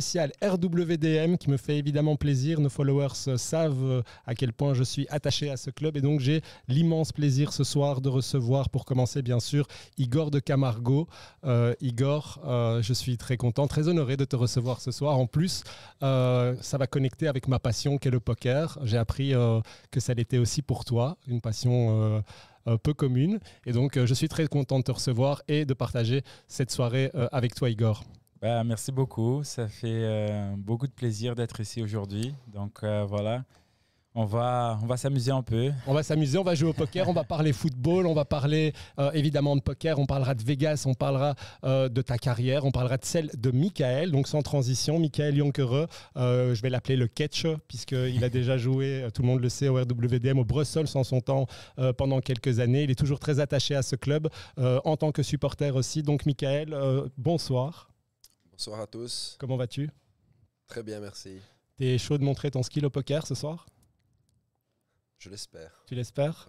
spécial RWDM qui me fait évidemment plaisir. Nos followers savent euh, à quel point je suis attaché à ce club et donc j'ai l'immense plaisir ce soir de recevoir pour commencer bien sûr Igor de Camargo. Euh, Igor, euh, je suis très content, très honoré de te recevoir ce soir. En plus, ça va connecter avec ma passion qu'est le poker. J'ai appris que ça l'était aussi pour toi, une passion peu commune. Et donc je suis très content de te recevoir et de partager cette soirée avec toi Igor. Bah, merci beaucoup. Ça fait euh, beaucoup de plaisir d'être ici aujourd'hui. Donc euh, voilà, on va, on va s'amuser un peu. On va s'amuser, on va jouer au poker, on va parler football, on va parler euh, évidemment de poker, on parlera de Vegas, on parlera de ta carrière, on parlera de celle de Michael. Donc sans transition, Michael Yonkereux, je vais l'appeler le catch, puisqu'il a déjà joué, tout le monde le sait, au RWDM, au Brussels en son temps pendant quelques années. Il est toujours très attaché à ce club en tant que supporter aussi. Donc Michael, bonsoir. Bonsoir à tous. Comment vas-tu Très bien, merci. T'es chaud de montrer ton skill au poker ce soir je l'espère. Tu l'espères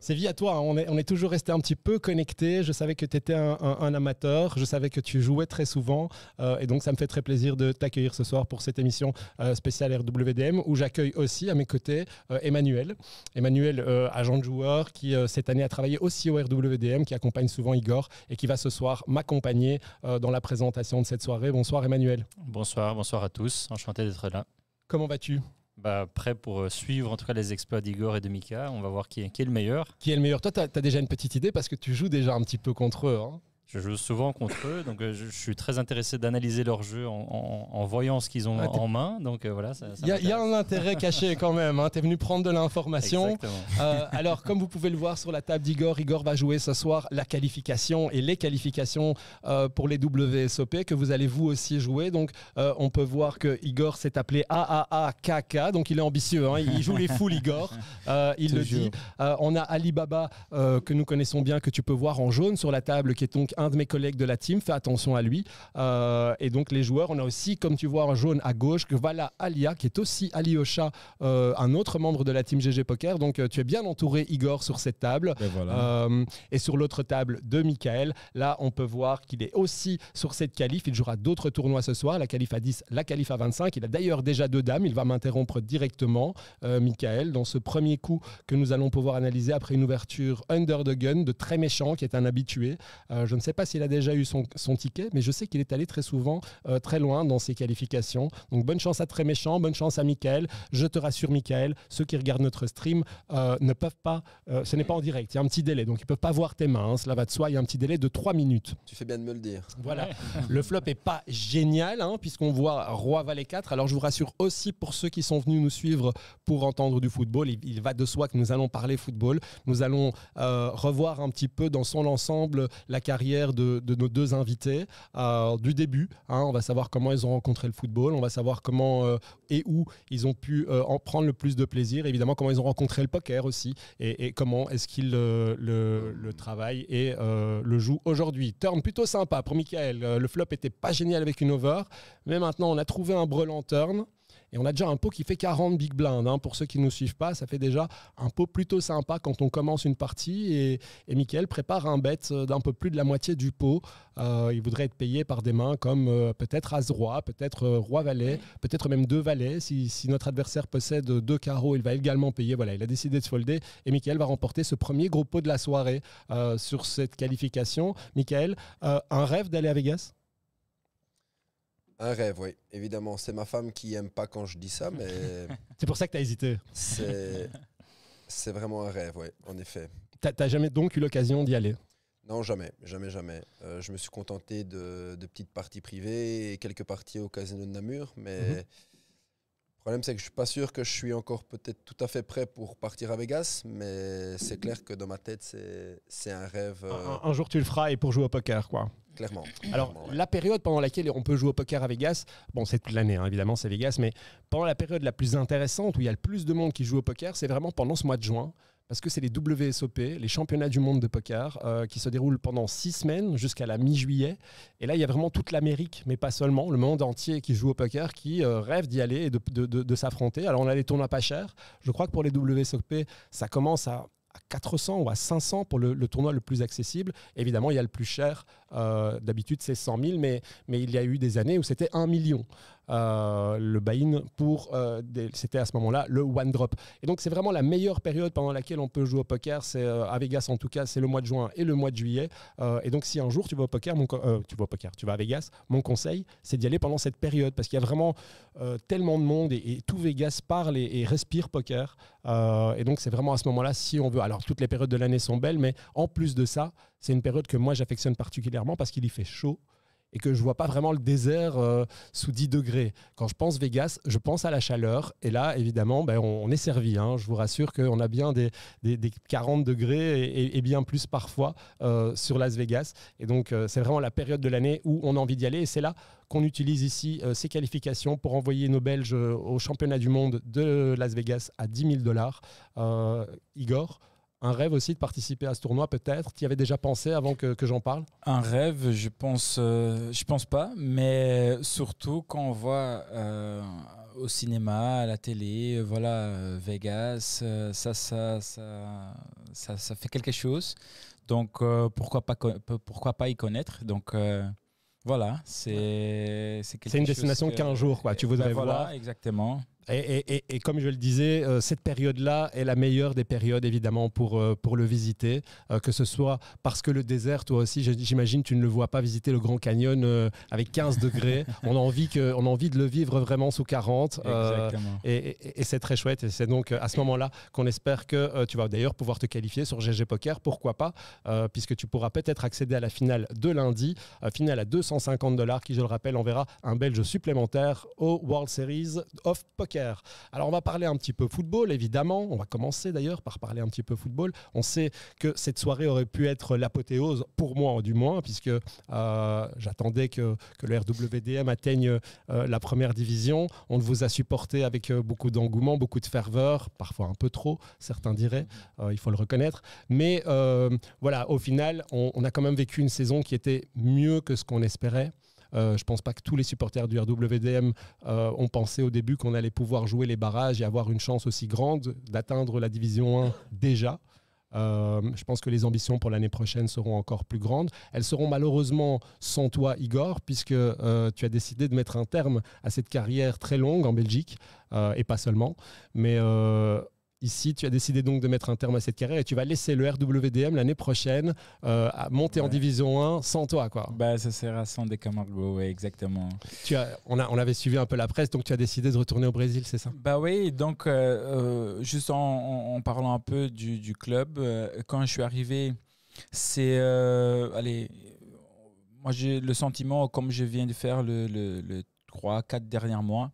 C'est euh, vie à toi, hein, on est, on est toujours resté un petit peu connecté. Je savais que tu étais un, amateur, je savais que tu jouais très souvent. Euh, et donc, ça me fait très plaisir de t'accueillir ce soir pour cette émission euh, spéciale RWDM où j'accueille aussi à mes côtés Emmanuel. Emmanuel, agent de joueur qui cette année a travaillé aussi au RWDM, qui accompagne souvent Igor et qui va ce soir m'accompagner dans la présentation de cette soirée. Bonsoir Emmanuel. Bonsoir, bonsoir à tous. Enchanté d'être là. Comment vas-tu bah, prêt pour euh, suivre en tout cas les exploits d'Igor et de Mika. On va voir qui est, le meilleur. Qui est le meilleur Toi, tu as, déjà une petite idée parce que tu joues déjà un petit peu contre eux. Hein. Je joue souvent contre eux, donc euh, je, suis très intéressé d'analyser leur jeu en, voyant ce qu'ils ont ah, en main. Donc euh, voilà, il y, a un intérêt caché quand même. Hein. Tu es venu prendre de l'information. Euh, alors comme vous pouvez le voir sur la table d'Igor, Igor va jouer ce soir la qualification et les qualifications euh, pour les WSOP que vous allez vous aussi jouer. Donc on peut voir que Igor s'est appelé AAAKK, donc il est ambitieux. Hein. Il joue les foules Igor. il le dit. on a Alibaba que nous connaissons bien, que tu peux voir en jaune sur la table, qui est donc un de mes collègues de la team, fais attention à lui. Euh, et donc les joueurs, on a aussi, comme tu vois en jaune à gauche, que Gvala Alia, qui est aussi Aliosha, euh, un autre membre de la team GG Poker. Donc euh, tu es bien entouré, Igor, sur cette table. Ben euh, et, sur l'autre table de Michael, là, on peut voir qu'il est aussi sur cette qualif. Il jouera d'autres tournois ce soir, la qualif à 10, la qualif à 25. Il a d'ailleurs déjà deux dames. Il va m'interrompre directement, Michael, dans ce premier coup que nous allons pouvoir analyser après une ouverture under the gun de très méchant, qui est un habitué. je ne sais pas s'il a déjà eu son, ticket, mais je sais qu'il est allé très souvent euh, très loin dans ses qualifications. Donc bonne chance à Très Méchant, bonne chance à Michael. Je te rassure, Michael, ceux qui regardent notre stream euh, ne peuvent pas, euh, ce n'est pas en direct, il y a un petit délai, donc ils ne peuvent pas voir tes mains. Hein, cela va de soi, il y a un petit délai de 3 minutes. Tu fais bien de me le dire. Voilà. le flop est pas génial, hein, puisqu'on voit Roi Valet 4. Alors je vous rassure aussi pour ceux qui sont venus nous suivre pour entendre du football, il va de soi que nous allons parler football. Nous allons revoir un petit peu dans son ensemble la carrière de, nos deux invités, euh, du début. Hein, on va savoir comment ils ont rencontré le football, on va savoir comment euh, et où ils ont pu euh, en prendre le plus de plaisir, évidemment comment ils ont rencontré le poker aussi, et, comment est-ce qu'ils le, le, travaillent et le jouent aujourd'hui. Turn plutôt sympa pour Michael. le flop était pas génial avec une over, mais maintenant on a trouvé un brelan turn. Et on a déjà un pot qui fait 40 big blinds. Hein, pour ceux qui ne nous suivent pas, ça fait déjà un pot plutôt sympa quand on commence une partie. Et, et prépare un bet euh, d'un peu plus de la moitié du pot. Euh, il voudrait être payé par des mains comme euh, peut-être As-Roi, peut-être Roi-Valet, peut-être même deux valets. Si, notre adversaire possède deux carreaux, il va également payer. Voilà, il a décidé de se folder. Et Michael va remporter ce premier gros pot de la soirée sur cette qualification. Michael, un rêve d'aller à Vegas un rêve, oui. Évidemment, c'est ma femme qui aime pas quand je dis ça, mais. c'est pour ça que tu as hésité. C'est. vraiment un rêve, oui, en effet. T'as jamais donc eu l'occasion d'y aller Non, jamais, jamais, jamais. Euh, je me suis contenté de, petites parties privées et quelques parties au casino de Namur, mais mhm. le problème c'est que je suis pas sûr que je suis encore peut-être tout à fait prêt pour partir à Vegas, mais c'est clair que dans ma tête c'est un rêve. Euh, un, jour tu le feras et pour jouer au poker, quoi. Clairement. Alors, la période pendant laquelle on peut jouer au poker à Vegas, bon, c'est toute l'année, hein, évidemment, c'est Vegas, mais pendant la période la plus intéressante où il y a le plus de monde qui joue au poker, c'est vraiment pendant ce mois de juin parce que c'est les WSOP, les championnats du monde de poker, euh, qui se déroulent pendant six semaines jusqu'à la mi-juillet. Et là, il y a vraiment toute l'Amérique, mais pas seulement, le monde entier qui joue au poker, qui euh, rêve d'y aller et de, s'affronter. Alors, on a les tournois pas chers. Je crois que pour les WSOP, ça commence à, 400 ou à 500 pour le, tournoi le plus accessible. Évidemment, il y a le plus cher euh, d'habitude, c'est 100 000, mais, mais il y a eu des années où c'était 1 million. Euh, le buy-in pour euh, c'était à ce moment-là le one drop et donc c'est vraiment la meilleure période pendant laquelle on peut jouer au poker c'est à Vegas en tout cas c'est le mois de juin et le mois de juillet et donc si un jour tu vas au poker mon tu vas poker tu vas à Vegas mon conseil c'est d'y aller pendant cette période parce qu'il y a vraiment tellement de monde et, tout Vegas parle et, et respire poker et donc c'est vraiment à ce moment-là si on veut alors toutes les périodes de l'année sont belles mais en plus de ça c'est une période que moi j'affectionne particulièrement parce qu'il y fait chaud et que je vois pas vraiment le désert euh, sous 10 degrés. Quand je pense Vegas, je pense à la chaleur. Et là, évidemment, ben, on, est servi. Hein. Je vous rassure qu'on a bien des, 40 degrés et, bien plus parfois euh, sur Las Vegas. Et donc, euh, c'est vraiment la période de l'année où on a envie d'y aller. Et c'est là qu'on utilise ici ces qualifications pour envoyer nos Belges au championnat du monde de Las Vegas à 10 000 dollars. Igor un rêve aussi de participer à ce tournoi peut-être Tu y avais déjà pensé avant que, j'en parle Un rêve, je pense, euh, je pense pas, mais surtout quand on voit euh, au cinéma, à la télé, euh, voilà, Vegas, ça, ça, ça, ça, fait quelque chose. Donc pourquoi pas, pourquoi pas y connaître Donc voilà, c'est c'est une destination qu'un jour, jours quoi. Tu voudrais ben, voilà, voir exactement. Et, comme je le disais, euh, cette période-là est la meilleure des périodes, évidemment, pour, euh, pour le visiter, euh, que ce soit parce que le désert, toi aussi, j'imagine, tu ne le vois pas visiter le Grand Canyon avec 15 degrés. on, a envie que, on a envie de le vivre vraiment sous 40. et, et c'est très chouette. Et c'est donc à ce moment-là qu'on espère que tu vas d'ailleurs pouvoir te qualifier sur GG Poker, pourquoi pas, puisque tu pourras peut-être accéder à la finale de lundi, finale à 250 dollars, qui, je le rappelle, enverra un Belge supplémentaire au World Series of Poker. Alors on va parler un petit peu football, évidemment. On va commencer d'ailleurs par parler un petit peu football. On sait que cette soirée aurait pu être l'apothéose, pour moi du moins, puisque euh, j'attendais que, le RWDM atteigne euh, la première division. On vous a supporté avec euh, beaucoup d'engouement, beaucoup de ferveur, parfois un peu trop, certains diraient, il faut le reconnaître. Mais voilà, au final, on a quand même vécu une saison qui était mieux que ce qu'on espérait. Je euh, je pense pas que tous les supporters du RWDM euh, ont pensé au début qu'on allait pouvoir jouer les barrages et avoir une chance aussi grande d'atteindre la division 1 déjà. Euh, je pense que les ambitions pour l'année prochaine seront encore plus grandes. Elles seront malheureusement sans toi, Igor, puisque tu as décidé de mettre un terme à cette carrière très longue en Belgique, et pas seulement. Mais Ici, tu as décidé donc de mettre un terme à cette carrière et tu vas laisser le RWDM l'année prochaine euh, monter en Division 1 sans toi. Quoi. Bah, ça sert à sans des ouais, exactement. Tu as, on, a, on avait suivi un peu la presse, donc tu as décidé de retourner au Brésil, c'est ça Bah oui, donc euh, euh, juste en, parlant un peu du, club, quand je suis arrivé, c'est. allez, moi j'ai le sentiment, comme je viens de faire le, le, le 3-4 derniers mois,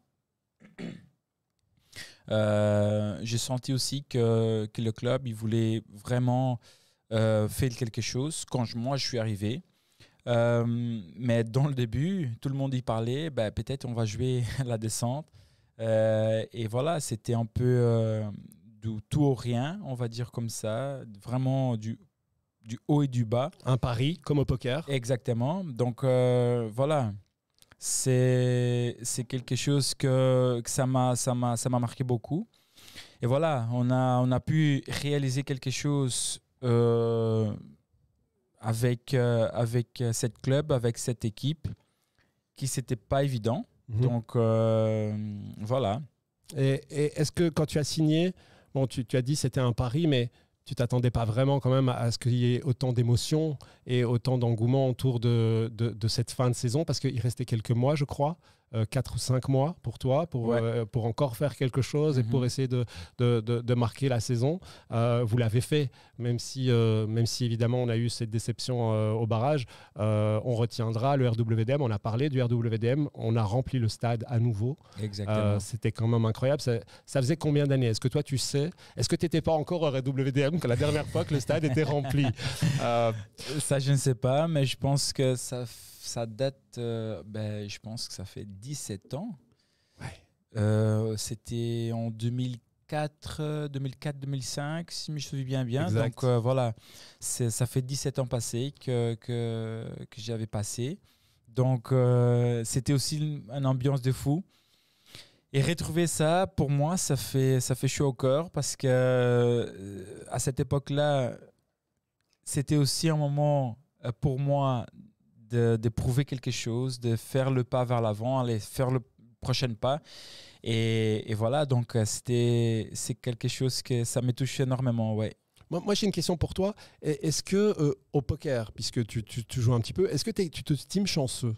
euh, j'ai senti aussi que, que, le club, il voulait vraiment euh, faire quelque chose quand je, moi je suis arrivé. Euh, mais dans le début, tout le monde y parlait, ben, peut-être on va jouer la descente. et voilà, c'était un peu du tout au rien, on va dire comme ça, vraiment du, du haut et du bas. Un pari, comme au poker. Exactement. Donc voilà, c'est quelque chose que, que ça m'a marqué beaucoup. Et voilà, on a, on a pu réaliser quelque chose euh, avec, euh, avec cette club, avec cette équipe, qui c'était pas évident. Mhm. Donc euh, voilà. Et, est-ce que quand tu as signé, bon, tu, tu as dit c'était un pari, mais tu t'attendais pas vraiment quand même à ce qu'il y ait autant d'émotions et autant d'engouement autour de, de, cette fin de saison, parce qu'il restait quelques mois, je crois, 4 euh, ou 5 mois pour toi, pour, euh, pour encore faire quelque chose et pour mhm. essayer de, de, de, marquer la saison. Euh, vous l'avez fait, même si, même si évidemment on a eu cette déception au barrage. on retiendra le RWDM, on a parlé du RWDM, on a rempli le stade à nouveau. C'était quand même incroyable. Ça, ça faisait combien d'années Est-ce que toi tu sais Est-ce que tu n'étais pas encore au RWDM que la dernière fois que le stade était rempli Ça, je ne sais pas, mais je pense que ça fait ça date, euh, ben, je pense que ça fait 17 ans. Euh, c'était en 2004, 2004, 2005, si je me souviens bien. Donc euh, voilà, ça fait 17 ans passés que, que, que j'avais passé. Donc, c'était aussi une, ambiance de fou. Et retrouver ça, pour moi, ça fait, ça fait chaud au cœur parce que à cette époque-là, c'était aussi un moment pour moi de, prouver quelque chose, de faire le pas vers l'avant, aller faire le prochain pas. Et, voilà, donc euh, c'est quelque chose que ça m'a touché énormément, ouais. Moi, j'ai une question pour toi. E, est-ce que euh, au poker, puisque tu, tu, joues un petit peu, est-ce que tu te estimes chanceux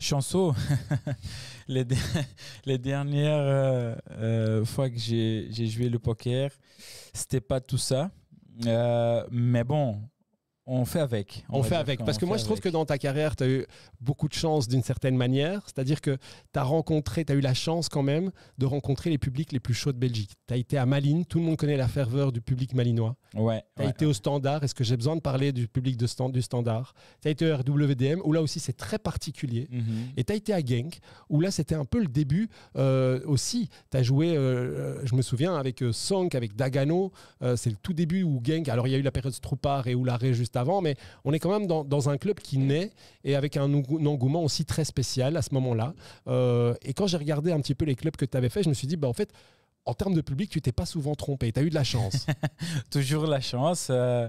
Chanceux les, dernières euh, fois que j'ai joué le poker, c'était pas tout ça. mais bon, on fait avec. On, fait avec. Parce que moi, je trouve que dans ta carrière, tu as eu beaucoup de chance d'une certaine manière. C'est-à-dire que tu as rencontré, tu as eu la chance quand même de rencontrer les publics les plus chauds de Belgique. Tu as été à Malines, tout le monde connaît la ferveur du public malinois. Ouais. Tu as été au Standard, est-ce que j'ai besoin de parler du public de du Standard Tu as été au RWDM, où là aussi c'est très particulier. Mhm. Et tu as été à Genk, où là c'était un peu le début euh, aussi. Tu as joué, euh, euh, je me souviens, avec euh, avec Dagano. c'est le tout début où Genk, alors il y a eu la période Stroupard et où l'arrêt juste avant, mais on est quand même dans, un club qui naît et avec un, engouement aussi très spécial à ce moment-là. Euh, et quand j'ai regardé un petit peu les clubs que tu avais fait, je me suis dit, bah, en fait, en termes de public, tu t'es pas souvent trompé. Tu as eu de la chance. Toujours la chance. Euh,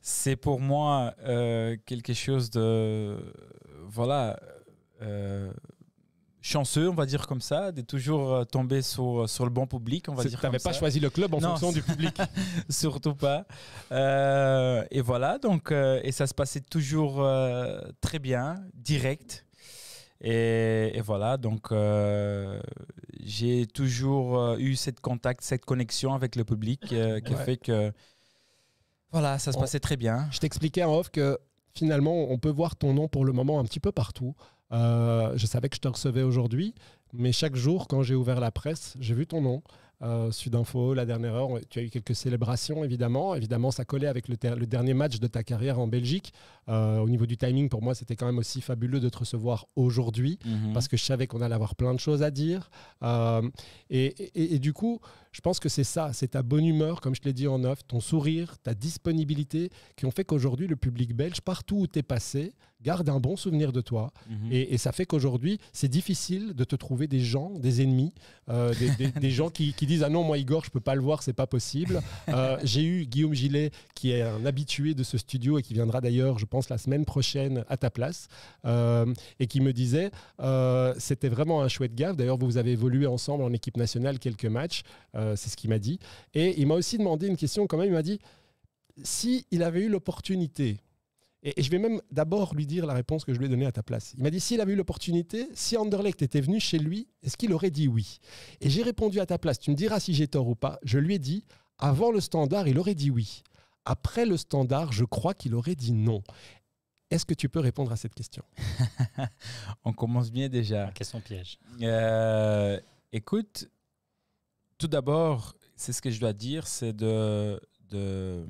c'est pour moi euh, quelque chose de. Voilà chanceux, on va dire comme ça, d'être toujours euh, tomber sur, euh, sur le bon public, on va dire. Tu n'avais pas choisi le club en fonction du public. Surtout pas. Euh, et voilà, donc, et ça se passait toujours très bien, direct. Et, voilà, donc j'ai toujours eu cette contact, cette connexion avec le public qui fait que voilà, ça se passait très bien. Je t'expliquais en off que finalement, on peut voir ton nom pour le moment un petit peu partout. Euh, je savais que je te recevais aujourd'hui, mais chaque jour, quand j'ai ouvert la presse, j'ai vu ton nom. Euh, la dernière heure, tu as eu quelques célébrations évidemment. Évidemment, ça collait avec le, dernier match de ta carrière en Belgique. Euh, au niveau du timing, pour moi, c'était quand même aussi fabuleux de te recevoir aujourd'hui mhm. parce que je savais qu'on allait avoir plein de choses à dire. Euh, et, du coup, je pense que c'est ça, c'est ta bonne humeur, comme je te l'ai dit en off, ton sourire, ta disponibilité qui ont fait qu'aujourd'hui, le public belge, partout où tu es passé, garde un bon souvenir de toi. Mhm. Et, ça fait qu'aujourd'hui, c'est difficile de te trouver des gens, des ennemis, euh, des, gens qui, disent Ah non, moi, Igor, je peux pas le voir, c'est pas possible. Euh, j'ai eu Guillaume Gillet, qui est un habitué de ce studio et qui viendra d'ailleurs, je pense, la semaine prochaine à ta place, euh, et qui me disait C'était vraiment un chouette gaffe. D'ailleurs, vous avez évolué ensemble en équipe nationale quelques matchs, c'est ce qu'il m'a dit. Et il m'a aussi demandé une question quand même il m'a dit si il avait eu l'opportunité et, je vais même d'abord lui dire la réponse que je lui ai donnée à ta place. Il m'a dit s'il avait eu l'opportunité, si Anderlecht était venu chez lui, est-ce qu'il aurait dit oui Et j'ai répondu à ta place, tu me diras si j'ai tort ou pas. Je lui ai dit avant le standard, il aurait dit oui. Après le standard, je crois qu'il aurait dit non. Est-ce que tu peux répondre à cette question On commence bien déjà. La question piège. Euh, écoute, tout d'abord, c'est ce que je dois dire, c'est de, de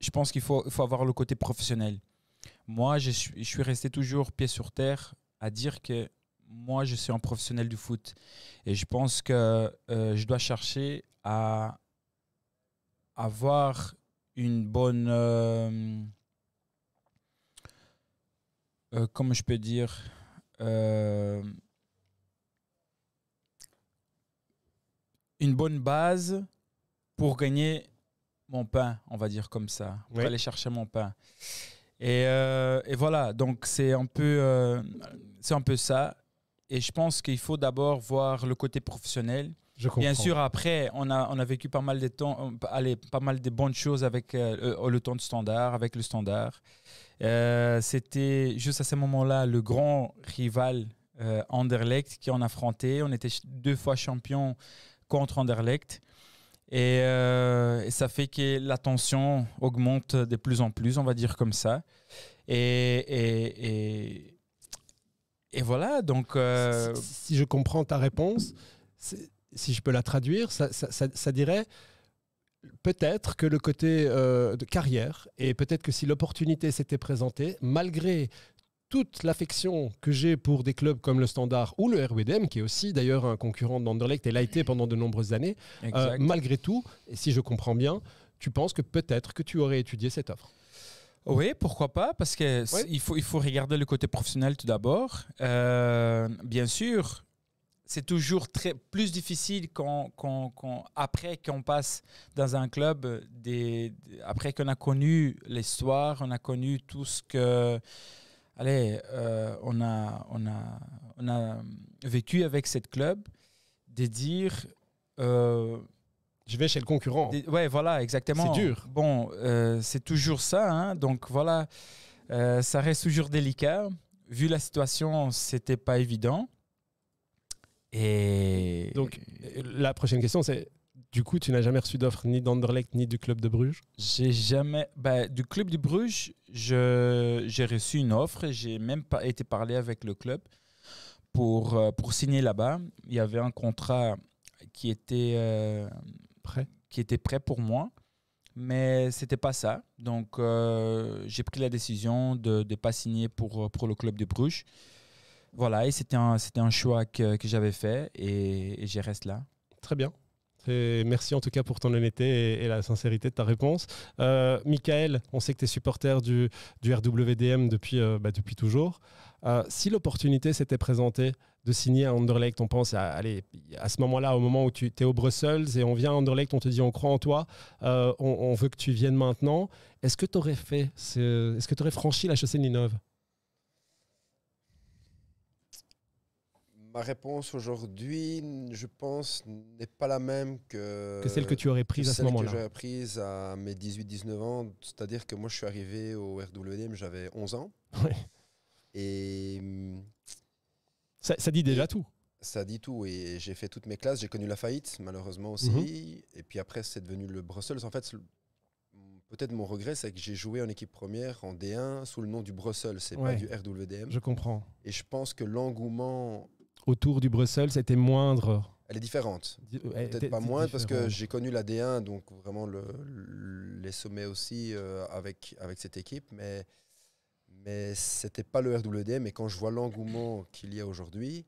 je pense qu'il faut, faut avoir le côté professionnel. Moi, je suis, resté toujours pied sur terre à dire que moi, je suis un professionnel du foot. Et je pense que euh, je dois chercher à avoir une bonne... Euh, euh, comment je peux dire une bonne base pour gagner mon pain, on va dire comme ça. Pour aller chercher mon pain. Euh, et, voilà, donc c'est un, peu, euh, c'est un peu ça. Et je pense qu'il faut d'abord voir le côté professionnel. Bien sûr, après, on a, on a vécu pas mal de temps, euh, allez, pas mal de bonnes choses avec le temps de standard, avec le standard. C'était juste à ce moment-là le grand rival Anderlecht qui en affrontait. On était deux fois champion contre Anderlecht. Euh, et, ça fait que l'attention tension augmente de plus en plus, on va dire comme ça. Et, et, et, voilà, donc... Euh, si, je comprends ta réponse, si je peux la traduire, ça, ça, ça, dirait peut-être que le côté euh, de carrière, et peut-être que si l'opportunité s'était présentée, malgré toute l'affection que j'ai pour des clubs comme le Standard ou le RWDM, qui est aussi d'ailleurs un concurrent d'Anderlecht et l'a été pendant de nombreuses années, euh, malgré tout, et si je comprends bien, tu penses que peut-être que tu aurais étudié cette offre oui, pourquoi pas, parce que il, faut, il faut regarder le côté professionnel tout d'abord. Euh, bien sûr, c'est toujours très, plus difficile quand, quand, après qu'on passe dans un club, des, après qu'on a connu l'histoire, on a connu tout ce que allez, euh, on, a, on, a, a euh, vécu avec cette club de dire. Euh, je vais chez le concurrent. ouais, voilà, exactement. C'est dur. Bon, c'est toujours ça. Hein. donc voilà, ça reste toujours délicat. Vu la situation, c'était pas évident. Et donc, la prochaine question, c'est du coup, tu n'as jamais reçu d'offre ni d'Anderlecht ni du club de Bruges J'ai jamais. Bah, du club de Bruges, j'ai reçu une offre. J'ai même pas été parlé avec le club pour, euh, pour signer là-bas. Il y avait un contrat qui était, euh, prêt. qui était prêt pour moi, mais c'était pas ça. Donc, euh, j'ai pris la décision de ne pas signer pour, pour le club de Bruges. Voilà, et c'était un, un choix que, que j'avais fait et, et j'y reste là. Très bien. Merci en tout cas pour ton honnêteté et, la sincérité de ta réponse. Euh, Michael, on sait que tu es supporter du, du RWDM depuis, euh, bah, depuis toujours. Euh, si l'opportunité s'était présentée de signer à Anderlecht, on pense à, allez, à ce moment-là, au moment où tu es au Brussels et on vient à Anderlecht, on te dit on croit en toi, on, veut que tu viennes maintenant. Est-ce que tu aurais fait, est-ce que tu aurais franchi la chaussée de Ninove Ma réponse aujourd'hui, je pense, n'est pas la même que, celle que tu aurais prise à ce moment-là. Celle que j'aurais prise à mes 18-19 ans. C'est-à-dire que moi, je suis arrivé au RWDM, j'avais 11 ans. Et. Ça, dit déjà tout. Ça dit tout. Et j'ai fait toutes mes classes. J'ai connu la faillite, malheureusement aussi. Mhm. Et puis après, c'est devenu le Brussels. En fait, peut-être mon regret, c'est que j'ai joué en équipe première en D1 sous le nom du Brussels, c'est pas du RWDM. Je comprends. Et je pense que l'engouement autour du Brussels c'était moindre Elle est différente. Peut-être pas moindre parce que j'ai connu la D1, donc vraiment le, les sommets aussi euh, avec, avec cette équipe, mais, mais c'était pas le RWD. Mais quand je vois l'engouement qu'il y a aujourd'hui,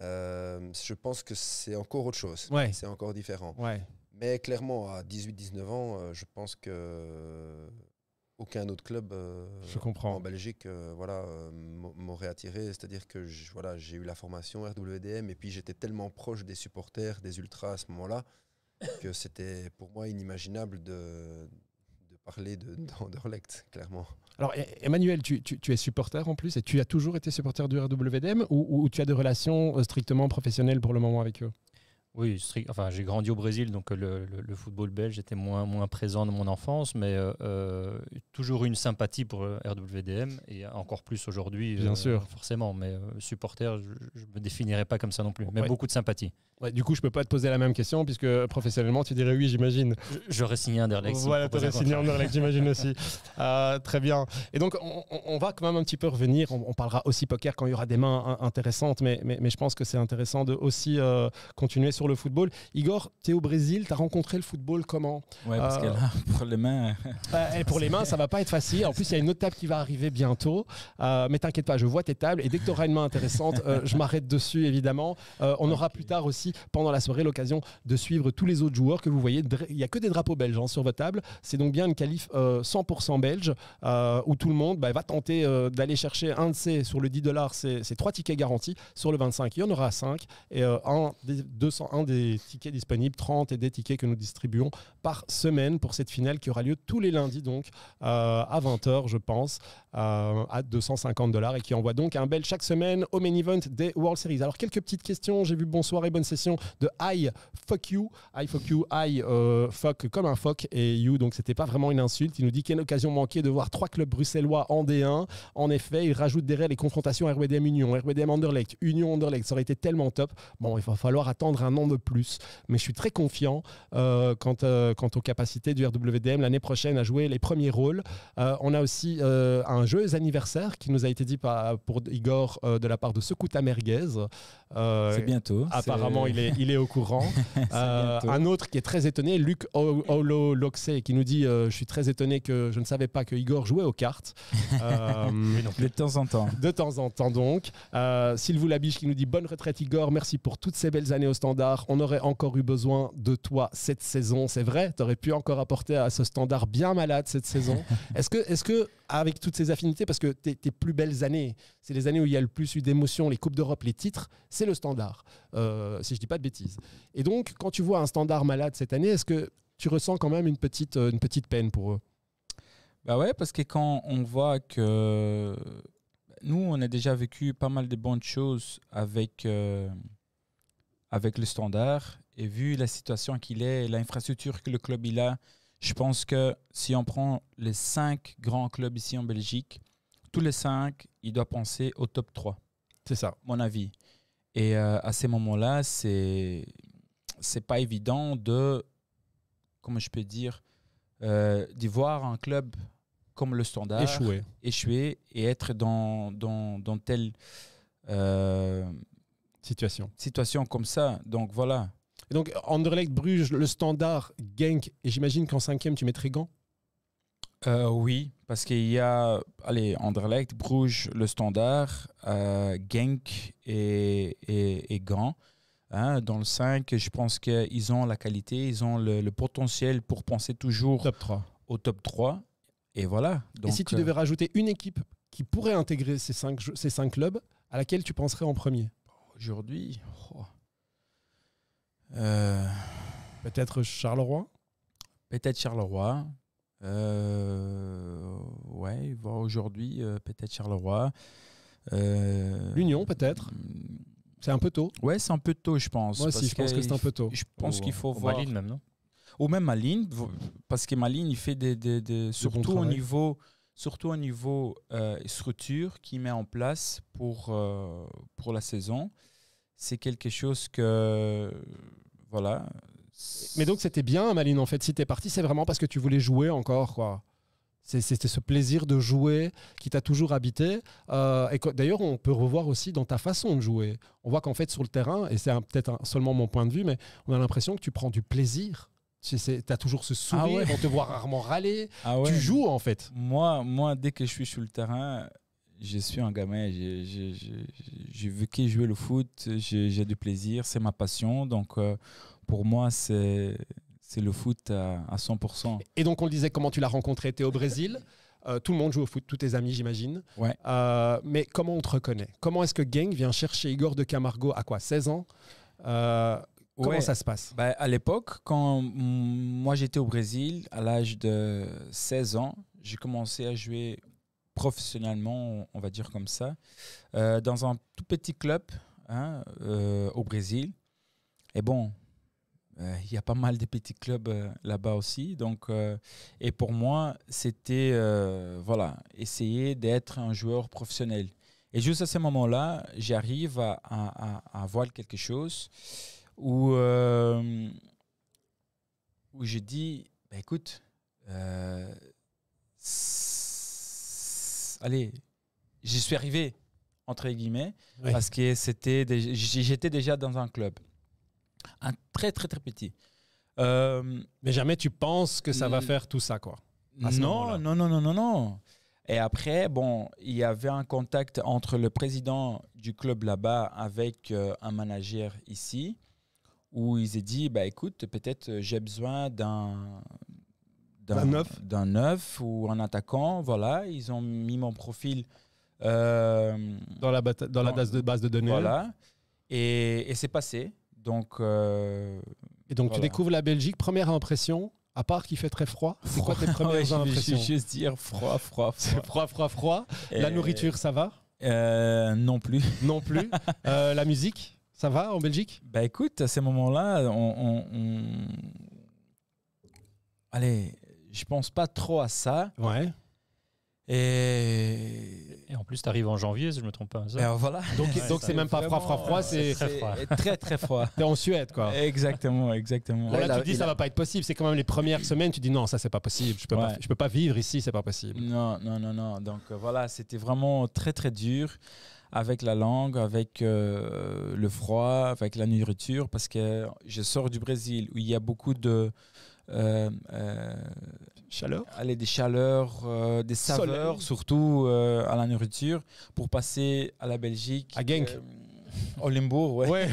euh, je pense que c'est encore autre chose. C'est encore différent. Ouais. Mais clairement, à 18-19 ans, euh, je pense que aucun autre club euh, en Belgique euh, voilà, euh, m'aurait attiré. C'est-à-dire que j'ai eu la formation RWDM et puis j'étais tellement proche des supporters, des ultras à ce moment-là, que c'était pour moi inimaginable de, de parler d'Anderlecht, clairement. Alors, e-, Emmanuel, tu, es supporter en plus et tu as toujours été supporter du RWDM ou, ou tu as des relations strictement professionnelles pour le moment avec eux oui, enfin, j'ai grandi au Brésil, donc euh, le, football belge était moins, moins présent dans mon enfance, mais euh, euh, toujours une sympathie pour RWDM, et encore plus aujourd'hui, bien sûr, forcément. Mais supporter, je ne me définirais pas comme ça non plus, mais beaucoup de sympathie. du coup, je ne peux pas te poser la même question, puisque professionnellement, tu dirais oui, j'imagine. J'aurais signé un Derlex. Voilà, tu aurais signé un Derlex, j'imagine aussi. Ah, très bien. Et donc, on, va quand même un petit peu revenir, on, parlera aussi poker quand il y aura des mains hein, intéressantes, mais, mais, mais je pense que c'est intéressant de aussi continuer sur le football. Igor, tu es au Brésil, tu as rencontré le football comment Ouais, parce que euh, pour les mains. Hein. Bah, eh, pour les mains, ça va pas être facile. En plus, il y a une autre table qui va arriver bientôt. Euh, mais t'inquiète pas, je vois tes tables. Et dès que tu auras une main intéressante, euh, je m'arrête dessus, évidemment. on aura plus tard aussi, pendant la soirée, l'occasion de suivre tous les autres joueurs que vous voyez. Il n'y a que des drapeaux belges hein, sur votre table. C'est donc bien une qualif 100% belge où tout le monde bah, va tenter d'aller chercher un de ces sur le 10 dollars, c'est trois tickets garantis. Sur le 25, il y en aura 5 et en un des 200, un des tickets disponibles, 30 et des tickets que nous distribuons par semaine pour cette finale qui aura lieu tous les lundis donc euh, à 20h je pense. Euh, à 250 dollars et qui envoie donc un bel chaque semaine au main event des World Series. Alors quelques petites questions, j'ai vu bonsoir et bonne session de I fuck you, I fuck you, I euh, fuck comme un fuck et you donc c'était pas vraiment une insulte. Il nous dit quelle occasion manquée de voir trois clubs bruxellois en D1. En effet, il rajoute derrière les confrontations RWDM Union, RWDM Anderlecht, Union Anderlecht, ça aurait été tellement top. Bon, il va falloir attendre un an de plus, mais je suis très confiant euh, quant, quant, aux capacités du RWDM l'année prochaine à jouer les premiers rôles. on a aussi un un joyeux anniversaire qui nous a été dit par, pour Igor euh, de la part de Secouta Merguez. Euh, c'est bientôt. Apparemment, Il, est, il est au courant. Euh, un autre qui est très étonné, Luc Olo Loxé, qui nous dit Je suis très étonné que je ne savais pas que Igor jouait aux cartes. de temps en temps. De temps en temps, donc. Sylvou Labiche qui nous dit Bonne retraite, Igor. Merci pour toutes ces belles années au standard. On aurait encore eu besoin de toi cette saison. C'est vrai, tu aurais pu encore apporter à ce standard bien malade cette saison. Est-ce que, est -ce que, avec toutes ces affinités parce que tes, plus belles années, c'est les années où il y a le plus eu d'émotions, les Coupes d'Europe, les titres, c'est le standard, euh, si je dis pas de bêtises. Et donc, quand tu vois un standard malade cette année, est-ce que tu ressens quand même une petite, euh, une petite peine pour eux Bah ouais, parce que quand on voit que nous, on a déjà vécu pas mal de bonnes choses avec, euh, avec le standard. Et vu la situation qu'il est, l'infrastructure que le club il a, je pense que si on prend les cinq grands clubs ici en Belgique, tous les cinq, il doit penser au top 3. C'est ça. Mon avis. Et euh, à ces moments-là, c'est c'est pas évident de, comment je peux dire, euh, d'y voir un club comme le standard échouer, échouer et être dans, dans, dans telle euh, situation. situation comme ça. Donc voilà, donc, Anderlecht, Bruges, le standard, Genk, et j'imagine qu'en cinquième, tu mettrais Gant euh, Oui, parce qu'il y a allez, Anderlecht, Bruges, le standard, euh, Genk et, Gant. Hein. dans le 5, je pense qu'ils ont la qualité, ils ont le, potentiel pour penser toujours au top 3. Et voilà. et si tu euh, devais rajouter une équipe qui pourrait intégrer ces 5 cinq clubs, à laquelle tu penserais en premier Aujourd'hui, oh, euh, peut-être Charleroi Peut-être Charleroi. Euh... Ouais, voir aujourd'hui, euh, peut-être Charleroi. Euh, L'Union, peut-être hmm. C'est un peu tôt Ouais, c'est un peu tôt, je pense. Moi aussi, je pense que, c'est un peu tôt. Je pense qu'il faut voir. Maline, même, non Ou même Maline, parce que Maline, il fait des. surtout, au niveau, surtout au niveau structure qu'il met en place pour, pour la saison c'est quelque chose que. Voilà. Mais donc c'était bien, Maline, en fait. Si t'es parti, c'est vraiment parce que tu voulais jouer encore, quoi. C'était ce plaisir de jouer qui t'a toujours habité. Euh, et d'ailleurs, on peut revoir aussi dans ta façon de jouer. On voit qu'en fait, sur le terrain, et c'est peut-être seulement mon point de vue, mais on a l'impression que tu prends du plaisir. Tu as toujours ce sourire, ah te voit rarement râler. Ah tu joues en fait. Moi, moi, dès que je suis sur le terrain, je suis un gamin, j'ai vécu jouer le foot, j'ai du plaisir, c'est ma passion. Donc, euh, pour moi, c'est le foot à, 100%. Et donc, on disait, comment tu l'as rencontré Tu es au Brésil euh, tout le monde joue au foot, tous tes amis, j'imagine. Ouais. Euh, mais comment on te reconnaît Comment est-ce que Gang vient chercher Igor de Camargo à quoi 16 ans Comment ça se passe bah, À l'époque, quand moi j'étais au Brésil, à l'âge de 16 ans, j'ai commencé à jouer professionnellement, on va dire comme ça, euh, dans un tout petit club hein, euh, au Brésil. Et bon, euh, il y a pas mal de petits clubs là-bas aussi. Donc, et pour moi, c'était voilà, essayer d'être un joueur professionnel. Et juste à ce moment-là, j'arrive à, à, voir quelque chose où, où je dis, bah, écoute, allez, j'y suis arrivé, entre guillemets, parce que c'était j'étais déjà dans un club. Un très, très, très petit. Euh, Mais jamais tu penses que ça va faire tout ça, quoi. Non, non, non, non, non, non. Et après, bon, il y avait un contact entre le président du club là-bas avec euh, un manager ici, où ils ont dit, bah écoute, peut-être euh, j'ai besoin d'un d'un neuf. d'un ou un attaquant. Voilà, ils ont mis mon profil euh, dans la base, dans, la de, données. Voilà, et, c'est passé. Donc euh, et donc tu découvres la Belgique. Première impression. À part qu'il fait très froid, c'est quoi tes premières impressions juste dire froid, froid, froid. C'est froid, froid, froid. la nourriture, ça va euh, Non plus. Non plus. la musique, ça va en Belgique Bah écoute, à ces moments-là, on, on allez, je pense pas trop à ça. Ouais. Et... en plus, tu arrives en janvier, si je me trompe pas. voilà. Donc, ce donc c'est même pas froid, froid, froid, euh, c'est très Très très froid. es en Suède, quoi. Exactement, exactement. Là, tu dis ça va pas être possible. C'est quand même les premières semaines, tu dis non, ça c'est pas possible. Je peux pas, je peux pas vivre ici, c'est pas possible. Non, non, non, non. Donc euh, voilà, c'était vraiment très très dur avec la langue, avec euh, le froid, avec la nourriture, parce que je sors du Brésil où il y a beaucoup de euh, euh, chaleur Allez, des chaleurs, euh, des saveurs, surtout euh, à la nourriture, pour passer à la Belgique. À Genk au Limbourg, ouais.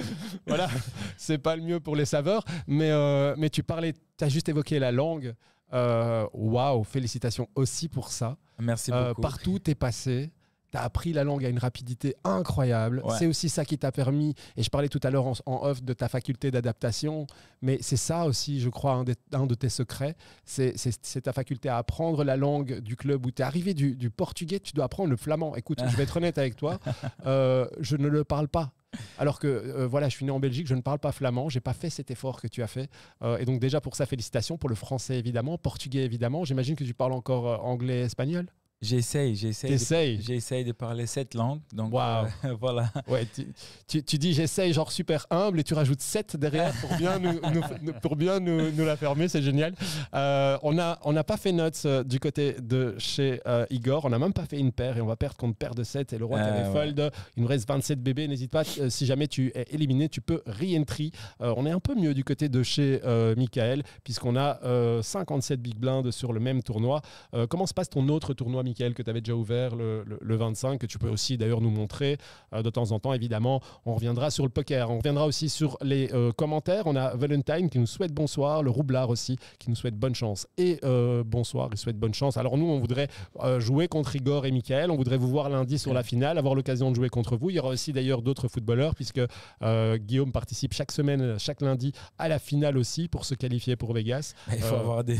voilà, c'est pas le mieux pour les saveurs, mais, mais tu parlais, tu as juste évoqué la langue. Waouh, félicitations aussi pour ça. Merci beaucoup. partout t'es passé, tu as appris la langue à une rapidité incroyable. C'est aussi ça qui t'a permis, et je parlais tout à l'heure en, off de ta faculté d'adaptation, mais c'est ça aussi, je crois, un, de tes secrets, c'est ta faculté à apprendre la langue du club où tu es arrivé du, portugais, tu dois apprendre le flamand. Écoute, je vais être honnête avec toi, euh, je ne le parle pas. Alors que euh, voilà, je suis né en Belgique, je ne parle pas flamand, j'ai pas fait cet effort que tu as fait. Euh, et donc déjà pour ça, félicitations pour le français évidemment, portugais évidemment. J'imagine que tu parles encore anglais, espagnol. J'essaye, j'essaye. J'essaye de parler sept langues. Donc euh, voilà. Ouais, tu, tu, dis j'essaye genre super humble et tu rajoutes sept derrière pour bien nous, pour bien nous, la fermer, c'est génial. Euh, on n'a on a pas fait notes euh, du côté de chez Igor, on n'a même pas fait une paire et on va perdre contre paire de 7 et le roi ah, fold. Il nous reste 27 bébés, n'hésite pas, si jamais tu es éliminé, tu peux re-entry. on est un peu mieux du côté de chez Michael puisqu'on a 57 big blinds sur le même tournoi. comment se passe ton autre tournoi, que tu avais déjà ouvert le, le, 25, que tu peux aussi d'ailleurs nous montrer euh, de temps en temps. Évidemment, on reviendra sur le poker. On reviendra aussi sur les euh, commentaires. On a Valentine qui nous souhaite bonsoir, le Roublard aussi qui nous souhaite bonne chance. Et euh, bonsoir, il souhaite bonne chance. Alors nous, on voudrait jouer contre Igor et Michael. On voudrait vous voir lundi sur la finale, avoir l'occasion de jouer contre vous. Il y aura aussi d'ailleurs d'autres footballeurs puisque Guillaume participe chaque semaine, chaque lundi à la finale aussi pour se qualifier pour Vegas. Il faut avoir des,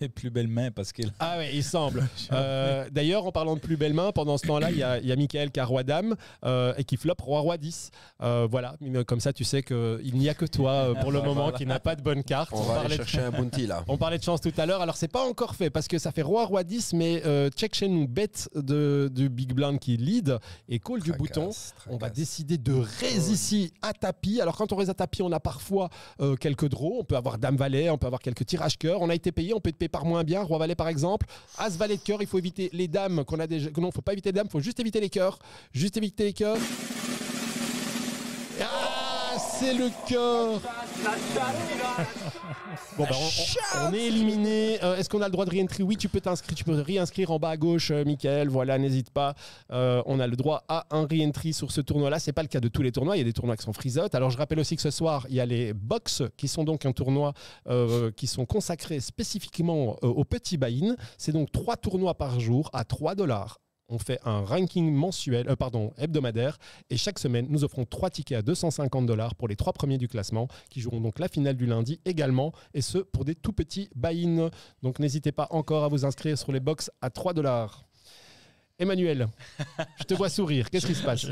des, plus belles mains parce qu'il... Ah oui, il semble. Euh, d'ailleurs, en parlant de plus belle main, pendant ce temps-là, il y a, y Michael qui a roi dame euh, et qui flop roi roi 10. Euh, voilà, comme ça, tu sais qu'il n'y a que toi pour le moment qui n'a pas de bonne carte. On, va chercher un bounty là. On parlait de chance tout à l'heure. Alors, c'est pas encore fait parce que ça fait roi roi 10, mais check chain nous bête de, du big blind qui lead et call du bouton. On va décider de raise ici à tapis. Alors, quand on raise à tapis, on a parfois quelques draws. On peut avoir dame valet, on peut avoir quelques tirages cœur. On a été payé, on peut être payé par moins bien. Roi valet par exemple. As valet de cœur, il faut éviter les dames qu'on a déjà. Non, faut pas éviter les dames, faut juste éviter les cœurs. Juste éviter les cœurs c'est le cœur. bon, bah, on, est éliminé. Euh, est-ce qu'on a le droit de re-entry Oui, tu peux t'inscrire, tu peux réinscrire en bas à gauche, euh, Michael. Voilà, n'hésite pas. Euh, on a le droit à un re-entry sur ce tournoi-là. C'est pas le cas de tous les tournois. Il y a des tournois qui sont freezot Alors, je rappelle aussi que ce soir, il y a les box qui sont donc un tournoi qui sont consacrés spécifiquement aux petits buy-in. C'est donc trois tournois par jour à 3 dollars on fait un ranking mensuel, euh, pardon, hebdomadaire. Et chaque semaine, nous offrons trois tickets à 250 dollars pour les trois premiers du classement, qui joueront donc la finale du lundi également, et ce pour des tout petits buy-in. Donc n'hésitez pas encore à vous inscrire sur les box à 3 dollars. Emmanuel, je te vois sourire. Qu'est-ce qui se passe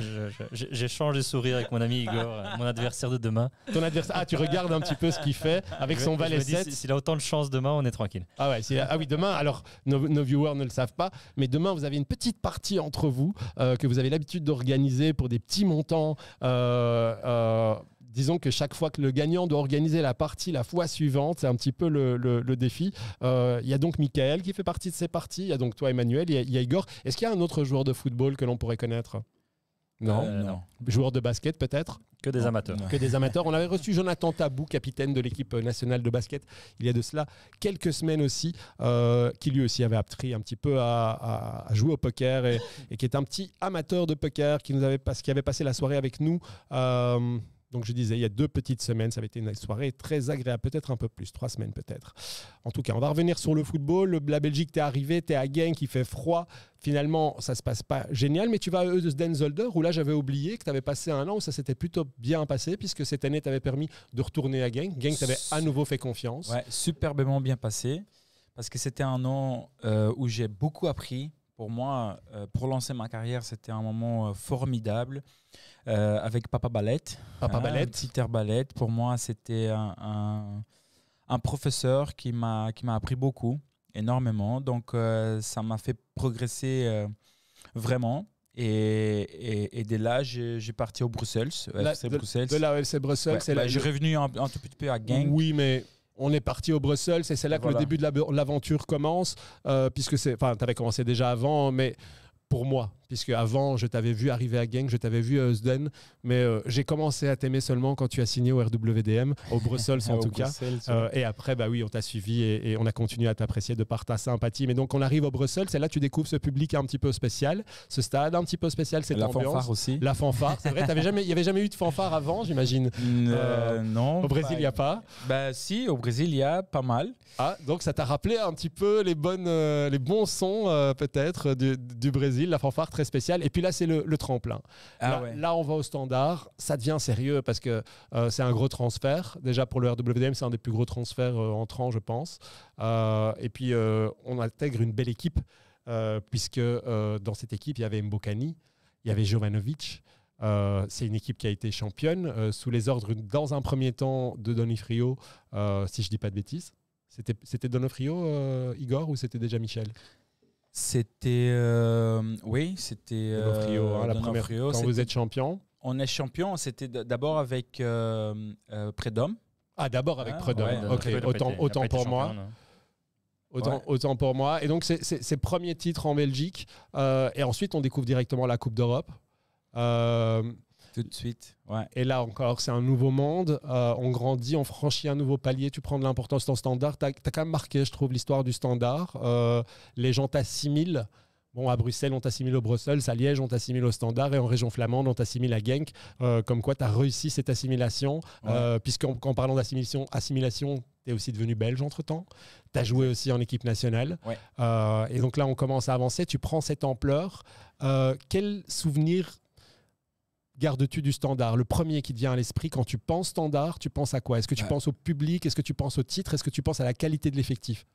J'échange de sourire avec mon ami Igor, euh, mon adversaire de demain. Ton adversaire. Ah, tu regardes un petit peu ce qu'il fait avec son valet 7. S'il a autant de chance demain, on est tranquille. Ah ouais. Ah oui, demain. Alors, nos, viewers ne le savent pas, mais demain, vous avez une petite partie entre vous euh, que vous avez l'habitude d'organiser pour des petits montants. Euh, disons que chaque fois que le gagnant doit organiser la partie la fois suivante, c'est un petit peu le, le, défi. Euh, il y a donc Michael qui fait partie de ces parties, il y a donc toi Emmanuel, il y, a Igor. Est-ce qu'il y a un autre joueur de football que l'on pourrait connaître euh, non, Joueur de basket peut-être Que des amateurs. Que des amateurs. On avait reçu Jonathan Tabou, capitaine de l'équipe nationale de basket, il y a de cela quelques semaines aussi, euh, qui lui aussi avait appris un petit peu à, jouer au poker et, qui est un petit amateur de poker, qui, nous avait, qui avait passé la soirée avec nous. Euh, donc je disais, il y a deux petites semaines, ça avait été une soirée très agréable, peut-être un peu plus, trois semaines peut-être. En tout cas, on va revenir sur le football. La Belgique, t'es arrivé, es à Genk, il fait froid. Finalement, ça se passe pas génial, mais tu vas à Eudesden-Zolder, où là j'avais oublié que tu avais passé un an où ça s'était plutôt bien passé, puisque cette année t'avait permis de retourner à Genk. Genk t'avait à nouveau fait confiance. Ouais, superbement bien passé, parce que c'était un an euh, où j'ai beaucoup appris. Pour moi, euh, pour lancer ma carrière, c'était un moment euh, formidable. Euh, avec Papa Ballette. Papa ah, Ballette. Peter Ballette. Pour moi, c'était un, un, un, professeur qui m'a appris beaucoup, énormément. Donc, euh, ça m'a fait progresser euh, vraiment. Et, et, dès là, j'ai parti au Bruxelles, la, Bruxelles. la Bruxelles. Bah, j'ai revenu un, tout petit peu à Genk. Oui, mais on est parti au Bruxelles, et c'est là que le début de l'aventure commence, puisque c'est, enfin, tu avais commencé déjà avant, mais pour moi, puisque avant, je t'avais vu arriver à Genk, je t'avais vu à Eusden, mais euh, j'ai commencé à t'aimer seulement quand tu as signé au RWDM, au Brussels en tout cas. Euh, et après, bah oui, on t'a suivi et, on a continué à t'apprécier de par ta sympathie. Mais donc, on arrive au Brussels c'est là tu découvres ce public un petit peu spécial, ce stade un petit peu spécial, cette ambiance. La fanfare aussi. La fanfare, c'est vrai, il n'y avait jamais eu de fanfare avant, j'imagine. Euh, non. Au Brésil, il n'y a pas Bah si, au Brésil, il y a pas mal. Ah, donc ça t'a rappelé un petit peu les, bonnes, les bons sons peut-être du, du Brésil, la fanfare très spécial. Et puis là, c'est le, tremplin. Ah là, on va au standard. Ça devient sérieux parce que euh, c'est un gros transfert. Déjà, pour le RWDM, c'est un des plus gros transferts euh, entrants, je pense. Euh, et puis, on intègre une belle équipe, puisque dans cette équipe, il y avait Mbokani, il y avait Jovanovic. c'est une équipe qui a été championne sous les ordres dans un premier temps de Donofrio, euh, si je dis pas de bêtises. C'était Donofrio, Igor, ou c'était déjà Michel c'était. Euh, oui, c'était. Euh, hein, la première. Frio, quand vous êtes champion On est champion, c'était d'abord avec euh, Predom. Ah, d'abord avec hein, Predom. ok, autant, pour moi. Autant, pour moi. Et donc, c'est c'est premier titre en Belgique. et ensuite, on découvre directement la Coupe d'Europe. Tout de suite. Ouais. Et là encore, c'est un nouveau monde. Euh, on grandit, on franchit un nouveau palier. Tu prends de l'importance ton standard. Tu as, quand même marqué, je trouve, l'histoire du standard. Euh, les gens t'assimilent. Bon, à Bruxelles, on t'assimile au Bruxelles, à Liège, on t'assimile au Standard, et en région flamande, on t'assimile à Genk. Euh, comme quoi, tu as réussi cette assimilation, puisqu'en en parlant d'assimilation, assimilation, tu es aussi devenu belge entre-temps. Tu as joué aussi en équipe nationale. et donc là, on commence à avancer, tu prends cette ampleur. quel souvenir gardes-tu du standard Le premier qui te vient à l'esprit, quand tu penses standard, tu penses à quoi Est-ce que tu penses au public Est-ce que tu penses au titre Est-ce que tu penses à la qualité de l'effectif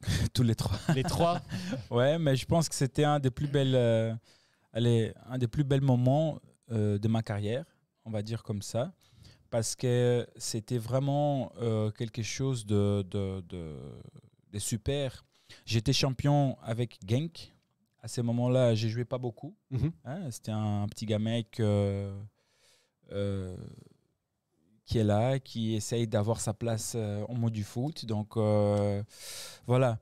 Tous les trois. Les trois Ouais, mais je pense que c'était un des plus belles, euh, allez, un des plus bels moments euh, de ma carrière, on va dire comme ça, parce que c'était vraiment euh, quelque chose de, de, de, de super. J'étais champion avec Genk, à ces moments-là, j'ai joué pas beaucoup. Mhm. Hein, c'était un petit gamin euh, euh, qui est là, qui essaye d'avoir sa place euh, au monde du foot. Donc voilà.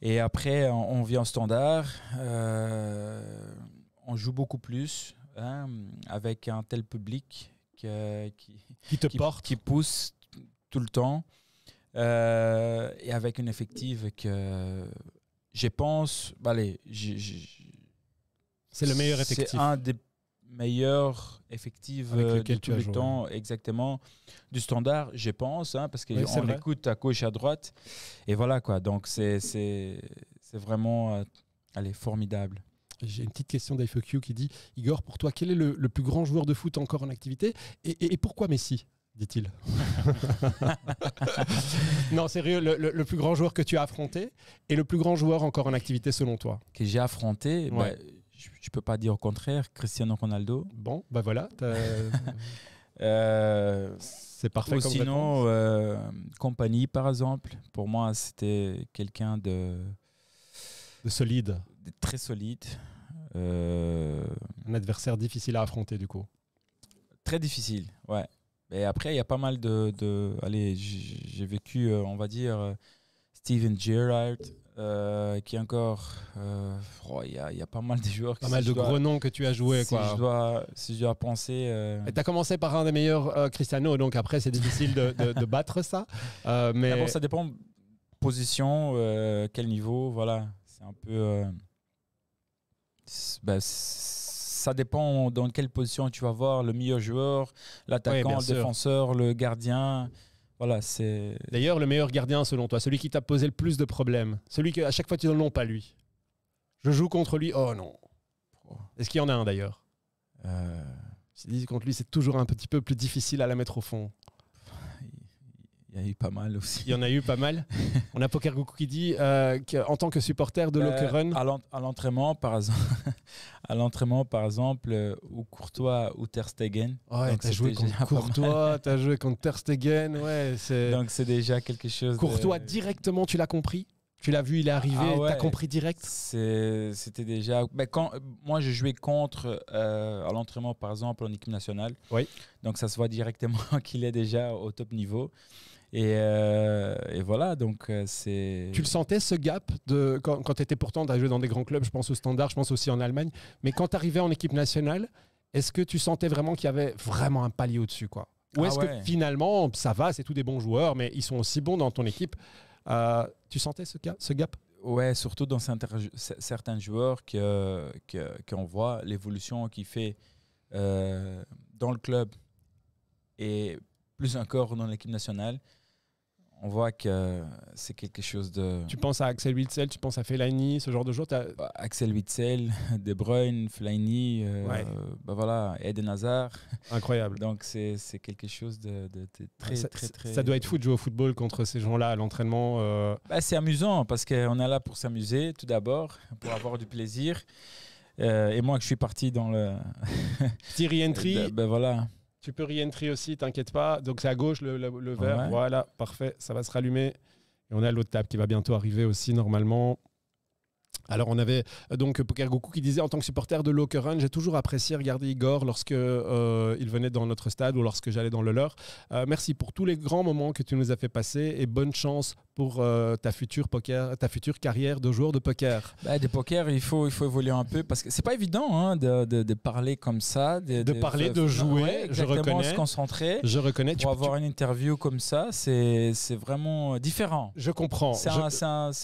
Et après, on, vit en standard. on joue beaucoup plus hein, avec un tel public que, qui, te porte, qui pousse tout le temps. et avec une effective que je pense, bah, c'est le meilleur effectif. C'est un des meilleurs effectifs euh, de temps, exactement, du standard, je pense, hein, parce qu'on on écoute à gauche, à droite, et voilà quoi. Donc c'est c'est vraiment, euh, allez, formidable. J'ai une petite question d'IFOQ qui dit Igor, pour toi, quel est le, plus grand joueur de foot encore en activité et pourquoi Messi dit-il. non, sérieux, le, plus grand joueur que tu as affronté et le plus grand joueur encore en activité selon toi Que j'ai affronté, bah, je ne peux pas dire au contraire, Cristiano Ronaldo. Bon, ben voilà. Euh, c'est parfait. sinon, euh, compagnie par exemple. Pour moi, c'était quelqu'un de, solide. très solide. Euh, Un adversaire difficile à affronter du coup. Très difficile, ouais après, il y a pas mal de. de allez, j'ai vécu, euh, on va dire, euh, Steven Gerrard, euh, qui est encore. Oh, il y, a, y, a, pas mal de joueurs. Pas mal de gros noms que tu as joué. Si, quoi. Je dois, si je dois penser. Tu as commencé par un des meilleurs Cristiano, donc après, c'est difficile de, de, battre ça. mais... bon ça dépend position, quel niveau, voilà. C'est un peu. Bah, ça dépend dans quelle position tu vas voir le meilleur joueur, l'attaquant, le défenseur, le gardien. Voilà, c'est. D'ailleurs, le meilleur gardien selon toi, celui qui t'a posé le plus de problèmes, celui que à chaque fois tu ne non pas lui. Je joue contre lui. Oh non. Est-ce qu'il y en a un d'ailleurs euh... Si tu dis contre lui, c'est toujours un petit peu plus difficile à la mettre au fond. Il y en a eu pas mal aussi. Il y en a eu pas mal. On a Poker Goku qui dit euh, en tant que supporter de l'Okerun. Euh, à l'entraînement, par exemple, à l'entraînement, par exemple, ou Courtois ou Ter Stegen. Ouais, as joué contre Courtois, t'as joué contre Ter Stegen, ouais. Donc c'est déjà quelque chose. Courtois directement, tu l'as compris. Tu l'as vu, il est ah arrivé, tu t'as compris direct. C'était déjà. Mais ben, quand moi je jouais contre euh, à l'entraînement par exemple en équipe nationale. Oui. Donc ça se voit directement qu'il est déjà au top niveau. Euh, et, voilà, donc euh, c'est. Tu le sentais ce gap de quand, quand tu étais pourtant à jouer dans des grands clubs, je pense au Standard, je pense aussi en Allemagne, mais quand tu arrivais en équipe nationale, est-ce que tu sentais vraiment qu'il y avait vraiment un palier au-dessus quoi Ou ah est-ce que finalement ça va, c'est tous des bons joueurs, mais ils sont aussi bons dans ton équipe euh, Tu sentais ce, gap, ce gap Ouais, surtout dans certains joueurs que qu'on voit l'évolution qu'il fait dans le club et plus encore dans l'équipe nationale on voit que c'est quelque chose de. Tu penses à Axel Witzel, tu penses à Fellaini, ce genre de tu bah, Axel Witzel, De Bruyne, Fellaini, euh, bah voilà, Eden Hazard. Incroyable. Donc c'est quelque chose de, très, ça, très, très, Ça doit être fou de jouer au football contre ces gens-là à l'entraînement. Euh. Bah, c'est amusant parce qu'on est là pour s'amuser tout d'abord, pour avoir du plaisir. Euh, et moi, que je suis parti dans le. Thierry Entry. ben voilà. Tu peux re-entry aussi, t'inquiète pas. Donc c'est à gauche le, verre. vert. Voilà, parfait, ça va se rallumer. Et on a l'autre table qui va bientôt arriver aussi normalement. Alors, on avait euh, donc Poker Goku qui disait en tant que supporter de run j'ai toujours apprécié regarder Igor lorsque euh, il venait dans notre stade ou lorsque j'allais dans le leur. Euh, merci pour tous les grands moments que tu nous as fait passer et bonne chance pour ta future poker, ta future carrière de joueur de poker. Bah, de poker, il faut il faut évoluer un peu parce que c'est pas évident hein, de, de, parler comme ça, de, parler, de, jouer. je reconnais. Se concentrer. Je reconnais. Pour avoir une interview comme ça, c'est c'est vraiment différent. Je comprends. C'est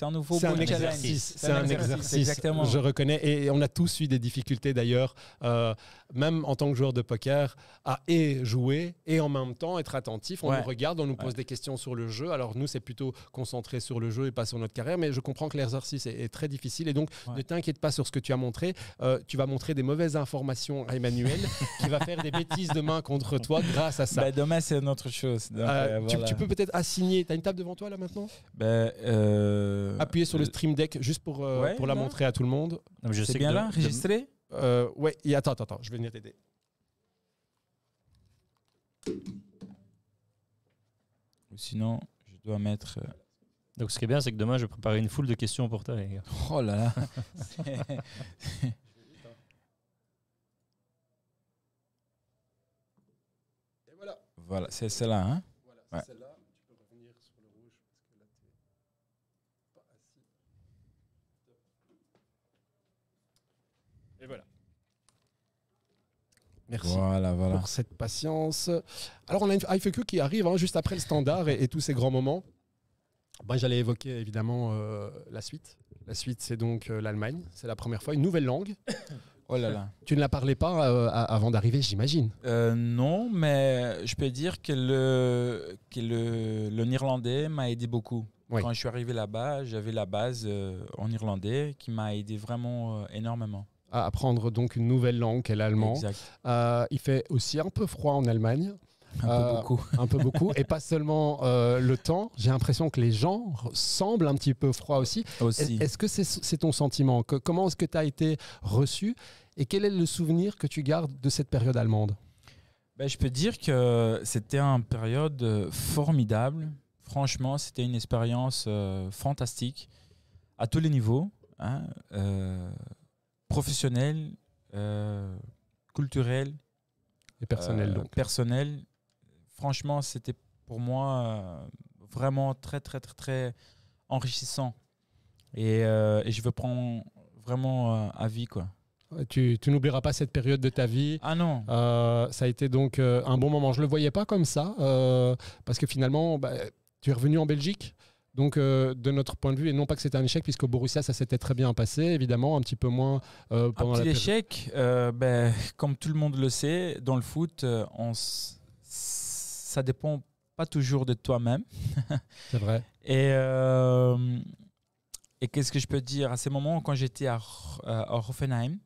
un, nouveau bon challenge. C'est un exercice. Exactement. Je reconnais. Et on a tous eu des difficultés d'ailleurs, euh, même en tant que joueur de poker, à et jouer et en même temps être attentif. On nous regarde, on nous pose des questions sur le jeu. Alors nous, c'est plutôt concentré sur le jeu et pas sur notre carrière. Mais je comprends que l'exercice est, est, très difficile. Et donc, ne t'inquiète pas sur ce que tu as montré. Euh, tu vas montrer des mauvaises informations à Emmanuel qui va faire des bêtises demain contre toi grâce à ça. Bah, demain, c'est une autre chose. Euh, tu, peux peut-être assigner. Tu as une table devant toi là maintenant bah, Appuyer sur le stream deck juste pour pour la montrer à tout le monde. Non, je sais bien là, enregistré euh, attends, attends, je vais venir t'aider. sinon, je dois mettre. Euh, Donc ce qui est bien, c'est que demain, je vais préparer une foule de questions pour toi, les gars. Oh là là voilà. Voilà, c'est celle-là, hein Voilà, celle-là. Merci voilà, voilà. pour cette patience. Alors, on a une IFQ qui arrive hein, juste après le standard et, tous ces grands moments. Ben, J'allais évoquer évidemment euh, la suite. La suite, c'est donc euh, l'Allemagne. C'est la première fois, une nouvelle langue. Oh là là. Tu ne la parlais pas euh, avant d'arriver, j'imagine Non, mais je peux dire que le, le, néerlandais m'a aidé beaucoup. Quand je suis arrivé là-bas, j'avais la base en irlandais qui m'a aidé vraiment énormément à apprendre donc une nouvelle langue qu'est l'allemand. Euh, il fait aussi un peu froid en Allemagne. Un peu euh, beaucoup. Et pas seulement euh, le temps. J'ai l'impression que les gens semblent un petit peu froids aussi. aussi. Est-ce que c'est ton sentiment Comment est-ce que tu as été reçu Et quel est le souvenir que tu gardes de cette période allemande ben, Je peux dire que c'était une période formidable. Franchement, c'était une expérience fantastique à tous les niveaux. Hein professionnel, euh, culturel. Et personnel, euh, donc. Personnel. Franchement, c'était pour moi euh, vraiment très, très, très, très enrichissant. Et, et je veux prendre vraiment à vie, quoi. Tu, tu n'oublieras pas cette période de ta vie. Ah non. ça a été donc un bon moment. Je ne le voyais pas comme ça, parce que finalement, bah, tu es revenu en Belgique donc, euh, de notre point de vue, et non pas que c'était un échec, puisque au Borussia, ça s'était très bien passé, évidemment, un petit peu moins euh, un petit échec, euh, ben, comme tout le monde le sait, dans le foot, on ça dépend pas toujours de toi-même. C'est vrai. et, qu'est-ce que je peux dire À ces moments, quand j'étais à, Hoffenheim,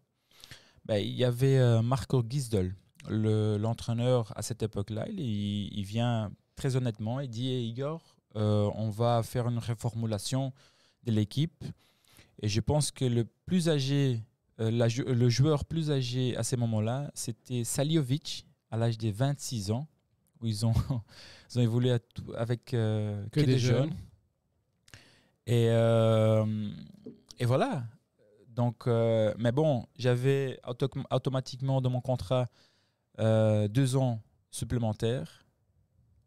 ben, il y avait Marco Gisdol, l'entraîneur à cette époque-là. Il, il vient très honnêtement, et dit Igor, euh, on va faire une reformulation de l'équipe. Et je pense que le plus âgé, euh, le joueur plus âgé à ce moment-là, c'était Saliovic, à l'âge des 26 ans, où ils ont, évolué avec euh, que, des, jeunes. Et, et voilà. Donc, mais bon, j'avais automatiquement dans mon contrat deux ans supplémentaires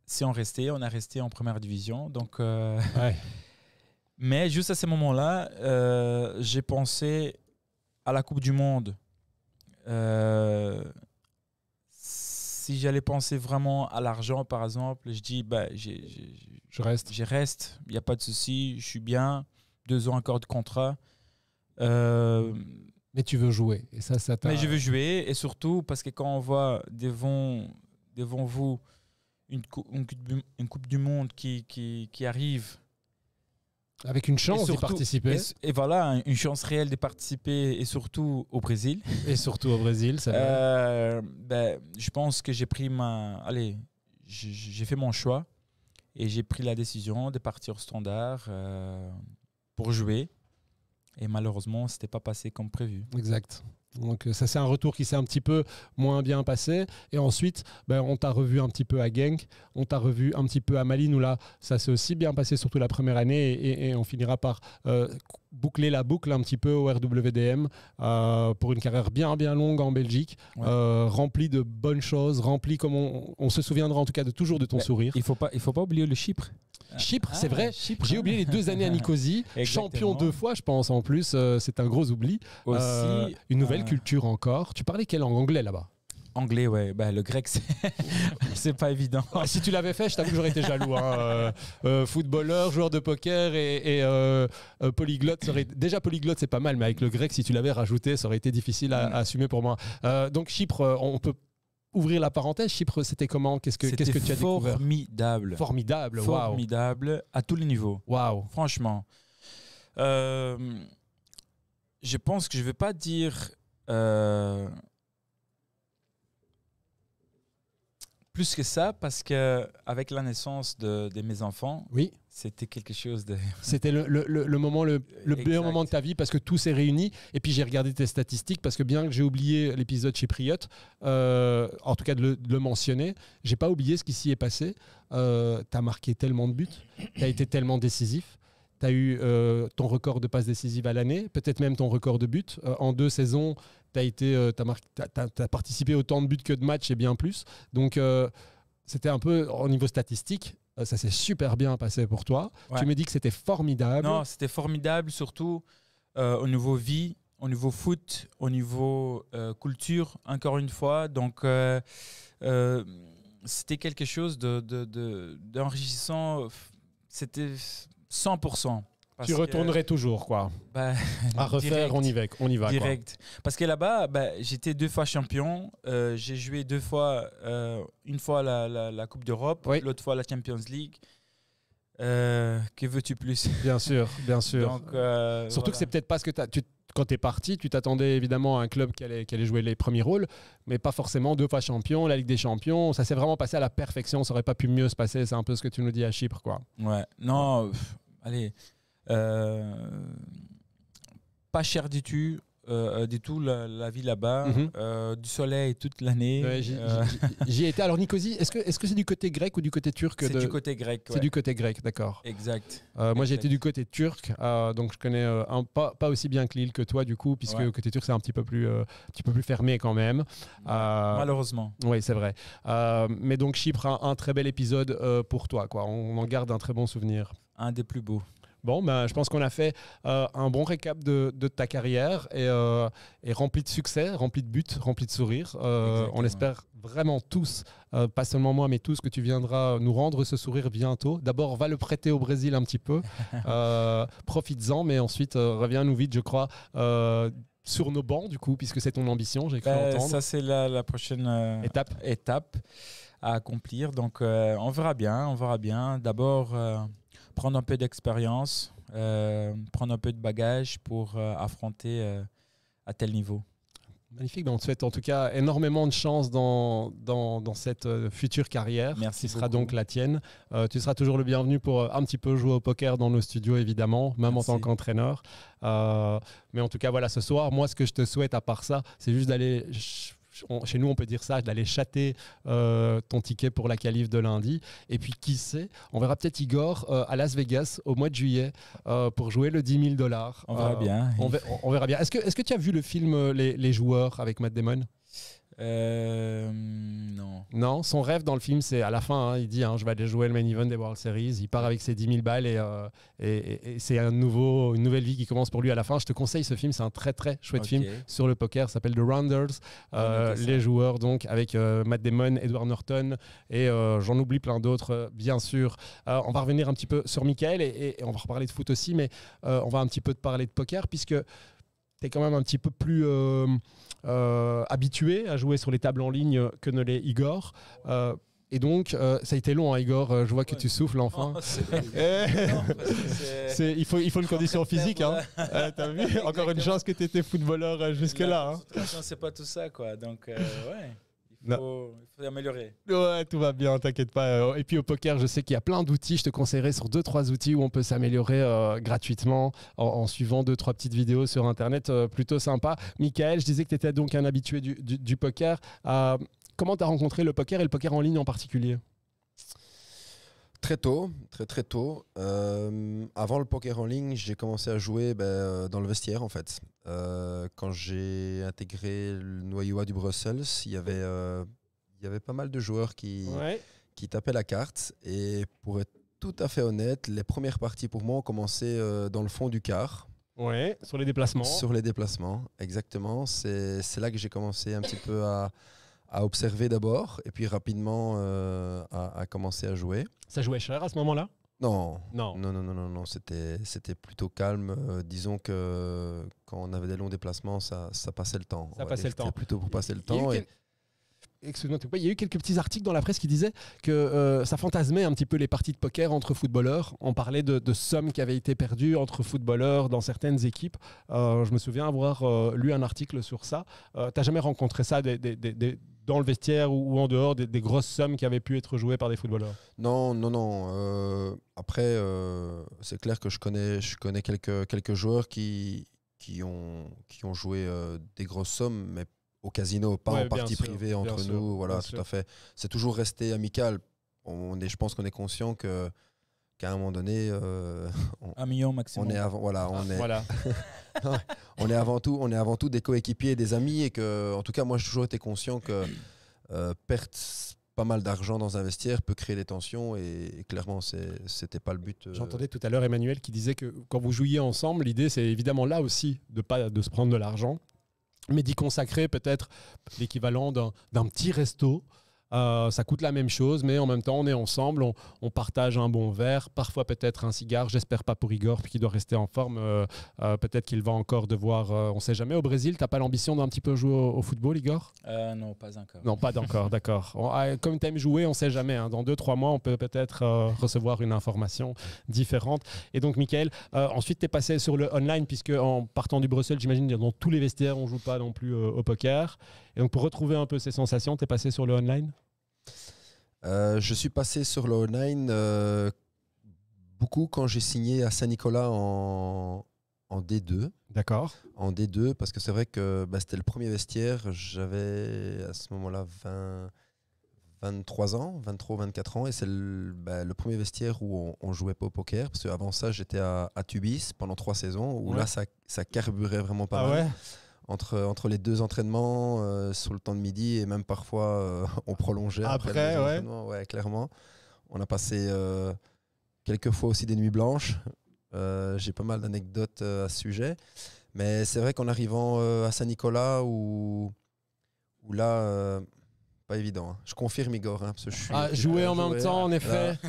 si on restait, on a resté en première division. Donc, euh, mais juste à ce moment-là, euh, j'ai pensé à la Coupe du Monde. Euh, si j'allais penser vraiment à l'argent, par exemple, je dis, bah, je reste. Je reste, il n'y a pas de souci, je suis bien, deux ans encore de contrat. mais tu veux jouer, et ça, ça Mais je veux jouer, et surtout parce que quand on voit devant, devant vous une, Coupe du Monde qui, qui, arrive. Avec une chance de participer. Et, voilà, une chance réelle de participer, et surtout au Brésil. Et surtout au Brésil, ça euh, ben, Je pense que j'ai pris ma. Allez, j'ai fait mon choix et j'ai pris la décision de partir au standard euh, pour jouer. Et malheureusement, ce n'était pas passé comme prévu. Exact. Donc euh, ça c'est un retour qui s'est un petit peu moins bien passé. Et ensuite, ben, on t'a revu un petit peu à Genk, on t'a revu un petit peu à Malines où là ça s'est aussi bien passé, surtout la première année. Et, on finira par euh, boucler la boucle un petit peu au RWDM euh, pour une carrière bien bien longue en Belgique, remplie de bonnes choses, remplie comme on, se souviendra en tout cas de toujours de ton sourire. Il faut il faut pas oublier le Chypre. Chypre, ah c'est vrai. J'ai oublié les deux années à Nicosie. Champion deux fois, je pense. En plus, euh, c'est un gros oubli. Euh, Aussi, une nouvelle euh, culture encore. Tu parlais quelle langue anglais là-bas Anglais, ouais. Bah, le grec, c'est pas évident. Ah, si tu l'avais fait, je t'avoue j'aurais été jaloux. Hein. footballeur, joueur de poker et, polyglotte. Serait... Déjà, polyglotte, c'est pas mal, mais avec le grec, si tu l'avais rajouté, ça aurait été difficile à, mm. assumer pour moi. donc, Chypre, on peut ouvrir la parenthèse, Chypre, c'était comment Qu'est-ce que, quest que tu as découvert Formidable. Formidable, waouh. Formidable à tous les niveaux. Waouh. Franchement. Euh, je pense que je ne vais pas dire. Euh, plus que ça, parce que avec la naissance de mes enfants, oui. C'était quelque chose de. C'était le, le, moment, le, meilleur moment de ta vie parce que tout s'est réuni. Et puis j'ai regardé tes statistiques parce que bien que j'ai oublié l'épisode chez Priot euh, en tout cas de le, de mentionner, j'ai pas oublié ce qui s'y est passé. Euh, tu as marqué tellement de buts, tu as été tellement décisif. Tu as eu euh, ton record de passes décisives à l'année, peut-être même ton record de buts. Euh, en deux saisons, tu as, as, as, participé autant de buts que de matchs et bien plus. Donc c'était un peu, au niveau statistique, euh, ça s'est super bien passé pour toi. Tu me dis que c'était formidable. Non, c'était formidable, surtout euh, au niveau vie, au niveau foot, au niveau euh, culture, encore une fois. Donc, c'était quelque chose d'enrichissant. De, c'était 100% tu retournerais toujours, quoi. Bah, à refaire, on y va. On y va direct. Parce que là-bas, bah, j'étais deux fois champion. Euh, j'ai joué deux fois, euh, une fois la, Coupe d'Europe, l'autre fois la Champions League. Euh, que veux-tu plus Bien sûr, bien sûr. Donc, Surtout que c'est peut-être pas ce que as, tu quand tu es parti, tu t'attendais évidemment à un club qui allait, jouer les premiers rôles, mais pas forcément deux fois champion, la Ligue des Champions. Ça s'est vraiment passé à la perfection. Ça aurait pas pu mieux se passer. C'est un peu ce que tu nous dis à Chypre, quoi. Ouais. Non. allez, euh, pas cher du tout. Euh, euh, du tout la, vie là-bas, mhm. du soleil toute l'année. J'y étais. Alors Nicosie, est-ce que est-ce que c'est du côté grec ou du côté turc C'est du côté grec. C'est du côté grec, d'accord. Exact. moi j'ai été du côté turc, donc je connais pas, aussi bien que l'île que toi du coup, puisque le côté turc c'est un petit peu plus tu petit plus fermé quand même. Malheureusement. Oui c'est vrai. mais donc Chypre un, un très bel épisode pour toi quoi. on en garde un très bon souvenir. Un des plus beaux. Bon, ben, je pense qu'on a fait euh, un bon récap de, ta carrière euh, et, rempli de succès, rempli de buts, rempli de sourires. Euh, on espère vraiment tous, pas seulement moi, mais tous, que tu viendras nous rendre ce sourire bientôt. D'abord, va le prêter au Brésil un petit peu. Profites-en, mais ensuite, reviens-nous vite, je crois sur nos bancs, du coup, puisque c'est ton ambition, j'ai cru ben, entendre. Ça, c'est la, prochaine étape. étape à accomplir. Donc, on verra bien, on verra bien. D'abord, prendre un peu d'expérience, euh, prendre un peu de bagage pour euh, affronter euh, à tel niveau. Magnifique, on te souhaite en tout cas énormément de chance dans, dans, cette future carrière Merci qui sera donc la tienne. tu seras toujours le bienvenu pour un petit peu jouer au poker dans nos studios évidemment, même en tant qu'entraîneur. mais en tout cas voilà, ce soir, moi ce que je te souhaite à part ça, c'est juste d'aller chez nous, on peut dire ça, d'aller chater euh, ton ticket pour la calife de lundi. Et puis, qui sait, on verra peut-être Igor euh, à Las Vegas au mois de juillet euh, pour jouer le 10 000 dollars. On verra bien. On, verra bien. Est-ce que, tu as vu le film les Joueurs avec Matt Damon euh, non. Non, son rêve dans le film, c'est à la fin, hein, il dit hein, Je vais aller jouer le main event des World Series. Il part avec ses 10 000 balles euh, et, c'est un nouveau, une nouvelle vie qui commence pour lui à la fin. Je te conseille ce film, c'est un très très chouette film sur le poker. s'appelle The Rounders. Ah, euh, les joueurs, donc, avec Matt Damon, Edward Norton et j'en oublie plein d'autres, bien sûr. on va revenir un petit peu sur Michael et, on va reparler de foot aussi, mais on va un petit peu te parler de poker puisque quand même un petit peu plus euh, euh, habitué à jouer sur les tables en ligne que ne l'est Igor. Euh, et donc, ça a été long, hein, Igor. je vois que tu souffles enfin. Eh. il, faut, il faut une condition physique. Hein. vu Encore une chance que tu étais footballeur jusque-là. Hein. C'est pas tout ça, quoi. Donc, ouais. Il faut, améliorer. Ouais, tout va bien, t'inquiète pas. Euh, et puis au poker, je sais qu'il y a plein d'outils. Je te conseillerais sur deux, trois outils où on peut s'améliorer euh, gratuitement en, suivant deux, trois petites vidéos sur Internet. Euh, plutôt sympa. Michael, je disais que tu étais donc un habitué du, poker. comment tu as rencontré le poker et le poker en ligne en particulier Très tôt, très très tôt. Euh, avant le poker en ligne, j'ai commencé à jouer ben, euh, dans le vestiaire en fait. Euh, quand j'ai intégré le noyau du Brussels, il y avait, y avait pas mal de joueurs qui, qui tapaient la carte. Et pour être tout à fait honnête, les premières parties pour moi ont commencé dans le fond du quart. Ouais, sur les déplacements. Sur les déplacements, exactement. C'est là que j'ai commencé un petit peu à à observer d'abord et puis rapidement euh, à, à, commencer à jouer. Ça jouait cher à ce moment-là non. non, non, non, non, non, c'était, c'était plutôt calme. Euh, disons que quand on avait des longs déplacements, ça, ça passait le temps. Ça passait le temps. Plutôt pour passer le temps. Et... Excuse-moi, il y a eu quelques petits articles dans la presse qui disaient que euh, ça fantasmait un petit peu les parties de poker entre footballeurs. On parlait de, sommes qui avaient été perdues entre footballeurs dans certaines équipes. Euh, je me souviens avoir lu un article sur ça. T'as jamais rencontré ça des, dans le vestiaire ou, en dehors des, grosses sommes qui avaient pu être jouées par des footballeurs Non, non, non. Euh, après, euh, c'est clair que je connais, je connais quelques, quelques joueurs qui, qui, ont, qui ont joué euh, des grosses sommes, mais au casino, pas en partie privée entre nous. voilà, tout à fait. C'est toujours resté amical. On est, je pense qu'on est conscient que qu'à un moment donné, euh, on, On est avant, voilà, on est, on est avant tout, on est avant tout des coéquipiers, des amis, et que, en tout cas, moi, j'ai toujours été conscient que euh, perdre pas mal d'argent dans un vestiaire peut créer des tensions, et, clairement, clairement, c'était pas le but. Euh. J'entendais tout à l'heure Emmanuel qui disait que quand vous jouiez ensemble, l'idée, c'est évidemment là aussi de pas de se prendre de l'argent, mais d'y consacrer peut-être l'équivalent d'un petit resto euh, ça coûte la même chose, mais en même temps, on est ensemble, on, partage un bon verre, parfois peut-être un cigare. J'espère pas pour Igor, puisqu'il doit rester en forme. Euh, euh, peut-être qu'il va encore devoir, on sait jamais. Au Brésil, t'as pas l'ambition d'un petit peu jouer au, football, Igor Non, pas encore. Non, pas encore, d'accord. Ah, comme t'aimes jouer, on sait jamais. Hein. Dans deux, trois mois, on peut peut-être recevoir une information différente. Et donc, Michael, ensuite, t'es passé sur le online, puisque en partant du Bruxelles, j'imagine, dans tous les vestiaires, on joue pas non plus au poker. Et donc, pour retrouver un peu ces sensations, t'es passé sur le online euh, je suis passé sur le 9 euh, beaucoup quand j'ai signé à Saint-Nicolas en, en D2. D'accord. En D2, parce que c'est vrai que bah, c'était le premier vestiaire. J'avais à ce moment-là 23 ans, 23 24 ans, et c'est le, bah, le, premier vestiaire où on, jouait pas au poker, parce qu'avant ça, j'étais à, Tubis pendant trois saisons, où là, ça, ça carburait vraiment pas ah mal. Ouais entre, entre les deux entraînements, euh, sur le temps de midi, et même parfois euh, on prolongeait. Après, ouais. clairement. On a passé euh, quelques fois aussi des nuits blanches. J'ai pas mal d'anecdotes à ce sujet. Mais c'est vrai qu'en arrivant à Saint-Nicolas, où, ou là, pas évident. Hein. Je confirme Igor, hein, parce que ah, jouer en même temps, en hein. effet.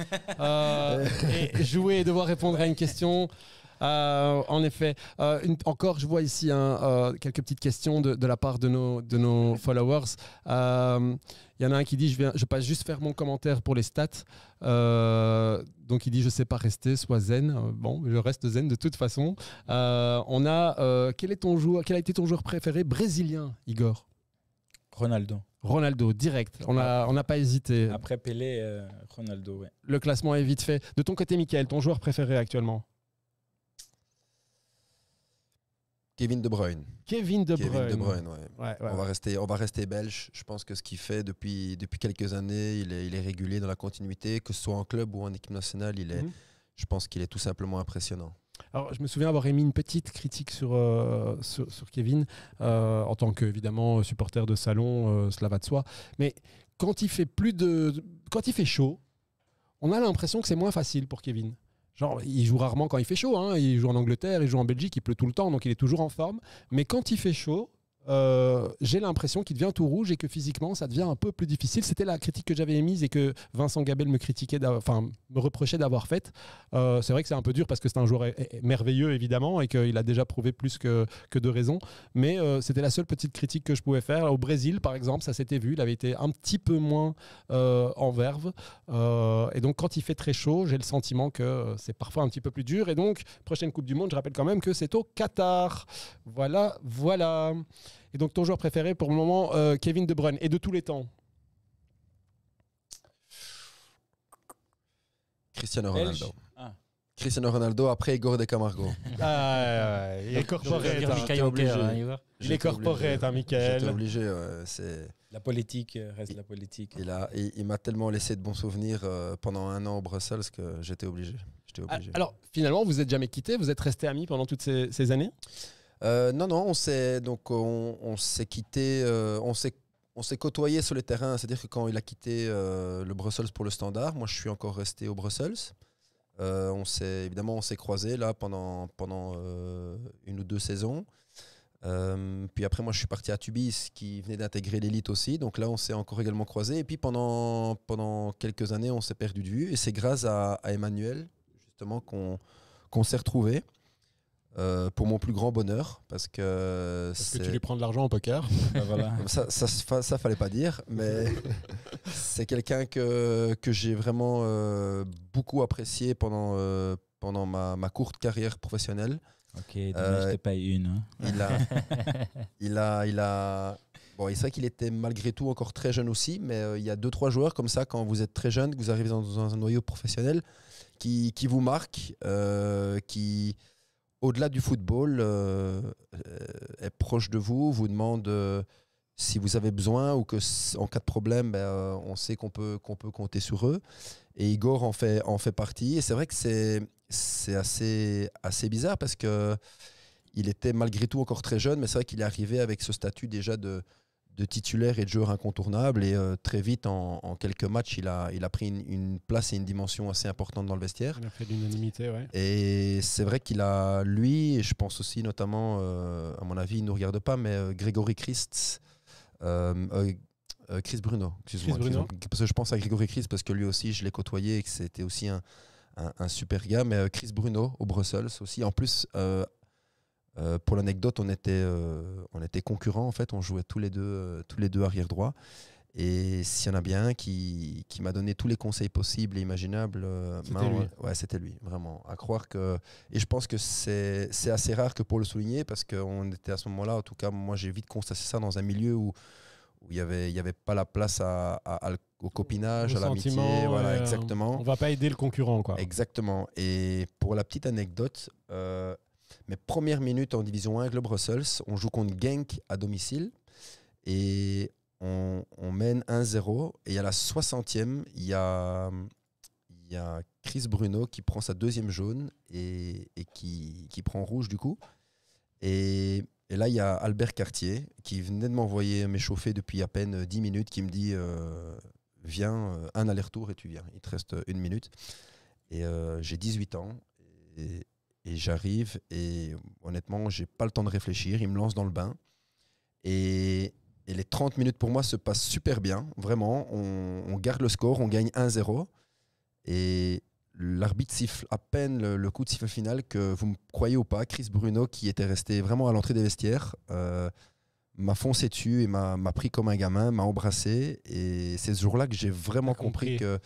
jouer et devoir répondre à une question. Euh, en effet, euh, encore, je vois ici hein, euh, quelques petites questions de, la part de nos, followers. Il y en a un qui dit je, passe juste faire mon commentaire pour les stats. donc il dit je sais pas rester, sois zen. Bon, je reste zen de toute façon. on a quel est ton joueur, quel a été ton joueur préféré brésilien, Igor Ronaldo. Ronaldo, direct. On n'a ah. pas hésité. Après Pelé, Ronaldo, Le classement est vite fait. De ton côté, Michael, ton joueur préféré actuellement Kevin De Bruyne. Kevin De Bruyne. on, va rester, on va rester belge. Je pense que ce qu'il fait depuis, depuis quelques années, il est, il régulier dans la continuité, que ce soit en club ou en équipe nationale, il est, mhm. je pense qu'il est tout simplement impressionnant. Alors, je me souviens avoir émis une petite critique sur, euh, sur, Kevin, euh, en tant qu'évidemment supporter de salon, euh, cela va de soi. Mais quand il fait plus de. Quand il fait chaud, on a l'impression que c'est moins facile pour Kevin. Genre, il joue rarement quand il fait chaud. Hein. Il joue en Angleterre, il joue en Belgique, il pleut tout le temps, donc il est toujours en forme. Mais quand il fait chaud, euh, j'ai l'impression qu'il devient tout rouge et que physiquement ça devient un peu plus difficile. C'était la critique que j'avais émise et que Vincent Gabel me critiquait, enfin me reprochait d'avoir faite. Euh, c'est vrai que c'est un peu dur parce que c'est un joueur merveilleux évidemment et qu'il a déjà prouvé plus que, que de raison. Mais euh, c'était la seule petite critique que je pouvais faire. Au Brésil par exemple, ça s'était vu, il avait été un petit peu moins en verve. et donc quand il fait très chaud, j'ai le sentiment que c'est parfois un petit peu plus dur. Et donc prochaine Coupe du Monde, je rappelle quand même que c'est au Qatar. Voilà, voilà. Et donc, ton joueur préféré pour le moment, euh, Kevin De Bruyne, et de tous les temps Cristiano Ronaldo. Ah. Cristiano Ronaldo après Igor De Camargo. Ah, ouais, Il est corporate. Il hein. Michael. J'étais obligé. c'est... La politique euh, reste la politique. Il, a, il, m'a tellement laissé de bons souvenirs euh, pendant un an au Bruxelles que j'étais ah, obligé. Alors, finalement, vous n'êtes jamais quitté Vous êtes resté ami pendant toutes ces années euh, non, non, on s'est donc on, s'est quitté, euh, on s'est on s'est côtoyé sur les terrains, c'est-à-dire que quand il a quitté euh, le Brussels pour le Standard, moi je suis encore resté au Brussels. on s'est évidemment on s'est croisé là pendant pendant une ou deux saisons. puis après moi je suis parti à Tubis qui venait d'intégrer l'élite aussi, donc là on s'est encore également croisé. Et puis pendant pendant quelques années on s'est perdu de vue et c'est grâce à, à Emmanuel justement qu'on qu'on s'est retrouvé. Euh, pour mon plus grand bonheur, parce que. que tu lui prends de l'argent au poker. Bah, voilà. ça, ça, ça, fallait pas dire, mais c'est quelqu'un que, que j'ai vraiment euh, beaucoup apprécié pendant, euh, pendant ma, ma, courte carrière professionnelle. Ok, dommage, je pas une. Hein. Il, a, il a, il a, Bon, c'est vrai qu'il était malgré tout encore très jeune aussi, mais il y a deux trois joueurs comme ça quand vous êtes très jeune, que vous arrivez dans, un noyau professionnel, qui, qui vous marque, qui au-delà du football, euh, euh, est proche de vous, vous demande euh, si vous avez besoin ou que en cas de problème, ben, on sait qu'on peut, qu'on peut compter sur eux. Et Igor en fait, en fait partie. Et c'est vrai que c'est, assez, assez bizarre parce que il était malgré tout encore très jeune, mais c'est vrai qu'il est arrivé avec ce statut déjà de, de titulaire et de joueur incontournable. Et euh, très vite, en, quelques matchs, il a, il a pris une, place et une dimension assez importante dans le vestiaire. Il a fait l'unanimité, ouais. Et c'est vrai qu'il a, lui, et je pense aussi notamment, euh, à mon avis, il ne nous regarde pas, mais euh, Grégory Christ. Chris Bruno, excuse-moi. Parce que je pense à Grégory Christ parce que lui aussi, je l'ai côtoyé et que c'était aussi un, un, super gars. Mais Chris Bruno au Brussels aussi. En plus, euh, pour l'anecdote, on était, euh, on était concurrents en fait, on jouait tous les deux, euh, tous les deux arrière droit. Et s'il y en a bien un qui, qui m'a donné tous les conseils possibles et imaginables, c'était lui. Ouais, c'était lui, vraiment. À croire que. Et je pense que c'est, c'est assez rare que pour le souligner, parce qu'on était à ce moment-là, en tout cas, moi j'ai vite constaté ça dans un milieu où il n'y avait, y avait pas la place à, au copinage, à l'amitié. Voilà, exactement. On va pas aider le concurrent. Quoi. Exactement. Et pour la petite anecdote, mes premières minutes en Division 1 avec le Brussels, on joue contre Genk à domicile et on, mène 1-0. Et à la 60e, il y a, Chris Bruno qui prend sa deuxième jaune et, qui, prend rouge du coup. Et, là, il y a Albert Cartier qui venait de m'envoyer m'échauffer depuis à peine 10 minutes qui me dit euh, Viens, euh, un aller-retour et tu viens. Il te reste une minute. Et euh, j'ai 18 ans. Et, et j'arrive et honnêtement, j'ai pas le temps de réfléchir. Il me lance dans le bain. Et, les 30 minutes pour moi se passent super bien. Vraiment, on, garde le score, on gagne 1-0. Et l'arbitre siffle à peine le, coup de siffle final que vous me croyez ou pas, Chris Bruno, qui était resté vraiment à l'entrée des vestiaires, euh, m'a foncé dessus et m'a pris comme un gamin, m'a embrassé. Et c'est ce jour-là que j'ai vraiment compris. que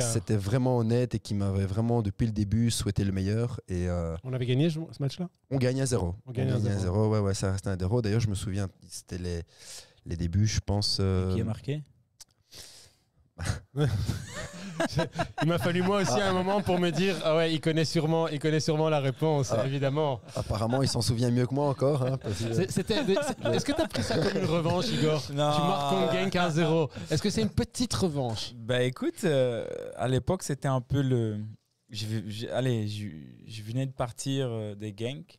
c'était vraiment honnête et qu'il m'avait vraiment, depuis le début, souhaité le meilleur. Et, euh, on avait gagné ce match-là On gagnait à zéro. On, à zéro. Ouais, ouais, ça restait un zéro. D'ailleurs, je me souviens, c'était les, les débuts, je pense. Euh, qui a marqué il m'a fallu moi aussi un moment pour me dire ah ouais il connaît sûrement il connaît sûrement la réponse ah. évidemment apparemment il s'en souvient mieux que moi encore hein, est-ce que tu pris ça comme une revanche Igor tu marques ton gank 15-0 est-ce que c'est une petite revanche bah écoute euh, à l'époque c'était un peu le je, allez je, venais de partir euh, des ganks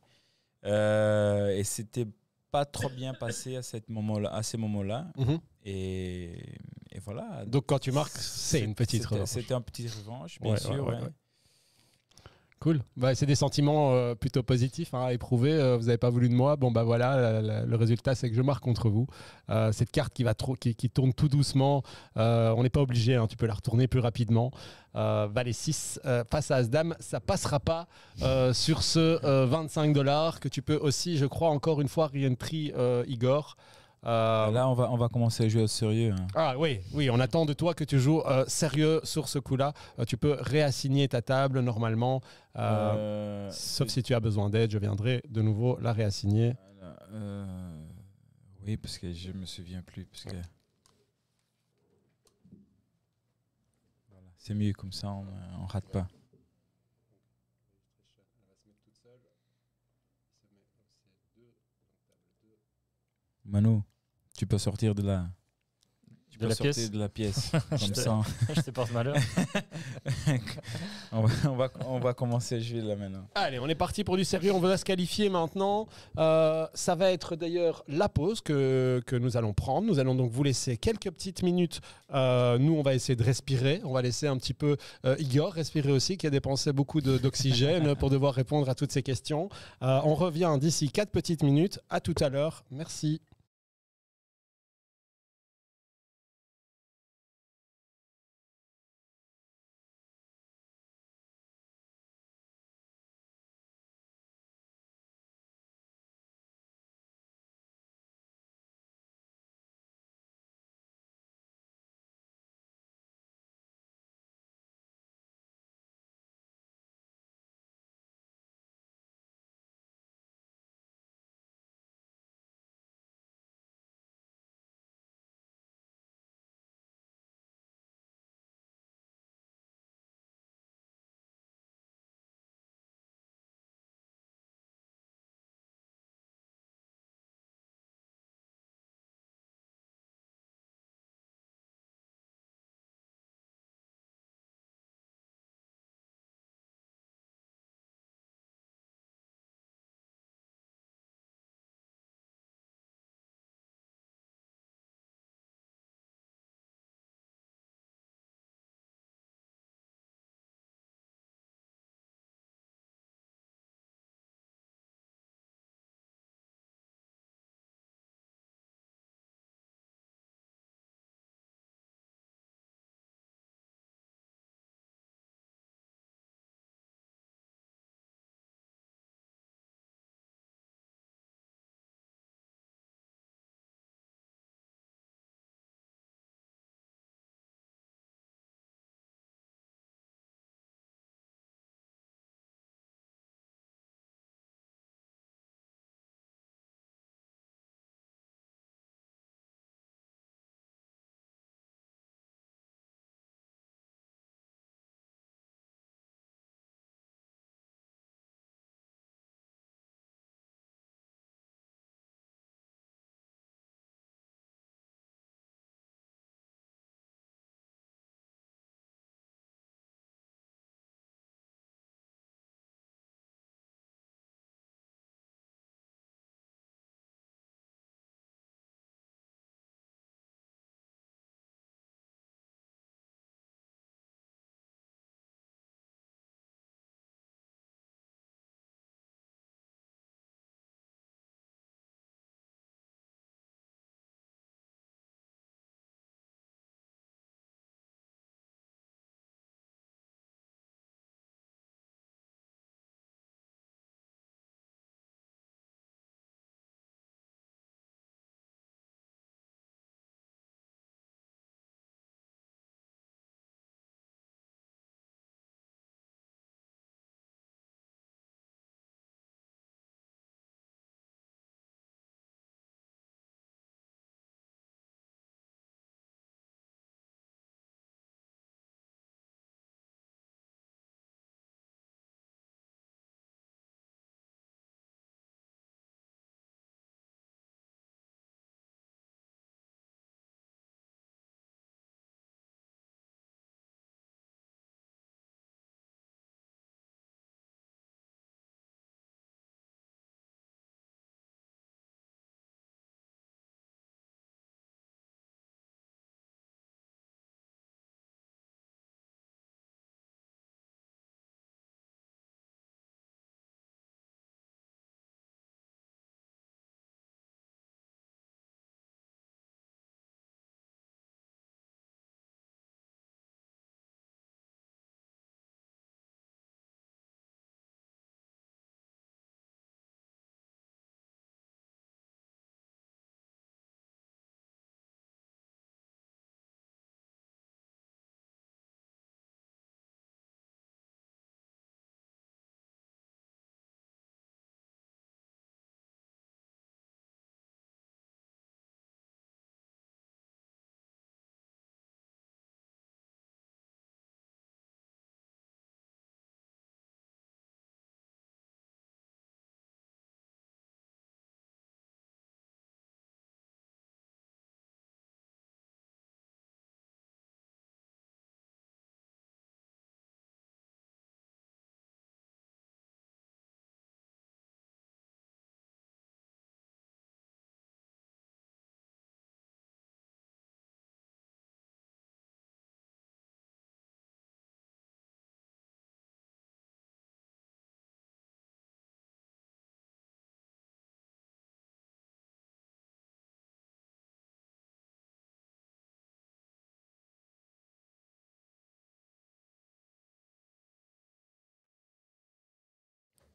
euh, et c'était pas trop bien passé à, cette moment -là, à ces moments-là. Mhm. Et, voilà. Donc quand tu marques, c'est une petite revanche. C'était un petit revanche, bien sûr. Cool. Bah, c'est des sentiments euh, plutôt positifs hein, à éprouver. Euh, vous n'avez pas voulu de moi. Bon, bah voilà, le résultat, c'est que je marque contre vous. Euh, cette carte qui, va qui, tourne tout doucement, on n'est pas obligé. Hein, tu peux la retourner plus rapidement. Valet 6 face à Asdam, ça passera pas sur ce 25 dollars que tu peux aussi, je crois, encore une fois, re Igor. Euh, là, on va, on va commencer à jouer au sérieux. Hein. Ah oui, oui, on attend de toi que tu joues euh, sérieux sur ce coup-là. Euh, tu peux réassigner ta table normalement, sauf si tu as besoin d'aide, je viendrai de nouveau la réassigner. oui, parce que je me souviens plus, c'est mieux comme ça, on, on rate pas. Mano, tu peux sortir de la, de la pièce. de la je, te, sais je ce malheur. on, va, on, va, on, va, commencer Jules là maintenant. Allez, on est parti pour du sérieux. On va se qualifier maintenant. Euh, ça va être d'ailleurs la pause que, que, nous allons prendre. Nous allons donc vous laisser quelques petites minutes. Euh, nous, on va essayer de respirer. On va laisser un petit peu euh, Igor respirer aussi, qui a dépensé beaucoup d'oxygène pour devoir répondre à toutes ces questions. on revient d'ici quatre petites minutes. À tout à l'heure. Merci.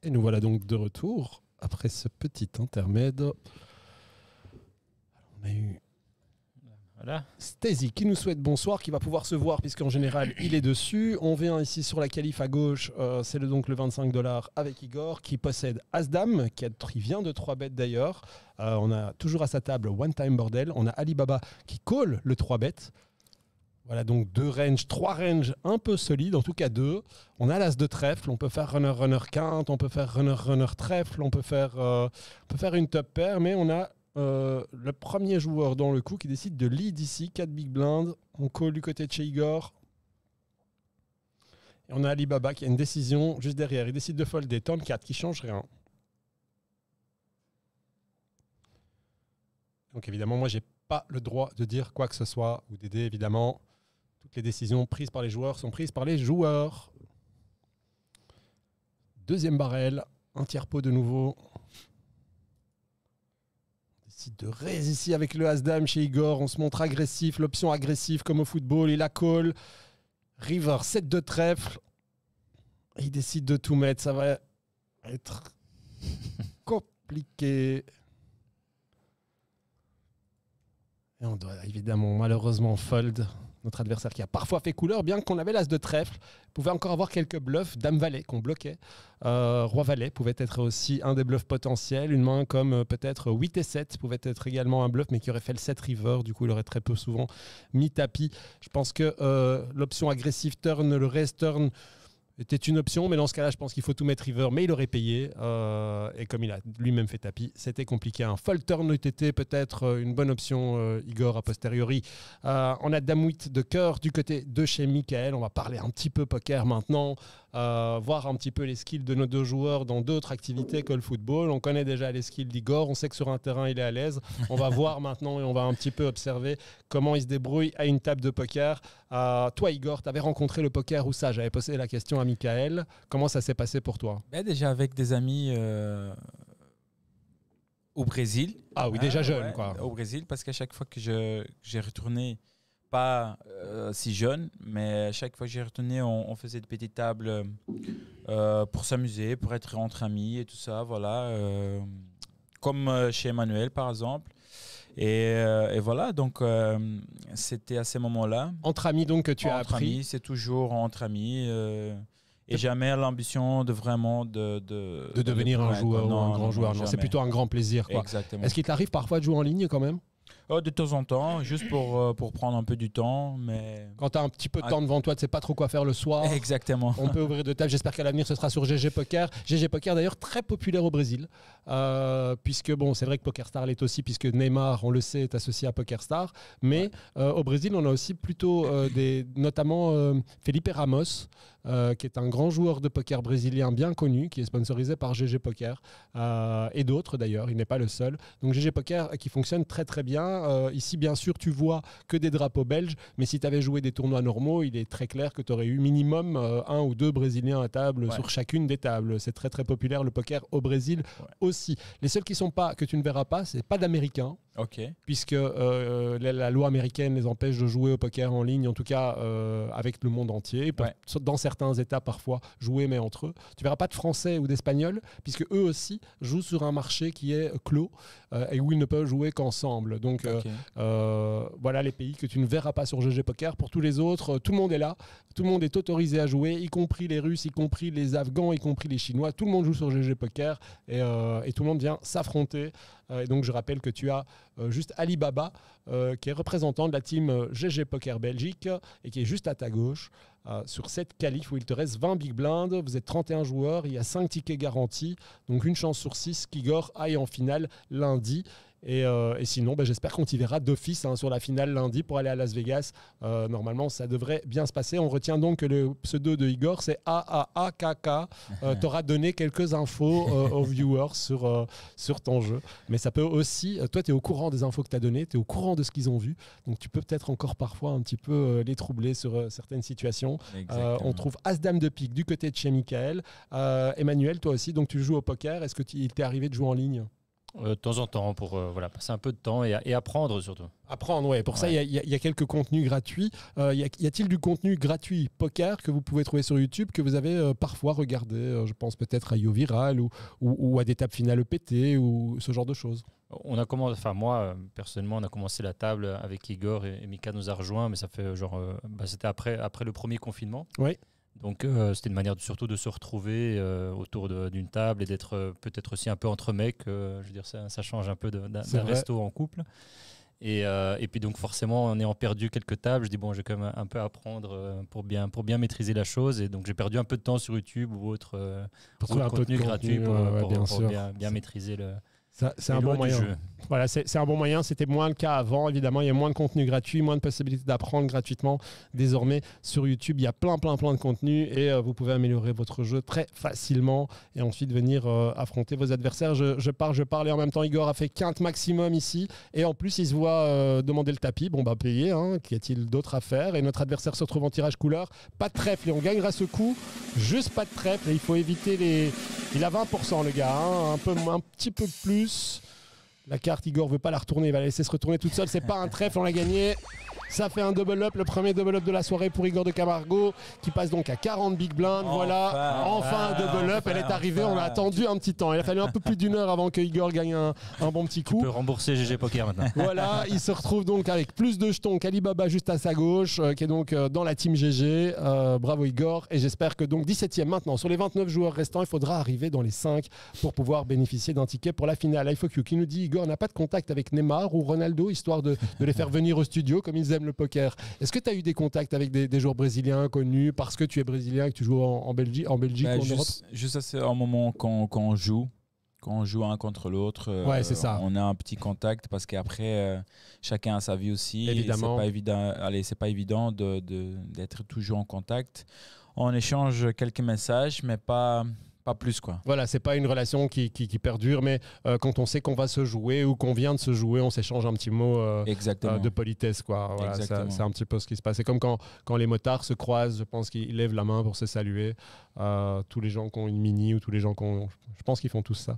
Et nous voilà donc de retour après ce petit intermède. on a eu voilà. qui nous souhaite bonsoir, qui va pouvoir se voir puisqu'en général il est dessus. On vient ici sur la calife à gauche, euh, c'est donc le 25 dollars avec Igor qui possède Asdam, qui, vient de 3 bêtes d'ailleurs. Euh, on a toujours à sa table One Time Bordel. On a Alibaba qui colle le 3 bêtes. Voilà donc deux ranges, trois ranges un peu solides, en tout cas deux. On a l'as de trèfle, on peut faire runner-runner quinte, on peut faire runner-runner trèfle, on peut faire, euh, peut faire une top paire, mais on a euh, le premier joueur dans le coup qui décide de lead ici, 4 big blinds, on call du côté de chez Igor. Et on a Alibaba qui a une décision juste derrière, il décide de folder, turn 4 qui change rien. Donc évidemment moi j'ai pas le droit de dire quoi que ce soit ou d'aider évidemment les décisions prises par les joueurs sont prises par les joueurs. Deuxième barrel, un tiers pot de nouveau. On décide de raise ici avec le hasdam chez Igor. On se montre agressif, l'option agressive comme au football. Il la call. River, 7 de trèfle. Il décide de tout mettre. Ça va être compliqué. Et on doit évidemment malheureusement fold. Notre adversaire qui a parfois fait couleur, bien qu'on avait l'as de trèfle, pouvait encore avoir quelques bluffs. Dame Valet qu'on bloquait. Euh, Roi Valet pouvait être aussi un des bluffs potentiels. Une main comme euh, peut-être 8 euh, et 7 pouvait être également un bluff, mais qui aurait fait le 7 river. Du coup, il aurait très peu souvent mis tapis. Je pense que l'option agressive turn, le reste turn, était une option, mais dans ce cas-là, je pense qu'il faut tout mettre River, mais il aurait payé. Euh, et comme il a lui-même fait tapis, c'était compliqué. Un fall turn peut-être euh, une bonne option, euh, Igor, a posteriori. on a Damwit de cœur du côté de chez Michael. On va parler un petit peu poker maintenant. Euh, voir un petit peu les skills de nos deux joueurs dans d'autres activités que le football. On connaît déjà les skills d'Igor, on sait que sur un terrain il est à l'aise. On va voir maintenant et on va un petit peu observer comment il se débrouille à une table de poker. Euh, toi Igor, tu avais rencontré le poker ou ça J'avais posé la question à Michael. Comment ça s'est passé pour toi ben, Déjà avec des amis euh, au Brésil. Ah oui, déjà ah, jeune quoi. Au Brésil parce qu'à chaque fois que j'ai retourné pas euh, si jeune, mais chaque fois que j'y retournais, on, faisait des petites tables euh, euh, pour s'amuser, pour être entre amis et tout ça, voilà. comme chez Emmanuel, par exemple. Et, et voilà, donc c'était à ces moments-là. Entre amis, donc, que tu as appris. Entre amis, c'est toujours entre amis. et jamais l'ambition de vraiment de... De, devenir un joueur ou un grand joueur. C'est plutôt un grand plaisir. Quoi. Exactement. Est-ce qu'il t'arrive parfois de jouer en ligne quand même Oh, de temps en temps, juste pour, euh, pour prendre un peu du temps. mais Quand tu as un petit peu de ah. temps devant toi, tu sais pas trop quoi faire le soir. Exactement. On peut ouvrir de tables. J'espère qu'à l'avenir, ce sera sur GG Poker. GG Poker, d'ailleurs, très populaire au Brésil. Euh, puisque, bon, c'est vrai que Poker Star l'est aussi, puisque Neymar, on le sait, est associé à Poker Star. Mais euh, au Brésil, on a aussi plutôt des. notamment Felipe Ramos. Euh, qui est un grand joueur de poker brésilien bien connu, qui est sponsorisé par GG Poker euh, et d'autres d'ailleurs. Il n'est pas le seul. Donc GG Poker euh, qui fonctionne très très bien. ici, bien sûr, tu vois que des drapeaux belges, mais si tu avais joué des tournois normaux, il est très clair que tu aurais eu minimum un ou deux Brésiliens à table sur chacune des tables. C'est très très populaire le poker au Brésil aussi. Les seuls qui sont pas que tu ne verras pas, c'est pas d'Américains. Puisque la, loi américaine les empêche de jouer au poker en ligne, en tout cas avec le monde entier, dans certains Certains États parfois jouer, mais entre eux. Tu verras pas de Français ou d'Espagnols, puisque eux aussi jouent sur un marché qui est clos euh, et où ils ne peuvent jouer qu'ensemble. Donc euh, euh, voilà les pays que tu ne verras pas sur GG Poker. Pour tous les autres, tout le monde est là, tout le monde est autorisé à jouer, y compris les Russes, y compris les Afghans, y compris les Chinois. Tout le monde joue sur GG Poker et, et tout le monde vient s'affronter. et donc je rappelle que tu as juste Alibaba, qui est représentant de la team GG Poker Belgique et qui est juste à ta gauche. Euh, sur cette qualif où il te reste 20 big blind vous êtes 31 joueurs, il y a 5 tickets garantis, donc une chance sur 6 qu'Igor aille en finale lundi. Euh, et, sinon, ben, j'espère qu'on t'y verra d'office hein, sur la finale lundi pour aller à Las Vegas. Euh, normalement, ça devrait bien se passer. On retient donc que le pseudo de Igor, c'est AAAKK. tu euh, T'auras donné quelques infos aux viewers sur, sur ton jeu. Mais ça peut aussi, toi, tu es au courant des infos que tu as données, tu es au courant de ce qu'ils ont vu. Donc, tu peux peut-être encore parfois un petit peu les troubler sur certaines situations. on trouve Asdame de pique du côté de chez Michael. Emmanuel, toi aussi, donc tu joues au poker. Est-ce qu'il t'est arrivé de jouer en ligne euh, de temps en temps pour euh, voilà, passer un peu de temps et, apprendre surtout. Apprendre, ouais. Pour ça, il y, a quelques contenus gratuits. Euh, y a-t-il du contenu gratuit poker que vous pouvez trouver sur YouTube que vous avez parfois regardé Je pense peut-être à Yo Viral ou, à des tables finales EPT ou ce genre de choses. On a commencé, enfin moi personnellement, on a commencé la table avec Igor et, Mika nous a rejoints, mais ça fait genre, bah, c'était après, après le premier confinement. Oui. Donc euh, c'était une manière surtout de se retrouver euh, autour d'une table et d'être euh, peut-être aussi un peu entre mecs. je veux dire, ça, change un peu d'un resto en couple. Et, et, puis donc forcément, en ayant perdu quelques tables, je dis bon, j'ai quand même un peu à apprendre pour bien, pour bien maîtriser la chose. Et donc j'ai perdu un peu de temps sur YouTube ou autre, contenu gratuit pour, bien maîtriser le, c'est un, bon moyen. Voilà, c'est un bon moyen. C'était moins le cas avant, évidemment. Il y a moins de contenu gratuit, moins de possibilités d'apprendre gratuitement. Désormais, sur YouTube, il y a plein, plein, plein de contenu et euh, vous pouvez améliorer votre jeu très facilement et ensuite venir euh, affronter vos adversaires. Je, je pars, je parle et en même temps, Igor a fait quinte maximum ici et en plus, il se voit euh, demander le tapis. Bon, bah, payer. Hein. Qu'y a-t-il d'autre à faire Et notre adversaire se retrouve en tirage couleur. Pas de trèfle et on gagnera ce coup. Juste pas de trèfle et il faut éviter les. Il a 20% le gars, hein. un, peu, un petit peu plus. La carte, Igor veut pas la retourner, il va la laisser se retourner toute seule. C'est pas un trèfle, on l'a gagné. Ça fait un double up, le premier double up de la soirée pour Igor de Camargo qui passe donc à 40 big blind voilà, enfin, un double up. Elle est arrivée, on a attendu un petit temps. Il a fallu un peu plus d'une heure avant que Igor gagne un, bon petit coup. il rembourser GG Poker maintenant. Voilà, il se retrouve donc avec plus de jetons qu'Alibaba juste à sa gauche, euh, qui est donc euh, dans la team GG. Euh, bravo Igor. Et j'espère que donc 17e maintenant. Sur les 29 joueurs restants, il faudra arriver dans les 5 pour pouvoir bénéficier d'un ticket pour la finale. IFOQ qui nous dit Igor n'a pas de contact avec Neymar ou Ronaldo, histoire de, les faire venir au studio comme ils le poker. Est-ce que tu as eu des contacts avec des, joueurs brésiliens connus parce que tu es brésilien et que tu joues en, Belgique, en Belgique bah, ou en juste, Europe Juste à un moment quand, quand, on joue. Quand on joue un contre l'autre, euh, ouais, c'est ça. on a un petit contact parce qu'après, euh, chacun a sa vie aussi. Évidemment. C'est pas évident, allez, c'est pas évident d'être de, toujours en contact. On échange quelques messages, mais pas, pas plus, quoi. Voilà, c'est pas une relation qui, qui, perdure, mais euh, quand on sait qu'on va se jouer ou qu'on vient de se jouer, on s'échange un petit mot euh, euh, de politesse, quoi. Voilà, c'est un petit peu ce qui se passe. C'est comme quand, quand les motards se croisent, je pense qu'ils lèvent la main pour se saluer tous les gens qui ont une mini ou tous les gens qui ont. Je pense qu'ils font tous ça,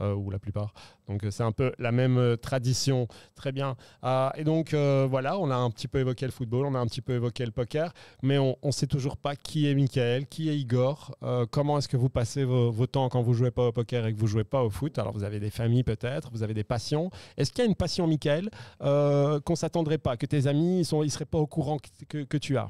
euh, ou la plupart. Donc euh, c'est un peu la même euh, tradition. Très bien. Ah, et donc voilà, on a un petit peu évoqué le football, on a un petit peu évoqué le poker, mais on ne sait toujours pas qui est Michael, qui est Igor, comment est-ce que vous passez vos, temps quand vous jouez pas au poker et que vous jouez pas au foot. Alors vous avez des familles peut-être, vous avez des passions. Est-ce qu'il y a une passion, Michael, qu'on s'attendrait pas, que tes amis ils seraient pas au courant que tu as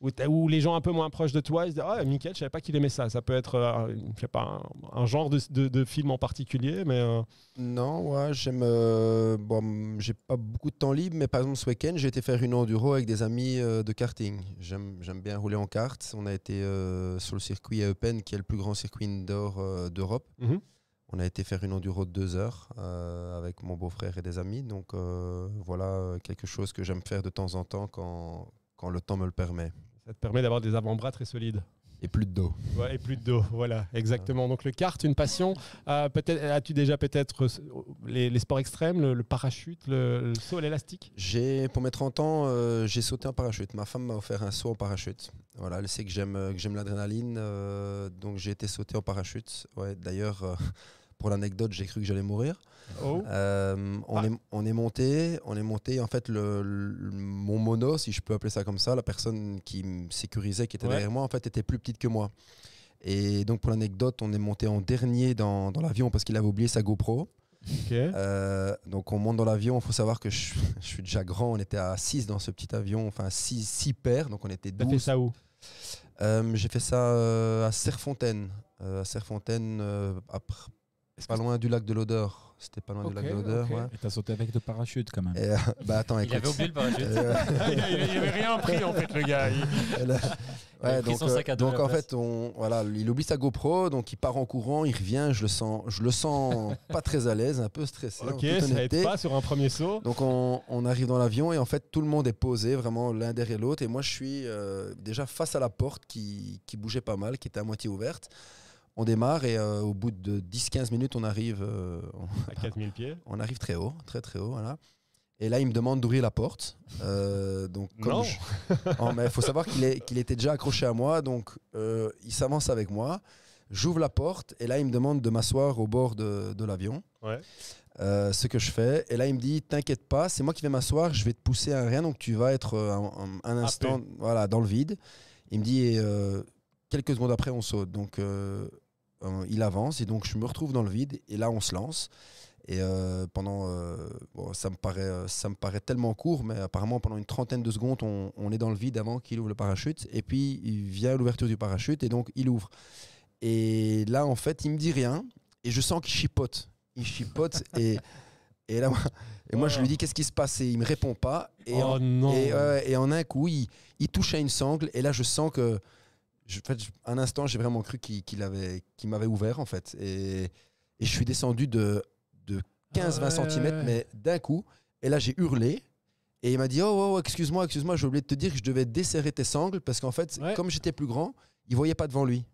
ou, les gens un peu moins proches de toi, ils se disent Ah, Michael, je savais pas qu'il aimait ça. Ça peut être, euh, pas, un, genre de, film en particulier, mais. Euh. Non, j'aime. Euh, bon, j'ai pas beaucoup de temps libre, mais par exemple, ce week-end, j'ai été faire une enduro avec des amis de karting. J'aime, bien rouler en kart. On a été sur le circuit à Eupen, qui est le plus grand circuit indoor d'Europe. Mm-hmm. On a été faire une enduro de deux heures avec mon beau-frère et des amis. Donc voilà quelque chose que j'aime faire de temps en temps quand, quand le temps me le permet. Ça te permet d'avoir des avant-bras très solides. Et plus de dos. et plus de dos, voilà, exactement. Donc le kart, une passion. Euh, as-tu déjà peut-être euh, les, sports extrêmes, le, parachute, le, saut à l'élastique J'ai, pour mettre en euh, temps, j'ai sauté en parachute. Ma femme m'a offert un saut en parachute. Voilà, elle sait que j'aime, que j'aime l'adrénaline, donc j'ai été sauté en parachute. Ouais, d'ailleurs, pour l'anecdote, j'ai cru que j'allais mourir. Oh. Euh, on, ah. est, on, est, monté, on est monté. En fait, mon mono, si je peux appeler ça comme ça, la personne qui me sécurisait, qui était derrière moi, en fait, était plus petite que moi. Et donc, pour l'anecdote, on est monté en dernier dans, l'avion parce qu'il avait oublié sa GoPro. Euh, donc on monte dans l'avion, il faut savoir que je, suis déjà grand, on était à 6 dans ce petit avion, enfin 6, 6 paires, donc on était 12. T'as fait ça où euh, J'ai fait ça à Serrefontaine, à Serrefontaine, à pas loin du lac de l'odeur. C'était pas loin du lac de l'odeur. Et t'as sauté avec le parachute quand même. Euh, bah attends, Il avait oublié le parachute. Euh, il, avait rien pris en fait, le gars. Il... Ouais, donc, donc en fait, on, voilà, il oublie sa GoPro, donc il part en courant, il revient, je le sens, je le sens pas très à l'aise, un peu stressé. Ok, ça aide pas sur un premier saut. Donc on, arrive dans l'avion et en fait tout le monde est posé, vraiment l'un derrière l'autre, et moi je suis euh, déjà face à la porte qui, qui bougeait pas mal, qui était à moitié ouverte on démarre et euh, au bout de 10-15 minutes, on arrive. Euh, à 4000 pieds On arrive très haut, très très haut, voilà. Et là, il me demande d'ouvrir la porte. Euh, donc, non. Oh, mais il faut savoir qu'il était déjà accroché à moi, donc il s'avance avec moi. J'ouvre la porte et là, il me demande de m'asseoir au bord de, l'avion. ce que je fais. Et là, il me dit T'inquiète pas, c'est moi qui vais m'asseoir, je vais te pousser à rien, donc tu vas être un, instant voilà, dans le vide. Il me dit Quelques secondes après, on saute. Donc, euh, il avance et donc je me retrouve dans le vide et là on se lance. Et euh, pendant, euh, ça, me paraît, ça me paraît tellement court, mais apparemment pendant une trentaine de secondes, on, est dans le vide avant qu'il ouvre le parachute. Et puis il vient l'ouverture du parachute et donc il ouvre. Et là, en fait, il me dit rien et je sens qu'il chipote. Il chipote et. Et là, moi, et moi je lui dis qu'est-ce qui se passe et il me répond pas. Et, oh en, non. Et, en un coup, il, touche à une sangle et là, je sens que en fait, un instant, j'ai vraiment cru qu'il avait, m'avait ouvert, en fait. Et, je suis descendu de, de 15-20 ah cm, mais d'un coup. Et là, j'ai hurlé. Et il m'a dit oh, oh, oh, excuse-moi, excuse-moi, j'ai oublié de te dire que je devais desserrer tes sangles parce qu'en fait, comme j'étais plus grand, il voyait pas devant lui.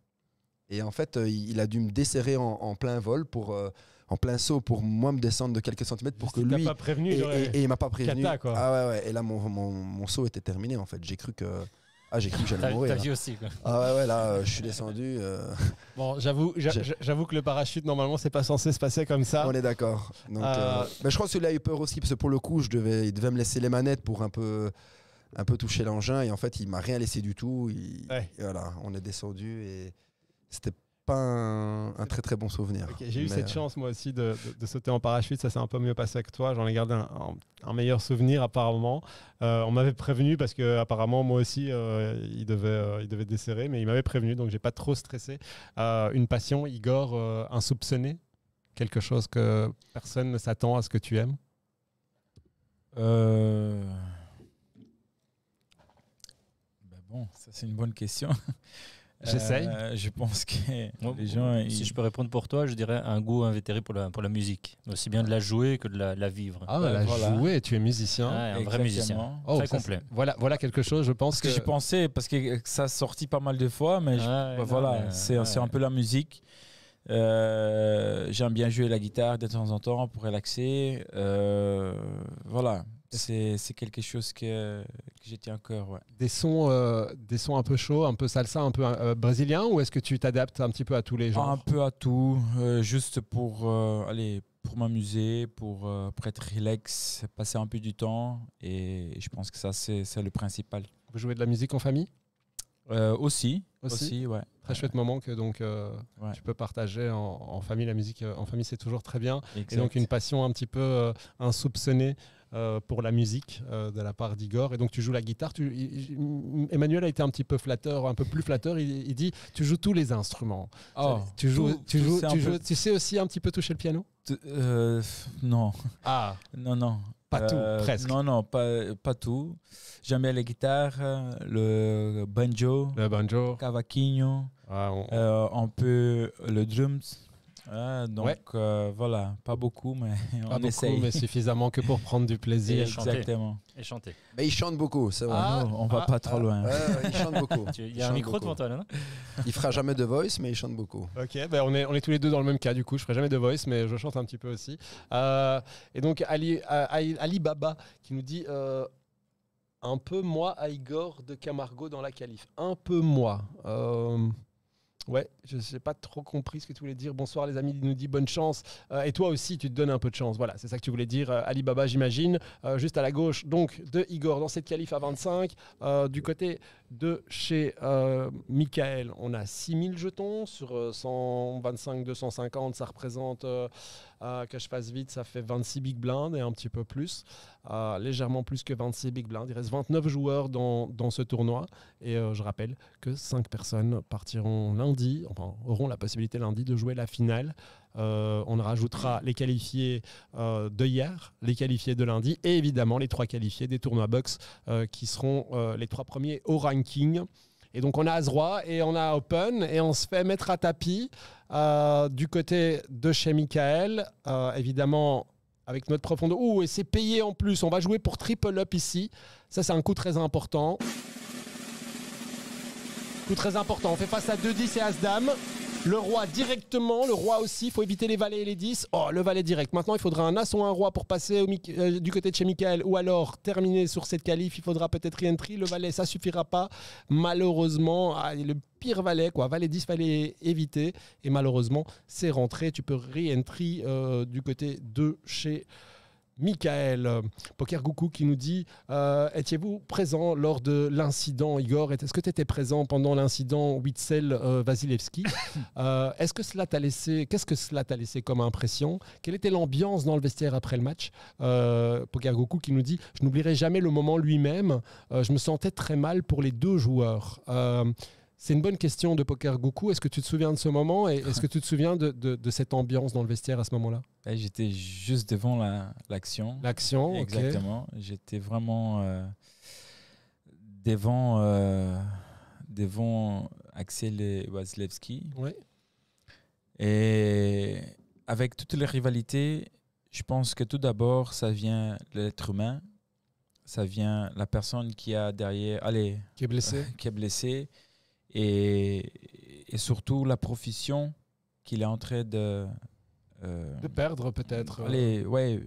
Et en fait, euh, il a dû me desserrer en, plein vol, pour, euh, en plein saut, pour moi me descendre de quelques centimètres pour que lui. prévenu, et, il m'a pas prévenu. Ah ouais, ouais. Et là, mon saut était terminé en fait. J'ai cru que. Ah, j'ai cru que j'allais mourir. T'as vu aussi. Quoi. Ah ouais, ouais, là, euh, je suis descendu. Euh. Bon, j'avoue, j'avoue que le parachute, normalement, c'est pas censé se passer comme ça. On est d'accord. Euh, mais je crois que celui-là a eu peur aussi parce que pour le coup, je devais, il devait me laisser les manettes pour un peu, un peu toucher l'engin et en fait, il m'a rien laissé du tout. et voilà, on est descendu et c'était pas un, très très bon souvenir. j'ai eu cette euh, chance moi aussi de, sauter en parachute, ça s'est un peu mieux passé que toi, j'en ai gardé un, meilleur souvenir apparemment. Euh, on m'avait prévenu parce que apparemment moi aussi euh, il, devait, il devait desserrer, mais il m'avait prévenu donc j'ai pas trop stressé. une passion, Igor, insoupçonnée quelque chose que personne ne s'attend à ce que tu aimes bah Bon, ça c'est une bonne question. J'essaye. Euh, je pense que les gens. Si je peux répondre pour toi, je dirais un goût invétéré pour la, pour la musique. Aussi bien de la jouer que de la, vivre. Ah, bah, la jouer, tu es musicien. un vrai musicien. Oh, Très complet. Voilà, voilà quelque chose, je pense. que, j'ai pensé parce que ça sortit sorti pas mal de fois, mais ah bah, voilà, c'est un peu la musique. Euh, j'aime bien jouer la guitare de temps en temps pour relaxer. Euh, voilà. C'est quelque chose que, que j'ai à cœur. Des, sons, euh, des sons un peu chauds, un peu salsa, un peu euh, brésilien, ou est-ce que tu t'adaptes un petit peu à tous les genres Un peu à tout, euh, juste pour aller pour m'amuser, pour, être relax, passer un peu du temps. Et je pense que ça, c'est le principal. Vous jouez de la musique en famille aussi, aussi, ouais. Très chouette moment que donc tu peux partager en, famille. La musique en famille, c'est toujours très bien. C'est donc une passion un petit peu insoupçonnée euh, pour la musique euh, de la part d'Igor. Et donc tu joues la guitare. Emmanuel a été un petit peu flatteur, un peu plus flatteur. Il, dit tu joues tous les instruments. Ah, tu joues, tu, joues, tu, sais aussi un petit peu toucher le piano euh, Non. Ah. Non, non. Pas tout, presque. Non, non, pas, pas tout. J'aime bien les guitares, le banjo, le banjo, cavaquinho, ah, on... on le drums. Ah, donc euh, voilà, pas beaucoup, mais on pas Beaucoup, mais suffisamment que pour prendre du plaisir. Et Exactement. Et chanter. Mais il chante beaucoup, c'est vrai. Ah, ah on va ah, pas trop loin. il chante beaucoup. Il y a un micro devant toi, Il fera jamais de voice, mais il chante beaucoup. Ok, bah, on, est, tous les deux dans le même cas, du coup. Je ferai jamais de voice, mais je chante un petit peu aussi. Euh, et donc, euh, Ali, Baba qui nous dit un peu moi Igor de Camargo dans la calife. Un peu moi. Ouais, je n'ai pas trop compris ce que tu voulais dire. Bonsoir les amis, il nous dit bonne chance. Euh, et toi aussi, tu te donnes un peu de chance. Voilà, c'est ça que tu voulais dire. Euh, Alibaba, j'imagine. Euh, juste à la gauche, donc, de Igor dans cette calife à 25. du côté de chez euh, Michael, on a 6000 jetons sur 125, euh, 250. Ça représente, euh, que je fasse vite, ça fait 26 big blind et un petit peu plus. légèrement plus que 26 big blind. Il reste 29 joueurs dans, dans ce tournoi. Et je rappelle que 5 personnes partiront lundi, auront la possibilité lundi de jouer la finale. Euh, on rajoutera les qualifiés euh, de hier, les qualifiés de lundi et évidemment les trois qualifiés des tournois box euh, qui seront les trois premiers au ranking. Et donc on a As-Roi et on a Open et on se fait mettre à tapis du côté de chez Michael. évidemment, avec notre profonde. Ouh, et c'est payé en plus. On va jouer pour triple up ici. Ça, c'est un coup très important. Coup très important. On fait face à 2-10 et As-Dame. Le roi directement, le roi aussi, il faut éviter les valets et les 10. Oh, le valet direct. Maintenant, il faudra un as ou un roi pour passer euh, du côté de chez Michael ou alors terminer sur cette qualif. Il faudra peut-être re-entry. Le valet, ça suffira pas. Malheureusement, ah, le pire valet, quoi. Valet 10, fallait éviter. Et malheureusement, c'est rentré. Tu peux re-entry euh, du côté de chez Michael euh, Poker qui nous dit euh, Étiez-vous présent lors de l'incident, Igor Est-ce que tu étais présent pendant l'incident Witzel-Vasilevski euh, Est-ce que cela t'a laissé Qu'est-ce que cela t'a laissé comme impression Quelle était l'ambiance dans le vestiaire après le match euh, Poker qui nous dit Je n'oublierai jamais le moment lui-même. je me sentais très mal pour les deux joueurs. C'est une bonne question de Poker Goku. Est-ce que tu te souviens de ce moment et est-ce que tu te souviens de, cette ambiance dans le vestiaire à ce moment-là eh, J'étais juste devant l'action. l'action, exactement. J'étais vraiment euh, devant, euh, devant Axel Wazlewski. Et avec toutes les rivalités, je pense que tout d'abord, ça vient l'être humain. Ça vient la personne qui a derrière, allez, qui est blessé qui est blessée, et, surtout la profession qu'il est en train de. Euh, de perdre peut-être. Ouais,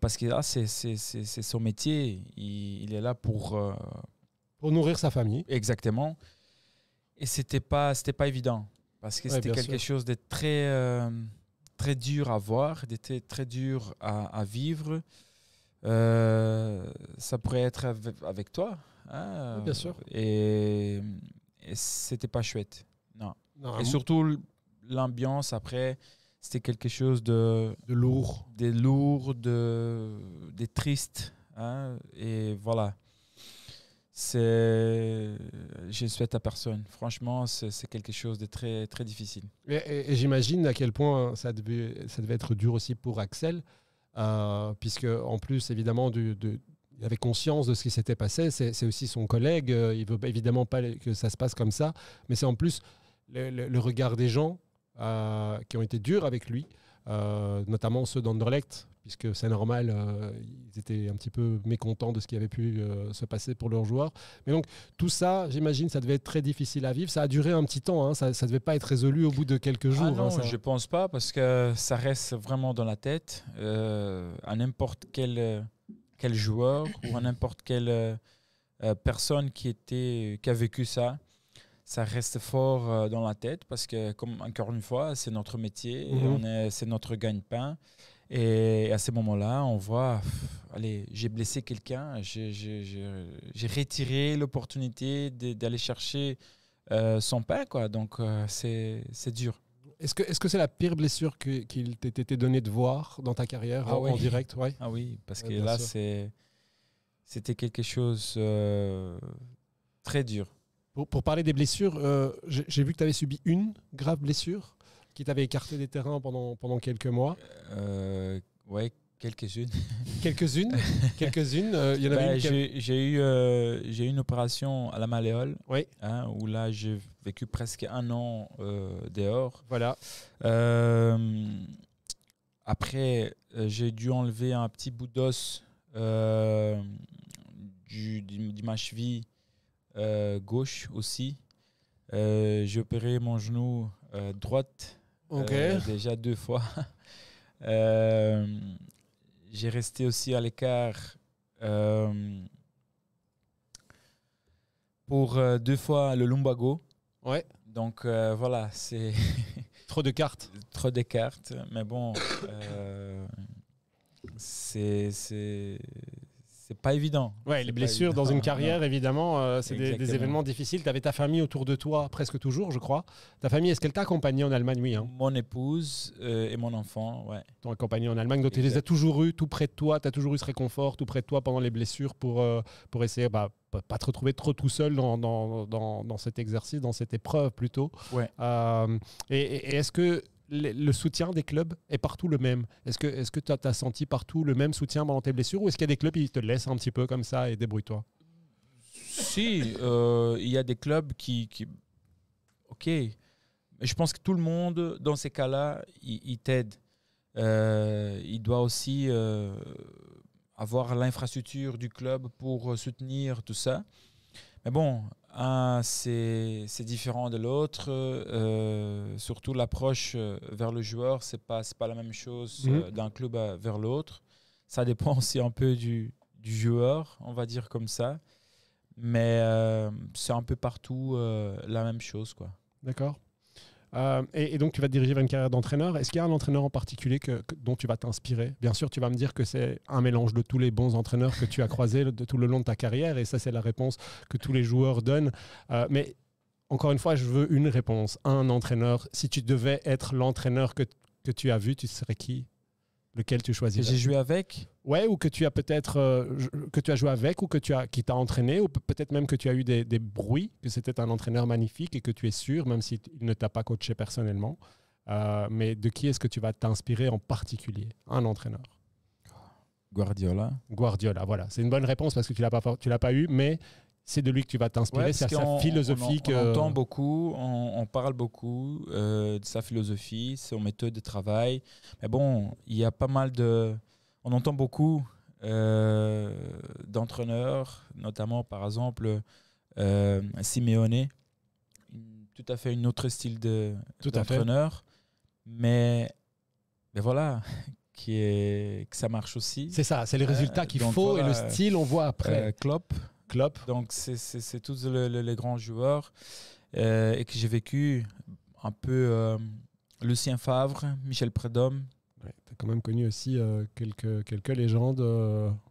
parce que là, c'est son métier. Il, il, est là pour. Euh, pour nourrir sa famille. Exactement. Et c'était pas, pas évident. Parce que c'était quelque chose de très, euh, très dur à voir, de très, dur à, vivre. ça pourrait être avec, toi. Hein. bien sûr. Et c'était pas chouette. Non. et surtout, l'ambiance après, c'était quelque chose de. De lourd. Des lourds, de, des tristes. Hein, et voilà. C'est. Je ne souhaite à personne. Franchement, c'est quelque chose de très, très difficile. Et, j'imagine à quel point ça devait, ça devait être dur aussi pour Axel. Euh, puisque en plus évidemment du, avait conscience de ce qui s'était passé. C'est aussi son collègue. Euh, il veut évidemment pas que ça se passe comme ça. Mais c'est en plus le, regard des gens euh, qui ont été durs avec lui, euh, notamment ceux d'Anderlecht, puisque c'est normal, ils étaient un petit peu mécontents de ce qui avait pu se passer pour leurs joueurs. Mais donc tout ça, j'imagine, ça devait être très difficile à vivre. Ça a duré un petit temps, hein. ça ne devait pas être résolu au bout de quelques ah jours. Hein, non, je ne pense pas, parce que ça reste vraiment dans la tête. à n'importe quel quel joueur ou à n'importe quelle euh, euh, personne qui, était, qui a vécu ça, ça reste fort euh, dans la tête parce que, comme encore une fois, c'est notre métier, mhm. c'est notre gagne-pain. Et à ces moments-là, on voit, allez, j'ai blessé quelqu'un, j'ai retiré l'opportunité d'aller chercher son pain, quoi. Donc, c'est dur. Est-ce que c'est la pire blessure qu'il t'ait été donné de voir dans ta carrière ah en, direct ouais. Ah oui, parce que là, c'était quelque chose de euh, très dur. Pour, parler des blessures, euh, j'ai vu que tu avais subi une grave blessure qui t'avait écarté des terrains pendant, pendant quelques mois. Euh, ouais, Quelques-unes. Quelques-unes Quelques-unes J'ai eu, une opération à la Maléole, oui. Hein, où là j'ai vécu presque un an euh, dehors. Voilà. Euh, après, euh, j'ai dû enlever un petit bout d'os du, de ma cheville gauche aussi. j'ai opéré mon genou droite déjà deux fois. j'ai resté aussi à l'écart euh, pour euh, deux fois le lumbago. Ouais. Donc euh, voilà, c'est. Trop de cartes. Trop de cartes, mais bon, c'est pas évident. Ouais, les blessures dans une carrière, évidemment, euh, c'est des, événements difficiles. Tu avais ta famille autour de toi presque toujours, je crois. Ta famille, est-ce qu'elle t'a accompagné en Allemagne Oui. Hein. mon épouse euh, et mon enfant, ouais. T'ont accompagné en Allemagne, donc tu les as toujours eu tout près de toi, tu as toujours eu ce réconfort tout près de toi pendant les blessures pour, essayer euh, pour essayer. Bah, pas te retrouver trop tout seul dans, dans, dans, dans, cet exercice, dans cette épreuve plutôt. Ouais. et, et est-ce que le, soutien des clubs est partout le même Est-ce que tu est as, senti partout le même soutien pendant tes blessures ou est-ce qu'il y a des clubs qui te laissent un petit peu comme ça et débrouille-toi Si, euh, il y a des clubs qui, qui... Ok. Je pense que tout le monde, dans ces cas-là, il, t'aide. Euh, il doit aussi euh, avoir l'infrastructure du club pour soutenir tout ça. Mais bon, un, c'est différent de l'autre. Euh, surtout l'approche euh, vers le joueur, c'est pas, pas la même chose euh, mhm. d'un club vers l'autre. Ça dépend aussi un peu du, joueur, on va dire comme ça. Mais c'est un peu partout la même chose. quoi. D'accord. Euh, et, donc, tu vas te diriger vers une carrière d'entraîneur. Est-ce qu'il y a un entraîneur en particulier dont tu vas t'inspirer Bien sûr, tu vas me dire que c'est un mélange de tous les bons entraîneurs que tu as croisés tout le long de ta carrière, et ça, c'est la réponse que tous les joueurs donnent. Euh, mais encore une fois, je veux une réponse, un entraîneur. Si tu devais être l'entraîneur que tu as vu, tu serais qui lequel tu choisis. j'ai joué avec Ouais, ou que tu as peut-être euh, que tu as joué avec, ou que tu as qui t'a entraîné, ou peut-être même que tu as eu des, bruits, que c'était un entraîneur magnifique et que tu es sûr, même s'il ne t'a pas coaché personnellement. Euh, mais de qui est-ce que tu vas t'inspirer en particulier Un entraîneur. Guardiola. Guardiola, voilà. C'est une bonne réponse parce que tu l'as pas, tu l'as pas eu, mais c'est de lui que tu vas t'inspirer, c'est sa philosophie. On, on, entend beaucoup, on, parle beaucoup euh, de sa philosophie, son méthode de travail. Mais bon, il y a pas mal de. On entend beaucoup euh, d'entraîneurs, notamment par exemple euh, Simeone, tout à fait une autre style d'entraîneur. mais, mais voilà, qui est, que ça marche aussi. C'est ça, c'est les euh, résultats qu'il faut et le style, on voit après. Klopp donc, c'est tous les grands joueurs euh, et que j'ai vécu un peu euh, Lucien Favre, Michel Prédhomme. tu as quand même connu aussi euh, quelques, quelques légendes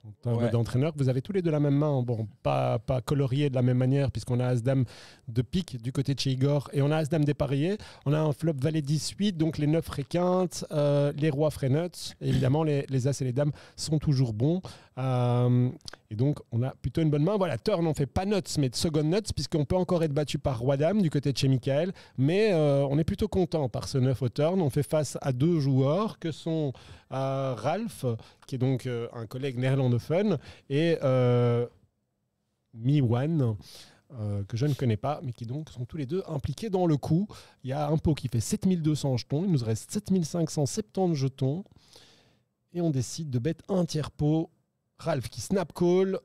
en termes Vous avez tous les deux la même main, hein. bon, pas, pas coloriée de la même manière, puisqu'on a As-Dame de pique du côté de chez Igor, et on a As-Dame dépareillé. On a un flop valet 18, donc les 9 fréquentes, euh, les rois freinuts. Évidemment, les, les, As et les Dames sont toujours bons. Euh, et donc, on a plutôt une bonne main. Voilà, turn, on fait pas nuts, mais de second nuts, puisqu'on peut encore être battu par Roi-Dame du côté de chez Michael. Mais euh, on est plutôt content par ce 9 au turn. On fait face à deux joueurs que sont à Ralph, qui est donc euh, un collègue néerlandophone, et euh, Miwan. Euh, que je ne connais pas, mais qui donc sont tous les deux impliqués dans le coup. Il y a un pot qui fait 7200 jetons, il nous reste 7570 jetons, et on décide de bet un tiers pot. Ralph qui snap call,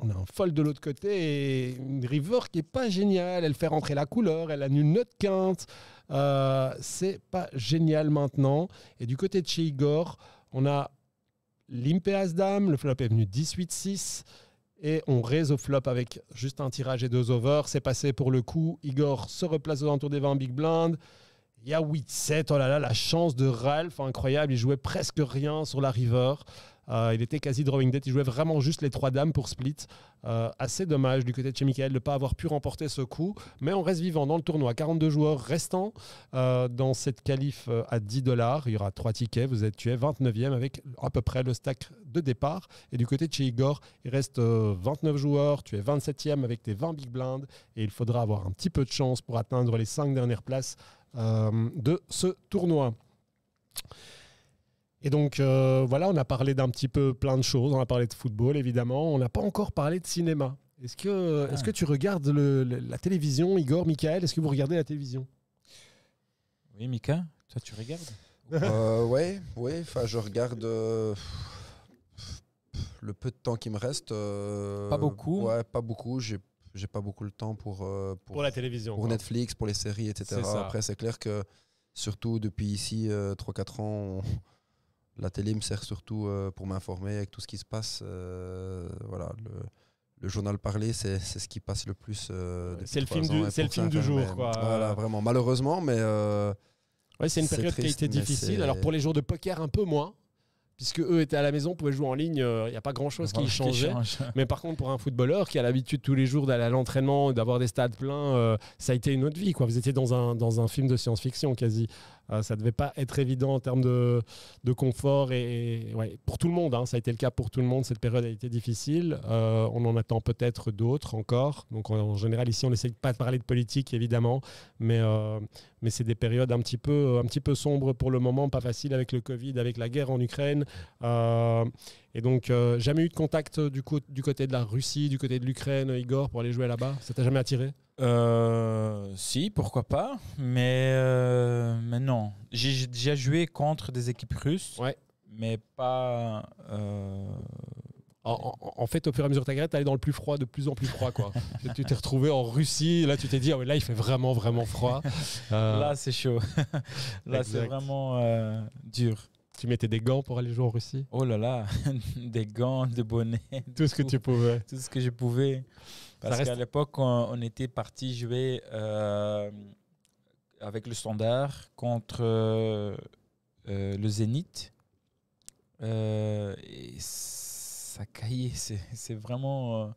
on a un folle de l'autre côté et une river qui est pas géniale. Elle fait rentrer la couleur, elle a une notre quinte. Euh, c'est pas génial maintenant. Et du côté de chez Igor, on a l'Impéas Dame. Le flop est venu 18-6. Et on raise au flop avec juste un tirage et deux over. C'est passé pour le coup. Igor se replace aux alentours des 20 big blind. Il y a 8-7. Oh là là, la chance de Ralph, incroyable. Il jouait presque rien sur la river. Euh, il était quasi drawing dead. Il jouait vraiment juste les trois dames pour split. Euh, assez dommage du côté de chez Michael de ne pas avoir pu remporter ce coup. Mais on reste vivant dans le tournoi. 42 joueurs restants euh, dans cette qualif à 10 dollars. Il y aura trois tickets. Vous êtes tué 29e avec à peu près le stack de départ. Et du côté de chez Igor, il reste 29 joueurs. Tu es 27e avec tes 20 big blinds. Et il faudra avoir un petit peu de chance pour atteindre les 5 dernières places de ce tournoi. Et donc euh, voilà, on a parlé d'un petit peu plein de choses. On a parlé de football évidemment. On n'a pas encore parlé de cinéma. Est-ce que, est ah. que tu regardes la télévision, Igor, Michael Est-ce que vous regardez la télévision Oui, Mika, toi tu regardes euh, Ouais, ouais. Enfin, je regarde euh, le peu de temps qui me reste. Euh, pas beaucoup. Ouais, pas beaucoup. J'ai j'ai pas beaucoup le temps pour pour, la télévision, pour Netflix, pour les séries, etc. Après, c'est clair que surtout depuis ici 3-4 ans. La télé me sert surtout euh, pour m'informer avec tout ce qui se passe. Euh, voilà, le, journal parlé, c'est ce qui passe le plus. Euh, c'est le film du, le film du jour. Voilà, vraiment, malheureusement, mais. ouais, c'est une période qui a été difficile. Alors pour les jours de poker, un peu moins. Puisque eux étaient à la maison, pouvaient jouer en ligne, il y n'y a pas grand chose qui changeait. Mais par contre, pour un footballeur qui a l'habitude tous les jours d'aller à l'entraînement, d'avoir des stades pleins, ça a été une autre vie. Quoi. Vous étiez dans un, dans un film de science-fiction quasi. Euh, ça ne devait pas être évident en termes de, confort et, ouais, pour tout le monde. Hein. ça a été le cas pour tout le monde. Cette période a été difficile. Euh, on en attend peut-être d'autres encore. Donc en, général ici, on n'essaie pas de parler de politique évidemment, mais, euh, mais c'est des périodes un petit peu un petit peu sombres pour le moment, pas faciles avec le Covid, avec la guerre en Ukraine. Et donc, euh, jamais eu de contact euh, du, du, côté de la Russie, du côté de l'Ukraine, euh, Igor, pour aller jouer là-bas Ça t'a jamais attiré euh, Si, pourquoi pas. Mais, non. J'ai déjà joué contre des équipes russes, ouais. mais pas. En, fait, au fur et à mesure de ta carrière, t'allais dans le plus froid, de plus en plus froid, quoi. tu t'es retrouvé en Russie, là, tu t'es dit, ah, là, il fait vraiment, vraiment froid. Là, c'est chaud. là, c'est vraiment dur. Tu mettais des gants pour aller jouer en Russie Oh là là, des gants, des bonnets. Tout, ce que tu pouvais. Tout ce que je pouvais. Parce qu'à l'époque, on, était parti jouer euh, avec le Standard contre euh, euh, le Zénith. et ça caillait. C'est vraiment.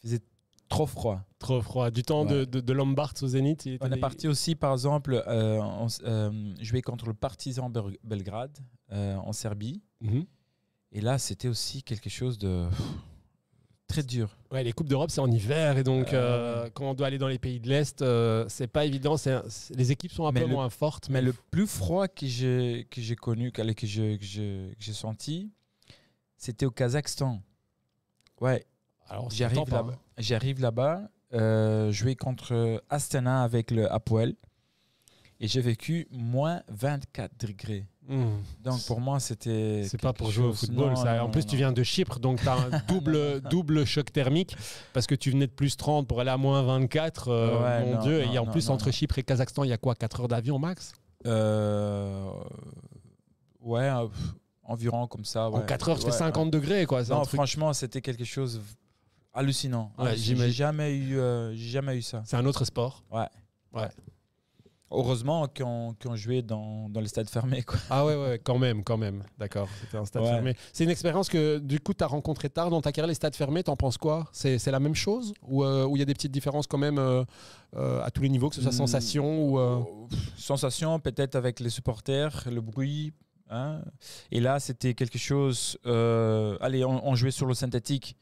faisait trop froid. Trop froid. Du temps de, de, de, Lombard au Zénith. on est parti aussi, par exemple, jouer contre le Partizan Belgrade euh, en Serbie. Mhm. Et là, c'était aussi quelque chose de très dur. Ouais, les Coupes d'Europe, c'est en hiver. Et donc, euh, euh, quand on doit aller dans les pays de l'Est, c'est pas évident. les équipes sont un peu moins fortes. Mais, le plus froid que j'ai, que j'ai connu, que, j'ai, que j'ai senti, c'était au Kazakhstan. Ouais. Alors, hein. j'arrive là-bas. J'arrive là-bas. jouer contre Astana avec le Apoel. Et j'ai vécu moins 24 degrés. Hmm. Donc pour moi, c'était. C'est pas pour jouer au football. ça. en plus, tu viens de Chypre, donc tu as un double, double choc thermique parce que tu venais de plus 30 pour aller à moins 24. Euh, mon Dieu. et en plus, entre Chypre et Kazakhstan, il y a quoi 4 heures d'avion max euh... Ouais, environ comme ça. En 4 heures, tu fais 50 degrés. quoi. Non, franchement, c'était quelque chose hallucinant. J'ai jamais, eu, euh, jamais eu ça. C'est un autre sport. Ouais. ouais. Heureusement qu'on qu jouait dans, dans, les stades fermés. Quoi. Ah ouais, ouais, quand même, quand même. D'accord, c'était un stade fermé. C'est une expérience que, du coup, tu as rencontré tard tu as carrière, les stades fermés, t'en penses quoi C'est la même chose Ou il euh, y a des petites différences quand même euh, euh, à tous les niveaux, que ce soit hmm. sensation ou... Sensation, peut-être avec les supporters, le bruit. Hein et là, c'était quelque chose... allez, on, on, jouait sur le synthétique.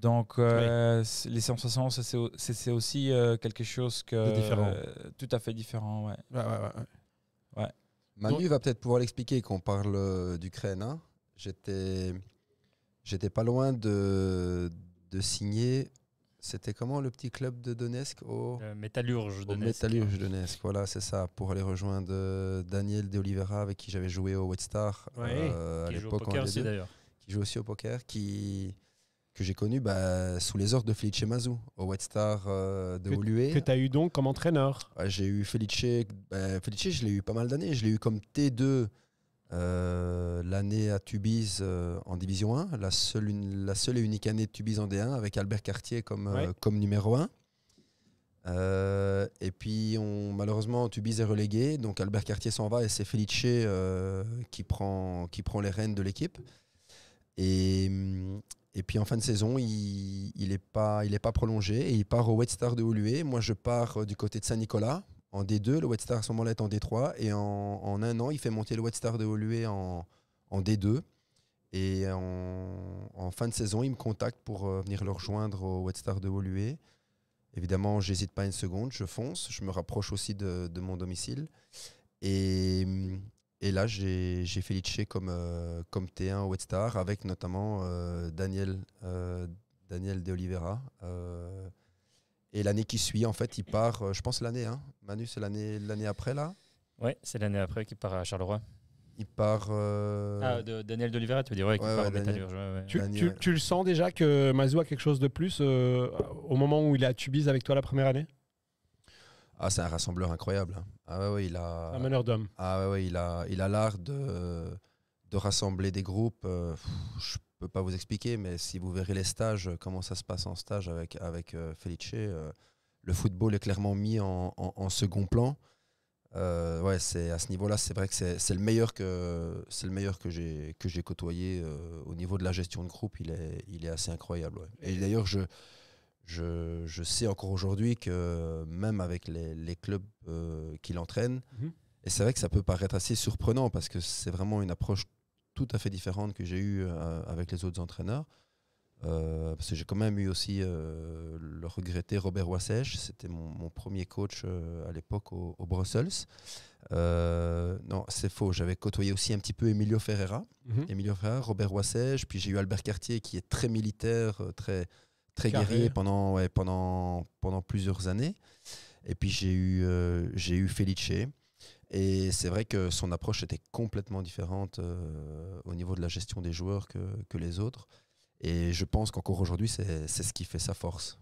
Donc, euh, les 160, c'est aussi euh, quelque chose que. De différent. Euh, tout à fait différent, ouais. Ouais, ouais, ouais. Manu va peut-être pouvoir l'expliquer qu'on parle d'Ukraine. Hein. J'étais. J'étais pas loin de, de signer. C'était comment le petit club de Donetsk au Métallurge Donetsk. Métallurge Donetsk, voilà, c'est ça, pour aller rejoindre Daniel de Oliveira avec qui j'avais joué au White Star à l'époque en au e Qui joue aussi au poker, qui que j'ai connu bah, sous les ordres de Felice Mazou au White Star euh, de Olué. Que tu as eu donc comme entraîneur J'ai eu bah, Felice, je l'ai eu pas mal d'années. Je l'ai eu comme T2 euh, l'année à Tubize euh, en Division 1, la seule, la seule et unique année de Tubize en D1 avec Albert Cartier comme, comme numéro 1. et puis on, malheureusement Tubize est relégué, donc Albert Cartier s'en va et c'est Felice qui, prend, qui prend les rênes de l'équipe. Et, et puis en fin de saison, il n'est pas, est pas prolongé et il part au White Star de Oulué. Moi, je pars euh, du côté de Saint-Nicolas en D2. Le White Star, à ce moment-là, est en D3. Et en, un an, il fait monter le White Star de Oulué en, D2. Et en, fin de saison, il me contacte pour euh, venir le rejoindre au White Star de Oulué. Évidemment, j'hésite pas une seconde, je fonce, je me rapproche aussi de, de mon domicile. Et et là, j'ai fait l'itché comme, euh, comme T1 Wet Star avec notamment euh, Daniel, euh, Daniel De Oliveira. et l'année qui suit, en fait, il part, je pense l'année, hein. Manu, c'est l'année après là Ouais, c'est l'année après qu'il part à Charleroi. Il part. Ah, de Daniel De Oliveira, tu veux dire, ouais, ouais, part à Daniel, tu, tu, tu, le sens déjà que Mazou a quelque chose de plus au moment où il a Tubize avec toi la première année Ah, c'est un rassembleur incroyable. Hein. Ah ouais, il a. Un meneur d'hommes. Ah ouais, il a, il a l'art de, de rassembler des groupes. Euh, je peux pas vous expliquer, mais si vous verrez les stages, comment ça se passe en stage avec avec euh, Felice, euh, le football est clairement mis en, en, second plan. ouais, c'est à ce niveau-là, c'est vrai que c'est le meilleur que c'est le meilleur que j'ai que j'ai côtoyé au niveau de la gestion de groupe. Il est il est assez incroyable. Et d'ailleurs, je je, sais encore aujourd'hui que même avec les, clubs euh, qu'il entraîne, mhm. et c'est vrai que ça peut paraître assez surprenant parce que c'est vraiment une approche tout à fait différente que j'ai eue euh, avec les autres entraîneurs. Euh, parce que j'ai quand même eu aussi le regretté Robert Wassèche, c'était mon, premier coach à l'époque au, Brussels. non, c'est faux, j'avais côtoyé aussi un petit peu Emilio Ferreira, mhm. Emilio Ferreira, Robert Wassèche, puis j'ai eu Albert Cartier qui est très militaire, très, très guéri pendant, pendant, pendant plusieurs années. Et puis j'ai eu, euh, j'ai eu Felice. Et c'est vrai que son approche était complètement différente euh, au niveau de la gestion des joueurs que, que les autres. Et je pense qu'encore aujourd'hui, c'est ce qui fait sa force,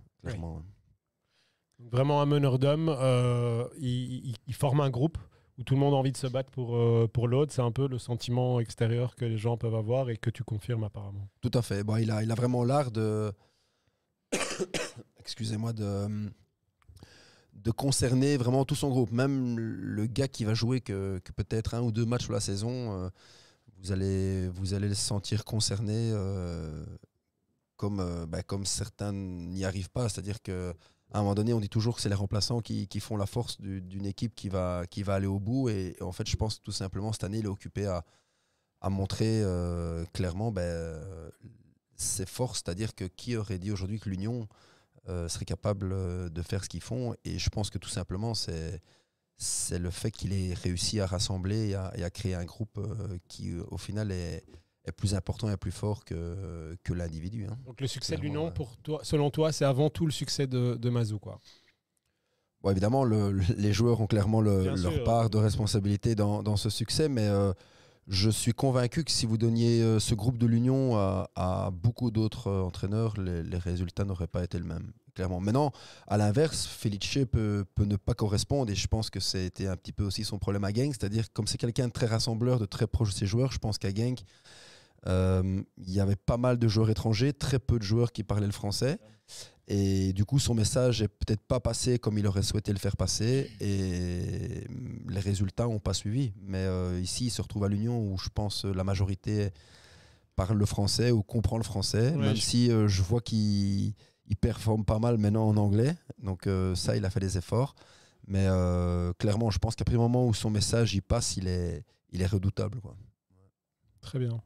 Vraiment un meneur d'hommes. Euh, il, forme un groupe où tout le monde a envie de se battre pour, pour l'autre. C'est un peu le sentiment extérieur que les gens peuvent avoir et que tu confirmes apparemment. Tout à fait. Bon, il, a, il a vraiment l'art de, excusez-moi, de, de concerner vraiment tout son groupe. Même le gars qui va jouer que, peut-être un ou deux matchs sur la saison, euh, vous, allez, vous allez le sentir concerné euh, comme, euh, bah, comme certains n'y arrivent pas. C'est-à-dire que à un moment donné, on dit toujours que c'est les remplaçants qui, font la force d'une équipe qui va, qui va aller au bout. Et, en fait, je pense tout simplement, cette année, il est occupé à, montrer clairement ben, c'est fort, c'est-à-dire que qui aurait dit aujourd'hui que l'Union euh, serait capable euh, de faire ce qu'ils font Et je pense que tout simplement, c'est c'est le fait qu'il ait réussi à rassembler et à, créer un groupe euh, qui, au final, est, plus important et plus fort que, que l'individu. Hein. Donc le succès de l'Union, pour toi, selon toi, c'est avant tout le succès de, de Mazou, quoi. Bon, évidemment, les joueurs ont clairement leur part de responsabilité dans, ce succès, mais je suis convaincu que si vous donniez euh, ce groupe de l'Union à, beaucoup d'autres euh, entraîneurs, les, résultats n'auraient pas été les mêmes. Clairement. Maintenant, à l'inverse, Felice peut, peut, ne pas correspondre et je pense que c'était un petit peu aussi son problème à Genk, c'est-à-dire comme c'est quelqu'un de très rassembleur, de très proche de ses joueurs, je pense qu'à Genk, euh, il y avait pas mal de joueurs étrangers, très peu de joueurs qui parlaient le français. Et du coup, son message n'est peut-être pas passé comme il aurait souhaité le faire passer. Et les résultats n'ont pas suivi. Mais euh, ici, il se retrouve à l'Union où je pense la majorité parle le français ou comprend le français. même si euh, je vois qu'il performe pas mal maintenant en anglais. Donc euh, ça, il a fait des efforts. Mais clairement, je pense qu'à partir du moment où son message y passe, il est, il est redoutable. Quoi. Très bien.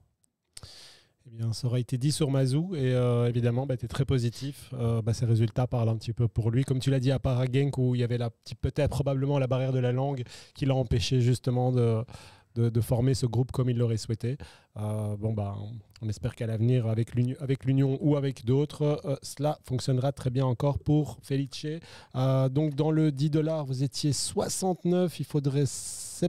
Eh bien, ça aurait été dit sur Mazou et euh, évidemment, bah, tu es très positif. Euh, bah, ces résultats parlent un petit peu pour lui. Comme tu l'as dit à Paragenk, où il y avait peut-être probablement la barrière de la langue qui l'a empêché justement de, de, former ce groupe comme il l'aurait souhaité. Euh, bon, bah, on espère qu'à l'avenir, avec l'Union ou avec d'autres, cela fonctionnera très bien encore pour Felice. donc, dans le 10 dollars, vous étiez 69, il faudrait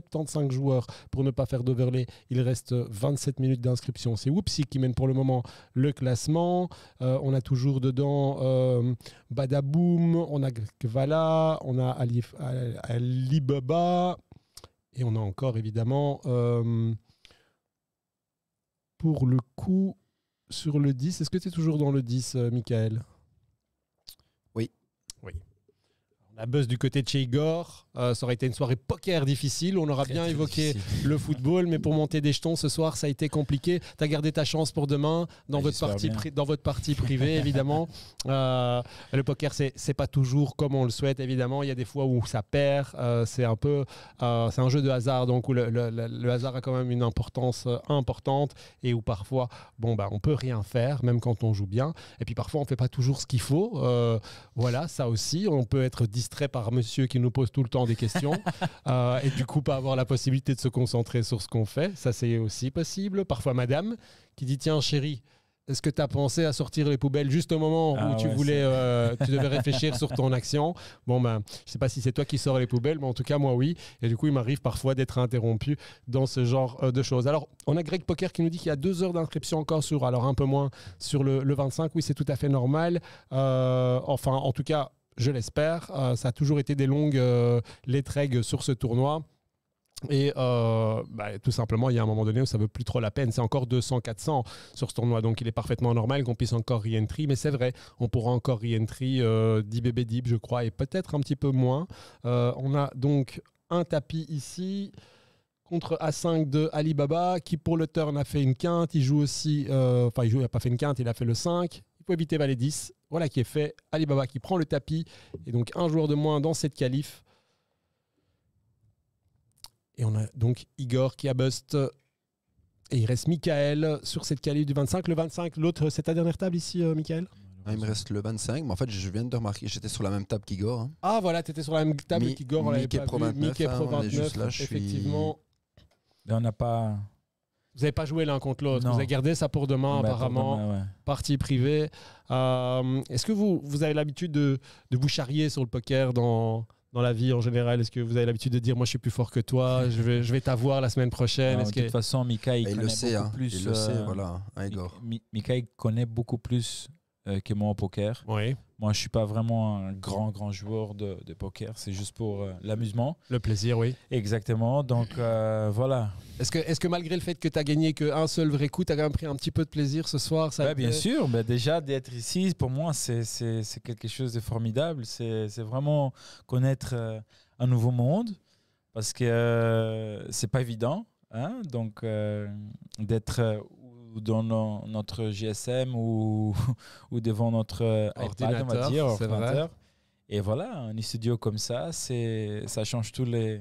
75 joueurs pour ne pas faire d'overlay. Il reste 27 minutes d'inscription. C'est Whoopsie qui mène pour le moment le classement. Euh, on a toujours dedans euh, Badaboum, on a Kvala, on a Alibaba et on a encore évidemment euh, pour le coup sur le 10. Est-ce que tu es toujours dans le 10, euh, Michael La buzz du côté de chez Igor, euh, ça aurait été une soirée poker difficile. On aura bien évoqué le football, mais pour monter des jetons ce soir, ça a été compliqué. Tu as gardé ta chance pour demain dans, votre, partie dans votre partie privée, évidemment. Euh, le poker, c'est pas toujours comme on le souhaite, évidemment. Il y a des fois où ça perd. Euh, c'est un peu, c'est un jeu de hasard, donc où le, hasard a quand même une importance importante et où parfois, bon, bah, on peut rien faire, même quand on joue bien. Et puis parfois, on fait pas toujours ce qu'il faut. voilà, ça aussi, on peut être distrait par monsieur qui nous pose tout le temps des questions euh, et du coup pas avoir la possibilité de se concentrer sur ce qu'on fait. Ça, c'est aussi possible. Parfois, madame qui dit Tiens, chérie, est-ce que tu as pensé à sortir les poubelles juste au moment où ah tu voulais, euh, tu devais réfléchir sur ton action Bon, ben, je sais pas si c'est toi qui sors les poubelles, mais en tout cas, moi, oui. Et du coup, il m'arrive parfois d'être interrompu dans ce genre euh, de choses. Alors, on a Greg Poker qui nous dit qu'il y a deux heures d'inscription encore sur, alors un peu moins, sur le, le 25. Oui, c'est tout à fait normal. enfin, en tout cas, je l'espère. Euh, ça a toujours été des longues euh, sur ce tournoi. Et euh, bah, tout simplement, il y a un moment donné où ça ne veut plus trop la peine. C'est encore 200-400 sur ce tournoi. Donc il est parfaitement normal qu'on puisse encore re-entry. Mais c'est vrai, on pourra encore re-entry euh, 10 BB deep, je crois, et peut-être un petit peu moins. Euh, on a donc un tapis ici contre A5 de Alibaba qui pour le turn a fait une quinte. Il joue aussi, enfin il n'a pas fait une quinte, il a fait le 5. Il éviter Valet 10. Voilà qui est fait. Alibaba qui prend le tapis. Et donc un joueur de moins dans cette qualif. Et on a donc Igor qui a bust. Et il reste Michael sur cette qualif du 25. Le 25, l'autre, c'est ta dernière table ici, euh, Michael ah, il me reste le 25, mais en fait, je viens de remarquer, j'étais sur la même table qu'Igor. Hein. Ah voilà, tu étais sur la même table qu'Igor. Pro 29. Mickey hein, on là, effectivement. Je suis... Et on n'a pas vous n'avez pas joué l'un contre l'autre. Vous avez gardé ça pour demain, ben, apparemment. Partie privée. Euh, est-ce que vous, vous avez l'habitude de, de, vous charrier sur le poker dans, dans la vie en général Est-ce que vous avez l'habitude de dire moi je suis plus fort que toi, je vais, je vais t'avoir la semaine prochaine De que... toute façon, Mika, ben, le sait, hein. plus. Il le euh, sait, voilà, hein, Mika, connaît beaucoup plus euh, qui est moi au poker. Oui. Moi, je suis pas vraiment un grand, grand joueur de, de poker. C'est juste pour euh, l'amusement. Le plaisir, oui. Exactement. Donc, euh, voilà. Est-ce que, est que malgré le fait que tu as gagné qu'un seul vrai coup, tu as quand même pris un petit peu de plaisir ce soir ça bah, Bien sûr. Bah, déjà, d'être ici, pour moi, c'est quelque chose de formidable. C'est vraiment connaître un nouveau monde parce que c'est pas évident. Hein Donc, d'être dans notre GSM ou, ou devant notre ordinateur, iPad, dire, Et voilà, un studio comme ça, ça change tous les,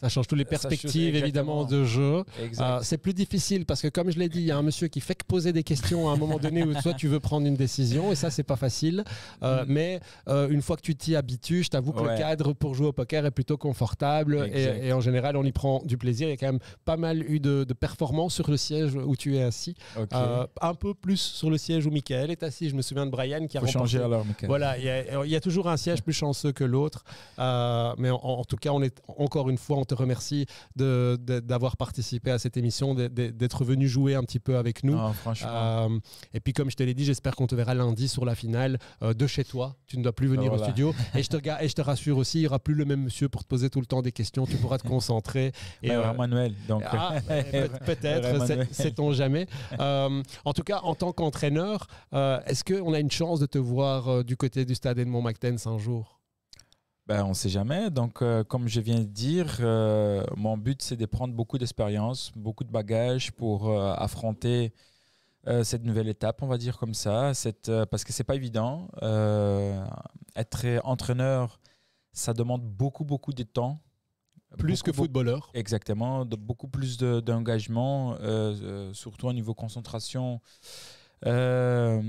ça change toutes les perspectives, évidemment, de jeu. Ah, c'est plus difficile parce que, comme je l'ai dit, il y a un monsieur qui fait que poser des questions à un moment donné où toi tu veux prendre une décision et ça, c'est pas facile. Euh, mm. Mais euh, une fois que tu t'y habitues, je t'avoue que le cadre pour jouer au poker est plutôt confortable et, en général, on y prend du plaisir. Il y a quand même pas mal eu de, de performances sur le siège où tu es assis. Euh, un peu plus sur le siège où Michael est assis. Je me souviens de Brian qui a changé changer alors, Voilà, il y, a toujours un siège plus chanceux que l'autre. mais en, en, tout cas, on est encore une fois te remercie d'avoir de, participé à cette émission, d'être venu jouer un petit peu avec nous. Ah, euh, et puis, comme je te l'ai dit, j'espère qu'on te verra lundi sur la finale euh, de chez toi. Tu ne dois plus venir ah, au studio. Et je, te, je te rassure aussi, il n'y aura plus le même monsieur pour te poser tout le temps des questions. Tu pourras te concentrer. Bah, et, euh, Manuel, donc. Ah, bah, peut-être, sait-on jamais. en tout cas, en tant qu'entraîneur, est-ce qu'on a une chance de te voir du côté du stade Edmond-Mactens un jour ben, on ne sait jamais. Donc, euh, comme je viens de dire, euh, mon but, c'est de prendre beaucoup d'expérience, beaucoup de bagages pour euh, affronter cette nouvelle étape, on va dire comme ça. Cette, parce que ce n'est pas évident. être entraîneur, ça demande beaucoup, beaucoup de temps. Plus que footballeur. Exactement, de, beaucoup plus d'engagement, surtout au niveau concentration euh,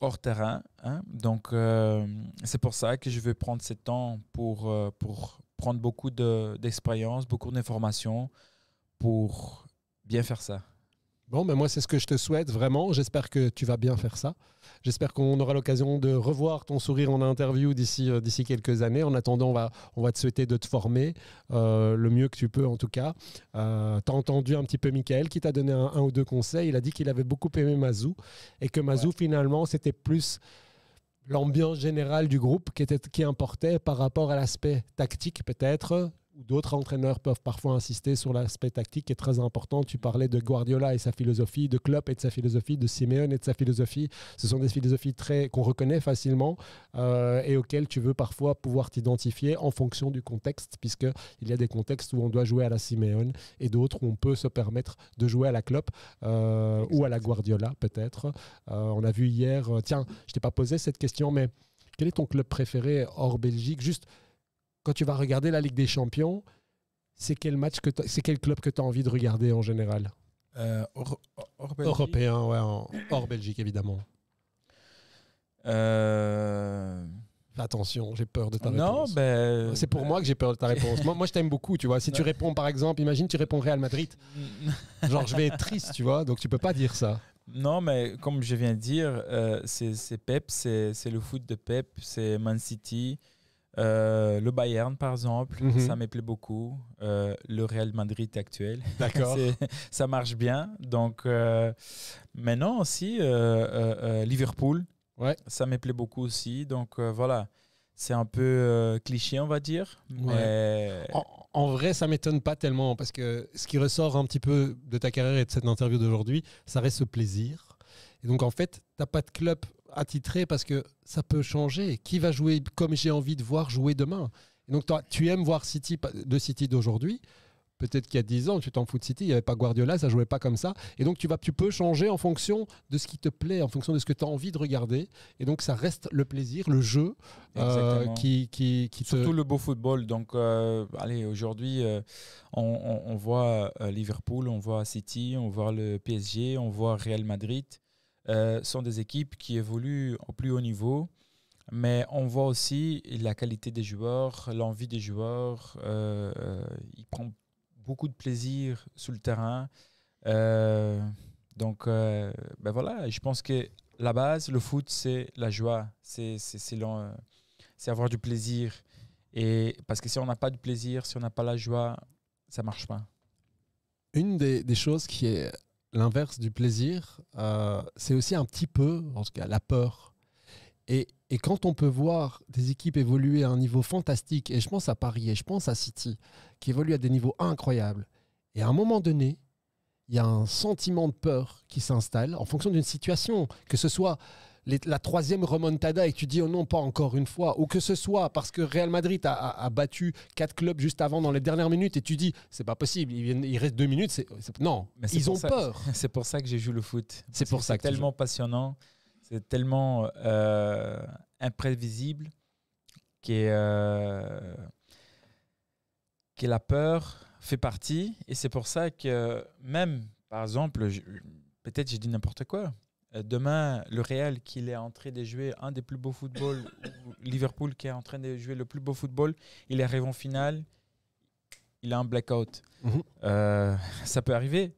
hors terrain. Hein. Donc, euh, c'est pour ça que je vais prendre ce temps pour, euh, pour prendre beaucoup d'expérience, beaucoup d'informations pour bien faire ça. Bon, ben, moi, c'est ce que je te souhaite vraiment. J'espère que tu vas bien faire ça. J'espère qu'on aura l'occasion de revoir ton sourire en interview d'ici euh, d'ici quelques années. En attendant, on va, on va te souhaiter de te former euh, le mieux que tu peux, en tout cas. Euh, tu as entendu un petit peu Michael qui t'a donné un, ou deux conseils. Il a dit qu'il avait beaucoup aimé Mazou et que Mazou, finalement, c'était plus l'ambiance générale du groupe qui, était, qui importait par rapport à l'aspect tactique peut-être d'autres entraîneurs peuvent parfois insister sur l'aspect tactique qui est très important. Tu parlais de Guardiola et sa philosophie, de Klopp et de sa philosophie, de Simeone et de sa philosophie. Ce sont des philosophies très qu'on reconnaît facilement euh, et auxquelles tu veux parfois pouvoir t'identifier en fonction du contexte, puisque il y a des contextes où on doit jouer à la Simeone et d'autres où on peut se permettre de jouer à la Klopp euh, ou à la Guardiola peut-être. Euh, on a vu hier, tiens, je t'ai pas posé cette question, mais quel est ton club préféré hors Belgique Juste quand tu vas regarder la Ligue des Champions, c'est quel match que c'est quel club que tu as envie de regarder en général euh, Européen, ouais, hors Belgique évidemment. Euh, Attention, j'ai peur de ta réponse. Non, ben... Ah, c'est pour ben moi que j'ai peur de ta réponse. moi, moi, je t'aime beaucoup, tu vois. Si tu réponds, par exemple, imagine, tu réponds Real Madrid. Genre, je vais être triste, tu vois. Donc, tu peux pas dire ça. Non, mais comme je viens de dire, euh, c'est Pep, c'est le foot de Pep, c'est Man City, euh, le Bayern, par exemple, mhm. ça me plaît beaucoup. Euh, le Real Madrid actuel. D'accord. ça marche bien. Donc, euh, maintenant aussi, Liverpool. Ça me plaît beaucoup aussi. Donc, voilà. C'est un peu cliché, on va dire. En, vrai, ça m'étonne pas tellement parce que ce qui ressort un petit peu de ta carrière et de cette interview d'aujourd'hui, ça reste ce plaisir. Et donc, en fait, tu n'as pas de club attitré parce que ça peut changer. Qui va jouer comme j'ai envie de voir jouer demain Donc tu aimes voir City, de City d'aujourd'hui. Peut-être qu'il y a 10 ans, tu t'en fous de City, il n'y avait pas Guardiola, ça jouait pas comme ça. Et donc tu, vas, tu peux changer en fonction de ce qui te plaît, en fonction de ce que tu as envie de regarder. Et donc ça reste le plaisir, le jeu euh, qui, qui, qui Surtout le beau football. Donc euh, allez, aujourd'hui, euh, on, voit Liverpool, on voit City, on voit le PSG, on voit Real Madrid. Euh, sont des équipes qui évoluent au plus haut niveau, mais on voit aussi la qualité des joueurs, l'envie des joueurs. Euh, euh ils prennent beaucoup de plaisir sur le terrain. Euh, donc, ben voilà, je pense que la base, le foot, c'est la joie, c'est avoir du plaisir. Et parce que si on n'a pas de plaisir, si on n'a pas la joie, ça marche pas. Une des choses qui est l'inverse du plaisir, euh, c'est aussi un petit peu, en tout cas, la peur. Et, et, quand on peut voir des équipes évoluer à un niveau fantastique, et je pense à Paris, et je pense à City, qui évoluent à des niveaux incroyables, et à un moment donné, il y a un sentiment de peur qui s'installe en fonction d'une situation, que ce soit la troisième remontada et tu dis oh non pas encore une fois ou que ce soit parce que Real Madrid a, battu quatre clubs juste avant dans les dernières minutes et tu dis c'est pas possible il, reste deux minutes non Mais ils ont peur c'est pour ça que j'ai joué le foot c'est pour ça c'est tellement passionnant c'est tellement euh, imprévisible que euh, la peur fait partie et c'est pour ça que même par exemple peut-être j'ai dit n'importe quoi euh, demain, le Real qui est en train de jouer un des plus beaux footballs, Liverpool qui est en train de jouer le plus beau football, il arrive en finale, il a un blackout. Mhm. Euh, ça peut arriver.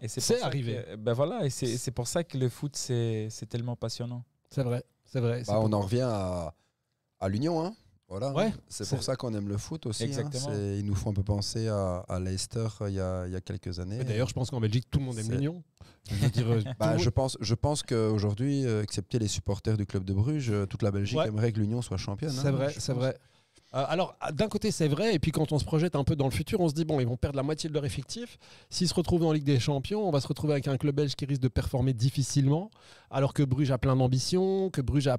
Et c'est arrivé. Euh, ben voilà, et c'est pour ça que le foot, c'est tellement passionnant. C'est vrai, c'est vrai. Bah, on en revient à, à l'union. Hein c'est pour ça qu'on aime le foot aussi. Hein. Exactement. Ils nous font un peu penser à, Leicester euh, il y, a, quelques années. D'ailleurs, je pense qu'en Belgique, tout le monde aime l'Union. Je, pense, qu'aujourd'hui, euh, excepté les supporters du club de Bruges, euh, toute la Belgique aimerait que l'Union soit championne. C'est hein. vrai, c'est vrai. alors, ah, d'un côté, c'est vrai, et puis quand on se projette un peu dans le futur, on se dit, bon, ils vont perdre la moitié de leur effectif. S'ils se retrouvent dans la Ligue des Champions, on va se retrouver avec un club belge qui risque de performer difficilement, alors que Bruges a plein d'ambitions, que Bruges a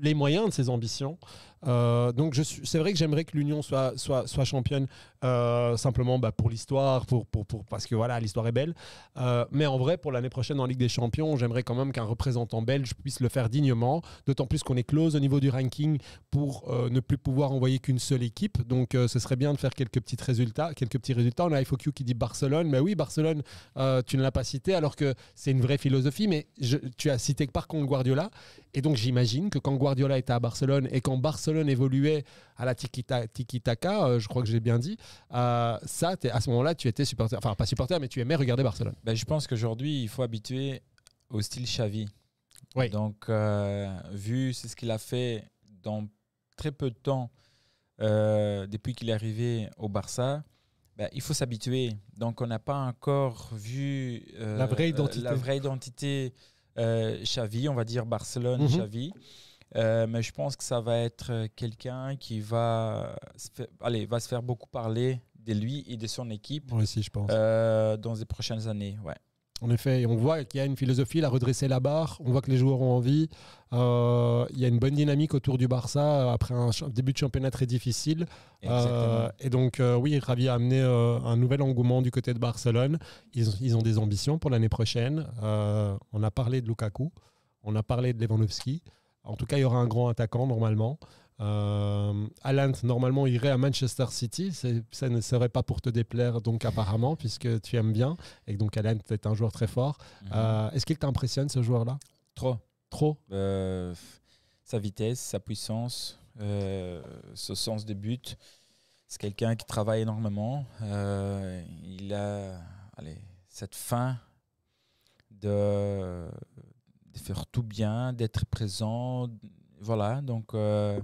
les moyens de ses ambitions. Euh, donc c'est vrai que j'aimerais que l'Union soit, soit, soit championne euh, simplement bah, pour l'histoire, pour, pour, pour, parce que voilà, l'histoire est belle. Euh, mais en vrai, pour l'année prochaine en Ligue des Champions, j'aimerais quand même qu'un représentant belge puisse le faire dignement, d'autant plus qu'on est close au niveau du ranking pour ne plus pouvoir envoyer qu'une seule équipe. Donc ce serait bien de faire quelques petits résultats. Quelques petits résultats. On a FOQ qui dit Barcelone, mais oui, Barcelone, tu ne l'as pas cité, alors que c'est une vraie philosophie, mais tu as cité par contre Guardiola. Et donc j'imagine que quand Guardiola était à Barcelone et quand Barcelone Barcelone évoluait à la tiki-taka, euh, je crois que j'ai bien dit, euh, ça, à ce moment-là, tu étais supporter, enfin pas supporter, mais tu aimais regarder Barcelone. Ben, je pense qu'aujourd'hui, il faut habituer au style Xavi. Donc, euh, vu c'est ce qu'il a fait dans très peu de temps depuis qu'il est arrivé au Barça, ben, il faut s'habituer. Donc, on n'a pas encore vu la vraie identité, la vraie identité Xavi, on va dire Barcelone, mhm. Xavi. Euh, mais je pense que ça va être euh, quelqu'un qui va se, faire, va se faire beaucoup parler de lui et de son équipe. aussi, je pense. Euh, dans les prochaines années, ouais. En effet, on voit qu'il y a une philosophie, il a redressé la barre, on voit que les joueurs ont envie, il y a une bonne dynamique autour du Barça après un début de championnat très difficile. et donc oui, Ravi a amené un nouvel engouement du côté de Barcelone. Ils, ils ont des ambitions pour l'année prochaine. on a parlé de Lukaku, on a parlé de Lewandowski. En tout cas, il y aura un grand attaquant normalement. Euh, normalement, irait à Manchester City. Ça ne serait pas pour te déplaire, donc apparemment, puisque tu aimes bien et donc Alan est un joueur très fort. Mhm. Euh, est-ce qu'il t'impressionne ce joueur-là Trop. Trop. Euh, sa vitesse, sa puissance, euh, ce sens des buts. C'est quelqu'un qui travaille énormément. il a allez, cette fin de faire tout bien, d'être présent. Voilà, donc. Euh,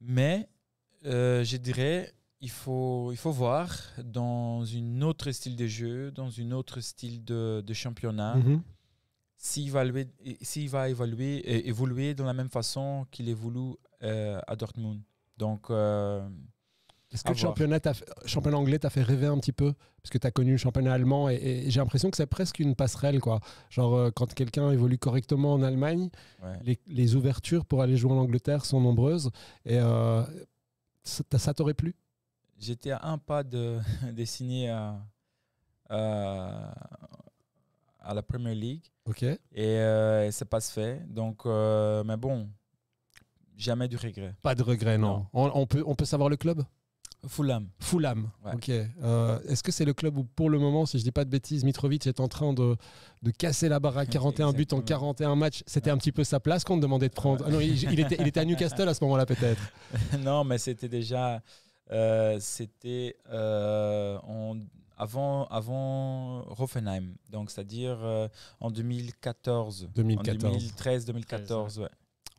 mais euh, je dirais, il faut, il faut voir dans une autre style de jeu, dans une autre style de, championnat, mhm. s'il va, évoluer, évoluer de la même façon qu'il évolue euh, à Dortmund. Donc, est-ce que le championnat, anglais t'a fait rêver un petit peu Parce que tu as connu le championnat allemand et, j'ai l'impression que c'est presque une passerelle. quoi. Genre, euh, quand quelqu'un évolue correctement en Allemagne, les, ouvertures pour aller jouer en Angleterre sont nombreuses. Et euh, ça, t'aurait plu J'étais à un pas de, de signer à, à, la Premier League. Ok. Et, ça euh, c'est pas se fait. Donc, mais bon, jamais du regret. Pas de regret, non. on, peut, on peut savoir le club Fulham. Fulham, ok. Euh, est-ce que c'est le club où, pour le moment, si je dis pas de bêtises, Mitrovic est en train de, casser la barre à 41 buts en 41 matchs C'était un petit peu sa place qu'on demandait de prendre. Ah il, était, à Newcastle à ce moment-là, peut-être. non, mais c'était déjà. Euh, c'était euh, avant, avant Hoffenheim, donc c'est-à-dire en 2014. 2013, 2014,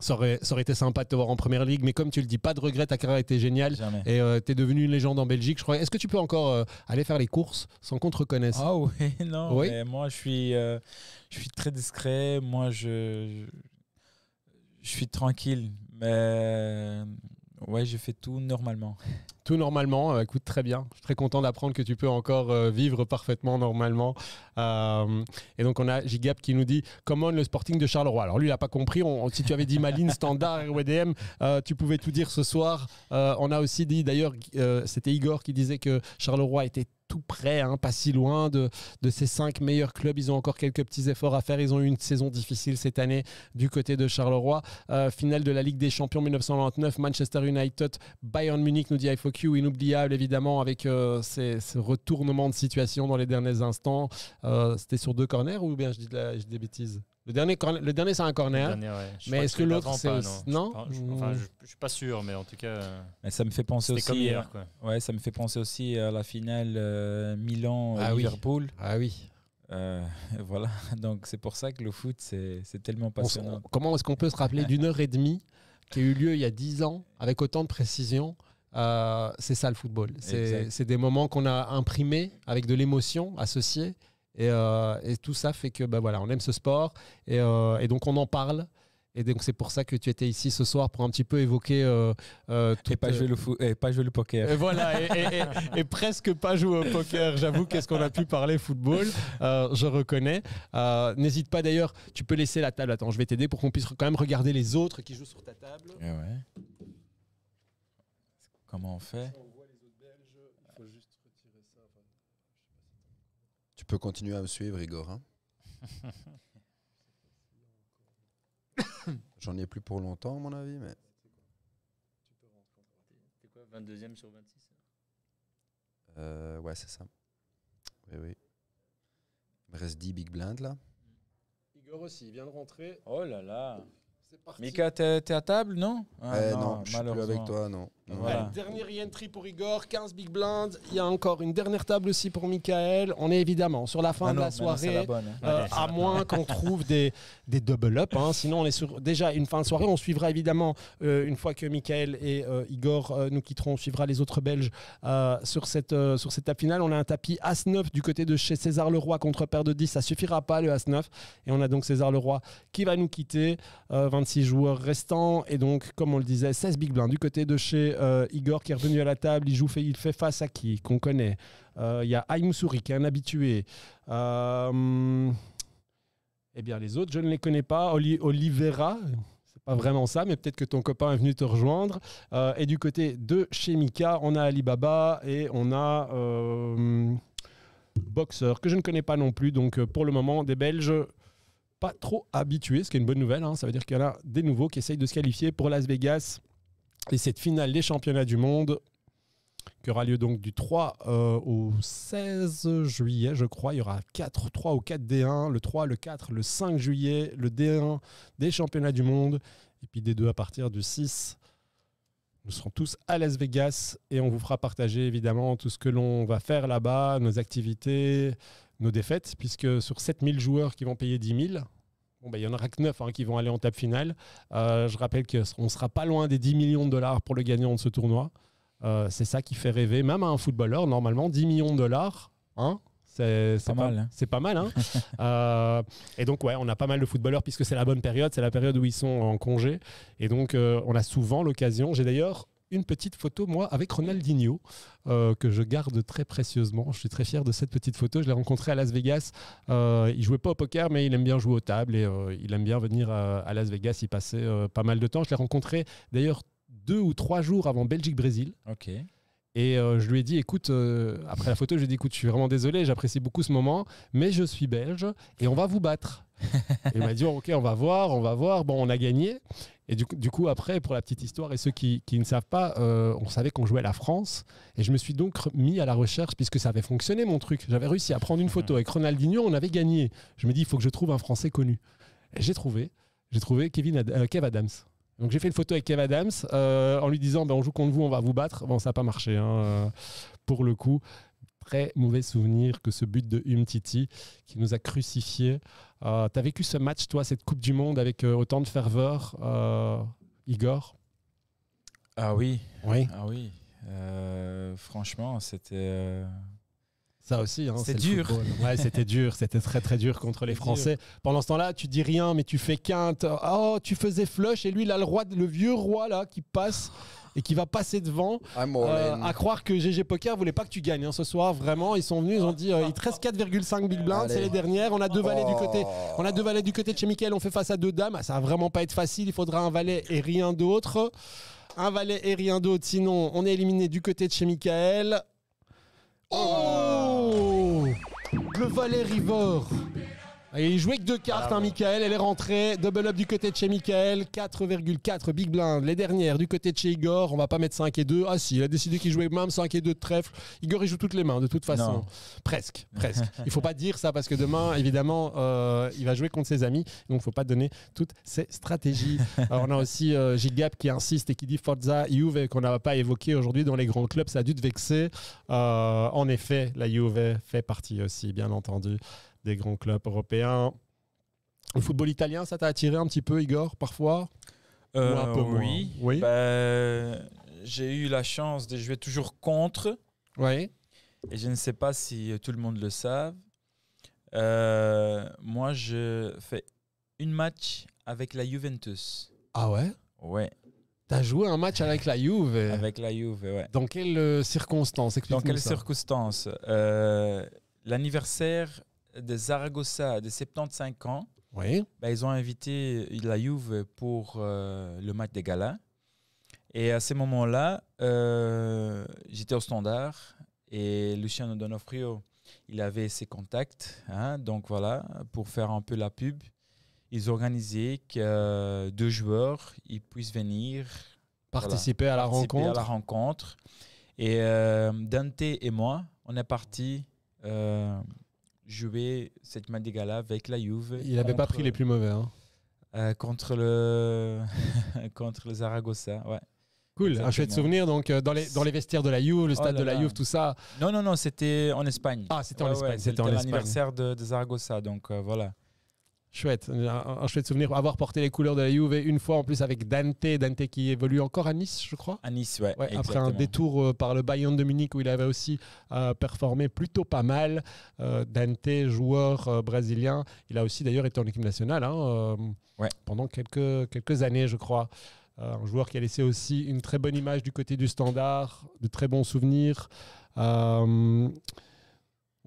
ça aurait, été sympa de te voir en première ligue, mais comme tu le dis, pas de regret, ta carrière était géniale. Et euh, tu es devenu une légende en Belgique, je crois. Est-ce que tu peux encore euh, aller faire les courses sans qu'on te reconnaisse Ah oui, non. moi, je suis, euh, je suis très discret. Moi, je, je, je suis tranquille. Mais ouais, je fais tout normalement tout normalement. Euh, écoute, très bien. Je suis très content d'apprendre que tu peux encore euh, vivre parfaitement normalement. Euh, et donc, on a Gigap qui nous dit Comment le Sporting de Charleroi Alors, lui, il n'a pas compris. On, si tu avais dit Maline, Standard, et WDM, tu pouvais tout dire ce soir. on a aussi dit, d'ailleurs, c'était Igor qui disait que Charleroi était tout près, hein, pas si loin de, ces cinq meilleurs clubs. Ils ont encore quelques petits efforts à faire. Ils ont eu une saison difficile cette année du côté de Charleroi. Euh, finale de la Ligue des Champions 1929, Manchester United, Bayern Munich, nous dit IFOQ, inoubliable évidemment avec euh, ces, retournements de situation dans les derniers instants. Euh, c'était sur deux corners ou bien je dis, de je dis des bêtises le dernier, le dernier c'est un corner. Mais est-ce que, l'autre, c'est. Non, je, enfin, suis pas sûr, mais en tout cas. Euh, ça me fait penser aussi. Comme hier, euh, Ouais, ça me fait penser aussi à la finale euh, Milan-Liverpool. Ah, oui. ah oui. voilà, donc c'est pour ça que le foot, c'est tellement passionnant. comment est-ce qu'on peut se rappeler d'une heure et demie qui a eu lieu il y a dix ans avec autant de précision c'est ça le football. C'est des moments qu'on a imprimés avec de l'émotion associée euh, et, tout ça fait que, bah, voilà, on aime ce sport euh, et, donc on en parle. Et donc c'est pour ça que tu étais ici ce soir pour un petit peu évoquer euh, et pas jouer le et pas jouer le poker. Et voilà et, presque pas jouer au poker. J'avoue qu'est-ce qu'on a pu parler football, je reconnais. N'hésite pas d'ailleurs, tu peux laisser la table. Attends, je vais t'aider pour qu'on puisse quand même regarder les autres qui jouent sur ta table. Eh Comment on fait peux continuer à me suivre, Igor. Hein. J'en ai plus pour longtemps, à mon avis, mais. 22e sur 26 euh, Ouais, c'est ça. Oui, oui. Il me reste 10 big blind là. Igor aussi, il vient de rentrer. Oh là là. C'est parti. Mika, t'es, t'es à table, non ah eh Non, non je suis plus avec toi, non. Dernier dernière entry pour Igor, 15 big blinds. Il y a encore une dernière table aussi pour Michael. On est évidemment sur la fin de la soirée, hein. euh, à moins qu'on trouve des, double-up. Hein. Sinon, on est déjà une fin de soirée. On suivra évidemment, euh, une fois que Michael et euh, Igor nous quitteront, on suivra les autres Belges sur, cette, sur cette table finale. On a un tapis As-9 du côté de chez César Leroy contre paire de 10. Ça suffira pas le As-9. Et on a donc César Leroy qui va nous quitter. 26 joueurs restants. Et donc, comme on le disait, 16 big blinds du côté de chez euh, Igor qui est revenu à la table, il, joue, fait, il fait face à qui Qu'on connaît. Euh, il y a Aïmoussouri qui est un habitué. Euh, eh bien, les autres, je ne les connais pas. Oli, Oliveira, c'est pas vraiment ça, mais peut-être que ton copain est venu te rejoindre. et du côté de chez Mika, on a Alibaba et on a Boxer, que je ne connais pas non plus. Donc, pour le moment, des Belges pas trop habitués, ce qui est une bonne nouvelle. Hein. Ça veut dire qu'il y en a des nouveaux qui essayent de se qualifier pour Las Vegas et cette finale des championnats du monde qui aura lieu donc du 3 euh, au 16 juillet, je crois. Il y aura 4, 3 ou 4 D1, le 3, le 4, le 5 juillet, le D1 des championnats du monde, et puis des deux à partir du 6. Nous serons tous à Las Vegas et on vous fera partager évidemment tout ce que l'on va faire là-bas, nos activités, nos défaites, puisque sur 7000 joueurs qui vont payer 10 000, Bon, bah, il y en aura que 9 hein, qui vont aller en table finale. Euh, je rappelle qu'on sera pas loin des 10 millions de dollars pour le gagnant de ce tournoi. Euh, c'est ça qui fait rêver, même à un footballeur, normalement, 10 millions de dollars, hein, c'est pas, mal. Hein. C'est pas mal. Hein. Euh, et donc, ouais, on a pas mal de footballeurs puisque c'est la bonne période. C'est la période où ils sont en congé. Et donc, on a souvent l'occasion. J'ai d'ailleurs une petite photo, moi, avec Ronaldinho, euh, que je garde très précieusement. Je suis très fier de cette petite photo. Je l'ai rencontré à Las Vegas. Euh, il jouait pas au poker, mais il aime bien jouer aux tables et euh, il aime bien venir à, Las Vegas y passer euh, pas mal de temps. Je l'ai rencontré d'ailleurs deux ou trois jours avant Belgique-Brésil. Ok. Et euh, je lui ai dit, écoute, euh, après la photo, je lui ai dit, écoute, je suis vraiment désolé, j'apprécie beaucoup ce moment, mais je suis belge et on va vous battre. et il m'a dit, ok, on va voir, on va voir. Bon, on a gagné. Et du coup, après, pour la petite histoire, et ceux qui, ne savent pas, euh, on savait qu'on jouait la France. Et je me suis donc mis à la recherche, puisque ça avait fonctionné mon truc. J'avais réussi à prendre une photo avec Ronaldinho, on avait gagné. Je me dis, il faut que je trouve un Français connu. Et j'ai trouvé, j'ai trouvé Kevin Kev Adams j'ai fait une photo avec Kev Adams euh, en lui disant ben, on joue contre vous, on va vous battre. Bon, ça n'a pas marché hein, euh, pour le coup. Très mauvais souvenir que ce but de Hum qui nous a crucifiés. Euh, tu as vécu ce match, toi, cette Coupe du Monde avec autant de ferveur, Igor Ah oui. Oui. Ah oui. franchement, c'était ça aussi, hein, c'est dur. Ouais, c'était dur, c'était très très dur contre les Français. Pendant ce temps-là, tu dis rien, mais tu fais quinte. Oh, tu faisais flush et lui, là, le roi, le vieux roi là qui passe et qui va passer devant. Ah, euh, à croire que GG Poker voulait pas que tu gagnes hein, ce soir. Vraiment, ils sont venus, ils ont dit euh, il te reste 4,5 big blind c'est les dernières. On a deux valets du côté. Oh. On a deux valets du côté de chez Michael. On fait face à deux dames. Ah, ça va vraiment pas être facile. Il faudra un valet et rien d'autre. Un valet et rien d'autre. Sinon, on est éliminé du côté de chez Michael. Oh. oh Le Valet rivore il jouait que deux cartes, un hein, Michael. Elle est rentrée. Double up du côté de chez Michael. 4,4 big blind. Les dernières du côté de chez Igor. On va pas mettre 5 et 2. Ah si, il a décidé qu'il jouait même 5 et 2 de trèfle. Igor, il joue toutes les mains, de toute façon. Presque, presque. Il faut pas dire ça parce que demain, évidemment, euh, il va jouer contre ses amis. Donc, faut pas donner toutes ses stratégies. Alors, on a aussi euh, Gigap qui insiste et qui dit Forza Juve qu'on n'a pas évoqué aujourd'hui dans les grands clubs. Ça a dû te vexer. Euh, en effet, la Juve fait partie aussi, bien entendu des grands clubs européens. Le football italien, ça t'a attiré un petit peu, Igor, parfois euh, Oui. oui ben, j'ai eu la chance de jouer toujours contre. Oui. Et je ne sais pas si euh, tout le monde le savent. Euh, moi, je fais une match avec la Juventus. Ah ouais Ouais. T'as joué un match avec la Juve Avec la Juve, ouais. Dans quelles circonstances Dans quelles circonstances L'anniversaire de Zaragoza de 75 ans. Oui. Bah, ils ont invité la Juve pour euh, le match des galas. Et à ce moment-là, euh, j'étais au standard et Luciano Donofrio, il avait ses contacts. Hein, donc voilà, pour faire un peu la pub, ils organisaient que euh, deux joueurs ils puissent venir participer, à, la rencontre. à la rencontre. Et Dante et moi, on est partis jouer cette Madigala avec la Juve. Il n'avait pas pris les plus mauvais. Hein. Euh, contre le contre le Zaragoza, ouais. Cool, un chouette souvenir. Donc, euh, dans, les, dans les vestiaires de la Juve, le oh stade de la Juve, tout ça. Non, non, non, c'était en Espagne. Ah, c'était en Espagne. c'était l'anniversaire de, de, Zaragoza. Donc, euh, voilà chouette, un, chouette souvenir. Avoir porté les couleurs de la Juve une fois en plus avec Dante, Dante qui évolue encore à Nice, je crois. À Nice, ouais. après un détour euh, par le Bayern de Munich où il avait aussi euh, performé plutôt pas mal. Euh, Dante, joueur brésilien, il a aussi d'ailleurs été en équipe nationale hein, pendant quelques, quelques années, je crois. un joueur qui a laissé aussi une très bonne image du côté du standard, de très bons souvenirs.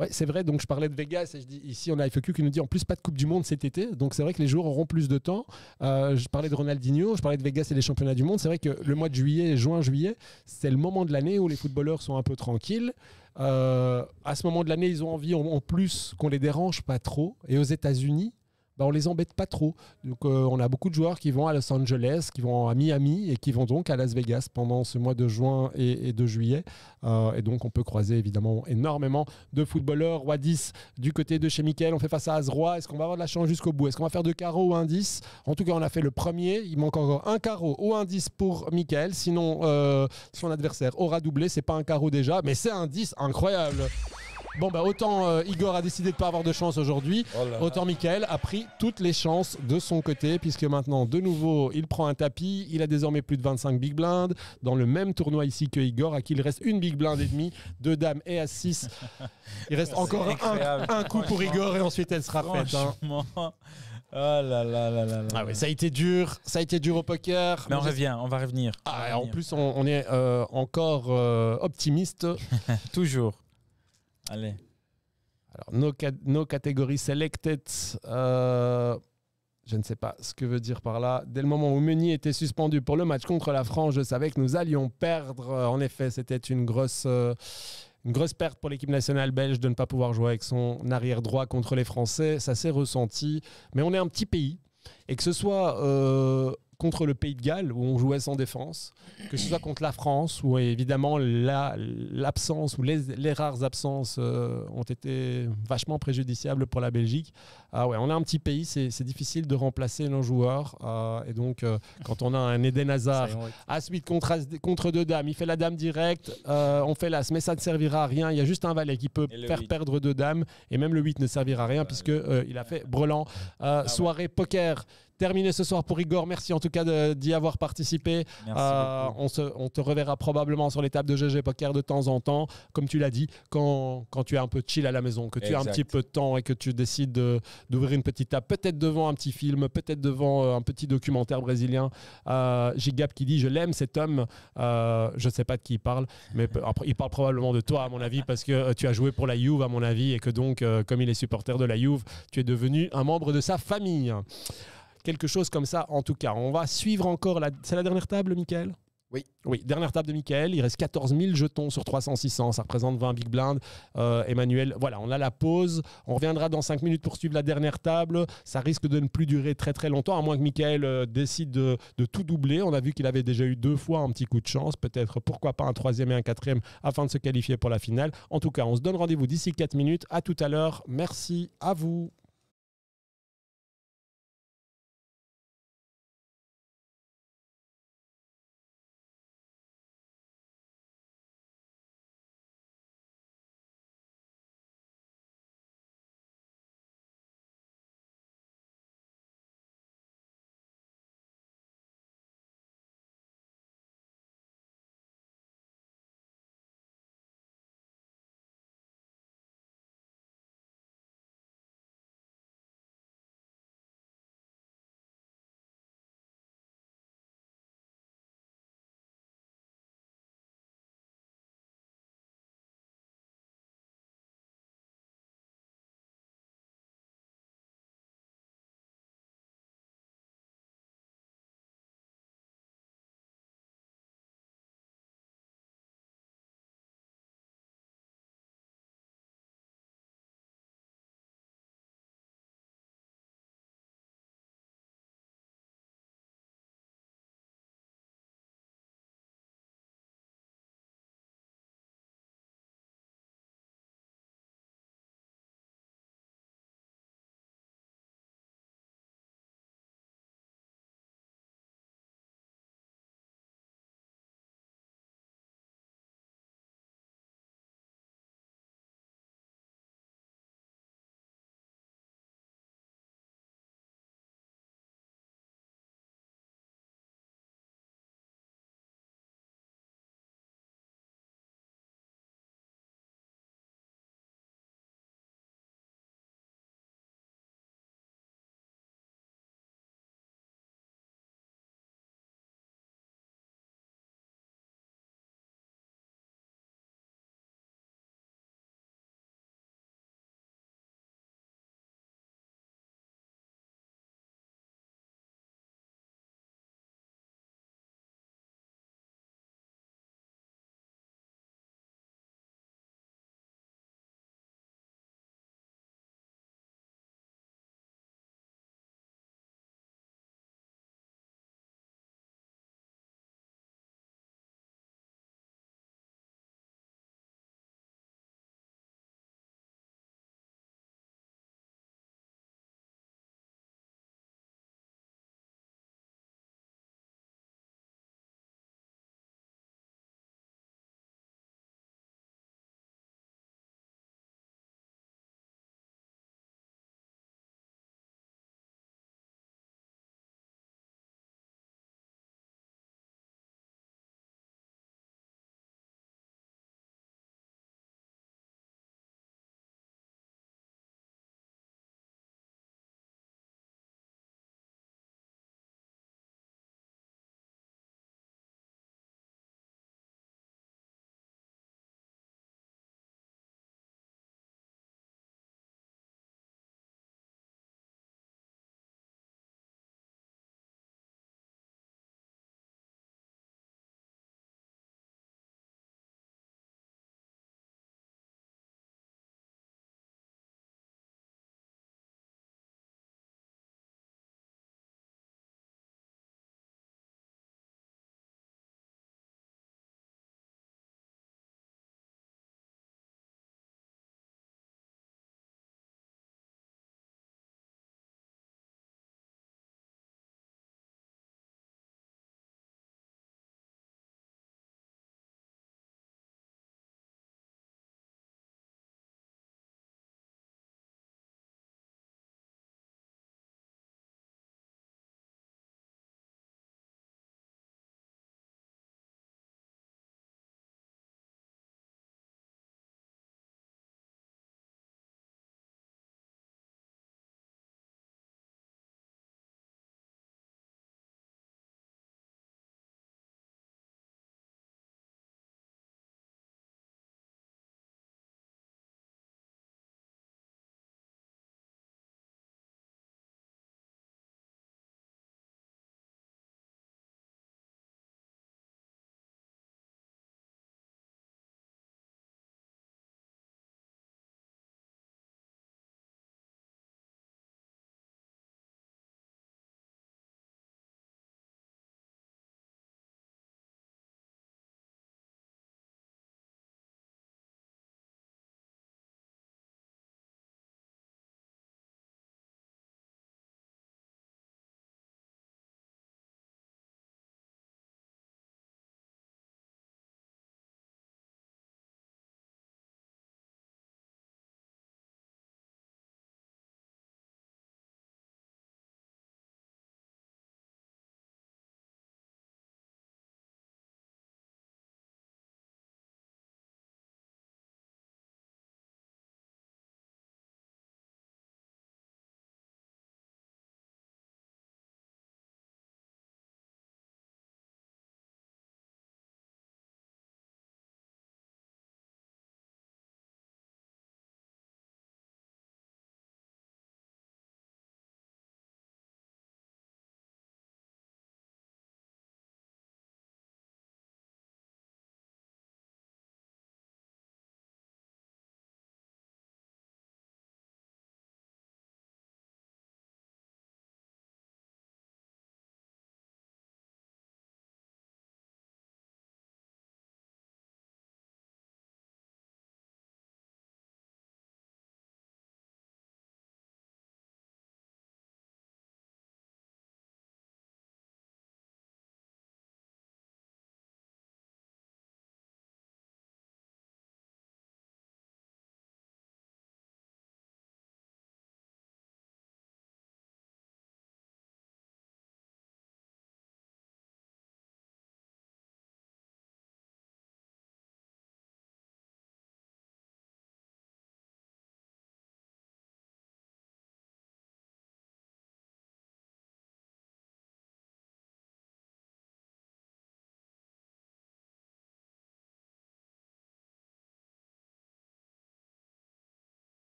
Ouais, c'est vrai. Donc, je parlais de Vegas et ici, on a FQ qui nous dit en plus pas de Coupe du Monde cet été. Donc, c'est vrai que les joueurs auront plus de temps. Euh, je parlais de Ronaldinho, je parlais de Vegas et les championnats du monde. C'est vrai que le mois de juillet, juin, juillet, c'est le moment de l'année où les footballeurs sont un peu tranquilles. Euh, à ce moment de l'année, ils ont envie en plus qu'on les dérange pas trop. Et aux États-Unis, bah, on les embête pas trop. Donc euh, on a beaucoup de joueurs qui vont à Los Angeles, qui vont à Miami et qui vont donc à Las Vegas pendant ce mois de juin et, de juillet. Euh, et donc on peut croiser évidemment énormément de footballeurs. Roi 10 du côté de chez Michael, on fait face à Azroi. Est-ce qu'on va avoir de la chance jusqu'au bout Est-ce qu'on va faire deux carreaux ou un 10 En tout cas, on a fait le premier. Il manque encore un carreau ou un 10 pour Michael. Sinon, euh, son adversaire aura doublé. C'est pas un carreau déjà, mais c'est un 10 incroyable. Bon, bah autant euh, Igor a décidé de pas avoir de chance aujourd'hui, oh autant Michael a pris toutes les chances de son côté, puisque maintenant, de nouveau, il prend un tapis. Il a désormais plus de 25 big blinds dans le même tournoi ici que Igor, à qui il reste une big blind et demie, deux dames et à 6. Il reste encore un, coup pour Igor et ensuite elle sera faite. Hein. Oh là là là là, Ah oui, ça a été dur, ça a été dur au poker. Mais on revient, on va revenir. Ah, en plus, on, est euh, encore euh, optimiste. Toujours. Allez. Alors, nos, no catégories selected, euh, je ne sais pas ce que veut dire par là. Dès le moment où Meunier était suspendu pour le match contre la France, je savais que nous allions perdre. Euh, en effet, c'était une grosse, euh, une grosse perte pour l'équipe nationale belge de ne pas pouvoir jouer avec son arrière droit contre les Français. Ça s'est ressenti, mais on est un petit pays. Et que ce soit contre le Pays de Galles, où on jouait sans défense, que ce soit contre la France, où eh, évidemment l'absence ou les, rares absences euh, ont été vachement préjudiciables pour la Belgique. Ah ouais, on a un petit pays, c'est difficile de remplacer nos joueurs. Euh, et donc, euh, quand on a un Eden Hazard, à ah, suite contre, contre deux dames, il fait la dame directe, on fait l'as, mais ça ne servira à rien. Il y a juste un valet qui peut faire perdre deux dames, et même le 8 ne servira à rien, puisque il a fait brelan. Ah soirée poker terminé ce soir pour Igor. Merci en tout cas d'y avoir participé. Euh, on, te reverra probablement sur l'étape de GG Poker de temps en temps. Comme tu l'as dit, quand, tu es un peu chill à la maison, que tu as un petit peu de temps et que tu décides d'ouvrir une petite table, peut-être devant un petit film, peut-être devant euh, un petit documentaire brésilien. Euh, Gigap qui dit Je l'aime cet homme. Euh, je ne sais pas de qui il parle, mais il parle probablement de toi, à mon avis, parce que tu as joué pour la Juve, à mon avis, et que donc, comme il est supporter de la Juve, tu es devenu un membre de sa famille. Quelque chose comme ça, en tout cas. On va suivre encore la. C'est la dernière table, Michael oui. Oui, dernière table de Michael. Il reste 14 000 jetons sur 300-600. Ça représente 20 big blind. Euh, Emmanuel, voilà, on a la pause. On reviendra dans 5 minutes pour suivre la dernière table. Ça risque de ne plus durer très très longtemps, à moins que Michael euh, décide de, tout doubler. On a vu qu'il avait déjà eu deux fois un petit coup de chance. Peut-être, pourquoi pas, un troisième et un quatrième afin de se qualifier pour la finale. En tout cas, on se donne rendez-vous d'ici 4 minutes. À tout à l'heure. Merci à vous.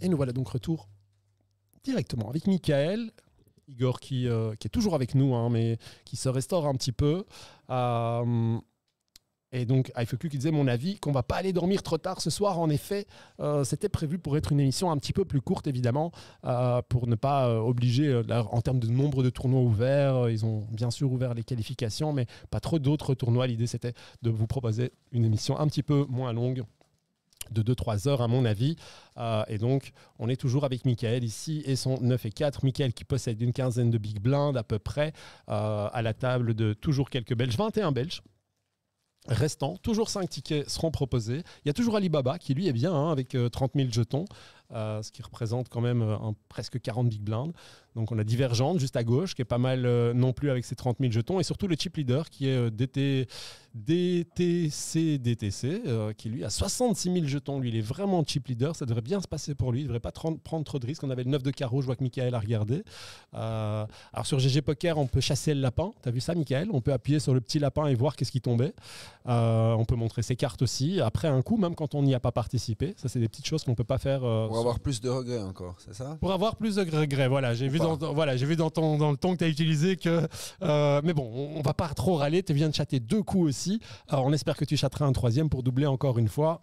Et nous voilà donc retour directement avec Michael. Igor qui, euh, est toujours avec nous, hein, mais qui se restaure un petit peu. Euh, et donc, IFQ qui disait mon avis qu'on va pas aller dormir trop tard ce soir. En effet, euh, c'était prévu pour être une émission un petit peu plus courte, évidemment, pour ne pas obliger, en termes de nombre de tournois ouverts, ils ont bien sûr ouvert les qualifications, mais pas trop d'autres tournois. L'idée, c'était de vous proposer une émission un petit peu moins longue de 2-3 heures à mon avis. Euh, et donc on est toujours avec Michael ici et son 9 et 4. Michael qui possède une quinzaine de big blinds à peu près euh, à la table de toujours quelques Belges, 21 Belges. Restant, toujours 5 tickets seront proposés. Il y a toujours Alibaba qui lui est bien hein, avec 30 euh, 000 jetons ce qui représente quand même euh, un, presque 40 big blind Donc on a Divergente juste à gauche, qui est pas mal euh, non plus avec ses 30 000 jetons, et surtout le chip leader qui est euh, DTC, DTC, qui lui a 66 000 jetons. Lui, il est vraiment chip leader, ça devrait bien se passer pour lui, il devrait pas prendre trop de risques. On avait le 9 de carreau, je vois que Michael a regardé. alors sur GG Poker, on peut chasser le lapin, t'as vu ça Michael On peut appuyer sur le petit lapin et voir qu'est-ce qui tombait. on peut montrer ses cartes aussi, après un coup, même quand on n'y a pas participé. Ça, c'est des petites choses qu'on peut pas faire. Pour avoir plus de regrets encore, c'est ça Pour avoir plus de regrets, voilà. J'ai vu, dans, voilà, j'ai vu dans, dans le ton que tu as utilisé que. Euh, mais bon, on, va pas trop râler. Tu viens de chatter deux coups aussi. Alors, euh, on espère que tu chatteras un troisième pour doubler encore une fois.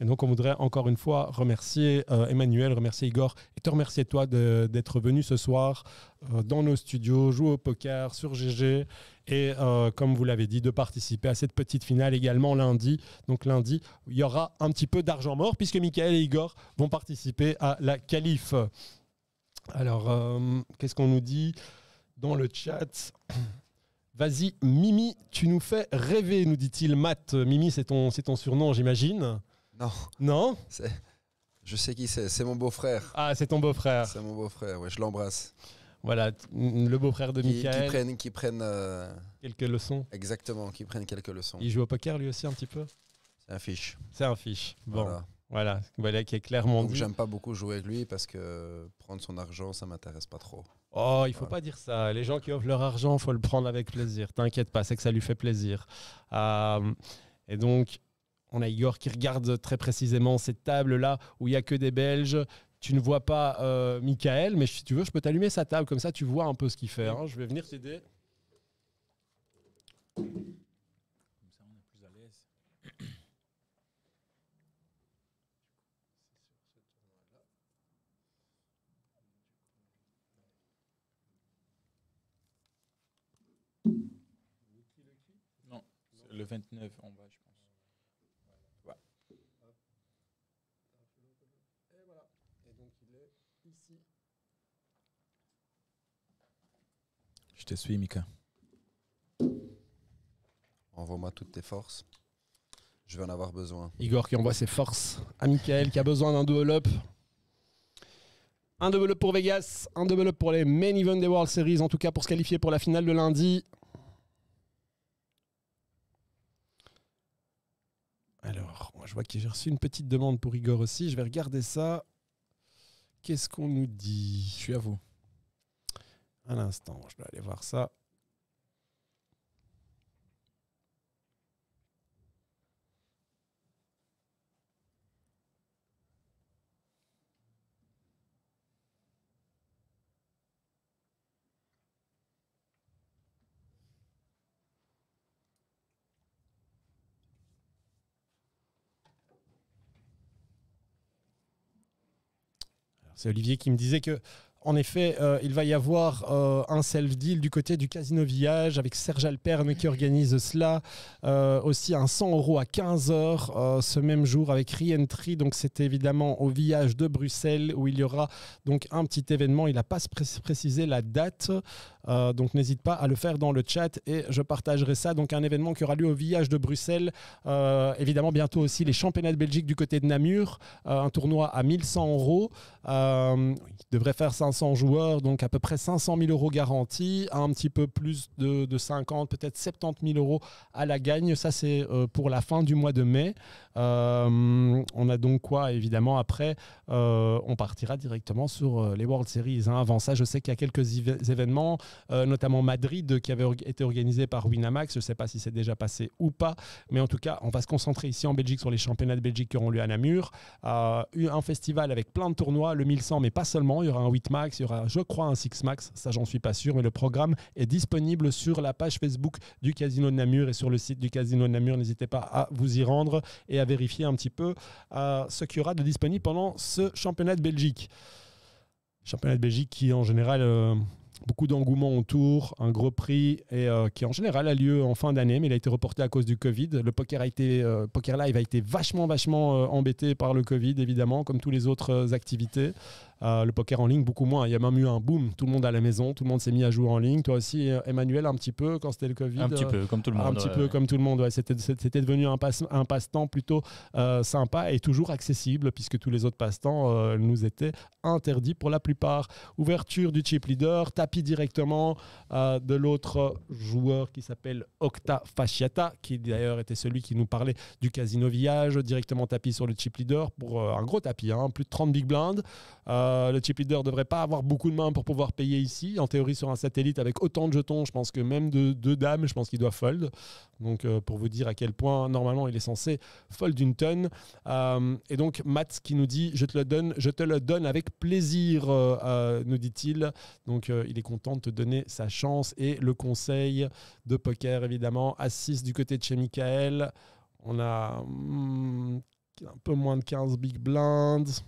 Et donc, on voudrait encore une fois remercier euh, Emmanuel, remercier Igor et te remercier toi d'être venu ce soir euh, dans nos studios, jouer au poker sur GG et, euh, comme vous l'avez dit, de participer à cette petite finale également lundi. Donc, lundi, il y aura un petit peu d'argent mort puisque Michael et Igor vont participer à la qualif. Alors, qu'est-ce qu'on nous dit dans le chat Vas-y, Mimi, tu nous fais rêver, nous dit-il. Matt, Mimi, c'est ton, ton surnom, j'imagine. Non. Non Je sais qui c'est, c'est mon beau-frère. Ah, c'est ton beau-frère. C'est mon beau-frère, ouais, je l'embrasse. Voilà, le beau-frère de qui, Qui prennent. Qui prennent euh, Quelques leçons. Exactement, qui prennent quelques leçons. Il joue au poker lui aussi un petit peu C'est un fiche. C'est un fiche. Bon. Voilà. Voilà, qui est clairement Donc, J'aime pas beaucoup jouer avec lui parce que prendre son argent, ça m'intéresse pas trop. Oh, il faut pas dire ça. Les gens qui offrent leur argent, faut le prendre avec plaisir. T'inquiète pas, c'est que ça lui fait plaisir. Euh, et donc, on a Igor qui regarde très précisément cette table-là où il n'y a que des Belges. Tu ne vois pas euh, Michael, mais si tu veux, je peux t'allumer sa table. Comme ça, tu vois un peu ce qu'il fait. Hein. Je vais venir t'aider. Comme ça, on est plus à l'aise. Non, le 29 en bas, je pense. Je te suis, Mika. Envoie-moi toutes tes forces. Je vais en avoir besoin. Igor qui envoie ses forces à Michael qui a besoin d'un double up. Un double up pour Vegas, un double up pour les main event des World Series, en tout cas pour se qualifier pour la finale de lundi. Alors, moi je vois que j'ai reçu une petite demande pour Igor aussi. Je vais regarder ça. Qu'est-ce qu'on nous dit Je suis à vous. Un instant, je dois aller voir ça. C'est Olivier qui me disait que en effet, euh, il va y avoir euh, un self-deal du côté du Casino Village avec Serge Alperne qui organise cela. Euh, aussi un 100 euros à 15 heures ce même jour avec Reentry. Donc c'est évidemment au Village de Bruxelles où il y aura donc un petit événement. Il n'a pas précisé la date. donc n'hésite pas à le faire dans le chat et je partagerai ça. Donc un événement qui aura lieu au Village de Bruxelles. évidemment bientôt aussi les championnats de Belgique du côté de Namur. un tournoi à 1100 euros. il devrait faire 500 joueurs, donc à peu près 500 000 euros garantis, un petit peu plus de 50, peut-être 70 000 euros à la gagne. Ça, c'est euh, pour la fin du mois de mai. Euh, on a donc quoi Évidemment, après, euh, on partira directement sur euh, les World Series. Hein. Avant ça, je sais qu'il y a quelques événements, notamment Madrid, qui avait été organisé par Winamax. Je ne sais pas si c'est déjà passé ou pas, mais en tout cas, on va se concentrer ici en Belgique sur les championnats de Belgique qui auront lieu à Namur. un festival avec plein de tournois, le 1100, mais pas seulement. Il y aura un 8 max, il y aura, je crois, un 6 max. Ça, j'en suis pas sûr, mais le programme est disponible sur la page Facebook du Casino de Namur et sur le site du Casino de Namur. N'hésitez pas à vous y rendre et à vérifier un petit peu euh, ce qu'il y aura de disponible pendant ce championnat de Belgique. Championnat de Belgique qui, en général, euh, beaucoup d'engouement autour, un gros prix, et euh, qui, en général, a lieu en fin d'année, mais il a été reporté à cause du Covid. Le poker, a été, poker Live a été vachement, vachement embêté par le Covid, évidemment, comme tous les autres activités. Euh, le poker en ligne, beaucoup moins. Il y a même eu un boom. Tout le monde à la maison, tout le monde s'est mis à jouer en ligne. Toi aussi, euh, Emmanuel, un petit peu quand c'était le Covid. Un petit euh, peu, comme tout le monde. Un petit peu, comme tout le monde. c'était, devenu un, passe, temps plutôt sympa et toujours accessible, puisque tous les autres passe-temps nous étaient interdits pour la plupart. Ouverture du chip leader, tapis directement de l'autre joueur qui s'appelle Octa Fasciata, qui d'ailleurs était celui qui nous parlait du casino village, directement tapis sur le chip leader pour un gros tapis, hein, plus de 30 big blinds. Euh, le chip leader devrait pas avoir beaucoup de mains pour pouvoir payer ici. En théorie, sur un satellite avec autant de jetons, je pense que même deux dames, je pense qu'il doit fold. Donc, euh, pour vous dire à quel point, normalement, il est censé fold une tonne. Euh, et donc, Matt qui nous dit Je te le donne, je te le donne avec plaisir, nous dit-il. Donc, il est content de te donner sa chance. Et le conseil de poker, évidemment, à 6 du côté de chez Michael. On a hmm, un peu moins de 15 big blinds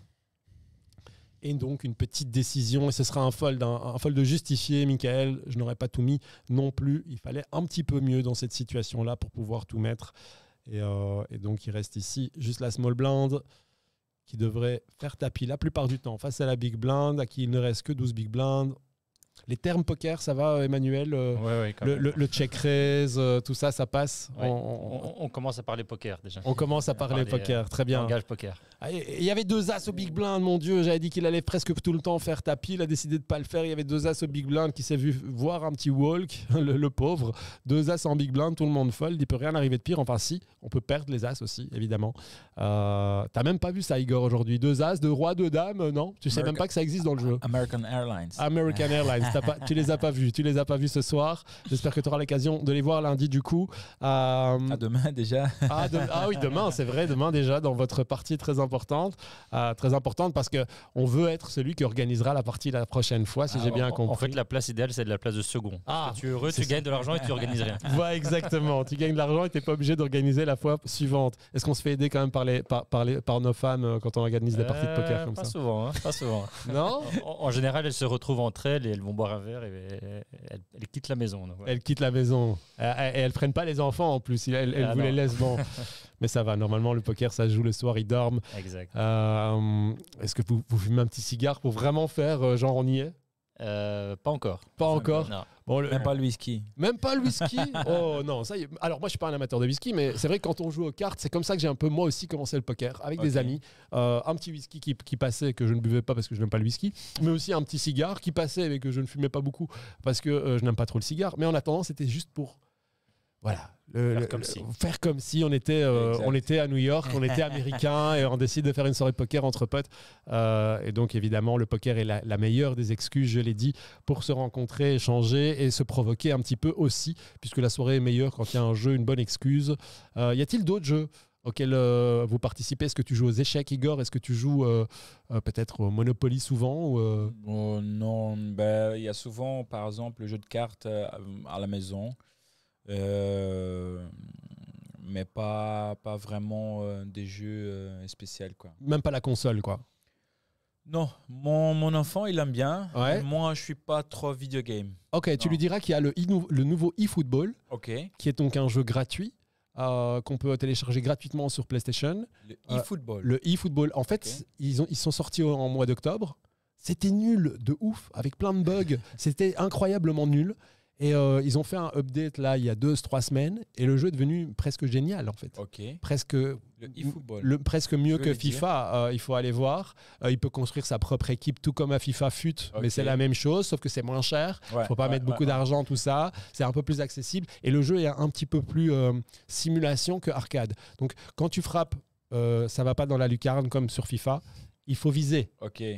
et donc une petite décision. Et ce sera un fold, un, un justifié, Michael. Je n'aurais pas tout mis non plus. Il fallait un petit peu mieux dans cette situation-là pour pouvoir tout mettre. Et, euh, et, donc il reste ici juste la small blind qui devrait faire tapis la plupart du temps face à la big blind, à qui il ne reste que 12 big blinds. Les termes poker, ça va, euh, Emmanuel euh, le, le, check raise, euh, tout ça, ça passe on, commence à parler poker déjà. On commence à parler, poker, très bien. Engage poker. Ah, il y avait deux as au Big Blind, mon Dieu. J'avais dit qu'il allait presque tout le temps faire tapis. Il a décidé de pas le faire. Il y avait deux as au Big Blind qui s'est vu voir un petit walk, le, pauvre. Deux as en Big Blind, tout le monde folle. Il peut rien arriver de pire. Enfin, si, on peut perdre les as aussi, évidemment. T'as même pas vu ça, Igor, aujourd'hui. Deux as, deux rois, deux dames, non Tu sais même pas que ça existe dans le jeu. American Airlines. American Airlines tu les as pas vus. Tu les as pas vus ce soir. J'espère que tu auras l'occasion de les voir lundi du coup. Euh, à demain déjà. Ah, ah, oui, demain, c'est vrai, demain déjà dans votre partie très importante, euh, très importante parce que on veut être celui qui organisera la partie la prochaine fois, si ah, j'ai bien compris. En fait, la place idéale, c'est de la place de second. Ah, tu es heureux, tu gagnes de l'argent et tu organises rien. Ouais, exactement. tu gagnes de l'argent et t'es pas obligé d'organiser la fois suivante. Est-ce qu'on se fait aider quand même par les par, par, nos femmes euh, quand on organise des parties de poker comme pas ça Souvent, hein, pas souvent. non. En, en général, elles se retrouvent entre elles et elles vont boire un verre et elle quitte la maison. Elle quitte la maison. Ah, et ne prennent pas les enfants en plus. Elle voulait ah, vous les laisse Bon. Mais ça va. Normalement, le poker, ça joue le soir, il dorment. Exact. Euh, est-ce que vous, vous fumez un petit cigare pour vraiment faire euh, genre on y est euh, Pas encore. Pas encore. Non. Même pas le whisky. Même pas le whisky Oh non, ça y est. Alors moi je suis pas un amateur de whisky, mais c'est vrai que quand on joue aux cartes, c'est comme ça que j'ai un peu moi aussi commencé le poker, avec des amis. Euh, un petit whisky qui, passait, que je ne buvais pas parce que je n'aime pas le whisky, mais aussi un petit cigare qui passait, mais que je ne fumais pas beaucoup parce que euh, je n'aime pas trop le cigare. Mais en attendant, c'était juste pour voilà. faire, comme si. on était, euh, on était à New York, on était américain et on décide de faire une soirée poker entre potes. Euh, et donc évidemment, le poker est la, meilleure des excuses, je l'ai dit, pour se rencontrer, échanger et se provoquer un petit peu aussi, puisque la soirée est meilleure quand il y a un jeu, une bonne excuse. Euh, y a-t-il d'autres jeux auxquels vous participez Est-ce que tu joues aux échecs, Igor Est-ce que tu joues peut-être au Monopoly souvent ou, Non, bah, il y a souvent, par exemple, le jeu de cartes à la maison. Euh, mais pas, pas vraiment euh, des jeux euh, spéciaux. Quoi. Même pas la console, quoi. Non, mon, mon, enfant, il aime bien. Moi, je suis pas trop video game. Ok, tu lui diras qu'il y a le, le nouveau eFootball, qui est donc un jeu gratuit. qu'on peut télécharger gratuitement sur PlayStation. Le eFootball. le eFootball. En fait, ils, ont, ils sont sortis en mois d'octobre. C'était nul de ouf, avec plein de bugs. C'était incroyablement nul. Et euh, ils ont fait un update là il y a deux, trois semaines et le jeu est devenu presque génial en fait. Ok. Presque. Le presque mieux que FIFA. Euh, il faut aller voir. Euh, il peut construire sa propre équipe tout comme à FIFA FUT, mais c'est la même chose sauf que c'est moins cher. Il ne faut pas mettre beaucoup d'argent tout ça. C'est un peu plus accessible et le jeu est un petit peu plus simulation que arcade. Donc quand tu frappes, ça ça va pas dans la lucarne comme sur FIFA il faut viser.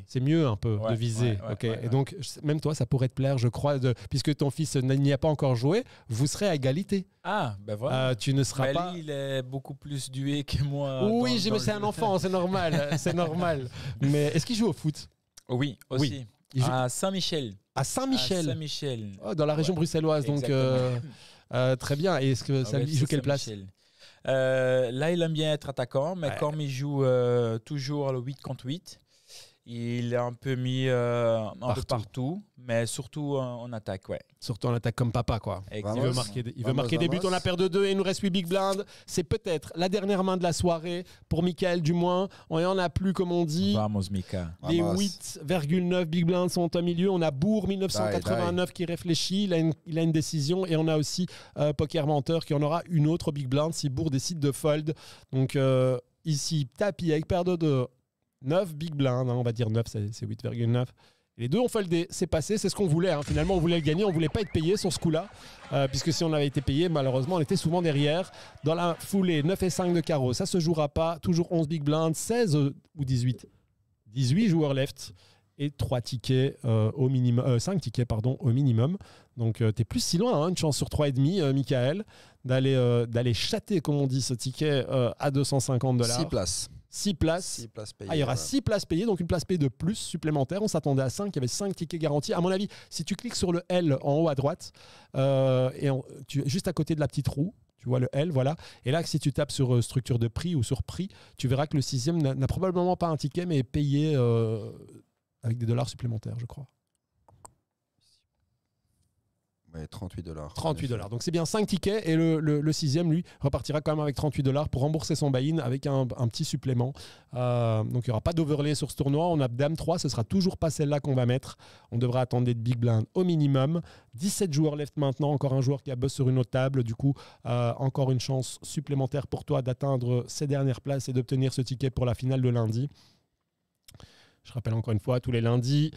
C'est mieux un peu de viser. et donc, même toi, ça pourrait te plaire, je crois, puisque ton fils n'y a pas encore joué, vous serez à égalité. Ah, ben voilà. Euh, tu ne seras ben, pas. il est beaucoup plus dué que moi. Oui, mais c'est un enfant, c'est normal, c'est normal. Mais est-ce qu'il joue au foot Oui, aussi. Oui. À Saint-Michel. À Saint-Michel. saint oh, dans la région bruxelloise, donc. Euh, euh, très bien. Et est-ce que ah ça, il joue quelle place euh, là, il aime bien être attaquant, mais comme il joue euh, toujours le 8 contre 8, il est un peu mis euh, un partout. mais surtout euh, en, attaque, ouais. Surtout en attaque comme papa, quoi. Il veut marquer, il des buts. On a perdu de deux et il nous reste 8 big blind. C'est peut-être la dernière main de la soirée pour Michael, du moins. On en a plus, comme on dit. Les 8,9 big blind sont au milieu. On a Bourg 1989 qui réfléchit. Il a, une, décision et on a aussi euh, Poker Menteur qui en aura une autre big blind si Bourg décide de fold. Donc ici, tapis avec paire de deux 9 Big Blind, hein, on va dire 9, c'est 8,9. Les deux ont fait c'est passé, c'est ce qu'on voulait. Hein. Finalement, on voulait le gagner, on voulait pas être payé sur ce coup-là, euh, puisque si on avait été payé, malheureusement, on était souvent derrière. Dans la foulée, 9 et 5 de carreau, ça se jouera pas. Toujours 11 Big Blind, 16 euh, ou 18 18 joueurs left et 3 tickets euh, au minimum, 5 tickets pardon, au minimum. Donc tu es plus si loin, hein, une chance sur 3,5, Michael, d'aller d'aller chater, comme on dit, ce ticket à 250 dollars. 6 places. 6 places. Six places payées, ah, il y aura 6 places payées, donc une place payée de plus supplémentaire. On s'attendait à 5, il y avait 5 tickets garantis. À mon avis, si tu cliques sur le L en haut à droite, euh, et tu, juste à côté de la petite roue, tu vois le L, voilà. Et là, si tu tapes sur euh, structure de prix ou sur prix, tu verras que le sixième n'a probablement pas un ticket, mais est payé euh, avec des dollars supplémentaires, je crois. 38 dollars. 38 dollars. Donc c'est bien 5 tickets et le, le, ème sixième, lui, repartira quand même avec 38 dollars pour rembourser son buy-in avec un, petit supplément. Euh, donc il n'y aura pas d'overlay sur ce tournoi. On a Dame 3, ce sera toujours pas celle-là qu'on va mettre. On devra attendre de big blind au minimum. 17 joueurs left maintenant, encore un joueur qui a buzz sur une autre table. Du coup, euh, encore une chance supplémentaire pour toi d'atteindre ces dernières places et d'obtenir ce ticket pour la finale de lundi. Je rappelle encore une fois, tous les lundis,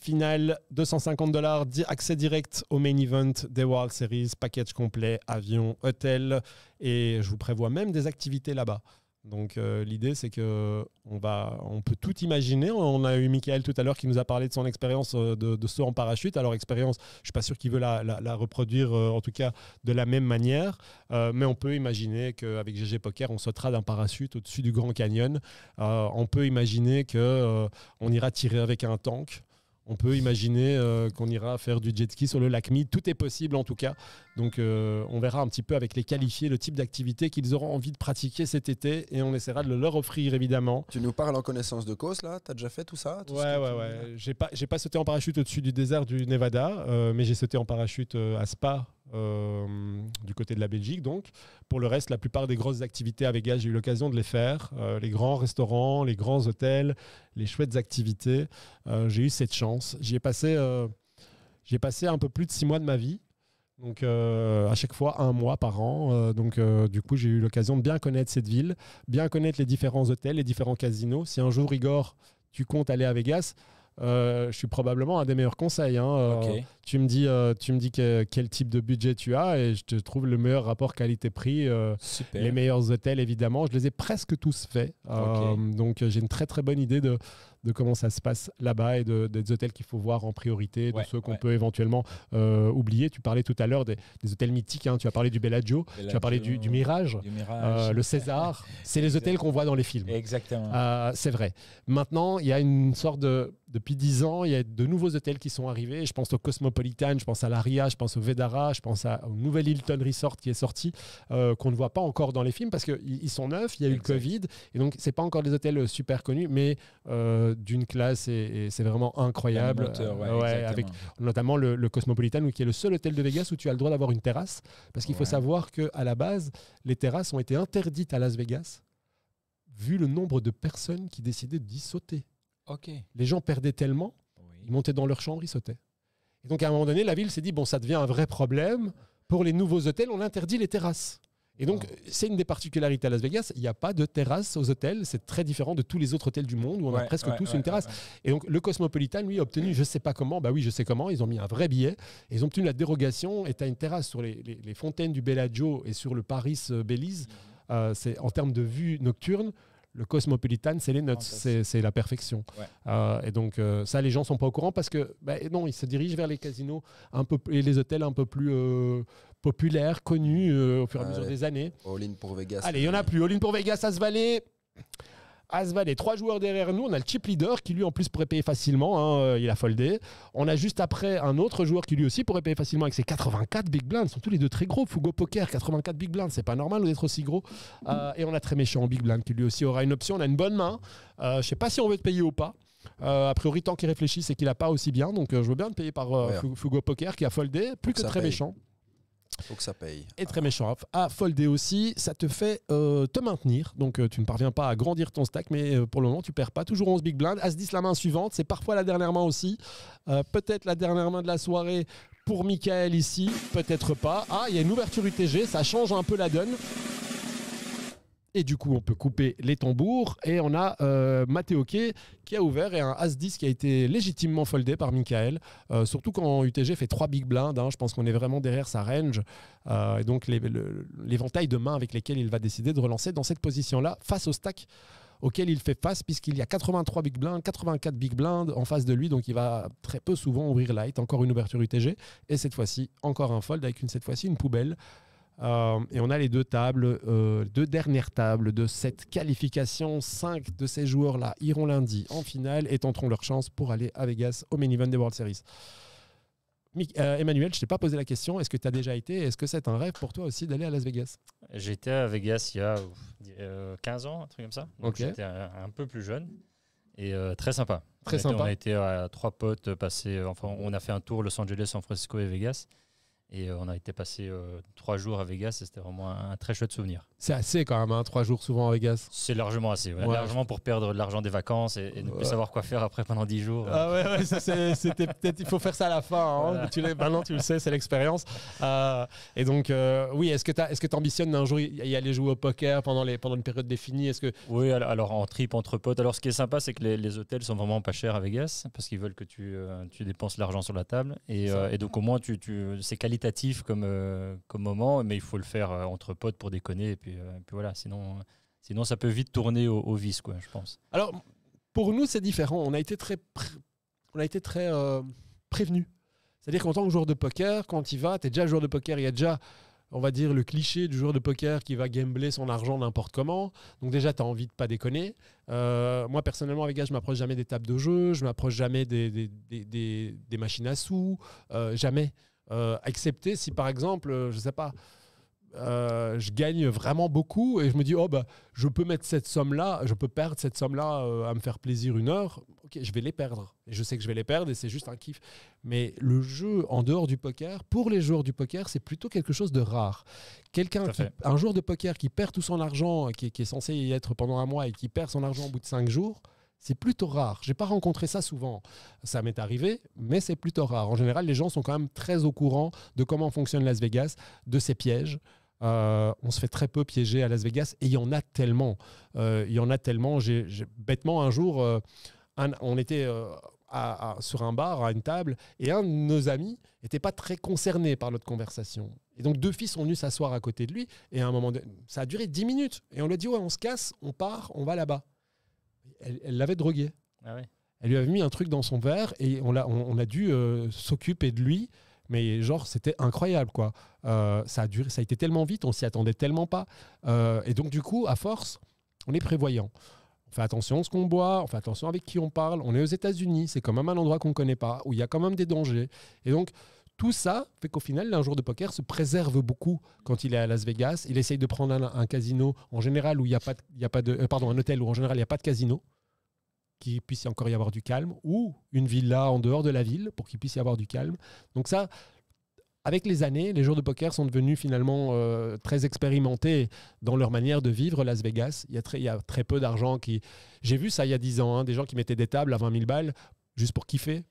Finale 250 dollars, accès direct au main event des World Series, package complet, avion, hôtel, et je vous prévois même des activités là-bas. Donc euh, l'idée c'est que on va, on peut tout imaginer. On a eu Michael tout à l'heure qui nous a parlé de son expérience euh, de, saut en parachute. Alors expérience, je suis pas sûr qu'il veut la, reproduire euh, en tout cas de la même manière, mais on peut imaginer qu'avec GG Poker on sautera d'un parachute au-dessus du Grand Canyon. on peut imaginer que on ira tirer avec un tank on peut imaginer euh, qu'on ira faire du jet ski sur le lac Mead. Tout est possible en tout cas. Donc euh, on verra un petit peu avec les qualifiés le type d'activité qu'ils auront envie de pratiquer cet été et on essaiera de le leur offrir évidemment. Tu nous parles en connaissance de cause là T'as déjà fait tout ça Ouais, ouais, ouais. J'ai pas, pas sauté en parachute au-dessus du désert du Nevada, euh, mais j'ai sauté en parachute à Spa euh, du côté de la Belgique. Donc, pour le reste, la plupart des grosses activités à Vegas, j'ai eu l'occasion de les faire. Euh, les grands restaurants, les grands hôtels, les chouettes activités. Euh, j'ai eu cette chance. J'y ai passé, j'ai passé un peu plus de six mois de ma vie. Donc à chaque fois un mois par an. donc du coup j'ai eu l'occasion de bien connaître cette ville, bien connaître les différents hôtels, les différents casinos. Si un jour Igor tu comptes aller à Vegas, euh, je suis probablement un des meilleurs conseils. Hein. Euh, tu me dis, euh, tu me dis quel type de budget tu as et je te trouve le meilleur rapport qualité-prix. les meilleurs hôtels, évidemment. Je les ai presque tous faits. donc j'ai une très très bonne idée de, comment ça se passe là-bas et des hôtels qu'il faut voir en priorité, de ceux qu'on peut éventuellement oublier. Tu parlais tout à l'heure des, hôtels mythiques, hein. tu as parlé du Bellagio, tu as parlé du, Mirage, le César, c'est les hôtels qu'on voit dans les films. Exactement. c'est vrai. Maintenant, il y a une sorte de depuis dix ans, il y a de nouveaux hôtels qui sont arrivés. Je pense au Cosmopolitan, je pense à l'Aria, je pense au Vedara, je pense à, au nouvel Hilton Resort qui est sorti, euh, qu'on ne voit pas encore dans les films parce qu'ils sont neufs, il y a eu le Covid. Et donc, c'est pas encore des hôtels super connus, mais euh, d'une classe et, c'est vraiment incroyable. Euh, avec notamment le, Cosmopolitan, qui est le seul hôtel de Vegas où tu as le droit d'avoir une terrasse. Parce qu'il faut savoir qu'à la base, les terrasses ont été interdites à Las Vegas vu le nombre de personnes qui décidaient d'y sauter. Les gens perdaient tellement, ils montaient dans leur chambre, ils sautaient. Et donc à un moment donné, la ville s'est dit, bon, ça devient un vrai problème. Pour les nouveaux hôtels, on interdit les terrasses. Et donc, ah. c'est une des particularités à Las Vegas. Il n'y a pas de terrasse aux hôtels. C'est très différent de tous les autres hôtels du monde où on a presque tous une terrasse. Et donc, le Cosmopolitan, lui, a obtenu, je ne sais pas comment, bah oui, je sais comment, ils ont mis un vrai billet. ils ont obtenu la dérogation et tu as une terrasse sur les, fontaines du Bellagio et sur le Paris-Belize. Euh, mhm. euh, c'est en termes de vue nocturne, le cosmopolitan, c'est les notes, c'est la perfection. Euh, et donc euh, ça, les gens sont pas au courant parce que bah, non, ils se dirigent vers les casinos un peu et les hôtels un peu plus euh, populaires, connus au fur et à ah mesure des années. All in pour Vegas. Allez, il y en a plus. All in pour Vegas, à se valait. Asval et trois joueurs derrière nous. On a le chip leader qui lui en plus pourrait payer facilement. Hein, euh, il a foldé. On a juste après un autre joueur qui lui aussi pourrait payer facilement avec ses 84 big blinds. Ils sont tous les deux très gros. Fugo Poker, 84 big blinds. C'est pas normal d'être aussi gros. Euh, et on a très méchant big blind qui lui aussi aura une option. On a une bonne main. Je euh, je sais pas si on veut te payer ou pas. a priori, tant qu'il réfléchit, c'est qu'il a pas aussi bien. Donc, je veux bien te payer par Fugo Poker qui a foldé, plus que très méchant. Faut que ça paye. Et très méchant à ah, folder aussi. Ça te fait euh, te maintenir. Donc euh, tu ne parviens pas à grandir ton stack, mais euh, pour le moment tu perds pas. Toujours 11 big blind. As 10 la main suivante. C'est parfois la dernière main aussi. peut-être la dernière main de la soirée pour Michael ici. Peut-être pas. Ah, il y a une ouverture UTG. Ça change un peu la donne. Et du coup, on peut couper les tambours. Et on a euh, qui a ouvert et un As-10 qui a été légitimement foldé par Michael. Euh, surtout quand UTG fait trois big blinds. Hein. je pense qu'on est vraiment derrière sa range. Euh, et donc, l'éventail de mains avec lesquelles il va décider de relancer dans cette position-là face au stack auquel il fait face puisqu'il y a 83 big blinds, 84 big blinds en face de lui, donc il va très peu souvent ouvrir light, encore une ouverture UTG, et cette fois-ci encore un fold avec une, cette fois-ci une poubelle. Euh, et on a les deux tables, euh, deux dernières tables de cette qualification. Cinq de ces joueurs-là iront lundi en finale et tenteront leur chance pour aller à Vegas au main des World Series. Euh, Emmanuel, je t'ai pas posé la question. Est-ce que tu as déjà été Est-ce que c'est un rêve pour toi aussi d'aller à Las Vegas J'étais à Vegas il y a 15 ans, un truc comme ça. Donc j'étais un peu plus jeune et très sympa. Très on sympa. on a été à trois potes passer. Enfin, on a fait un tour Los Angeles, San Francisco et Vegas. Et euh, on a été passé euh, trois jours à Vegas et c'était vraiment un, un très chouette souvenir. C'est assez quand même, hein, trois jours souvent à Vegas. C'est largement assez, largement pour perdre de l'argent des vacances et, ne plus savoir quoi faire après pendant dix jours. Ah ouais, c'était peut-être, il faut faire ça à la fin. Hein, tu maintenant tu le sais, c'est l'expérience. Euh, et donc, euh, oui, est-ce que tu ambitionnes d'un jour y, aller jouer au poker pendant, les, pendant une période définie est-ce que... Oui, alors en trip entre potes. Alors ce qui est sympa, c'est que les, hôtels sont vraiment pas chers à Vegas parce qu'ils veulent que tu, euh, tu dépenses l'argent sur la table. Et, donc au moins, tu, c'est qualitatif comme, comme moment, mais il faut le faire entre potes pour déconner puis euh, voilà, sinon, euh, sinon ça peut vite tourner au, vice, quoi, je pense. Alors, pour nous, c'est différent. On a été très, on a été très euh, prévenu. C'est-à-dire qu'en tant que joueur de poker, quand il va, tu es déjà joueur de poker, il y a déjà, on va dire, le cliché du joueur de poker qui va gambler son argent n'importe comment. Donc déjà, tu as envie de pas déconner. moi, personnellement, avec gars, je m'approche jamais des tables de jeu, je m'approche jamais des, des, machines à sous, jamais. excepté si, par exemple, je sais pas, euh, je gagne vraiment beaucoup et je me dis, oh, bah, je peux mettre cette somme-là, je peux perdre cette somme-là euh, à me faire plaisir une heure. Ok, je vais les perdre. je sais que je vais les perdre et c'est juste un kiff. Mais le jeu en dehors du poker, pour les joueurs du poker, c'est plutôt quelque chose de rare. Quelqu'un, un joueur de poker qui perd tout son argent, qui, qui, est censé y être pendant un mois et qui perd son argent au bout de cinq jours, c'est plutôt rare. J'ai pas rencontré ça souvent. Ça m'est arrivé, mais c'est plutôt rare. En général, les gens sont quand même très au courant de comment fonctionne Las Vegas, de ses pièges, euh, on se fait très peu piéger à Las Vegas et il y en a tellement. Euh, il y en a tellement. J'ai, bêtement, un jour, euh, on était sur un bar, à une table, et un de nos amis n'était pas très concerné par notre conversation. Et donc, deux filles sont venues s'asseoir à côté de lui, et à un moment, ça a duré 10 minutes. Et on lui a dit Ouais, on se casse, on part, on va là-bas. Elle l'avait drogué. Ah elle lui avait mis un truc dans son verre, et on a dû s'occuper de lui. Mais genre, c'était incroyable, quoi. Euh, ça, a duré, ça a été tellement vite, on s'y attendait tellement pas. Euh, et donc, du coup, à force, on est prévoyant. On fait attention à ce qu'on boit, on fait attention avec qui on parle. On est aux États-Unis, c'est quand même un endroit qu'on ne connaît pas, où il y a quand même des dangers. Et donc, tout ça fait qu'au final, un jour de poker se préserve beaucoup quand il est à Las Vegas. Il essaye de prendre un, casino en général où il n'y a pas de, y a pas de euh, pardon, un hôtel où en général il y a pas de casino qu'il puisse encore y avoir du calme, ou une villa en dehors de la ville pour qu'il puisse y avoir du calme. Donc ça, avec les années, les joueurs de poker sont devenus finalement euh, très expérimentés dans leur manière de vivre Las Vegas. Il y a très, peu d'argent qui... J'ai vu ça il y a 10 ans, hein, des gens qui mettaient des tables à 20 000 balles juste pour kiffer,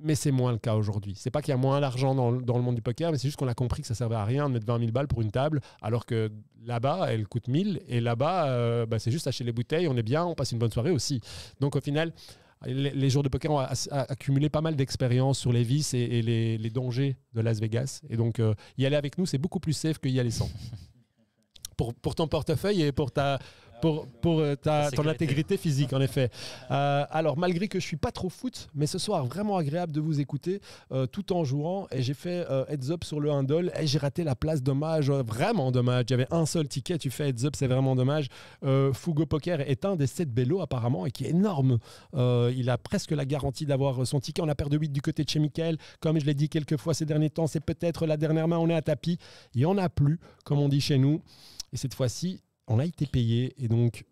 mais c'est moins le cas aujourd'hui. C'est pas qu'il y a moins d'argent dans, le monde du poker, mais c'est juste qu'on a compris que ça servait à rien de mettre 20 000 balles pour une table, alors que là-bas, elle coûte 1000, et là-bas, euh, bah, c'est juste acheter les bouteilles, on est bien, on passe une bonne soirée aussi. Donc au final, les, jours de poker ont accumulé pas mal d'expérience sur les vices et, les, dangers de Las Vegas. Et donc euh, y aller avec nous, c'est beaucoup plus safe que y aller sans. Pour, pour ton portefeuille et pour ta, pour, pour euh, ta, ton intégrité physique, en effet. Euh, alors, malgré que je suis pas trop foot, mais ce soir, vraiment agréable de vous écouter euh, tout en jouant. Et j'ai fait heads up sur le handle et j'ai raté la place. Dommage, vraiment dommage. J'avais un seul ticket. Tu fais heads up, c'est vraiment dommage. Fugo Poker est un des 7 bélots apparemment et qui est énorme. il a presque la garantie d'avoir son ticket. On a perdu 8 du côté de chez Michael. Comme je l'ai dit quelques fois ces derniers temps, c'est peut-être la dernière main. On est à tapis. Il n'y en a plus, comme on dit chez nous. Et cette fois-ci, on a été payé et donc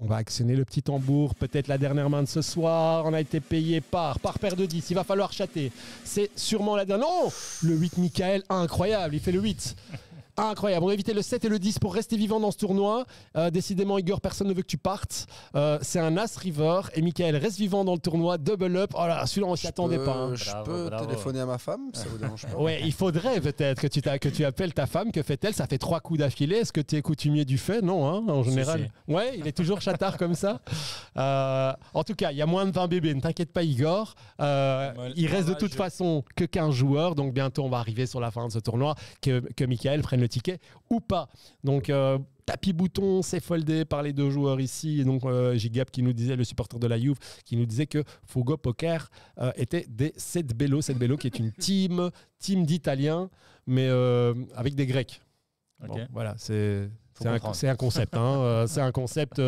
on va actionner le petit tambour, peut-être la dernière main de ce soir. On a été payé par, par paire de 10. Il va falloir chater. C'est sûrement la dernière. Non Le 8 Michael, incroyable. Il fait le 8. Incroyable. On a évité le 7 et le 10 pour rester vivant dans ce tournoi. Euh, décidément, Igor, personne ne veut que tu partes. Euh, c'est un As River. Et Michael reste vivant dans le tournoi. Double up. Oh là, celui-là, on s'y attendait pas. Hein. Je peux téléphoner à ma femme Ça Ouais, il faudrait peut-être que tu, que tu appelles ta femme. Que fait-elle Ça fait trois coups d'affilée. Est-ce que tu es coutumier du fait Non, hein, en général. Ouais, il est toujours chatard comme ça. Euh, en tout cas, il y a moins de 20 bébés. Ne t'inquiète pas, Igor. il reste de toute façon que 15 joueurs. Donc bientôt, on va arriver sur la fin de ce tournoi. Que, que Michael prenne le ticket ou pas. Donc euh, tapis bouton, c'est foldé par les deux joueurs ici. Et donc euh, qui nous disait, le supporter de la Juve, qui nous disait que Fogo Poker euh, était des 7 Bello. 7 Bello qui est une team, team d'Italiens, mais euh, avec des Grecs. voilà, c'est... C'est un, concept. Hein. c'est un concept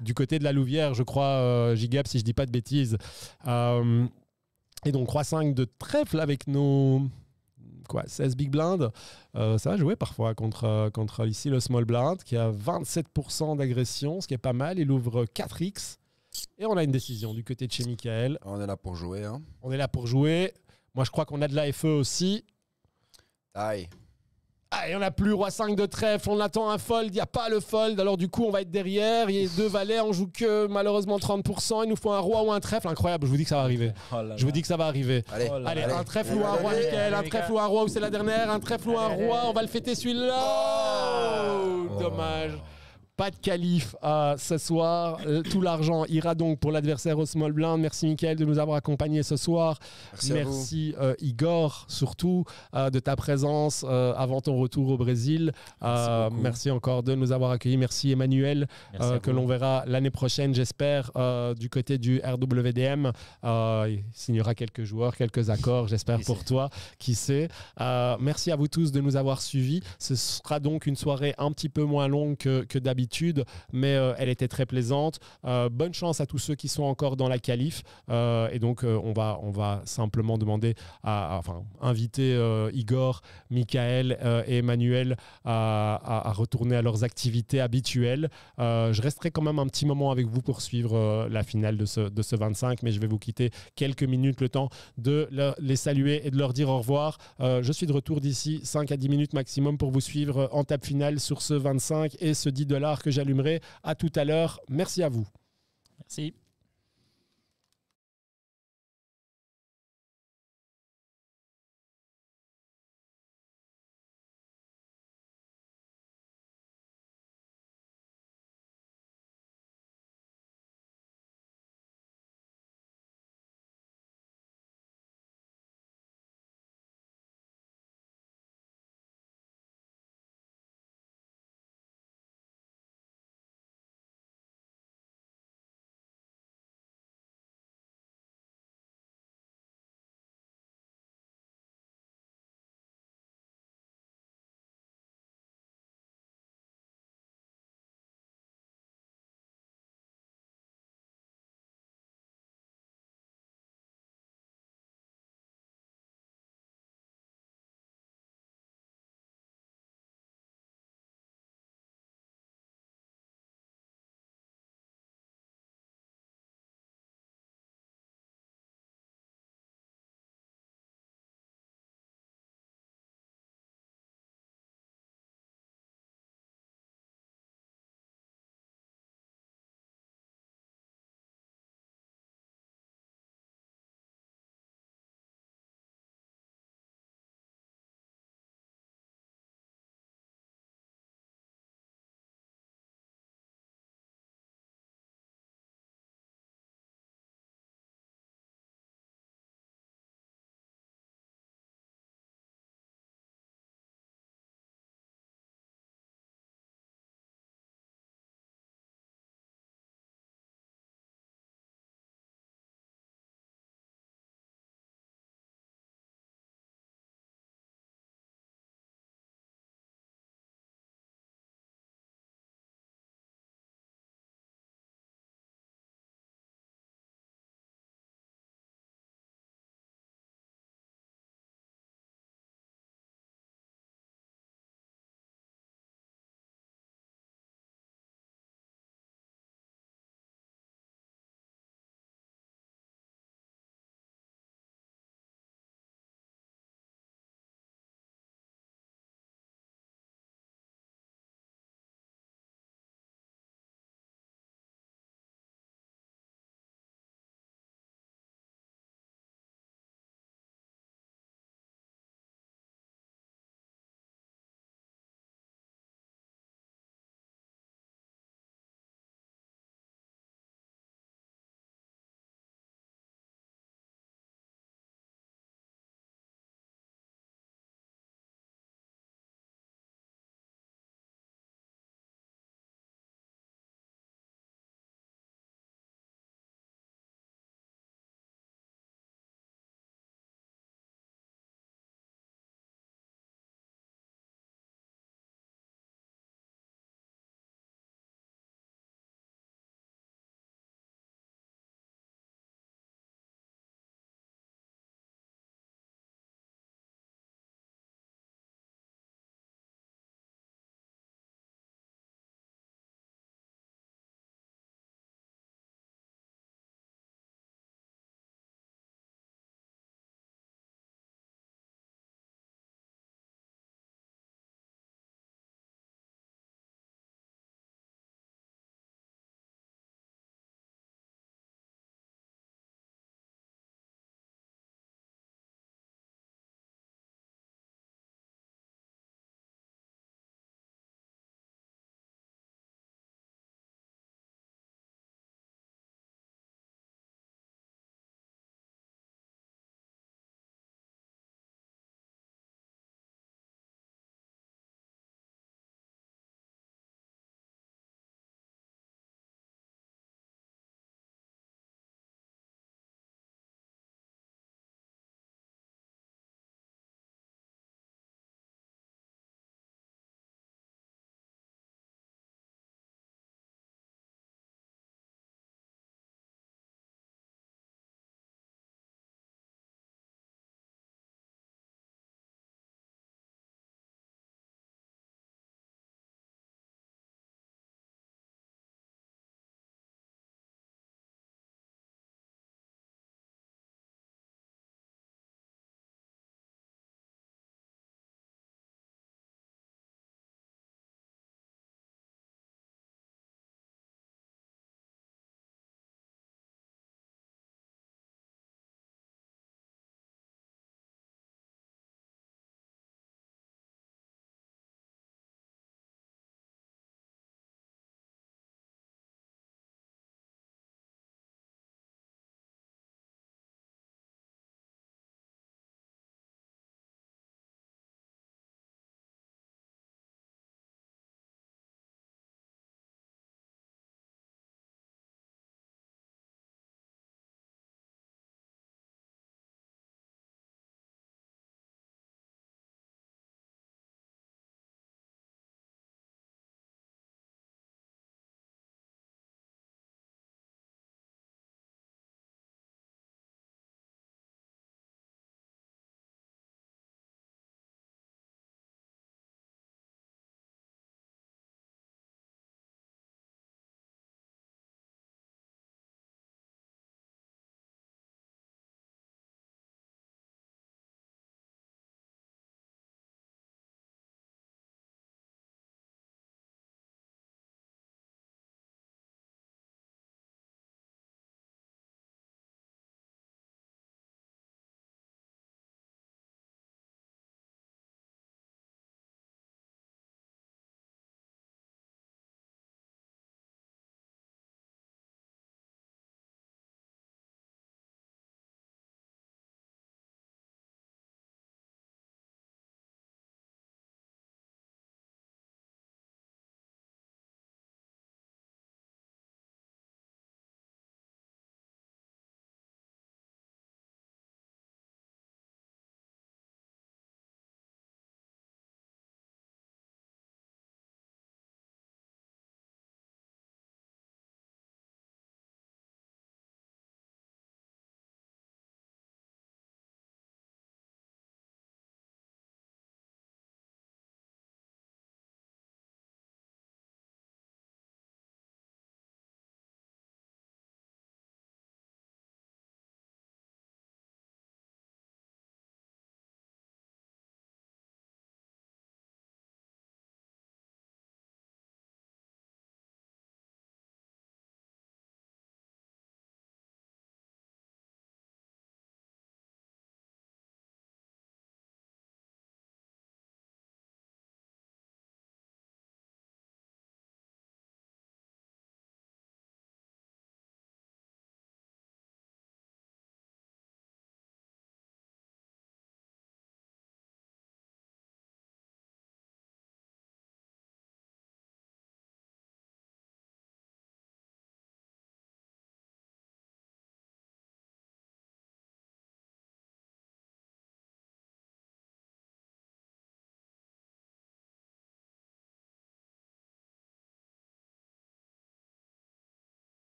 du côté de la Louvière, je crois, euh, Gigab, si je dis pas de bêtises. et donc, 3 5 de trèfle avec nos, 16 big blind euh, ça va jouer parfois contre, euh, contre ici le small blind qui a 27% d'agression, ce qui est pas mal. Il ouvre 4x. Et on a une décision du côté de chez Michael. On est là pour jouer. Hein. On est là pour jouer. Moi, je crois qu'on a de l'AFE aussi. Aïe. Allez, on a plus roi 5 de trèfle, on attend un fold, il n'y a pas le fold, alors du coup on va être derrière, il y a deux valets, on joue que malheureusement 30%, il nous faut un roi ou un trèfle, incroyable, je vous dis que ça va arriver. Oh je vous dis que ça va arriver. Allez, oh un trèfle ou un roi, nickel, un trèfle ou un roi, ou c'est la dernière, un trèfle ou un roi, on va le fêter celui-là. Oh. dommage. Pas de calife ce soir. Euh, tout l'argent ira donc pour l'adversaire au small Blind. Merci Mickaël de nous avoir accompagnés ce soir. Merci, euh, Igor surtout euh, de ta présence avant ton retour au Brésil. Merci, encore de nous avoir accueillis. Merci Emmanuel que l'on verra l'année prochaine, j'espère, du côté du RWDM. il signera quelques joueurs, quelques accords, j'espère pour toi, qui sait. merci à vous tous de nous avoir suivis. Ce sera donc une soirée un petit peu moins longue que, que d'habitude mais euh, elle était très plaisante. Euh, bonne chance à tous ceux qui sont encore dans la qualif. Euh, et donc, on, va, on va simplement demander à, inviter Igor, Michael et Emmanuel à, retourner à leurs activités habituelles. je resterai quand même un petit moment avec vous pour suivre la finale de ce, de ce 25, mais je vais vous quitter quelques minutes le temps de les saluer et de leur dire au revoir. je suis de retour d'ici 5 à 10 minutes maximum pour vous suivre en table finale sur ce 25 et ce de là que j'allumerai. À tout à l'heure. Merci à vous. Merci.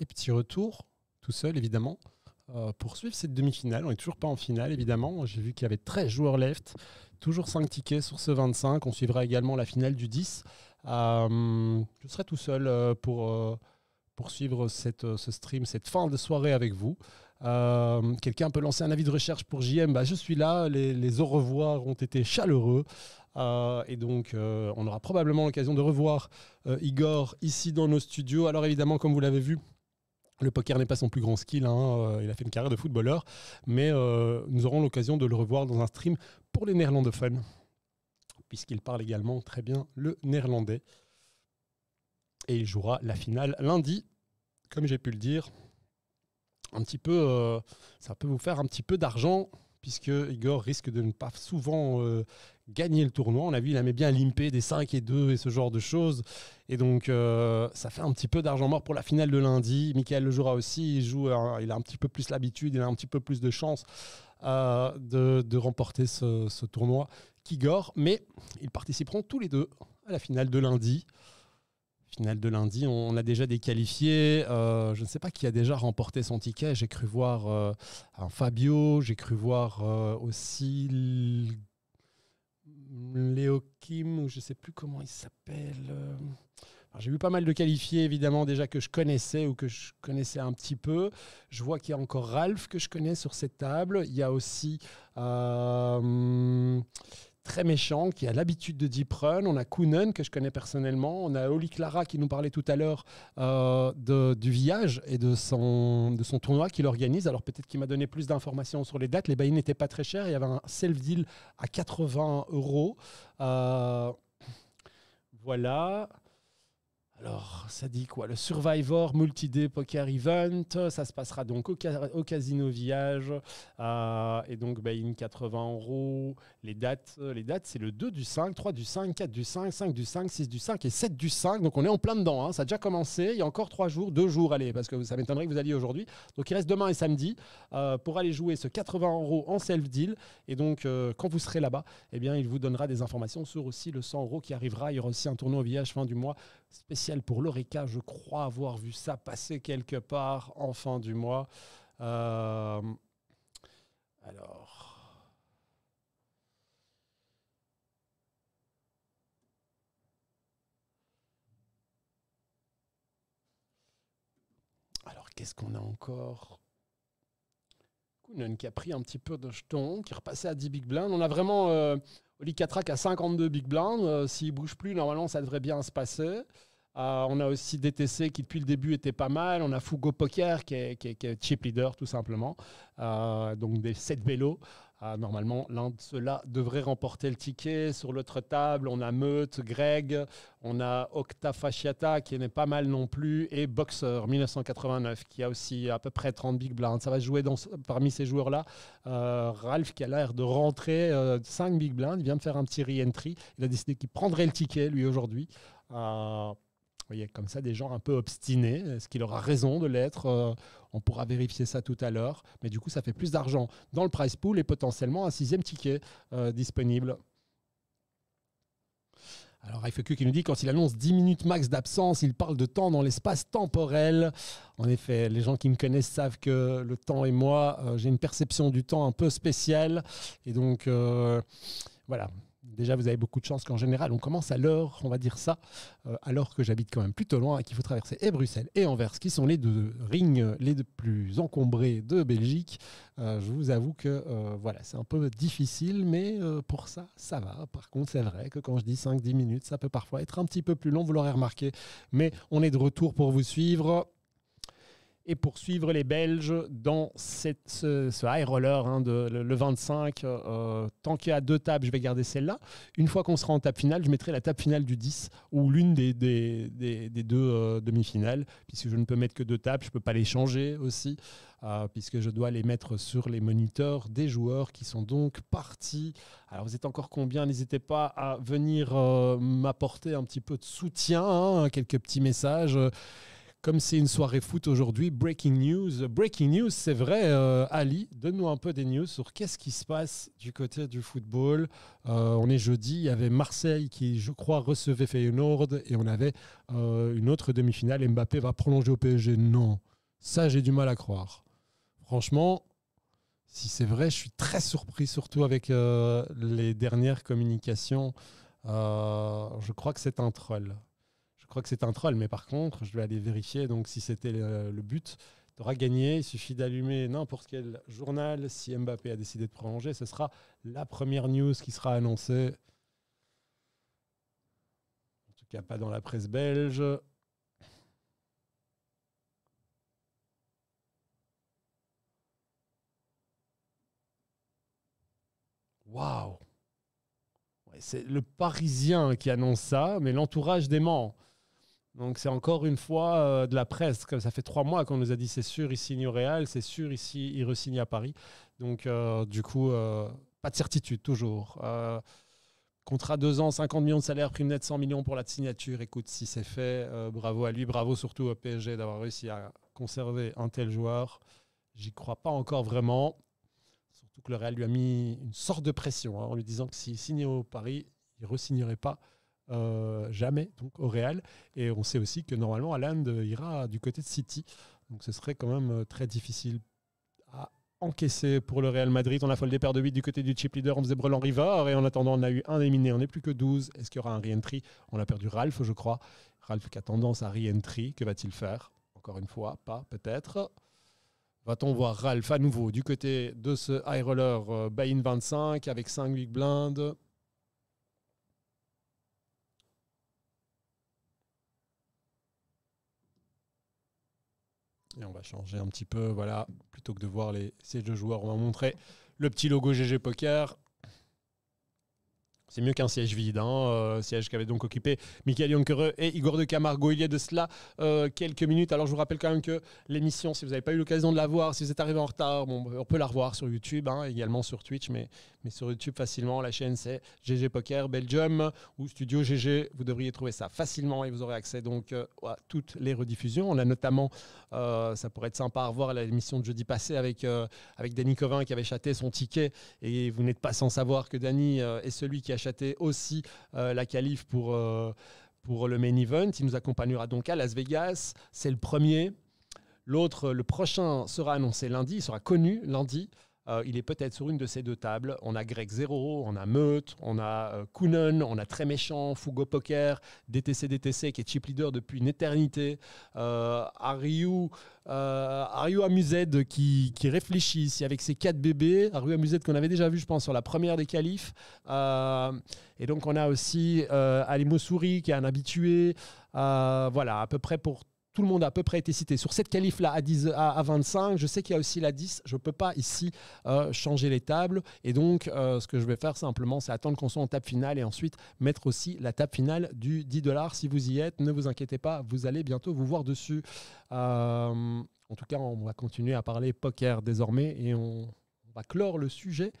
et petit retour, tout seul évidemment, euh, poursuivre cette demi-finale. On n'est toujours pas en finale évidemment. J'ai vu qu'il y avait 13 joueurs left, toujours 5 tickets sur ce 25. On suivra également la finale du 10. Euh, je serai tout seul euh, pour poursuivre cette, ce stream, cette fin de soirée avec vous. Quelqu'un peut lancer un avis de recherche pour JM bah, Je suis là, les, les, au revoir ont été chaleureux. et donc, on aura probablement l'occasion de revoir Igor ici dans nos studios. Alors, évidemment, comme vous l'avez vu, le poker n'est pas son plus grand skill, hein, euh, il a fait une carrière de footballeur, mais euh, nous aurons l'occasion de le revoir dans un stream pour les néerlandophones, puisqu'il parle également très bien le néerlandais. Et il jouera la finale lundi, comme j'ai pu le dire. Un petit peu, euh, ça peut vous faire un petit peu d'argent puisque Igor risque de ne pas souvent euh, gagner le tournoi. On l'a vu, il aimait bien limper des 5 et 2 et ce genre de choses. Et donc, euh, ça fait un petit peu d'argent mort pour la finale de lundi. Michael jouera aussi, il, joue, il a un petit peu plus l'habitude, il a un petit peu plus de chance euh, de, remporter ce, ce tournoi qu'Igor. Mais ils participeront tous les deux à la finale de lundi. Finale de lundi, on a déjà des qualifiés. Euh, je ne sais pas qui a déjà remporté son ticket. J'ai cru voir euh, un Fabio, j'ai cru voir euh, aussi Léo Kim, ou je ne sais plus comment il s'appelle. J'ai vu pas mal de qualifiés, évidemment, déjà que je connaissais ou que je connaissais un petit peu. Je vois qu'il y a encore Ralph que je connais sur cette table. Il y a aussi très méchant, qui a l'habitude de deep run. On a Kunen, que je connais personnellement. On a Oli Clara, qui nous parlait tout à l'heure euh, du village et de son, tournoi qu'il organise. Alors peut-être qu'il m'a donné plus d'informations sur les dates. Les bails n'étaient pas très chers. Il y avait un self-deal à 80 euros. Euh, voilà. Alors, ça dit quoi Le Survivor Multi-Day Poker Event, ça se passera donc au, Casino Village, euh, et donc bah, in 80 euros. Les dates, euh, les dates c'est le 2 du 5, 3 du 5, 4 du 5, 5 du 5, 6 du 5 et 7 du 5, donc on est en plein dedans, hein. ça a déjà commencé, il y a encore 3 jours, 2 jours, allez, parce que ça m'étonnerait que vous alliez aujourd'hui. Donc il reste demain et samedi euh, pour aller jouer ce 80 euros en self-deal, et donc quand vous serez là-bas, eh bien il vous donnera des informations sur aussi le 100 euros qui arrivera, il y aura aussi un tournoi au village fin du mois spécial pour l'Oreca. Je crois avoir vu ça passer quelque part en fin du mois. Euh, alors. Alors, qu'est-ce qu'on a encore Kounen qui a pris un petit peu de jetons, qui repassé à 10 big blinds. On a vraiment. Euh, Oli a à 52 big blind. s'il euh, S'il bouge plus, normalement, ça devrait bien se passer. Euh, on a aussi DTC qui, depuis le début, était pas mal. On a Fugo Poker qui est, chip leader, tout simplement. Euh, donc des 7 vélos. Ah, normalement, l'un de ceux-là devrait remporter le ticket. Sur l'autre table, on a Meute, Greg, on a Octafasciata qui n'est pas mal non plus, et Boxer 1989 qui a aussi à peu près 30 big blinds. Ça va jouer parmi ces joueurs-là. Euh, Ralph qui a l'air de rentrer 5 euh, big blinds, vient de faire un petit re-entry. Il a décidé qu'il prendrait le ticket lui aujourd'hui. Euh, il y comme ça des gens un peu obstinés. Est-ce qu'il aura raison de l'être euh, On pourra vérifier ça tout à l'heure. Mais du coup, ça fait plus d'argent dans le price pool et potentiellement un sixième ticket euh, disponible. Alors FEQ qui nous dit quand il annonce 10 minutes max d'absence, il parle de temps dans l'espace temporel. En effet, les gens qui me connaissent savent que le temps et moi, euh, j'ai une perception du temps un peu spéciale. Et donc, voilà, déjà, vous avez beaucoup de chance qu'en général, on commence à l'heure, on va dire ça, alors euh, que j'habite quand même plutôt loin et qu'il faut traverser et Bruxelles et Anvers, qui sont les deux rings euh, les plus encombrés de Belgique. Euh, je vous avoue que voilà, c'est un peu difficile, mais pour ça, ça va. Par contre, c'est vrai que quand je dis 5-10 minutes, ça peut parfois être un petit peu plus long, vous l'aurez remarqué. Mais on est de retour pour vous suivre et poursuivre les Belges dans cette, ce, high roller hein, de, le, 25. Euh, tant qu'il y a deux tables, je vais garder celle-là. Une fois qu'on sera en table finale, je mettrai la table finale du 10 ou l'une des, des, des, deux euh, demi-finales. Puisque je ne peux mettre que deux tables, je ne peux pas les changer aussi, euh, puisque je dois les mettre sur les moniteurs des joueurs qui sont donc partis. Alors vous êtes encore combien N'hésitez pas à venir m'apporter un petit peu de soutien, hein, quelques petits messages. Comme c'est une soirée foot aujourd'hui, breaking news. Breaking news, c'est vrai, euh, Ali, donne-nous un peu des news sur qu'est-ce qui se passe du côté du football. Euh, on est jeudi, il y avait Marseille qui, je crois, recevait Feyenoord et on avait euh, une autre demi-finale. Mbappé va prolonger au PSG. Non, ça, j'ai du mal à croire. Franchement, si c'est vrai, je suis très surpris, surtout avec les dernières communications. je crois que c'est un troll. Je crois que c'est un troll, mais par contre, je vais aller vérifier. Donc, si c'était le, but, tu auras gagné. Il suffit d'allumer n'importe quel journal. Si Mbappé a décidé de prolonger, ce sera la première news qui sera annoncée. En tout cas, pas dans la presse belge. Waouh! c'est le Parisien qui annonce ça, mais l'entourage dément. Donc c'est encore une fois euh, de la presse, comme ça fait trois mois qu'on nous a dit c'est sûr, il signe au Real, c'est sûr, ici, il re-signe à Paris. Donc euh, du coup, euh, pas de certitude toujours. contrat deux ans, 50 millions de salaire, prime net 100 millions pour la signature. Écoute, si c'est fait, bravo à lui, bravo surtout au PSG d'avoir réussi à conserver un tel joueur. J'y crois pas encore vraiment. Surtout que le Real lui a mis une sorte de pression hein, en lui disant que s'il signait au Paris, il ne re-signerait pas. Euh, jamais donc au Real. Et on sait aussi que normalement Aland euh, ira du côté de City. Donc ce serait quand même euh, très difficile à encaisser pour le Real Madrid. On a foldé des de 8 du côté du chip leader. On faisait Brelan River Et en attendant, on a eu un éminé On n'est plus que 12. Est-ce qu'il y aura un re-entry On a perdu Ralph, je crois. Ralph qui a tendance à re-entry. Que va-t-il faire Encore une fois, pas peut-être. Va-t-on voir Ralph à nouveau du côté de ce high roller Bain 25 avec 5 big blindes on va changer un petit peu, voilà, plutôt que de voir les, sièges de joueurs, on va montrer le petit logo GG Poker. C'est mieux qu'un siège vide, hein, euh, siège qu'avaient donc occupé Michael Yonkereux et Igor de Camargo il y a de cela euh, quelques minutes. Alors je vous rappelle quand même que l'émission, si vous n'avez pas eu l'occasion de la voir, si vous êtes arrivé en retard, on peut la revoir sur YouTube, hein, également sur Twitch, mais, mais sur YouTube facilement. La chaîne, c'est GG Poker Belgium ou Studio GG. Vous devriez trouver ça facilement et vous aurez accès donc euh, à toutes les rediffusions. On a notamment, euh, ça pourrait être sympa à revoir l'émission de jeudi passé avec, euh, avec Danny Covin qui avait chaté son ticket. Et vous n'êtes pas sans savoir que Danny est celui qui a chaté aussi la calife pour. pour le main event, il nous accompagnera donc à Las Vegas. C'est le premier. L'autre, le prochain, sera annoncé lundi. Il sera connu lundi. Euh, il est peut-être sur une de ces deux tables. On a Greg Zero, on a Meute, on a euh, Kunen, on a Très Méchant, Fugo Poker, DTC DTC qui est chip leader depuis une éternité, euh, ariou Ariu, Ariu Amused qui, qui, réfléchit ici avec ses quatre bébés, Ariu Amused qu'on avait déjà vu je pense sur la première des qualifs. et donc on a aussi Ali Moussouri qui est un habitué. voilà, à peu près pour tout le monde a à peu près été cité. Sur cette qualif-là, à, 25, je sais qu'il y a aussi la 10. Je ne peux pas ici euh, changer les tables. Et donc, euh, ce que je vais faire simplement, c'est attendre qu'on soit en table finale et ensuite mettre aussi la table finale du 10 dollars. Si vous y êtes, ne vous inquiétez pas, vous allez bientôt vous voir dessus. Euh, en tout cas, on va continuer à parler poker désormais et on va clore le sujet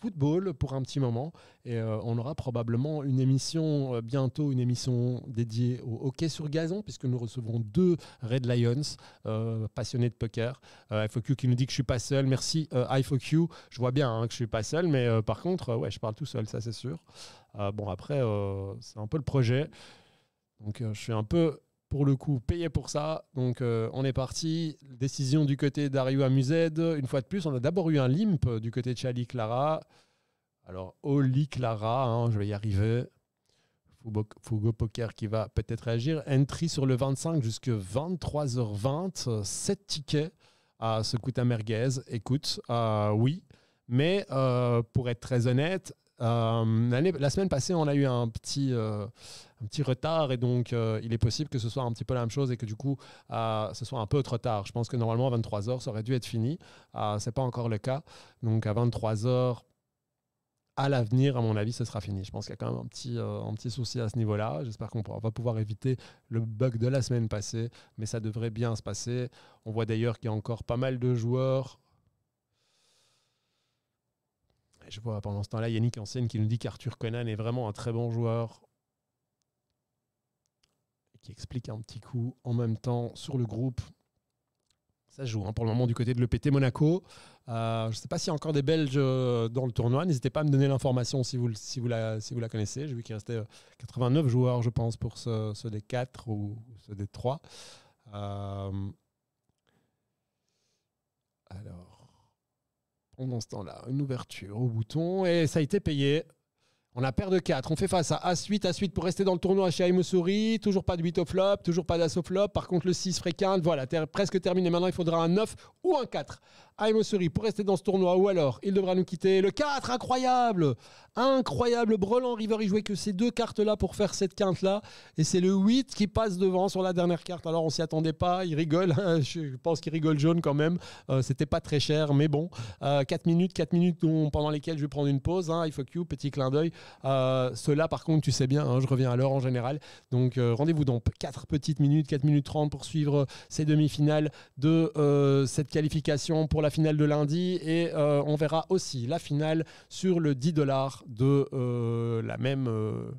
football pour un petit moment. Et euh, on aura probablement une émission, euh, bientôt une émission dédiée au hockey sur gazon, puisque nous recevrons deux Red Lions euh, passionnés de poker. IFOQ qui nous dit que je suis pas seul. Merci IFOQ. Je vois bien hein, que je suis pas seul, mais par contre, ouais, je parle tout seul, ça c'est sûr. bon, après, c'est un peu le projet. Donc je suis un peu pour le coup, payer pour ça. Donc euh, on est parti. Décision du côté d'Ariou Amused. Une fois de plus, on a d'abord eu un limp du côté de Chali Clara. Alors, Oli Clara, hein, je vais y arriver. Fougo Poker qui va peut-être réagir. Entry sur le 25 jusque 23h20. 7 tickets à ce coup à merguez. Écoute, euh, oui. Mais euh, pour être très honnête, euh, la semaine passée, on a eu un petit, euh, retard et donc euh, il est possible que ce soit un petit peu la même chose et que du coup, ce soit un peu trop tard. Je pense que normalement, à 23h, ça aurait dû être fini. c'est ce n'est pas encore le cas. Donc à 23h, à l'avenir, à mon avis, ce sera fini. Je pense qu'il y a quand même un petit, un petit souci à ce niveau-là. J'espère qu'on va pouvoir éviter le bug de la semaine passée, mais ça devrait bien se passer. On voit d'ailleurs qu'il y a encore pas mal de joueurs je vois, pendant ce temps-là, Yannick Ancienne qui nous dit qu'Arthur Conan est vraiment un très bon joueur. qui explique un petit coup en même temps sur le groupe. Ça joue hein, pour le moment du côté de l'EPT Monaco. Euh, je ne sais pas s'il y a encore des Belges euh, dans le tournoi. N'hésitez pas à me donner l'information si vous, la, connaissez. J'ai vu qu'il restait 89 euh, joueurs, je pense, pour ceux, D des 4 ou ceux des 3. Alors pendant ce temps-là, une ouverture au bouton et ça a été payé. On a paire de 4. On fait face à As-8, As-8 pour rester dans le tournoi chez Aïmoussouri. Toujours pas de 8 au flop, toujours pas d'As flop. Par contre, le 6 fréquente. Voilà, presque terminé. Maintenant, il faudra un 9 ou un 4 Aimosuri pour rester dans ce tournoi ou alors il devra nous quitter. Le 4, incroyable Incroyable Brelan River, il jouait que ces deux cartes-là pour faire cette quinte-là. Et c'est le 8 qui passe devant sur la dernière carte. Alors on s'y attendait pas, il rigole. je pense qu'il rigole jaune quand même. ce euh, C'était pas très cher, mais bon. 4 euh, minutes, 4 minutes pendant lesquelles je vais prendre une pause. Hein, I fuck you, petit clin d'œil. Euh, Cela par contre, tu sais bien, hein, je reviens à l'heure en général. Donc euh, rendez-vous dans 4 petites minutes, 4 minutes 30 pour suivre ces demi-finales de cette qualification pour la finale de lundi et euh, on verra aussi la finale sur le 10 dollars de euh, la, même, euh,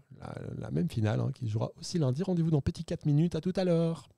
la, même finale hein, qui jouera aussi lundi. Rendez-vous dans petit 4 minutes. À tout à l'heure.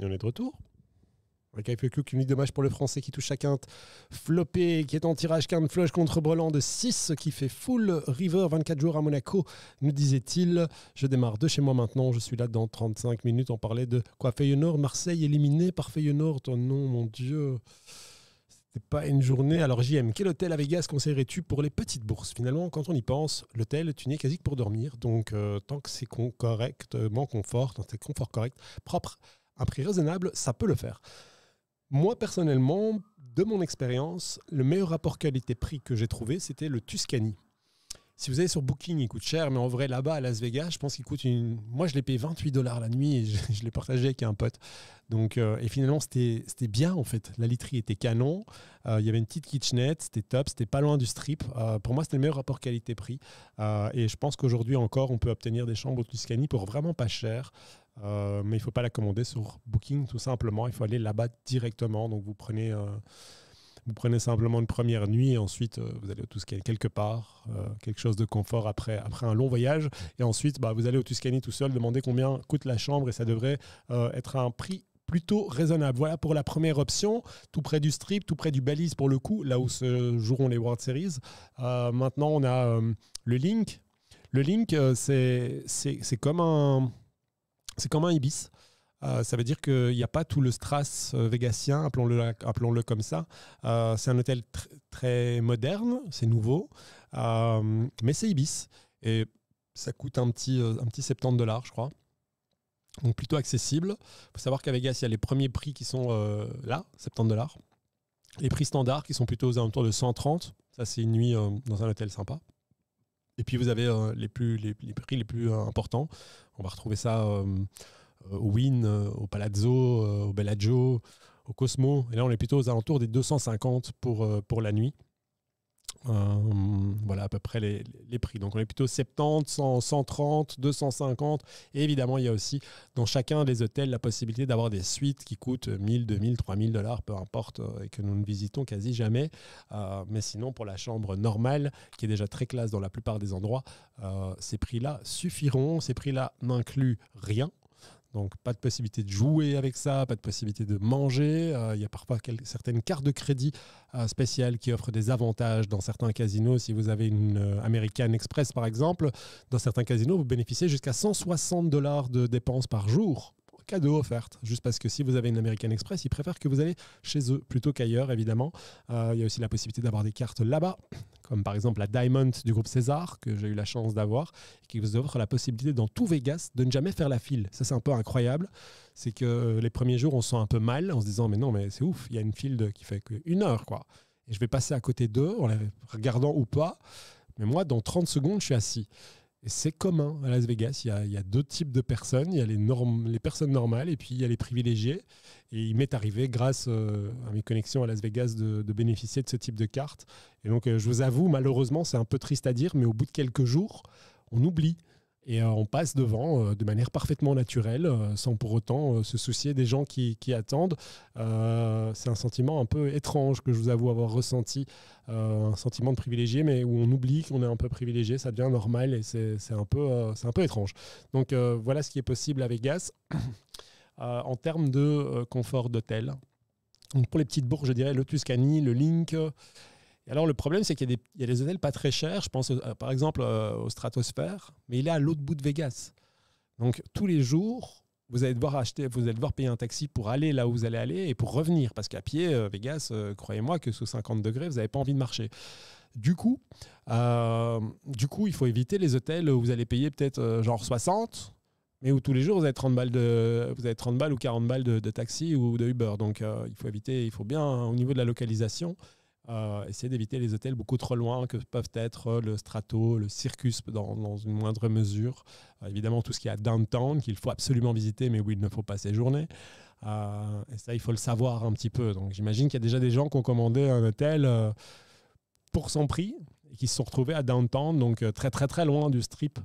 Et on est de retour. Avec IPQ qui me dit dommage pour le français qui touche à quinte. Flopé qui est en tirage quinte flush contre Breland de 6 qui fait full river 24 jours à Monaco, nous disait-il. Je démarre de chez moi maintenant, je suis là dans 35 minutes. On parlait de quoi Feyenoord, Marseille éliminé par Feyenoord. Oh non, mon Dieu. C'était pas une journée. Alors JM, quel hôtel à Vegas conseillerais-tu pour les petites bourses Finalement, quand on y pense, l'hôtel, tu n'es quasi que pour dormir. Donc euh, tant que c'est correctement confort, tant que c'est confort correct, propre un prix raisonnable, ça peut le faire. Moi, personnellement, de mon expérience, le meilleur rapport qualité-prix que j'ai trouvé, c'était le Tuscany. Si vous allez sur Booking, il coûte cher, mais en vrai, là-bas, à Las Vegas, je pense qu'il coûte une. Moi, je l'ai payé 28 dollars la nuit et je, l'ai partagé avec un pote. Donc, euh, et finalement, c'était bien en fait. La literie était canon. Euh, il y avait une petite kitchenette, c'était top, c'était pas loin du strip. Euh, pour moi, c'était le meilleur rapport qualité-prix. et je pense qu'aujourd'hui encore, on peut obtenir des chambres au Tuscany pour vraiment pas cher. Euh, mais il ne faut pas la commander sur Booking, tout simplement. Il faut aller là-bas directement. Donc vous prenez, euh, vous prenez simplement une première nuit et ensuite euh, vous allez au Tuscany quelque part, quelque chose de confort après, après un long voyage. Et ensuite, bah, vous allez au Tuscany tout seul, demander combien coûte la chambre et ça devrait être à un prix plutôt raisonnable. Voilà pour la première option, tout près du strip, tout près du balise pour le coup, là où se joueront les World Series. maintenant, on a le link. Le link, c'est comme un c'est comme un ibis. Euh, ça veut dire qu'il n'y a pas tout le strass euh, végassien, appelons-le comme ça. Euh, c'est un hôtel très moderne, c'est nouveau, mais c'est Ibis. Et ça coûte un petit, un petit 70 dollars, je crois. Donc plutôt accessible. Il faut savoir qu'à Vegas, il y a les premiers prix qui sont là, 70 dollars. Les prix standards qui sont plutôt aux alentours de 130. Ça, c'est une nuit dans un hôtel sympa. Et puis vous avez les, plus, les prix les plus importants. On va retrouver ça euh, euh, au Wynn, euh, au Palazzo, au Bellagio, au Cosmo. Et là, on est plutôt aux alentours des 250 pour, pour la nuit. Euh, voilà à peu près les, prix. Donc on est plutôt 70, 130, 250. Et évidemment, il y a aussi dans chacun des hôtels la possibilité d'avoir des suites qui coûtent 1000, 2000, 3000 dollars, peu importe, euh, et que nous ne visitons quasi jamais. Euh, mais sinon, pour la chambre normale, qui est déjà très classe dans la plupart des endroits, ces prix-là suffiront. Ces prix-là n'incluent rien donc pas de possibilité de jouer avec ça, pas de possibilité de manger. Euh, il y a parfois certaines cartes de crédit euh, spéciales qui offrent des avantages dans certains casinos. Si vous avez une euh, American Express par exemple, dans certains casinos, vous bénéficiez jusqu'à 160 dollars de dépenses par jour cadeau offerte, juste parce que si vous avez une American Express, ils préfèrent que vous allez chez eux plutôt qu'ailleurs, évidemment. Euh, il y a aussi la possibilité d'avoir des cartes là-bas, comme par exemple la Diamond du groupe César, que j'ai eu la chance d'avoir, qui vous offre la possibilité dans tout Vegas de ne jamais faire la file. Ça, c'est un peu incroyable. C'est que euh, les premiers jours, on sent un peu mal en se disant, mais non, mais c'est ouf, il y a une file qui fait qu'une heure, quoi. Et je vais passer à côté d'eux en les regardant ou pas. Mais moi, dans 30 secondes, je suis assis c'est commun à Las Vegas. Il y, a, deux types de personnes. Il y a les, normes, les personnes normales et puis il y a les privilégiés. Et il m'est arrivé, grâce euh, à mes connexions à Las Vegas, de, bénéficier de ce type de carte. Et donc, euh, je vous avoue, malheureusement, c'est un peu triste à dire, mais au bout de quelques jours, on oublie. Et euh, on passe devant euh, de manière parfaitement naturelle, euh, sans pour autant se soucier des gens qui, attendent. c'est un sentiment un peu étrange que je vous avoue avoir ressenti, un sentiment de privilégié, mais où on oublie qu'on est un peu privilégié, ça devient normal et c'est un, peu, un peu étrange. Donc voilà ce qui est possible à Vegas. en termes de confort d'hôtel. pour les petites bourges, je dirais le Tuscany, le Link, alors, le problème, c'est qu'il y, a des hôtels pas très chers. Je pense euh, par exemple euh, au Stratosphere, mais il est à l'autre bout de Vegas. Donc, tous les jours, vous allez devoir acheter, vous allez devoir payer un taxi pour aller là où vous allez aller et pour revenir. Parce qu'à pied, euh, Vegas, croyez-moi que sous 50 degrés, vous n'avez pas envie de marcher. Du coup, du coup, il faut éviter les hôtels où vous allez payer peut-être genre 60, mais où tous les jours vous avez 30 balles de vous 30 balles ou 40 balles de, taxi ou de Uber donc il faut éviter il faut bien hein, au niveau de la localisation euh, essayer d'éviter les hôtels beaucoup trop loin que peuvent être euh, le Strato, le Circus dans, une moindre mesure. Euh, évidemment, tout ce qui est à downtown qu'il faut absolument visiter, mais où il ne faut pas séjourner. et ça, il faut le savoir un petit peu. Donc, j'imagine qu'il y a déjà des gens qui ont commandé un hôtel pour son prix et qui se sont retrouvés à downtown, donc très très très loin du strip.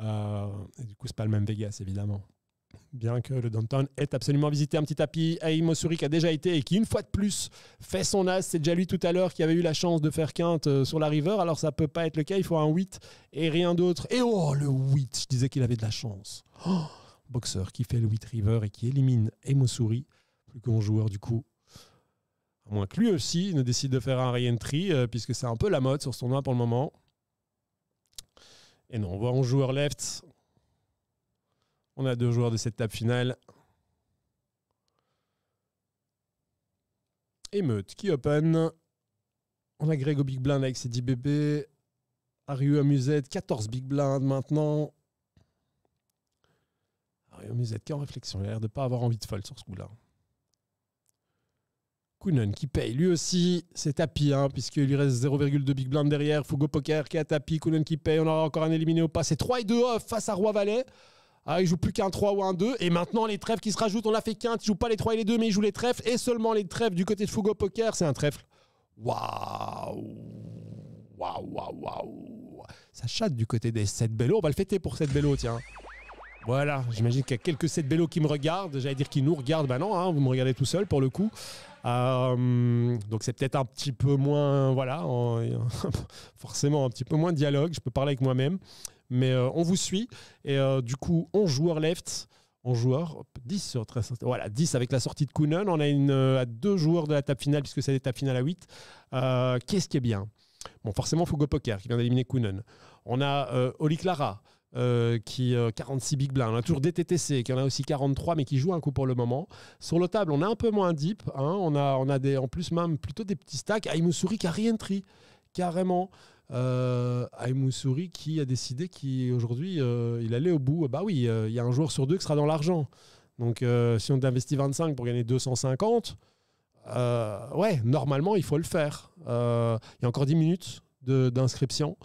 et du coup, c'est pas le même Vegas, évidemment bien que le downtown ait absolument visité. Un petit tapis à qui a déjà été et qui, une fois de plus, fait son as. C'est déjà lui tout à l'heure qui avait eu la chance de faire quinte euh, sur la river. Alors ça peut pas être le cas. Il faut un 8 et rien d'autre. Et oh, le 8, je disais qu'il avait de la chance. Oh, boxeur qui fait le 8 river et qui élimine Mossourik. Plus grand joueur du coup à moins que lui aussi ne décide de faire un re-entry, euh, puisque c'est un peu la mode sur son tournoi pour le moment. Et non, on voit un joueur left on a deux joueurs de cette table finale. Émeute qui open. On a au Big Blind avec ses 10 bébés. Ariu Amusette, 14 Big Blind maintenant. Ariu Amusette qui est en réflexion. Il a l'air de ne pas avoir envie de fold sur ce coup-là. Kunen qui paye lui aussi, c'est tapis, hein, puisqu'il lui reste 0,2 big blind derrière. Fugo Poker qui a tapis, Kunen qui paye, on aura encore un éliminé au passé. C'est 3 et 2 face à Roi Valet. Ah, il joue plus qu'un 3 ou un 2. Et maintenant, les trèfles qui se rajoutent, on a fait qu'un. Il joue pas les 3 et les 2, mais il joue les trèfles. Et seulement les trèfles du côté de Fugo Poker, c'est un trèfle. Waouh Waouh, waouh, Ça chatte du côté des 7 bellos. On va le fêter pour 7 bellos, tiens. Voilà, j'imagine qu'il y a quelques 7 bellos qui me regardent. J'allais dire qu'ils nous regardent. Bah non, hein, vous me regardez tout seul pour le coup. Euh, donc c'est peut-être un petit peu moins, voilà, forcément un petit peu moins de dialogue. Je peux parler avec moi-même. Mais euh, on vous suit. Et euh, du coup, 11 joueurs left. 11 joueurs, 10 sur 13. Voilà, 10 avec la sortie de Kunen. On a une, euh, à deux joueurs de la table finale, puisque c'est la table finale à 8. Qu'est-ce qui est bien Bon, forcément, Fogo Poker, qui vient d'éliminer Kunen. On a Oli Clara. qui euh, 46 big blinds. On a toujours DTTC qui en a aussi 43 mais qui joue un coup pour le moment. Sur le table, on a un peu moins deep. Hein. On, a, on a des, en plus même plutôt des petits stacks. Aïmoussouri qui a rien tri, carrément euh, qui a décidé qu'aujourd'hui euh, il allait au bout. Bah oui, euh, il y a un joueur sur deux qui sera dans l'argent. Donc euh, si on investit 25 pour gagner 250, ouais, normalement il faut le faire. Il y a encore 10 minutes d'inscription.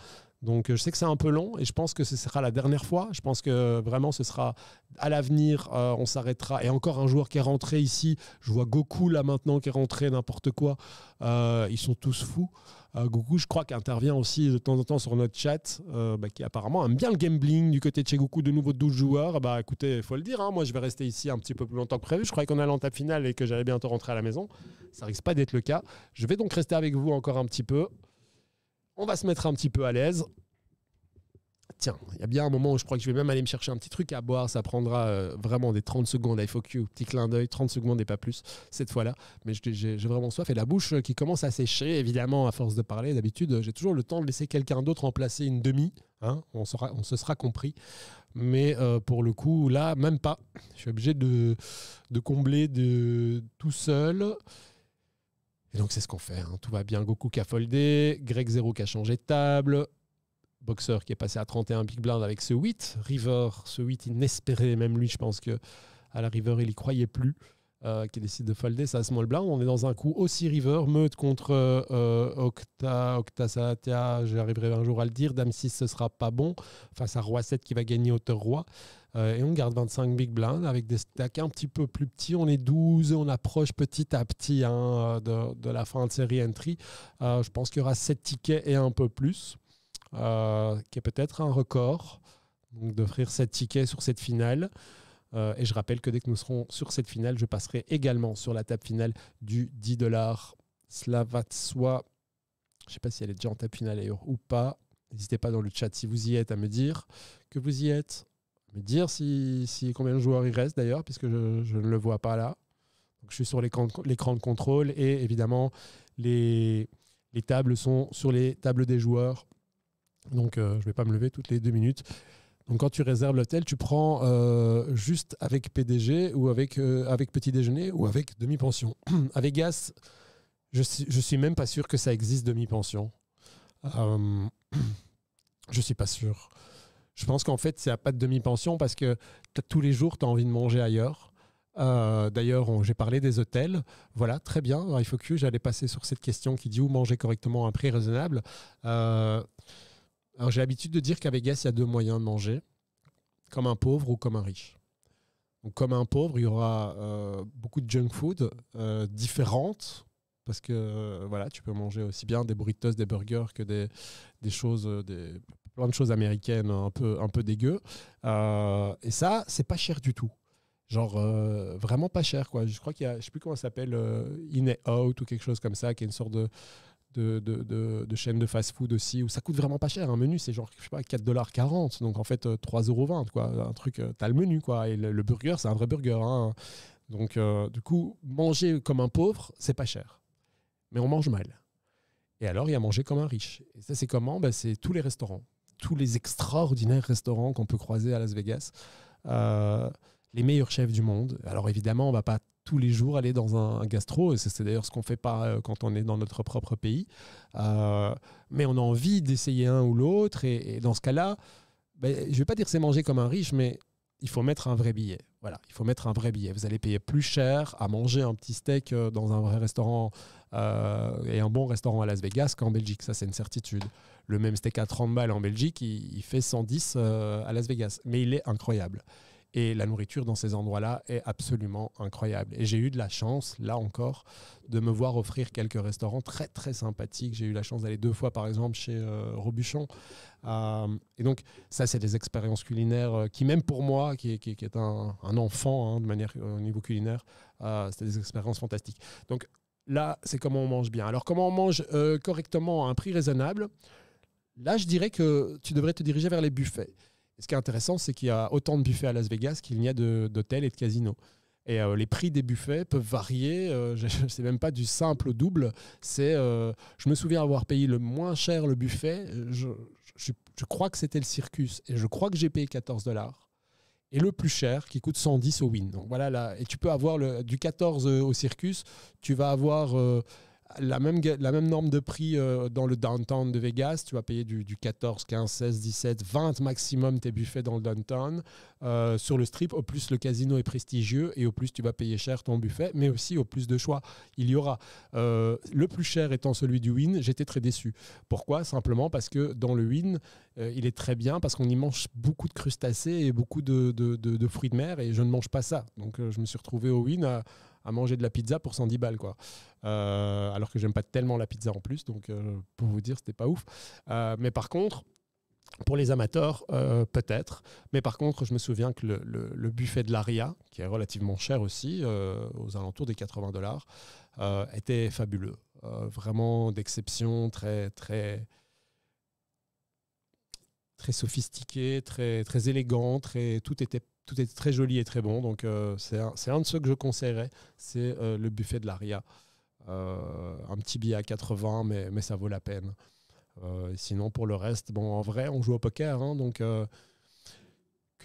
Donc je sais que c'est un peu long et je pense que ce sera la dernière fois. Je pense que vraiment ce sera à l'avenir, on s'arrêtera. Et encore un joueur qui est rentré ici, je vois Goku là maintenant qui est rentré, n'importe quoi. ils sont tous fous. Euh, Goku, je crois, qu'intervient intervient aussi de temps en temps sur notre chat, euh, bah, qui apparemment aime bien le gambling du côté de chez Goku, de nouveau 12 joueurs. Bah écoutez, il faut le dire, hein, moi je vais rester ici un petit peu plus longtemps que prévu. Je croyais qu'on allait en table finale et que j'allais bientôt rentrer à la maison. Ça risque pas d'être le cas. Je vais donc rester avec vous encore un petit peu. On va se mettre un petit peu à l'aise tiens, il y a bien un moment où je crois que je vais même aller me chercher un petit truc à boire. Ça prendra euh, vraiment des 30 secondes. IFOQ, petit clin d'œil, 30 secondes et pas plus cette fois-là. Mais j'ai vraiment soif et la bouche euh, qui commence à sécher, évidemment, à force de parler. D'habitude, euh, j'ai toujours le temps de laisser quelqu'un d'autre remplacer une demi. Hein. on, sera, se sera compris. Mais pour le coup, là, même pas. Je suis obligé de, combler de, tout seul. Et donc, c'est ce qu'on fait. Hein. Tout va bien. Goku qui a foldé, Greg Zero qui a changé de table, boxeur qui est passé à 31 big blind avec ce 8. River, ce 8 inespéré, même lui, je pense que à la River, il y croyait plus. Euh, qui décide de folder sa small blind. On est dans un coup aussi river, meute contre euh, euh, Octa, Octa Salatia, j'arriverai un jour à le dire, Dame 6 ce sera pas bon, face à Roi 7 qui va gagner hauteur Roi. et on garde 25 big blind avec des stacks un petit peu plus petits, on est 12, on approche petit à petit hein, de, de, la fin de série entry. je pense qu'il y aura 7 tickets et un peu plus. Euh, qui est peut-être un record, donc d'offrir 7 tickets sur cette finale. Euh, et je rappelle que dès que nous serons sur cette finale, je passerai également sur la table finale du 10 dollars soi Je ne sais pas si elle est déjà en table finale ailleurs ou pas. N'hésitez pas dans le chat si vous y êtes à me dire que vous y êtes. me dire si, combien de joueurs il reste d'ailleurs, puisque je, ne le vois pas là. Donc, je suis sur l'écran de contrôle et évidemment, les, les tables sont sur les tables des joueurs donc, euh, je ne vais pas me lever toutes les deux minutes. Donc, quand tu réserves l'hôtel, tu prends euh, juste avec PDG ou avec, euh, avec petit déjeuner ou avec demi-pension. à Vegas, je ne suis même pas sûr que ça existe demi-pension. je ne suis pas sûr. Je pense qu'en fait, c'est à pas de demi-pension parce que tous les jours, tu as envie de manger ailleurs. D'ailleurs, j'ai parlé des hôtels. Voilà, très bien. il faut que j'allais passer sur cette question qui dit où manger correctement à un prix raisonnable. Alors j'ai l'habitude de dire qu'à Vegas, il y a deux moyens de manger, comme un pauvre ou comme un riche. Donc, comme un pauvre, il y aura euh, beaucoup de junk food euh, différentes, parce que euh, voilà, tu peux manger aussi bien des burritos, des burgers que des, choses, des, plein de choses américaines un peu, un peu dégueu. et ça, c'est pas cher du tout. Genre vraiment pas cher quoi. Je crois qu'il y a, je sais plus comment ça s'appelle, In and Out ou quelque chose comme ça, qui est une sorte de de, chaînes de fast-food aussi, où ça coûte vraiment pas cher. Un menu, c'est genre, je sais pas, 4,40$. Donc en fait, 3,20€, euh, quoi. Un truc, euh, t'as le menu, quoi. Et le, burger, c'est un vrai burger. Hein. Donc euh, du coup, manger comme un pauvre, c'est pas cher. Mais on mange mal. Et alors, il y a manger comme un riche. Et ça, c'est comment bah, C'est tous les restaurants. Tous les extraordinaires restaurants qu'on peut croiser à Las Vegas. les meilleurs chefs du monde. Alors évidemment, on va pas tous les jours aller dans un, gastro, et c'est d'ailleurs ce qu'on fait pas euh, quand on est dans notre propre pays. Euh, mais on a envie d'essayer un ou l'autre, et, dans ce cas-là, ben, je vais pas dire c'est manger comme un riche, mais il faut mettre un vrai billet. Voilà, il faut mettre un vrai billet. Vous allez payer plus cher à manger un petit steak euh, dans un vrai restaurant et un bon restaurant à Las Vegas qu'en Belgique. Ça, c'est une certitude. Le même steak à 30 balles en Belgique, il, fait 110 à Las Vegas. Mais il est incroyable. Et la nourriture dans ces endroits-là est absolument incroyable. Et j'ai eu de la chance, là encore, de me voir offrir quelques restaurants très, très sympathiques. J'ai eu la chance d'aller deux fois, par exemple, chez euh, Robuchon. Euh, et donc, ça, c'est des expériences culinaires euh, qui, même pour moi, qui, est un, enfant hein, de manière, au niveau culinaire, euh, c'était des expériences fantastiques. Donc, là, c'est comment on mange bien. Alors, comment on mange correctement à un prix raisonnable Là, je dirais que tu devrais te diriger vers les buffets ce qui est intéressant, c'est qu'il y a autant de buffets à Las Vegas qu'il n'y a d'hôtels et de casinos. Et euh, les prix des buffets peuvent varier, Ce euh, je même pas du simple au double. Euh, je me souviens avoir payé le moins cher le buffet, je, crois que c'était le circus, et je crois que j'ai payé 14 dollars. Et le plus cher qui coûte 110 au win. voilà, et tu peux avoir du 14 au circus, tu vas avoir la même, la même norme de prix euh, dans le downtown de Vegas, tu vas payer du, du 14, 15, 16, 17, 20 maximum tes buffets dans le downtown. Euh, sur le strip, au plus le casino est prestigieux et au plus tu vas payer cher ton buffet, mais aussi au plus de choix il y aura. Euh, le plus cher étant celui du Win, j'étais très déçu. Pourquoi Simplement parce que dans le Win, il est très bien parce qu'on y mange beaucoup de crustacés et beaucoup de, fruits de mer et je ne mange pas ça. Donc je me suis retrouvé au Win à à manger de la pizza pour 110 balles, quoi. Euh, alors que j'aime pas tellement la pizza en plus, donc euh, pour vous dire, c'était pas ouf. Euh, mais par contre, pour les amateurs, peut-être. Mais par contre, je me souviens que le, buffet de l'ARIA, qui est relativement cher aussi, aux alentours des 80 dollars, était fabuleux. vraiment d'exception, très, très, très sophistiqué, très, très élégant, très, tout était tout est très joli et très bon. Donc, euh, c'est un, de ceux que je conseillerais. C'est euh, le buffet de l'Aria. Euh, un petit billet à 80, mais, mais ça vaut la peine. sinon, pour le reste, bon, en vrai, on joue au poker. Hein, donc, quand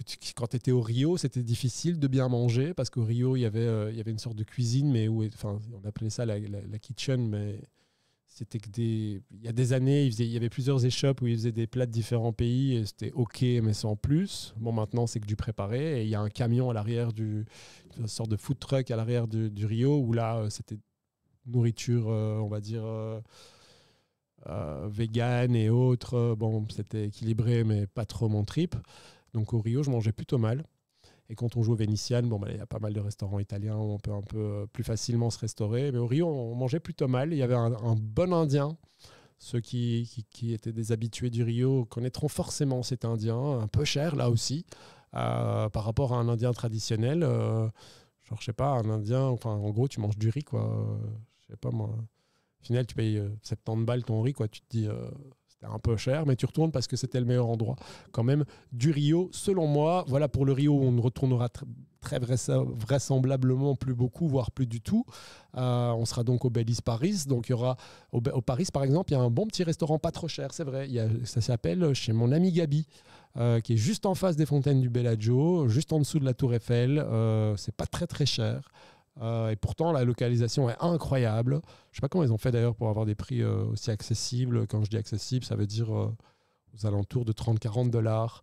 tu étais au Rio, c'était difficile de bien manger parce qu'au Rio, il y avait, y avait une sorte de cuisine, mais où, enfin, on appelait ça la, la kitchen, mais c'était que des. Il y a des années, il, y avait plusieurs échoppes où ils faisaient des plats de différents pays et c'était OK, mais sans plus. Bon, maintenant, c'est que du préparé. Et il y a un camion à l'arrière du. Une sorte de food truck à l'arrière du, Rio où là, euh, c'était nourriture, euh, on va dire, euh, vegan et autres. Bon, c'était équilibré, mais pas trop mon trip. Donc au Rio, je mangeais plutôt mal. Et quand on joue au Vénitiane, bon, bah, il y a pas mal de restaurants italiens où on peut un peu euh, plus facilement se restaurer. Mais au Rio, on mangeait plutôt mal. Il y avait un, bon Indien. Ceux qui, qui, étaient des habitués du Rio connaîtront forcément cet Indien, un peu cher là aussi, euh, par rapport à un Indien traditionnel. Je euh, genre, je sais pas, un Indien, enfin, en gros, tu manges du riz, quoi. je sais pas moi. Au final, tu payes 70 balles ton riz, quoi. Tu te dis. C'était un peu cher, mais tu retournes parce que c'était le meilleur endroit quand même du Rio, selon moi. Voilà pour le Rio, on ne retournera très vraisemblablement plus beaucoup, voire plus du tout. Euh, on sera donc au Belize Paris. Donc il y aura au, Paris par exemple, il y a un bon petit restaurant pas trop cher, c'est vrai. ça s'appelle euh, chez mon ami Gabi, euh, qui est juste en face des fontaines du Bellagio, juste en dessous de la Tour Eiffel. c'est pas très très cher. Euh, et pourtant, la localisation est incroyable. Je ne sais pas comment ils ont fait d'ailleurs pour avoir des prix euh, aussi accessibles. Quand je dis accessible, ça veut dire euh, aux alentours de 30-40 dollars.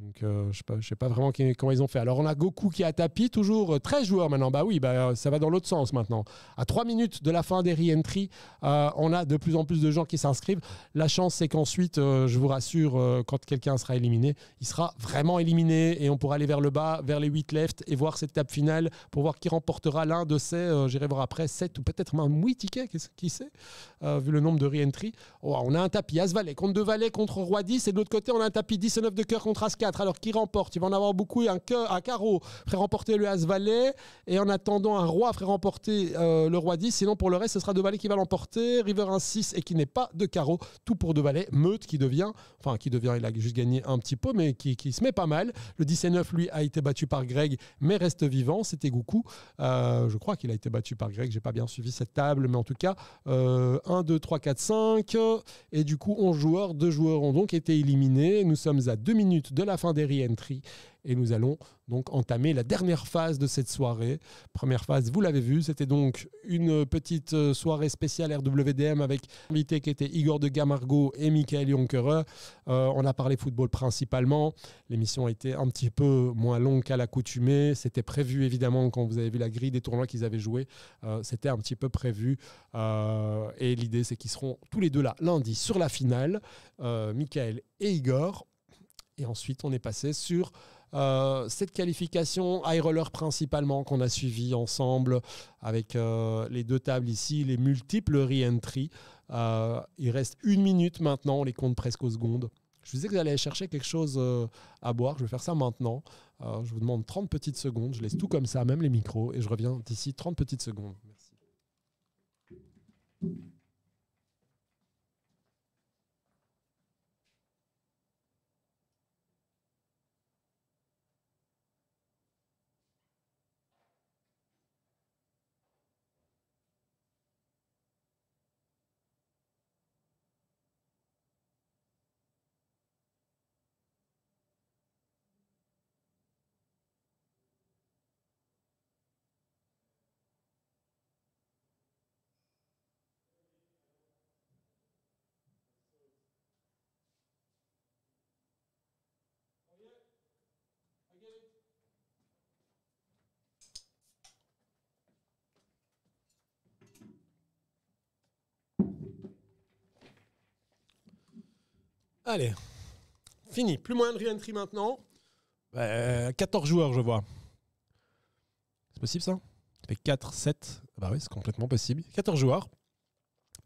Donc, euh, je ne sais, pas vraiment comment ils ont fait. Alors, on a Goku qui est à tapis, toujours 13 euh, joueurs maintenant. Bah oui, bah, ça va dans l'autre sens maintenant. À 3 minutes de la fin des re-entry, euh, on a de plus en plus de gens qui s'inscrivent. La chance, c'est qu'ensuite, je vous rassure, quand quelqu'un sera éliminé, il sera vraiment éliminé et on pourra aller vers le bas, vers les 8 left et voir cette table finale pour voir qui remportera l'un de ces, j'irai voir après, 7 ou peut-être même 8 tickets, qui sait, vu le nombre de re-entry. Oh, on a un tapis, As-Valet contre 2 Valets contre Roi 10 et de l'autre côté, on a un tapis 19 de cœur contre alors, qui remporte Il va en avoir beaucoup. Un, un carreau ferait remporter le As-Valet. Et en attendant, un roi ferait remporter euh, le roi 10. Sinon, pour le reste, ce sera Devalet qui va l'emporter. River 1 6 et qui n'est pas de carreau. Tout pour Devalet Meute qui devient, enfin, qui devient, il a juste gagné un petit peu, mais qui, se met pas mal. Le 10 et 9, lui, a été battu par Greg, mais reste vivant. C'était Goku. Euh, je crois qu'il a été battu par Greg. J'ai pas bien suivi cette table, mais en tout cas, 1, 2, 3, 4, 5. Et du coup, 11 joueurs, 2 joueurs ont donc été éliminés. Nous sommes à 2 minutes de la fin des re-entries et nous allons donc entamer la dernière phase de cette soirée. Première phase, vous l'avez vu, c'était donc une petite euh, soirée spéciale RWDM avec invités qui étaient Igor de Gamargo et Michael Jonkereux. on a parlé football principalement. L'émission a été un petit peu moins longue qu'à l'accoutumée. C'était prévu évidemment quand vous avez vu la grille des tournois qu'ils avaient joué. Euh, c'était un petit peu prévu. Euh, et l'idée c'est qu'ils seront tous les deux là lundi sur la finale. Michael et Igor. Et ensuite, on est passé sur euh, cette qualification high roller principalement qu'on a suivi ensemble avec euh, les deux tables ici, les multiples re-entry. Euh, il reste une minute maintenant, on les compte presque aux secondes. Je vous disais que j'allais chercher quelque chose à boire, je vais faire ça maintenant. je vous demande 30 petites secondes, je laisse tout comme ça, même les micros, et je reviens d'ici 30 petites secondes. Merci. Allez, fini. Plus moins de re-entry maintenant. 14 euh, joueurs, je vois. C'est possible ça Ça fait 4, 7. Ah bah oui, c'est complètement possible. 14 joueurs.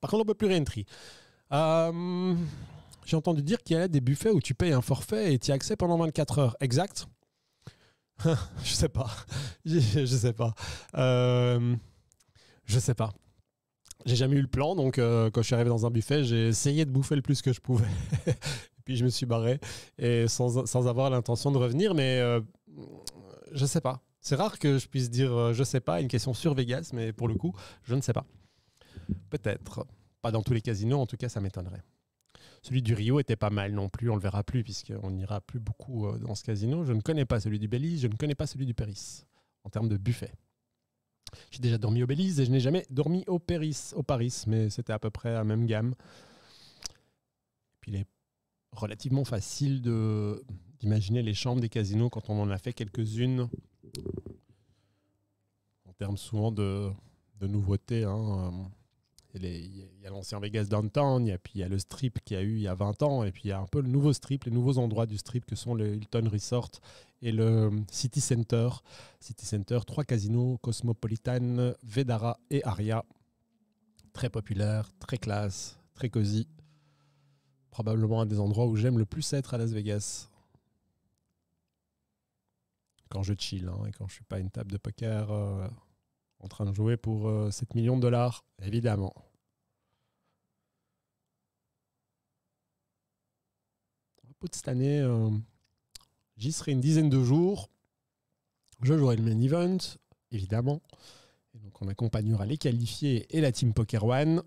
Par contre, on ne peut plus re-entry. Euh, j'ai entendu dire qu'il y a des buffets où tu payes un forfait et tu as accès pendant 24 heures. Exact Je sais pas. je sais pas. Je euh, je sais pas j'ai jamais eu le plan, donc euh, quand je suis arrivé dans un buffet, j'ai essayé de bouffer le plus que je pouvais. puis je me suis barré, et sans, avoir l'intention de revenir, mais euh, je ne sais pas. C'est rare que je puisse dire euh, je ne sais pas, une question sur Vegas, mais pour le coup, je ne sais pas. Peut-être. Pas dans tous les casinos, en tout cas, ça m'étonnerait. Celui du Rio était pas mal non plus, on le verra plus, puisqu'on n'ira plus beaucoup dans ce casino. Je ne connais pas celui du Belize, je ne connais pas celui du Paris, en termes de buffet. J'ai déjà dormi au Belize et je n'ai jamais dormi au, Paris, au Paris, mais c'était à peu près la même gamme. puis il est relativement facile de, d'imaginer les chambres des casinos quand on en a fait quelques-unes, en termes souvent de, de nouveautés. Hein, euh, il y a l'ancien Vegas Downtown, il y a, puis il a le strip qu'il y a eu il y a 20 ans, et puis il y a un peu le nouveau strip, les nouveaux endroits du strip que sont le Hilton Resort et le City Center. City Center, trois casinos, Cosmopolitan, Vedara et Aria. Très populaire, très classe, très cosy. Probablement un des endroits où j'aime le plus être à Las Vegas. Quand je chill hein, et quand je suis pas une table de poker. Euh, en train de jouer pour 7 euh, millions de dollars, évidemment. de cette année, euh, j'y serai une dizaine de jours. Je jouerai le main event, évidemment. Et donc on accompagnera les qualifiés et la team Poker One.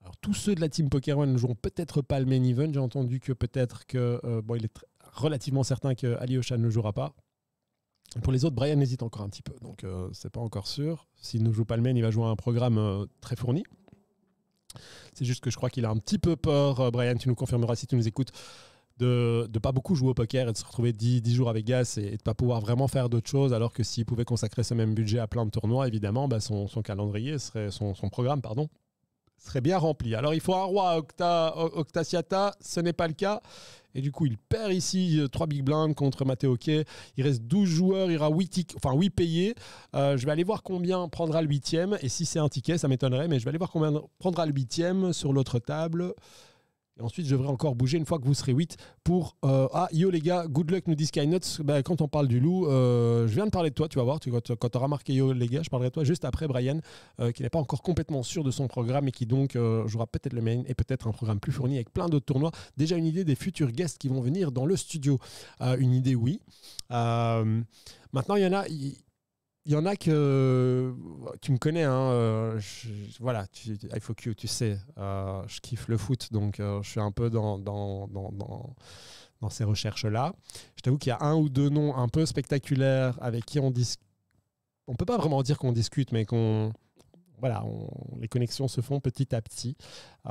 Alors tous ceux de la team Poker One ne joueront peut-être pas le main event. J'ai entendu que peut-être que euh, bon, il est relativement certain que Alyosha ne jouera pas. Pour les autres, Brian hésite encore un petit peu, donc euh, c'est pas encore sûr. S'il ne joue pas le main, il va jouer un programme euh, très fourni. C'est juste que je crois qu'il a un petit peu peur. Euh, Brian, tu nous confirmeras si tu nous écoutes de ne pas beaucoup jouer au poker et de se retrouver 10, jours à Vegas et, de ne pas pouvoir vraiment faire d'autres choses, alors que s'il pouvait consacrer ce même budget à plein de tournois, évidemment, bah son, son, calendrier, serait, son, son programme pardon, Très bien rempli. Alors il faut un roi Octa, octasiata, ce n'est pas le cas. Et du coup, il perd ici 3 euh, big blind contre Matteo Kay. Il reste 12 joueurs, il y aura 8, enfin payés. Euh, je vais aller voir combien prendra le 8 Et si c'est un ticket, ça m'étonnerait, mais je vais aller voir combien prendra le 8 sur l'autre table. Et ensuite, je devrais encore bouger une fois que vous serez 8 pour. Euh, ah, yo les gars, good luck, nous dit Skynuts. Bah, quand on parle du loup, euh, je viens de parler de toi, tu vas voir. Tu, quand tu auras marqué yo les gars, je parlerai de toi juste après Brian, euh, qui n'est pas encore complètement sûr de son programme et qui donc jouera peut-être le main et peut-être un programme plus fourni avec plein d'autres tournois. Déjà une idée des futurs guests qui vont venir dans le studio. une idée, oui. maintenant, il y en a il y en a que euh, tu me connais, hein, euh, voilà, tu, tu sais, euh, je kiffe le foot, donc je suis un peu dans, dans, dans, dans, ces recherches-là. Je t'avoue qu'il y a un ou deux noms un peu spectaculaires avec qui on discute. On peut pas vraiment dire qu'on discute, mais qu'on voilà, les connexions se font petit à petit,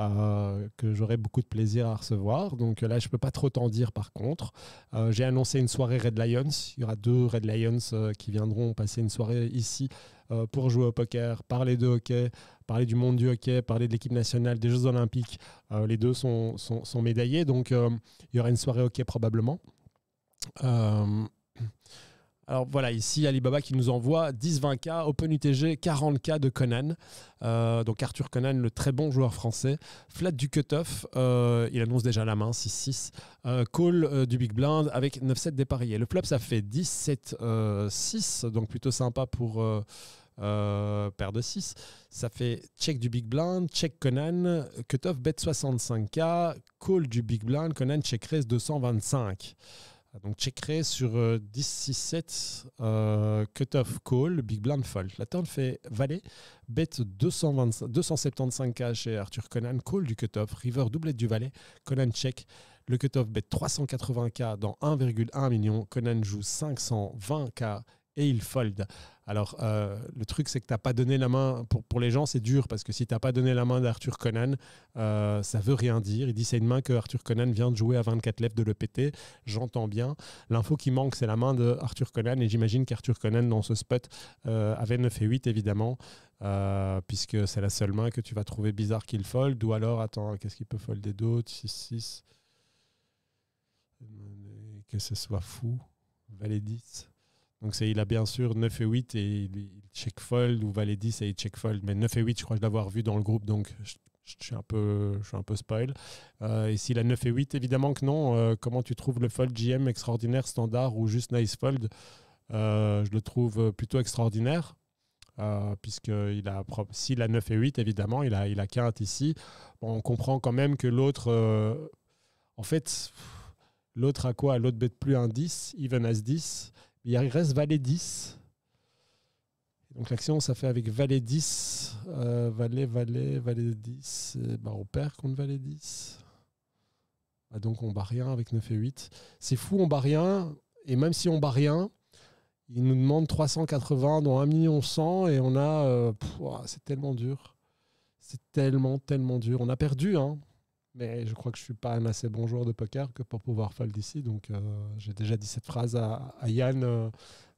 euh, que j'aurai beaucoup de plaisir à recevoir. Donc euh, là, je ne peux pas trop t'en dire par contre. Euh, j'ai annoncé une soirée Red Lions. Il y aura deux Red Lions qui viendront passer une soirée ici pour jouer au poker, parler de hockey, parler du monde du hockey, parler de l'équipe nationale, des Jeux olympiques. les deux sont, médaillés, donc il y aura une soirée hockey probablement. Alors voilà, ici Alibaba qui nous envoie 10-20K, Open UTG, 40K de Conan. Euh, donc Arthur Conan, le très bon joueur français. Flat du cutoff, off. Euh, il annonce déjà la main 6-6. Euh, call du Big Blind avec 9-7 dépareillé. Le flop, ça fait 10 7 6 donc plutôt sympa pour. paire de 6. Ça fait check du big blind, check Conan, cutoff bet 65K, call du big blind, Conan check raise 225. Ah, donc checkerai sur 10-6-7, euh, euh, cut cutoff call, big blind fold. La turn fait valet, bet 275k chez Arthur Conan, call du cutoff, river doublette du valet, Conan check. Le cutoff bet 380k dans 1,1 million, Conan joue 520k et il fold. Alors, euh, le truc, c'est que tu pas donné la main. Pour, pour les gens, c'est dur parce que si tu pas donné la main d'Arthur Conan, euh, ça veut rien dire. Il dit c'est une main que Arthur Conan vient de jouer à 24 lèvres de l'EPT. J'entends bien. L'info qui manque, c'est la main d'Arthur Conan. Et j'imagine qu'Arthur Conan, dans ce spot, euh, avait 9 et 8, évidemment, puisque c'est la seule main que tu vas trouver bizarre qu'il fold. Ou alors, attends, qu'est-ce qu'il peut folder d'autre 6, 6. Que ce soit fou. Valet donc il a bien sûr 9 et 8 et il check fold ou valet 10 et il check fold. Mais 9 et 8, je crois l'avoir vu dans le groupe, donc je, suis, un peu, je suis un peu spoil. Euh, et s'il a 9 et 8, évidemment que non. Euh, comment tu trouves le fold GM extraordinaire, standard ou juste nice fold euh, Je le trouve plutôt extraordinaire. puisque il a s'il a 9 et 8 évidemment il a il a ici on comprend quand même que l'autre en fait l'autre a quoi l'autre bête plus un 10 even as 10 il reste valet 10. Donc l'action, ça fait avec valet 10, euh, valet, valet, valet 10. Ben, bah, on perd contre valet 10. Ah, donc on bat rien avec 9 et 8. C'est fou, on bat rien. Et même si on bat rien, il nous demande 380, dont 1 million 100. Et on a... Euh, c'est tellement dur. C'est tellement, tellement dur. On a perdu, hein. Mais je crois que je suis pas un assez bon joueur de poker que pour pouvoir fold ici. Donc euh, j'ai déjà dit cette phrase à, Yann euh,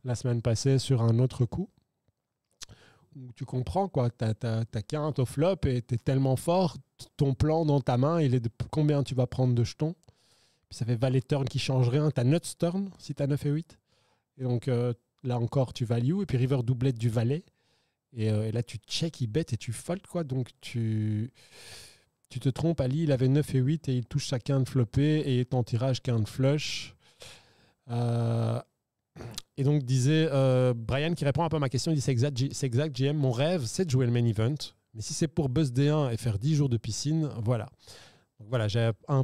la semaine passée sur un autre coup. Où tu comprends quoi, t'as as, qu'un au flop et t'es tellement fort, ton plan dans ta main, il est de combien tu vas prendre de jetons. Puis ça fait valet turn qui change rien, t'as nuts turn si t'as 9 et 8. Et donc euh, là encore tu value et puis river doublette du valet. Et, là tu check, il bet et tu fold quoi. Donc tu tu te trompes, Ali, il avait 9 et 8 et il touche chacun de flopée et est en tirage de flush. Euh, et donc disait euh, Brian qui répond un peu à ma question, il dit c'est exact, c'est exact GM, mon rêve c'est de jouer le main event, mais si c'est pour buzz D1 et faire 10 jours de piscine, voilà. voilà, j'ai un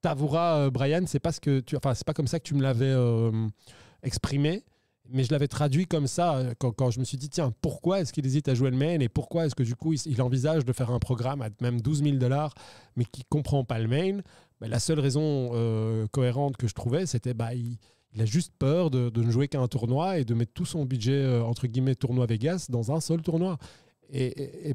t'avoueras euh, Brian, c'est pas ce que tu enfin c'est pas comme ça que tu me l'avais exprimé, mais je l'avais traduit comme ça euh, quand, je me suis dit, tiens, pourquoi est-ce qu'il hésite à jouer le main et pourquoi est-ce que du coup il, envisage de faire un programme à même 12 000 dollars mais qui comprend pas le main bah, La seule raison euh, cohérente que je trouvais, c'était bah, il, a juste peur de, ne jouer qu'à un tournoi et de mettre tout son budget, euh, entre guillemets, tournoi Vegas dans un seul tournoi. et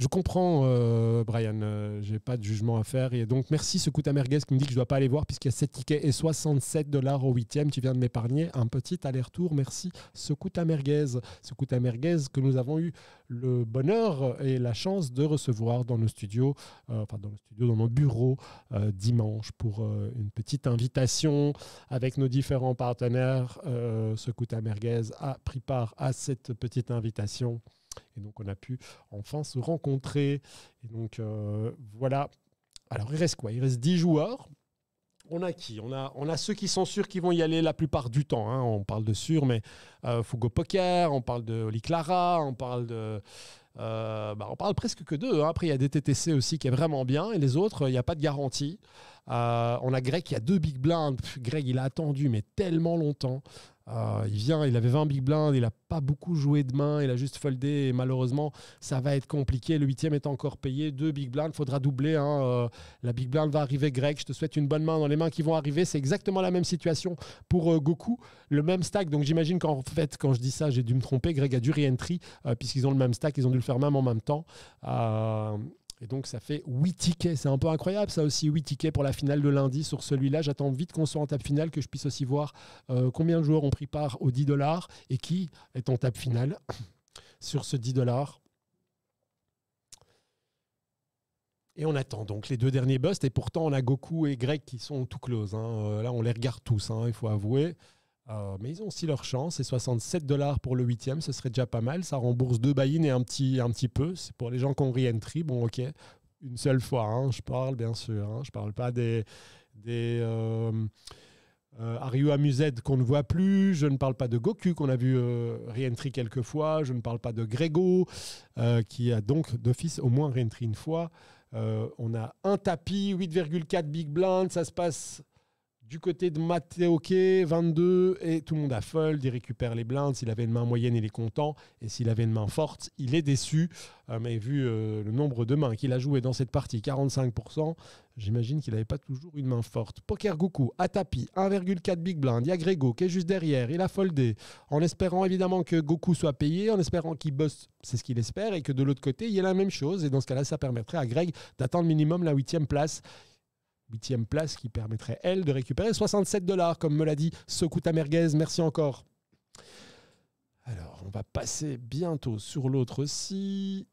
je comprends, euh, Brian. Euh, je n'ai pas de jugement à faire. Et donc, merci ce coup merguez qui me dit que je dois pas aller voir puisqu'il y a 7 tickets et 67 dollars au 8 Tu viens de m'épargner un petit aller-retour. Merci ce merguez. Ce coup merguez que nous avons eu le bonheur et la chance de recevoir dans nos studios, euh, enfin, dans nos studios, dans nos bureaux dimanche pour une petite invitation avec nos différents partenaires. ce coup merguez a pris part à cette petite invitation. Et donc, on a pu enfin se rencontrer. Et donc, euh, voilà. Alors, il reste quoi Il reste 10 joueurs on a qui on a, on a ceux qui sont sûrs qu'ils vont y aller la plupart du temps. Hein. On parle de sûr, mais euh, Fugo Poker, on parle de Oli Clara, on parle de. Euh, bah, on parle presque que d'eux. Hein. Après, il y a ttc aussi qui est vraiment bien. Et les autres, il n'y a pas de garantie. on a Greg, qui a deux big blinds. Greg, il a attendu, mais tellement longtemps. Ah, il vient, il avait 20 big blind il n'a pas beaucoup joué de main, il a juste foldé et malheureusement, ça va être compliqué. Le huitième est encore payé, deux big il faudra doubler. Hein. Euh, la big blind va arriver Greg Je te souhaite une bonne main dans les mains qui vont arriver. C'est exactement la même situation pour euh, Goku, le même stack. Donc j'imagine qu'en fait, quand je dis ça, j'ai dû me tromper. Greg a dû re-entry euh, puisqu'ils ont le même stack, ils ont dû le faire même en même temps. Et donc ça fait 8 tickets. C'est un peu incroyable ça aussi, 8 tickets pour la finale de lundi sur celui-là. J'attends vite qu'on soit en table finale, que je puisse aussi voir euh, combien de joueurs ont pris part aux 10 dollars et qui est en table finale sur ce 10 dollars. Et on attend donc les deux derniers busts. Et pourtant, on a Goku et Greg qui sont tout close. Hein. Euh, là, on les regarde tous, hein, il faut avouer. Ah, mais ils ont aussi leur chance. C'est 67 dollars pour le huitième, ce serait déjà pas mal. Ça rembourse deux buy-in et un petit, un petit peu. C'est pour les gens qui ont re-entry. Bon, ok, une seule fois, hein, je parle bien sûr. Je hein. je parle pas des. des euh, euh Ariu Amused qu'on ne voit plus, je ne parle pas de Goku qu'on a vu euh, re-entry quelques fois, je ne parle pas de Grégo euh, qui a donc d'office au moins re-entry une fois. on a un tapis, 8,4 big blind, ça se passe du côté de k 22, et tout le monde a fold, il récupère les blindes. S'il avait une main moyenne, il est content. Et s'il avait une main forte, il est déçu. Euh, mais vu euh, le nombre de mains qu'il a joué dans cette partie, 45%, j'imagine qu'il n'avait pas toujours une main forte. Poker Goku, tapis, 1,4 big blind. Il y a Grégo qui est juste derrière. Il a foldé. En espérant évidemment que Goku soit payé, en espérant qu'il bosse, c'est ce qu'il espère, et que de l'autre côté, il y ait la même chose. Et dans ce cas-là, ça permettrait à Greg d'atteindre minimum la huitième place huitième place qui permettrait, elle, de récupérer 67 dollars, comme me l'a dit Sokuta Merguez. Merci encore. Alors, on va passer bientôt sur l'autre aussi.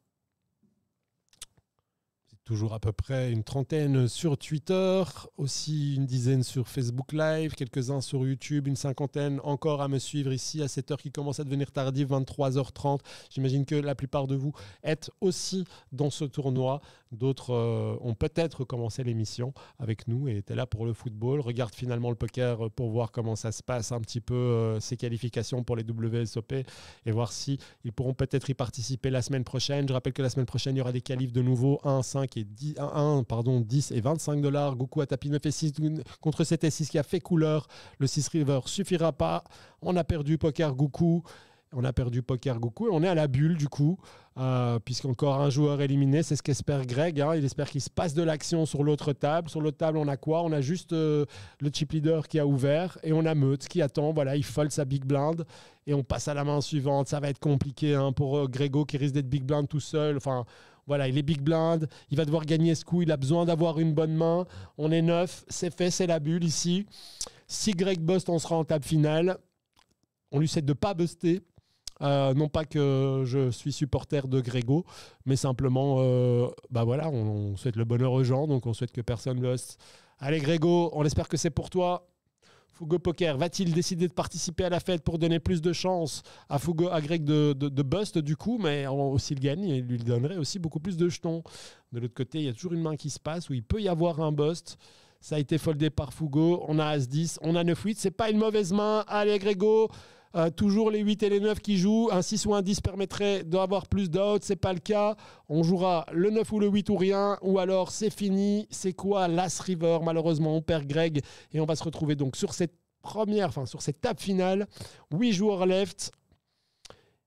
toujours à peu près une trentaine sur Twitter, aussi une dizaine sur Facebook Live, quelques-uns sur YouTube, une cinquantaine encore à me suivre ici à cette heure qui commence à devenir tardive, 23h30. J'imagine que la plupart de vous êtes aussi dans ce tournoi. D'autres euh, ont peut-être commencé l'émission avec nous et étaient là pour le football, regarde finalement le poker pour voir comment ça se passe un petit peu, euh, ses ces qualifications pour les WSOP et voir si ils pourront peut-être y participer la semaine prochaine. Je rappelle que la semaine prochaine, il y aura des qualifs de nouveau 1, 5 et 10, 1, pardon, 10 et 25 dollars. Goku a tapé 9 et 6 contre 7 et 6 qui a fait couleur. Le 6 River suffira pas. On a perdu poker Goku. On a perdu Poker Goku et on est à la bulle du coup, euh, puisqu'encore un joueur éliminé, c'est ce qu'espère Greg. Hein. Il espère qu'il se passe de l'action sur l'autre table. Sur l'autre table, on a quoi On a juste euh, le chip leader qui a ouvert et on a Meute qui attend. Voilà, il fold sa big blind et on passe à la main suivante. Ça va être compliqué hein, pour euh, Grégo qui risque d'être big blind tout seul. Enfin, voilà, il est big blind, il va devoir gagner ce coup, il a besoin d'avoir une bonne main. On est neuf, c'est fait, c'est la bulle ici. Si Greg buste, on sera en table finale. On lui cède de ne pas buster euh, non pas que je suis supporter de Grégo, mais simplement, euh, bah voilà, on, souhaite le bonheur aux gens, donc on souhaite que personne ne Allez Grégo, on espère que c'est pour toi. Fougo Poker va-t-il décider de participer à la fête pour donner plus de chances à Fougo, à Greg de, de, du coup, mais s'il gagne, il lui donnerait aussi beaucoup plus de jetons. De l'autre côté, il y a toujours une main qui se passe où il peut y avoir un bust. Ça a été foldé par Fougo. On a As-10, on a 9-8. C'est pas une mauvaise main. Allez, Grégo, euh, toujours les 8 et les 9 qui jouent. Un 6 ou un 10 permettrait d'avoir plus d'outs. C'est pas le cas. On jouera le 9 ou le 8 ou rien. Ou alors c'est fini. C'est quoi l'As River Malheureusement, on perd Greg. Et on va se retrouver donc sur cette première, enfin sur cette table finale. 8 joueurs left.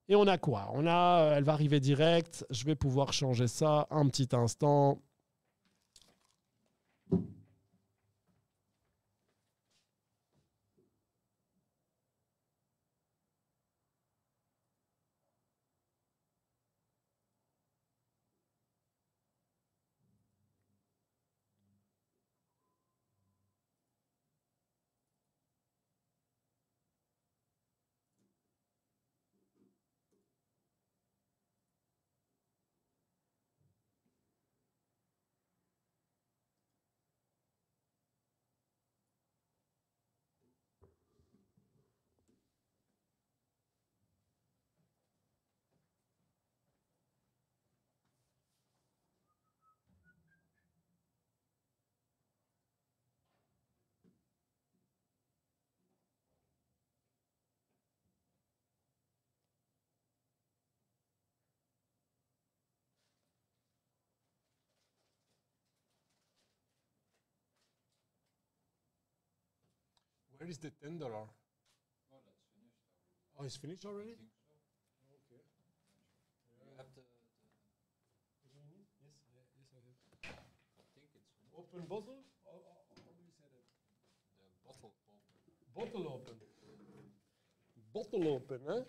Et on a quoi On a, euh, elle va arriver direct. Je vais pouvoir changer ça un petit instant. Where is the ten dollar? Well, it's finished Oh, it's finished already. I think so. Okay. Yeah. You have the. the yes, yeah, yes, I have. I think it's finished. open bottle. Or, or, how do you say that? The bottle open. Bottle open. Bottle open, hein?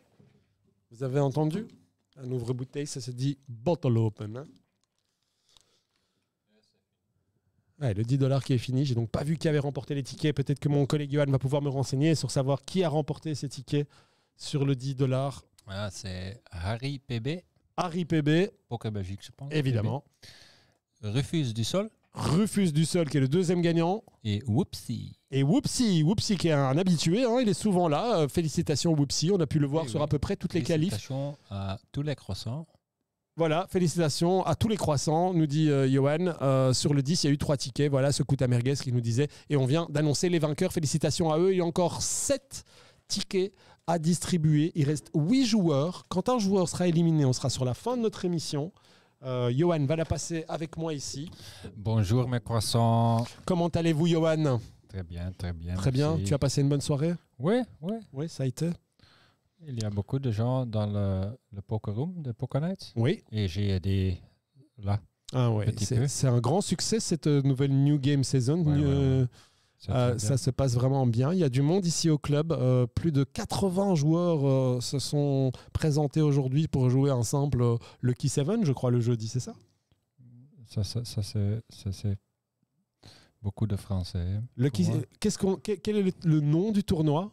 Vous avez entendu? Un ouvre-bouteille, ça se dit bottle open, hein? le 10 dollars qui est fini. J'ai donc pas vu qui avait remporté les tickets. Peut-être que mon collègue Johan va pouvoir me renseigner sur savoir qui a remporté ces tickets sur le 10 dollars. Ah, c'est Harry PB. Harry PB. Poker Belgique, je pense. Évidemment. Rufus du sol. Rufus du Sol qui est le deuxième gagnant. Et Whoopsie. Et Whoopsie, Whoopsie qui est un habitué, hein. il est souvent là. Euh, félicitations Whoopsie, on a pu le voir sur à peu près toutes les qualifs. Félicitations à tous les croissants. Voilà, félicitations à tous les croissants, nous dit euh, euh sur le 10, il y a eu trois tickets. Voilà ce coup à qui nous disait. Et on vient d'annoncer les vainqueurs. Félicitations à eux. Il y a encore sept tickets à distribuer. Il reste 8 joueurs. Quand un joueur sera éliminé, on sera sur la fin de notre émission. Euh, va la passer avec moi ici. Bonjour mes croissants. Comment allez-vous, Johan Très bien, très bien. Très bien. Tu as passé une bonne soirée Oui, oui. Oui, ça a été il y a beaucoup de gens dans le, poker room de Poker Oui. Et j'ai aidé là. Ah oui, c'est un grand succès cette euh, nouvelle New Game Season. Euh, ça, euh, se passe vraiment bien. Il y a du monde ici au club. plus de 80 joueurs se sont présentés aujourd'hui pour jouer ensemble le Key Seven, je crois, le jeudi, c'est ça Ça, ça, ça c'est beaucoup de Français. Le quest qu quel est le nom du tournoi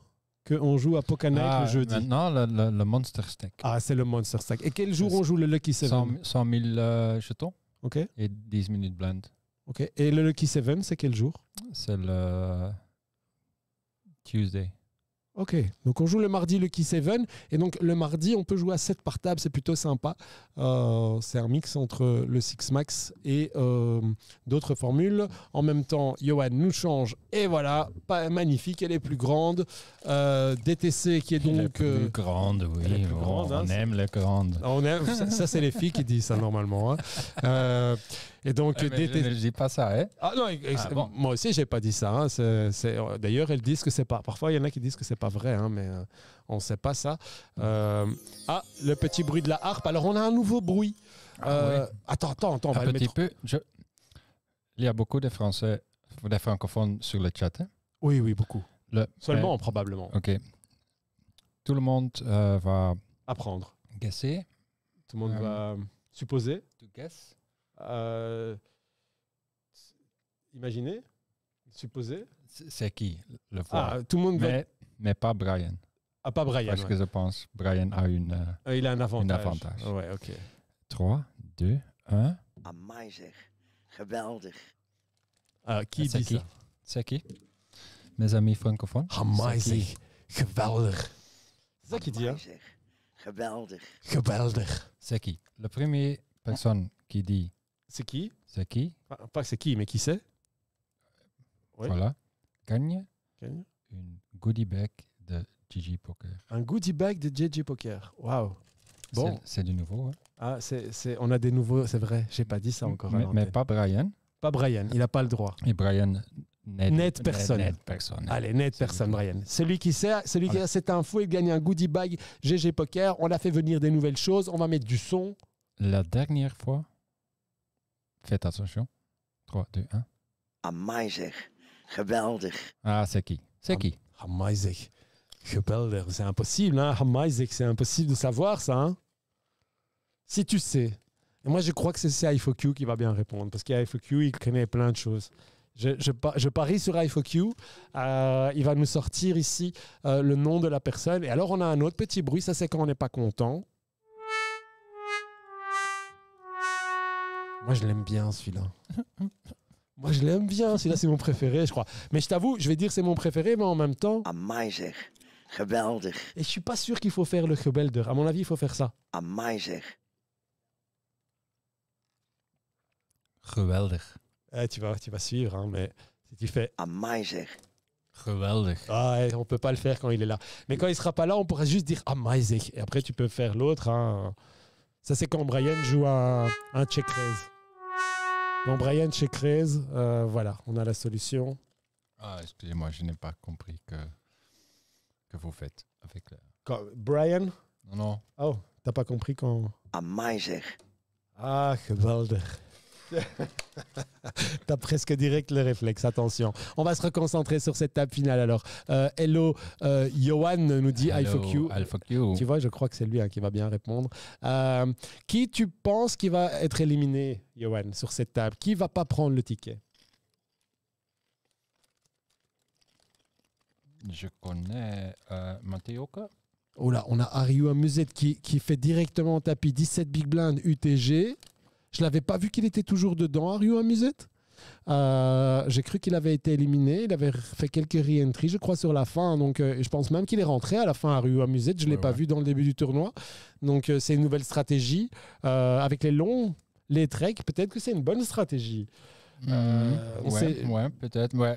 qu'on joue à Pokémon ah, le jeudi. Non, le, le, Monster Stack. Ah, c'est le Monster Stack. Et quel jour on joue le Lucky Seven 100, 000 euh, jetons. OK. Et 10 minutes blind. OK. Et le Lucky Seven, c'est quel jour C'est le Tuesday. Ok, donc on joue le mardi le key 7, et donc le mardi on peut jouer à 7 par table, c'est plutôt sympa. Euh, c'est un mix entre le 6 Max et euh, d'autres formules. En même temps, Johan nous change, et voilà, pas, magnifique, elle est plus grande. Euh, DTC qui est donc... Elle plus grande, oui, on, aime la grande On ça, c'est les filles qui disent ça normalement. Hein. Et donc, eh ben, Je ne dis pas ça, hein ah, non, ah, moi aussi, j'ai pas dit ça. Hein. D'ailleurs, elles disent que c'est pas. Parfois, il y en a qui disent que c'est pas vrai, hein, mais euh, on ne sait pas ça. Euh, ah, le petit bruit de la harpe. Alors, on a un nouveau bruit. Ah, euh, attends, attends, attends. petit peu. Il y a beaucoup de Français, des francophones sur le chat. Hein. Oui, oui, beaucoup. Le... Seulement, eh, probablement. Ok. Tout le monde va apprendre. Guesser. Tout le monde va supposer. Tu guess. Euh, imaginez, supposez. C'est qui le ah, voir. tout le monde mais, mais pas Brian. Ah, pas Brian. Parce que je pense Brian a une. Euh, ah, il a un avantage. Ah ouais, ok. 3, 2, 1. Geweldig. qui dit qui? ça? C'est qui? Mes amis francophones. Amazing, Geweldig. C'est ça qu'il dit, hein? Geweldig. Geweldig. C'est qui? La première personne qui dit c'est qui C'est qui Pas c'est qui, mais qui c'est Voilà. Gagne, Un une goodie bag de GG Poker. Un goodie bag de GG Poker. Waouh Bon. C'est du nouveau. Hein. Ah, c'est, on a des nouveaux, c'est vrai. J'ai pas dit ça encore. Mais, pas Brian. Pas Brian, il n'a pas le droit. Et Brian Net, personne. Allez, net personne, Brian. Celui qui sait, celui qui a cette info, il gagne un goodie bag GG Poker. On a fait venir des nouvelles choses. On va mettre du son. La dernière fois, Faites attention. 3, 2, 1. Amai Geweldig. Ah, c'est qui C'est qui Amai Geweldig. C'est impossible, hein c'est impossible de savoir ça, hein? Si tu sais. moi, je crois que c'est IFOQ qui va bien répondre, parce qu'IFOQ, il connaît plein de choses. Je, parie sur IFOQ. Euh, il va nous sortir ici euh, le nom de la personne. Et alors, on a un autre petit bruit. Ça, c'est quand on n'est pas content. Moi, je l'aime bien, celui-là. Moi, je l'aime bien. Celui-là, c'est mon préféré, je crois. Mais je t'avoue, je vais dire c'est mon préféré, mais en même temps. Amai, Geweldig. Et je suis pas sûr qu'il faut faire le geweldig. À mon avis, il faut faire ça. Amai, Geweldig. Eh, tu, vas, tu vas suivre, hein, mais si tu fais. Amai, Geweldig. Ah, on peut pas le faire quand il est là. Mais quand il sera pas là, on pourra juste dire Amai, Et après, tu peux faire l'autre. Hein. Ça, c'est quand Brian joue un, un check Brian chez Craze, euh, voilà, on a la solution. Ah, excusez-moi, je n'ai pas compris que, que vous faites avec le... Brian Non. Oh, t'as pas compris quand... Amazing. Ah, geweldig. T'as presque direct le réflexe, attention. On va se reconcentrer sur cette table finale alors. Euh, hello, euh, Johan nous dit hello, I, you. Tu vois, je crois que c'est lui hein, qui va bien répondre. Euh, qui tu penses qui va être éliminé, Johan, sur cette table Qui va pas prendre le ticket Je connais euh, Mateoka. Oh là, on a Ariu Amuzet qui, qui fait directement tapis 17 big blind UTG. Je l'avais pas vu qu'il était toujours dedans, à Rio amusette euh, j'ai cru qu'il avait été éliminé. Il avait fait quelques re-entries, je crois, sur la fin. Donc, euh, je pense même qu'il est rentré à la fin à Rue Amusette. Je ne l'ai pas vu dans le début du tournoi. Donc, euh, c'est une nouvelle stratégie. avec les longs, les treks, peut-être que c'est une bonne stratégie. Mmh, ouais, peut-être. Moi,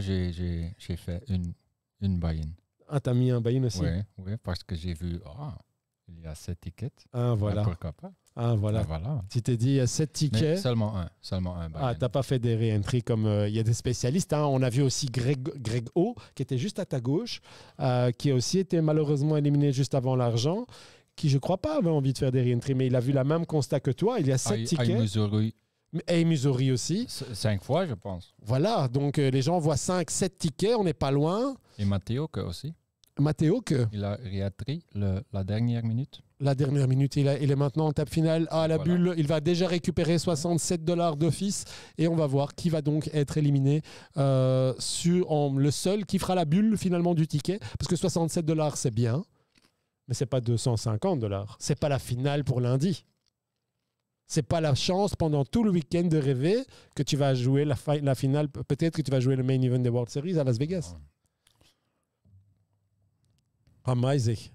j'ai fait une, une buy-in. Ah, t'as mis un buy-in aussi Oui, parce que j'ai vu. Ah, il y a cette étiquette. Ah, voilà. Ah, pourquoi pas ah, voilà. Ah, voilà. Tu t'es dit 7 tickets. seulement un. Seulement un Tu bah, ah, t'as pas fait des réentries comme euh, il y a des spécialistes. Hein. On a vu aussi Greg, Greg O, qui était juste à ta gauche, euh, qui a aussi été malheureusement éliminé juste avant l'argent, qui je crois pas avait envie de faire des réentries, mais il a vu la même constat que toi. Il y a sept tickets. Et aussi. Cinq fois, je pense. Voilà, donc euh, les gens voient cinq, sept tickets, on n'est pas loin. Et Matteo que aussi. Matteo que. Il a réentri la dernière minute la dernière minute. Il, est maintenant en table finale à ah, la bulle. Il va déjà récupérer 67 dollars d'office et on va voir qui va donc être éliminé euh, sur le seul qui fera la bulle finalement du ticket. Parce que 67 dollars, c'est bien, mais c'est pas 250 dollars. C'est pas la finale pour lundi. C'est pas la chance pendant tout le week-end de rêver que tu vas jouer la, la finale. Peut-être que tu vas jouer le main event des World Series à Las Vegas. Amazing.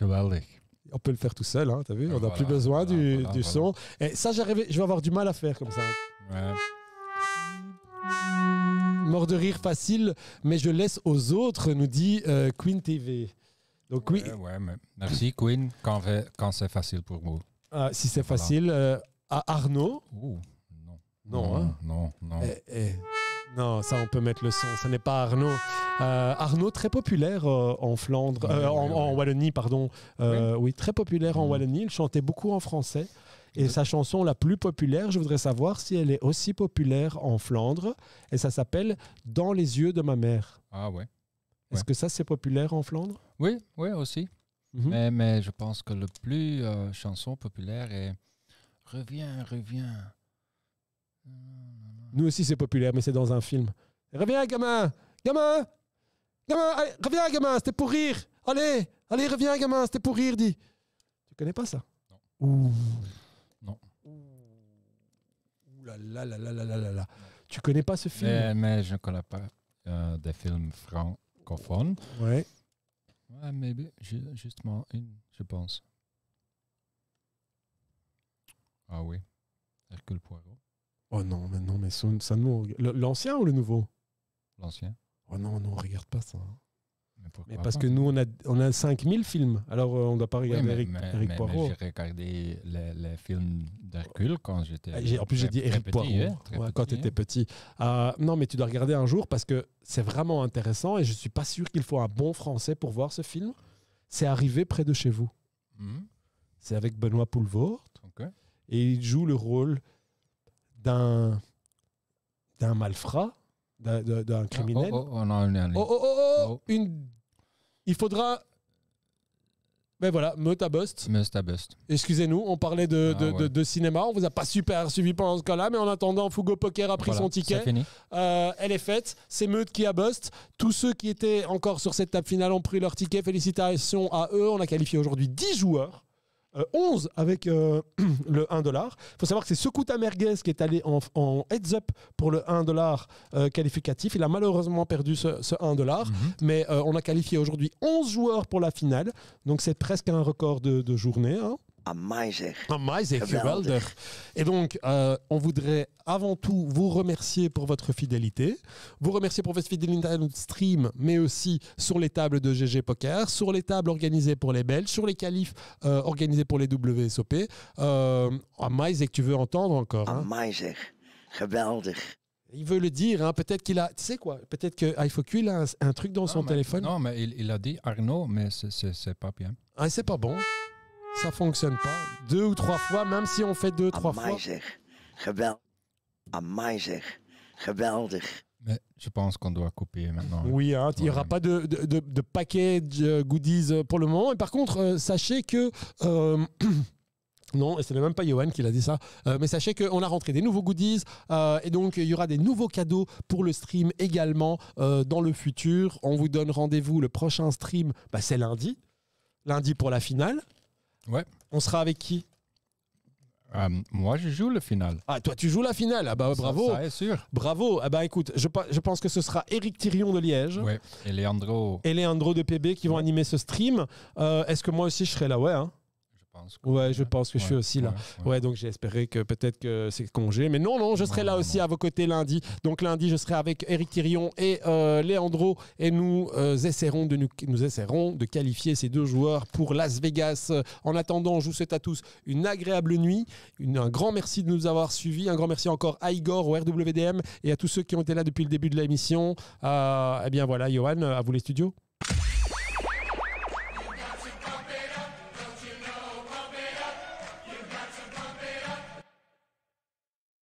Geweldig on peut le faire tout seul, hein, t'as vu On n'a plus besoin du, son. Et ça, j'arrive, je vais avoir du mal à faire comme ça. Mort de rire facile, mais je laisse aux autres, nous dit euh, Queen TV. Donc, oui. merci Queen, quand, c'est facile pour vous. Ah, si c'est facile, euh, à Arnaud. non. Non, non, hein. non, eh, eh. Non, ça on peut mettre le son. Ce n'est pas Arnaud. Euh, Arnaud très populaire euh, en Flandre, euh, en, Wallonie pardon. Oui. très populaire en mm. Wallonie. Il chantait beaucoup en français. Et mm. sa chanson la plus populaire, je voudrais savoir si elle est aussi populaire en Flandre. Et ça s'appelle Dans les yeux de ma mère. Ah ouais. Est-ce que ça c'est populaire en Flandre Oui, oui aussi. Mhm. mais, mais, je pense que le plus chanson populaire est Reviens, reviens. Nous aussi, c'est populaire, mais c'est dans un film. Reviens, gamin Gamin Gamin Reviens, gamin C'était pour rire Allez Allez, reviens, gamin C'était pour rire, dis Tu connais pas ça Non. Ouh Non. Ouh là là là là là là là Tu connais pas ce film Mais, je ne connais pas euh, des films francophones. Ouais. Ouais, mais justement une, je pense. Ah oui. Hercule Poirot. Oh non, mais non, mais ça nous, L'ancien ou le nouveau L'ancien. Oh non, non, ne regarde pas ça. Mais, parce que nous, on a, on a 5000 films, alors euh, on ne doit pas regarder Eric, mais, J'ai regardé les, films d'Hercule quand j'étais. Ah, en plus, j'ai dit Eric Poirot quand tu étais petit. Euh, non, mais tu dois regarder un jour parce que c'est vraiment intéressant et je ne suis pas sûr qu'il faut un bon français pour voir ce film. C'est arrivé près de chez vous. Hmm. C'est avec Benoît Poulvord. Et il joue le rôle d'un d'un malfrat, d'un criminel. une. Il faudra. Mais ben voilà, meute à bust. bust. Excusez-nous, on parlait ah, de, cinéma, on vous a pas super suivi pendant ce cas-là, mais en attendant, Fugo Poker a pris son ticket. Euh, elle est faite, c'est meute qui a bust. Tous ceux qui étaient encore sur cette table finale ont pris leur ticket, félicitations à eux. On a qualifié aujourd'hui 10 joueurs. 11 euh, avec euh, le 1 dollar. Il faut savoir que c'est Secuta Merguez qui est allé en, heads up pour le 1 dollar euh, qualificatif. Il a malheureusement perdu ce, 1 dollar, mhm. mais on a qualifié aujourd'hui 11 joueurs pour la finale. Donc c'est presque un record de, journée. Hein. Amazing. Ah, ah, Et donc, euh, on voudrait avant tout vous remercier pour votre fidélité, vous remercier pour votre fidélité à notre stream, mais aussi sur les tables de GG Poker, sur les tables organisées pour les Belges, sur les qualifs euh, organisés pour les WSOP. Euh, ah, tu veux entendre encore hein? geweldig. Il veut le dire, hein. peut-être qu'il a. Tu sais quoi Peut-être que il a un, truc dans son téléphone. Non, mais il, a dit Arnaud, mais c'est pas bien. Ah, c'est pas bon ça fonctionne pas. Deux ou trois fois, même si on fait deux, ah, trois fois. Ah, mais je pense qu'on doit couper maintenant. Oui, hein, il n'y aura pas de, de, de, euh, goodies euh, pour le moment. Et par contre, euh, sachez que. Non, et ce n'est même pas Johan qui l'a dit ça. mais sachez qu'on a rentré des nouveaux goodies et donc il y aura des nouveaux cadeaux pour le stream également dans le futur. On vous donne rendez-vous le prochain stream, bah, c'est lundi. Lundi pour la finale. Ouais. On sera avec qui euh, moi, je joue le final. Ah, toi, tu joues la finale. Ah bah bravo. Ça est sûr. Bravo. Ah bah écoute, je, pense que ce sera Eric Thirion de Liège. Ouais. Et Leandro. de PB qui vont animer ce stream. Euh, est-ce que moi aussi je serai là Ouais. Hein. Ouais, je pense que je suis aussi là. Ouais, donc j'ai espéré que peut-être que c'est congé. Mais non, non, je serai là aussi à vos côtés lundi. Donc lundi, je serai avec Eric Thirion et euh, Leandro. Et nous, euh, essaierons de nous, nous de qualifier ces deux joueurs pour Las Vegas. En attendant, je vous souhaite à tous une agréable nuit. un grand merci de nous avoir suivis. Un grand merci encore à Igor, au RWDM et à tous ceux qui ont été là depuis le début de l'émission. Euh, eh bien voilà, Johan, à vous les studios.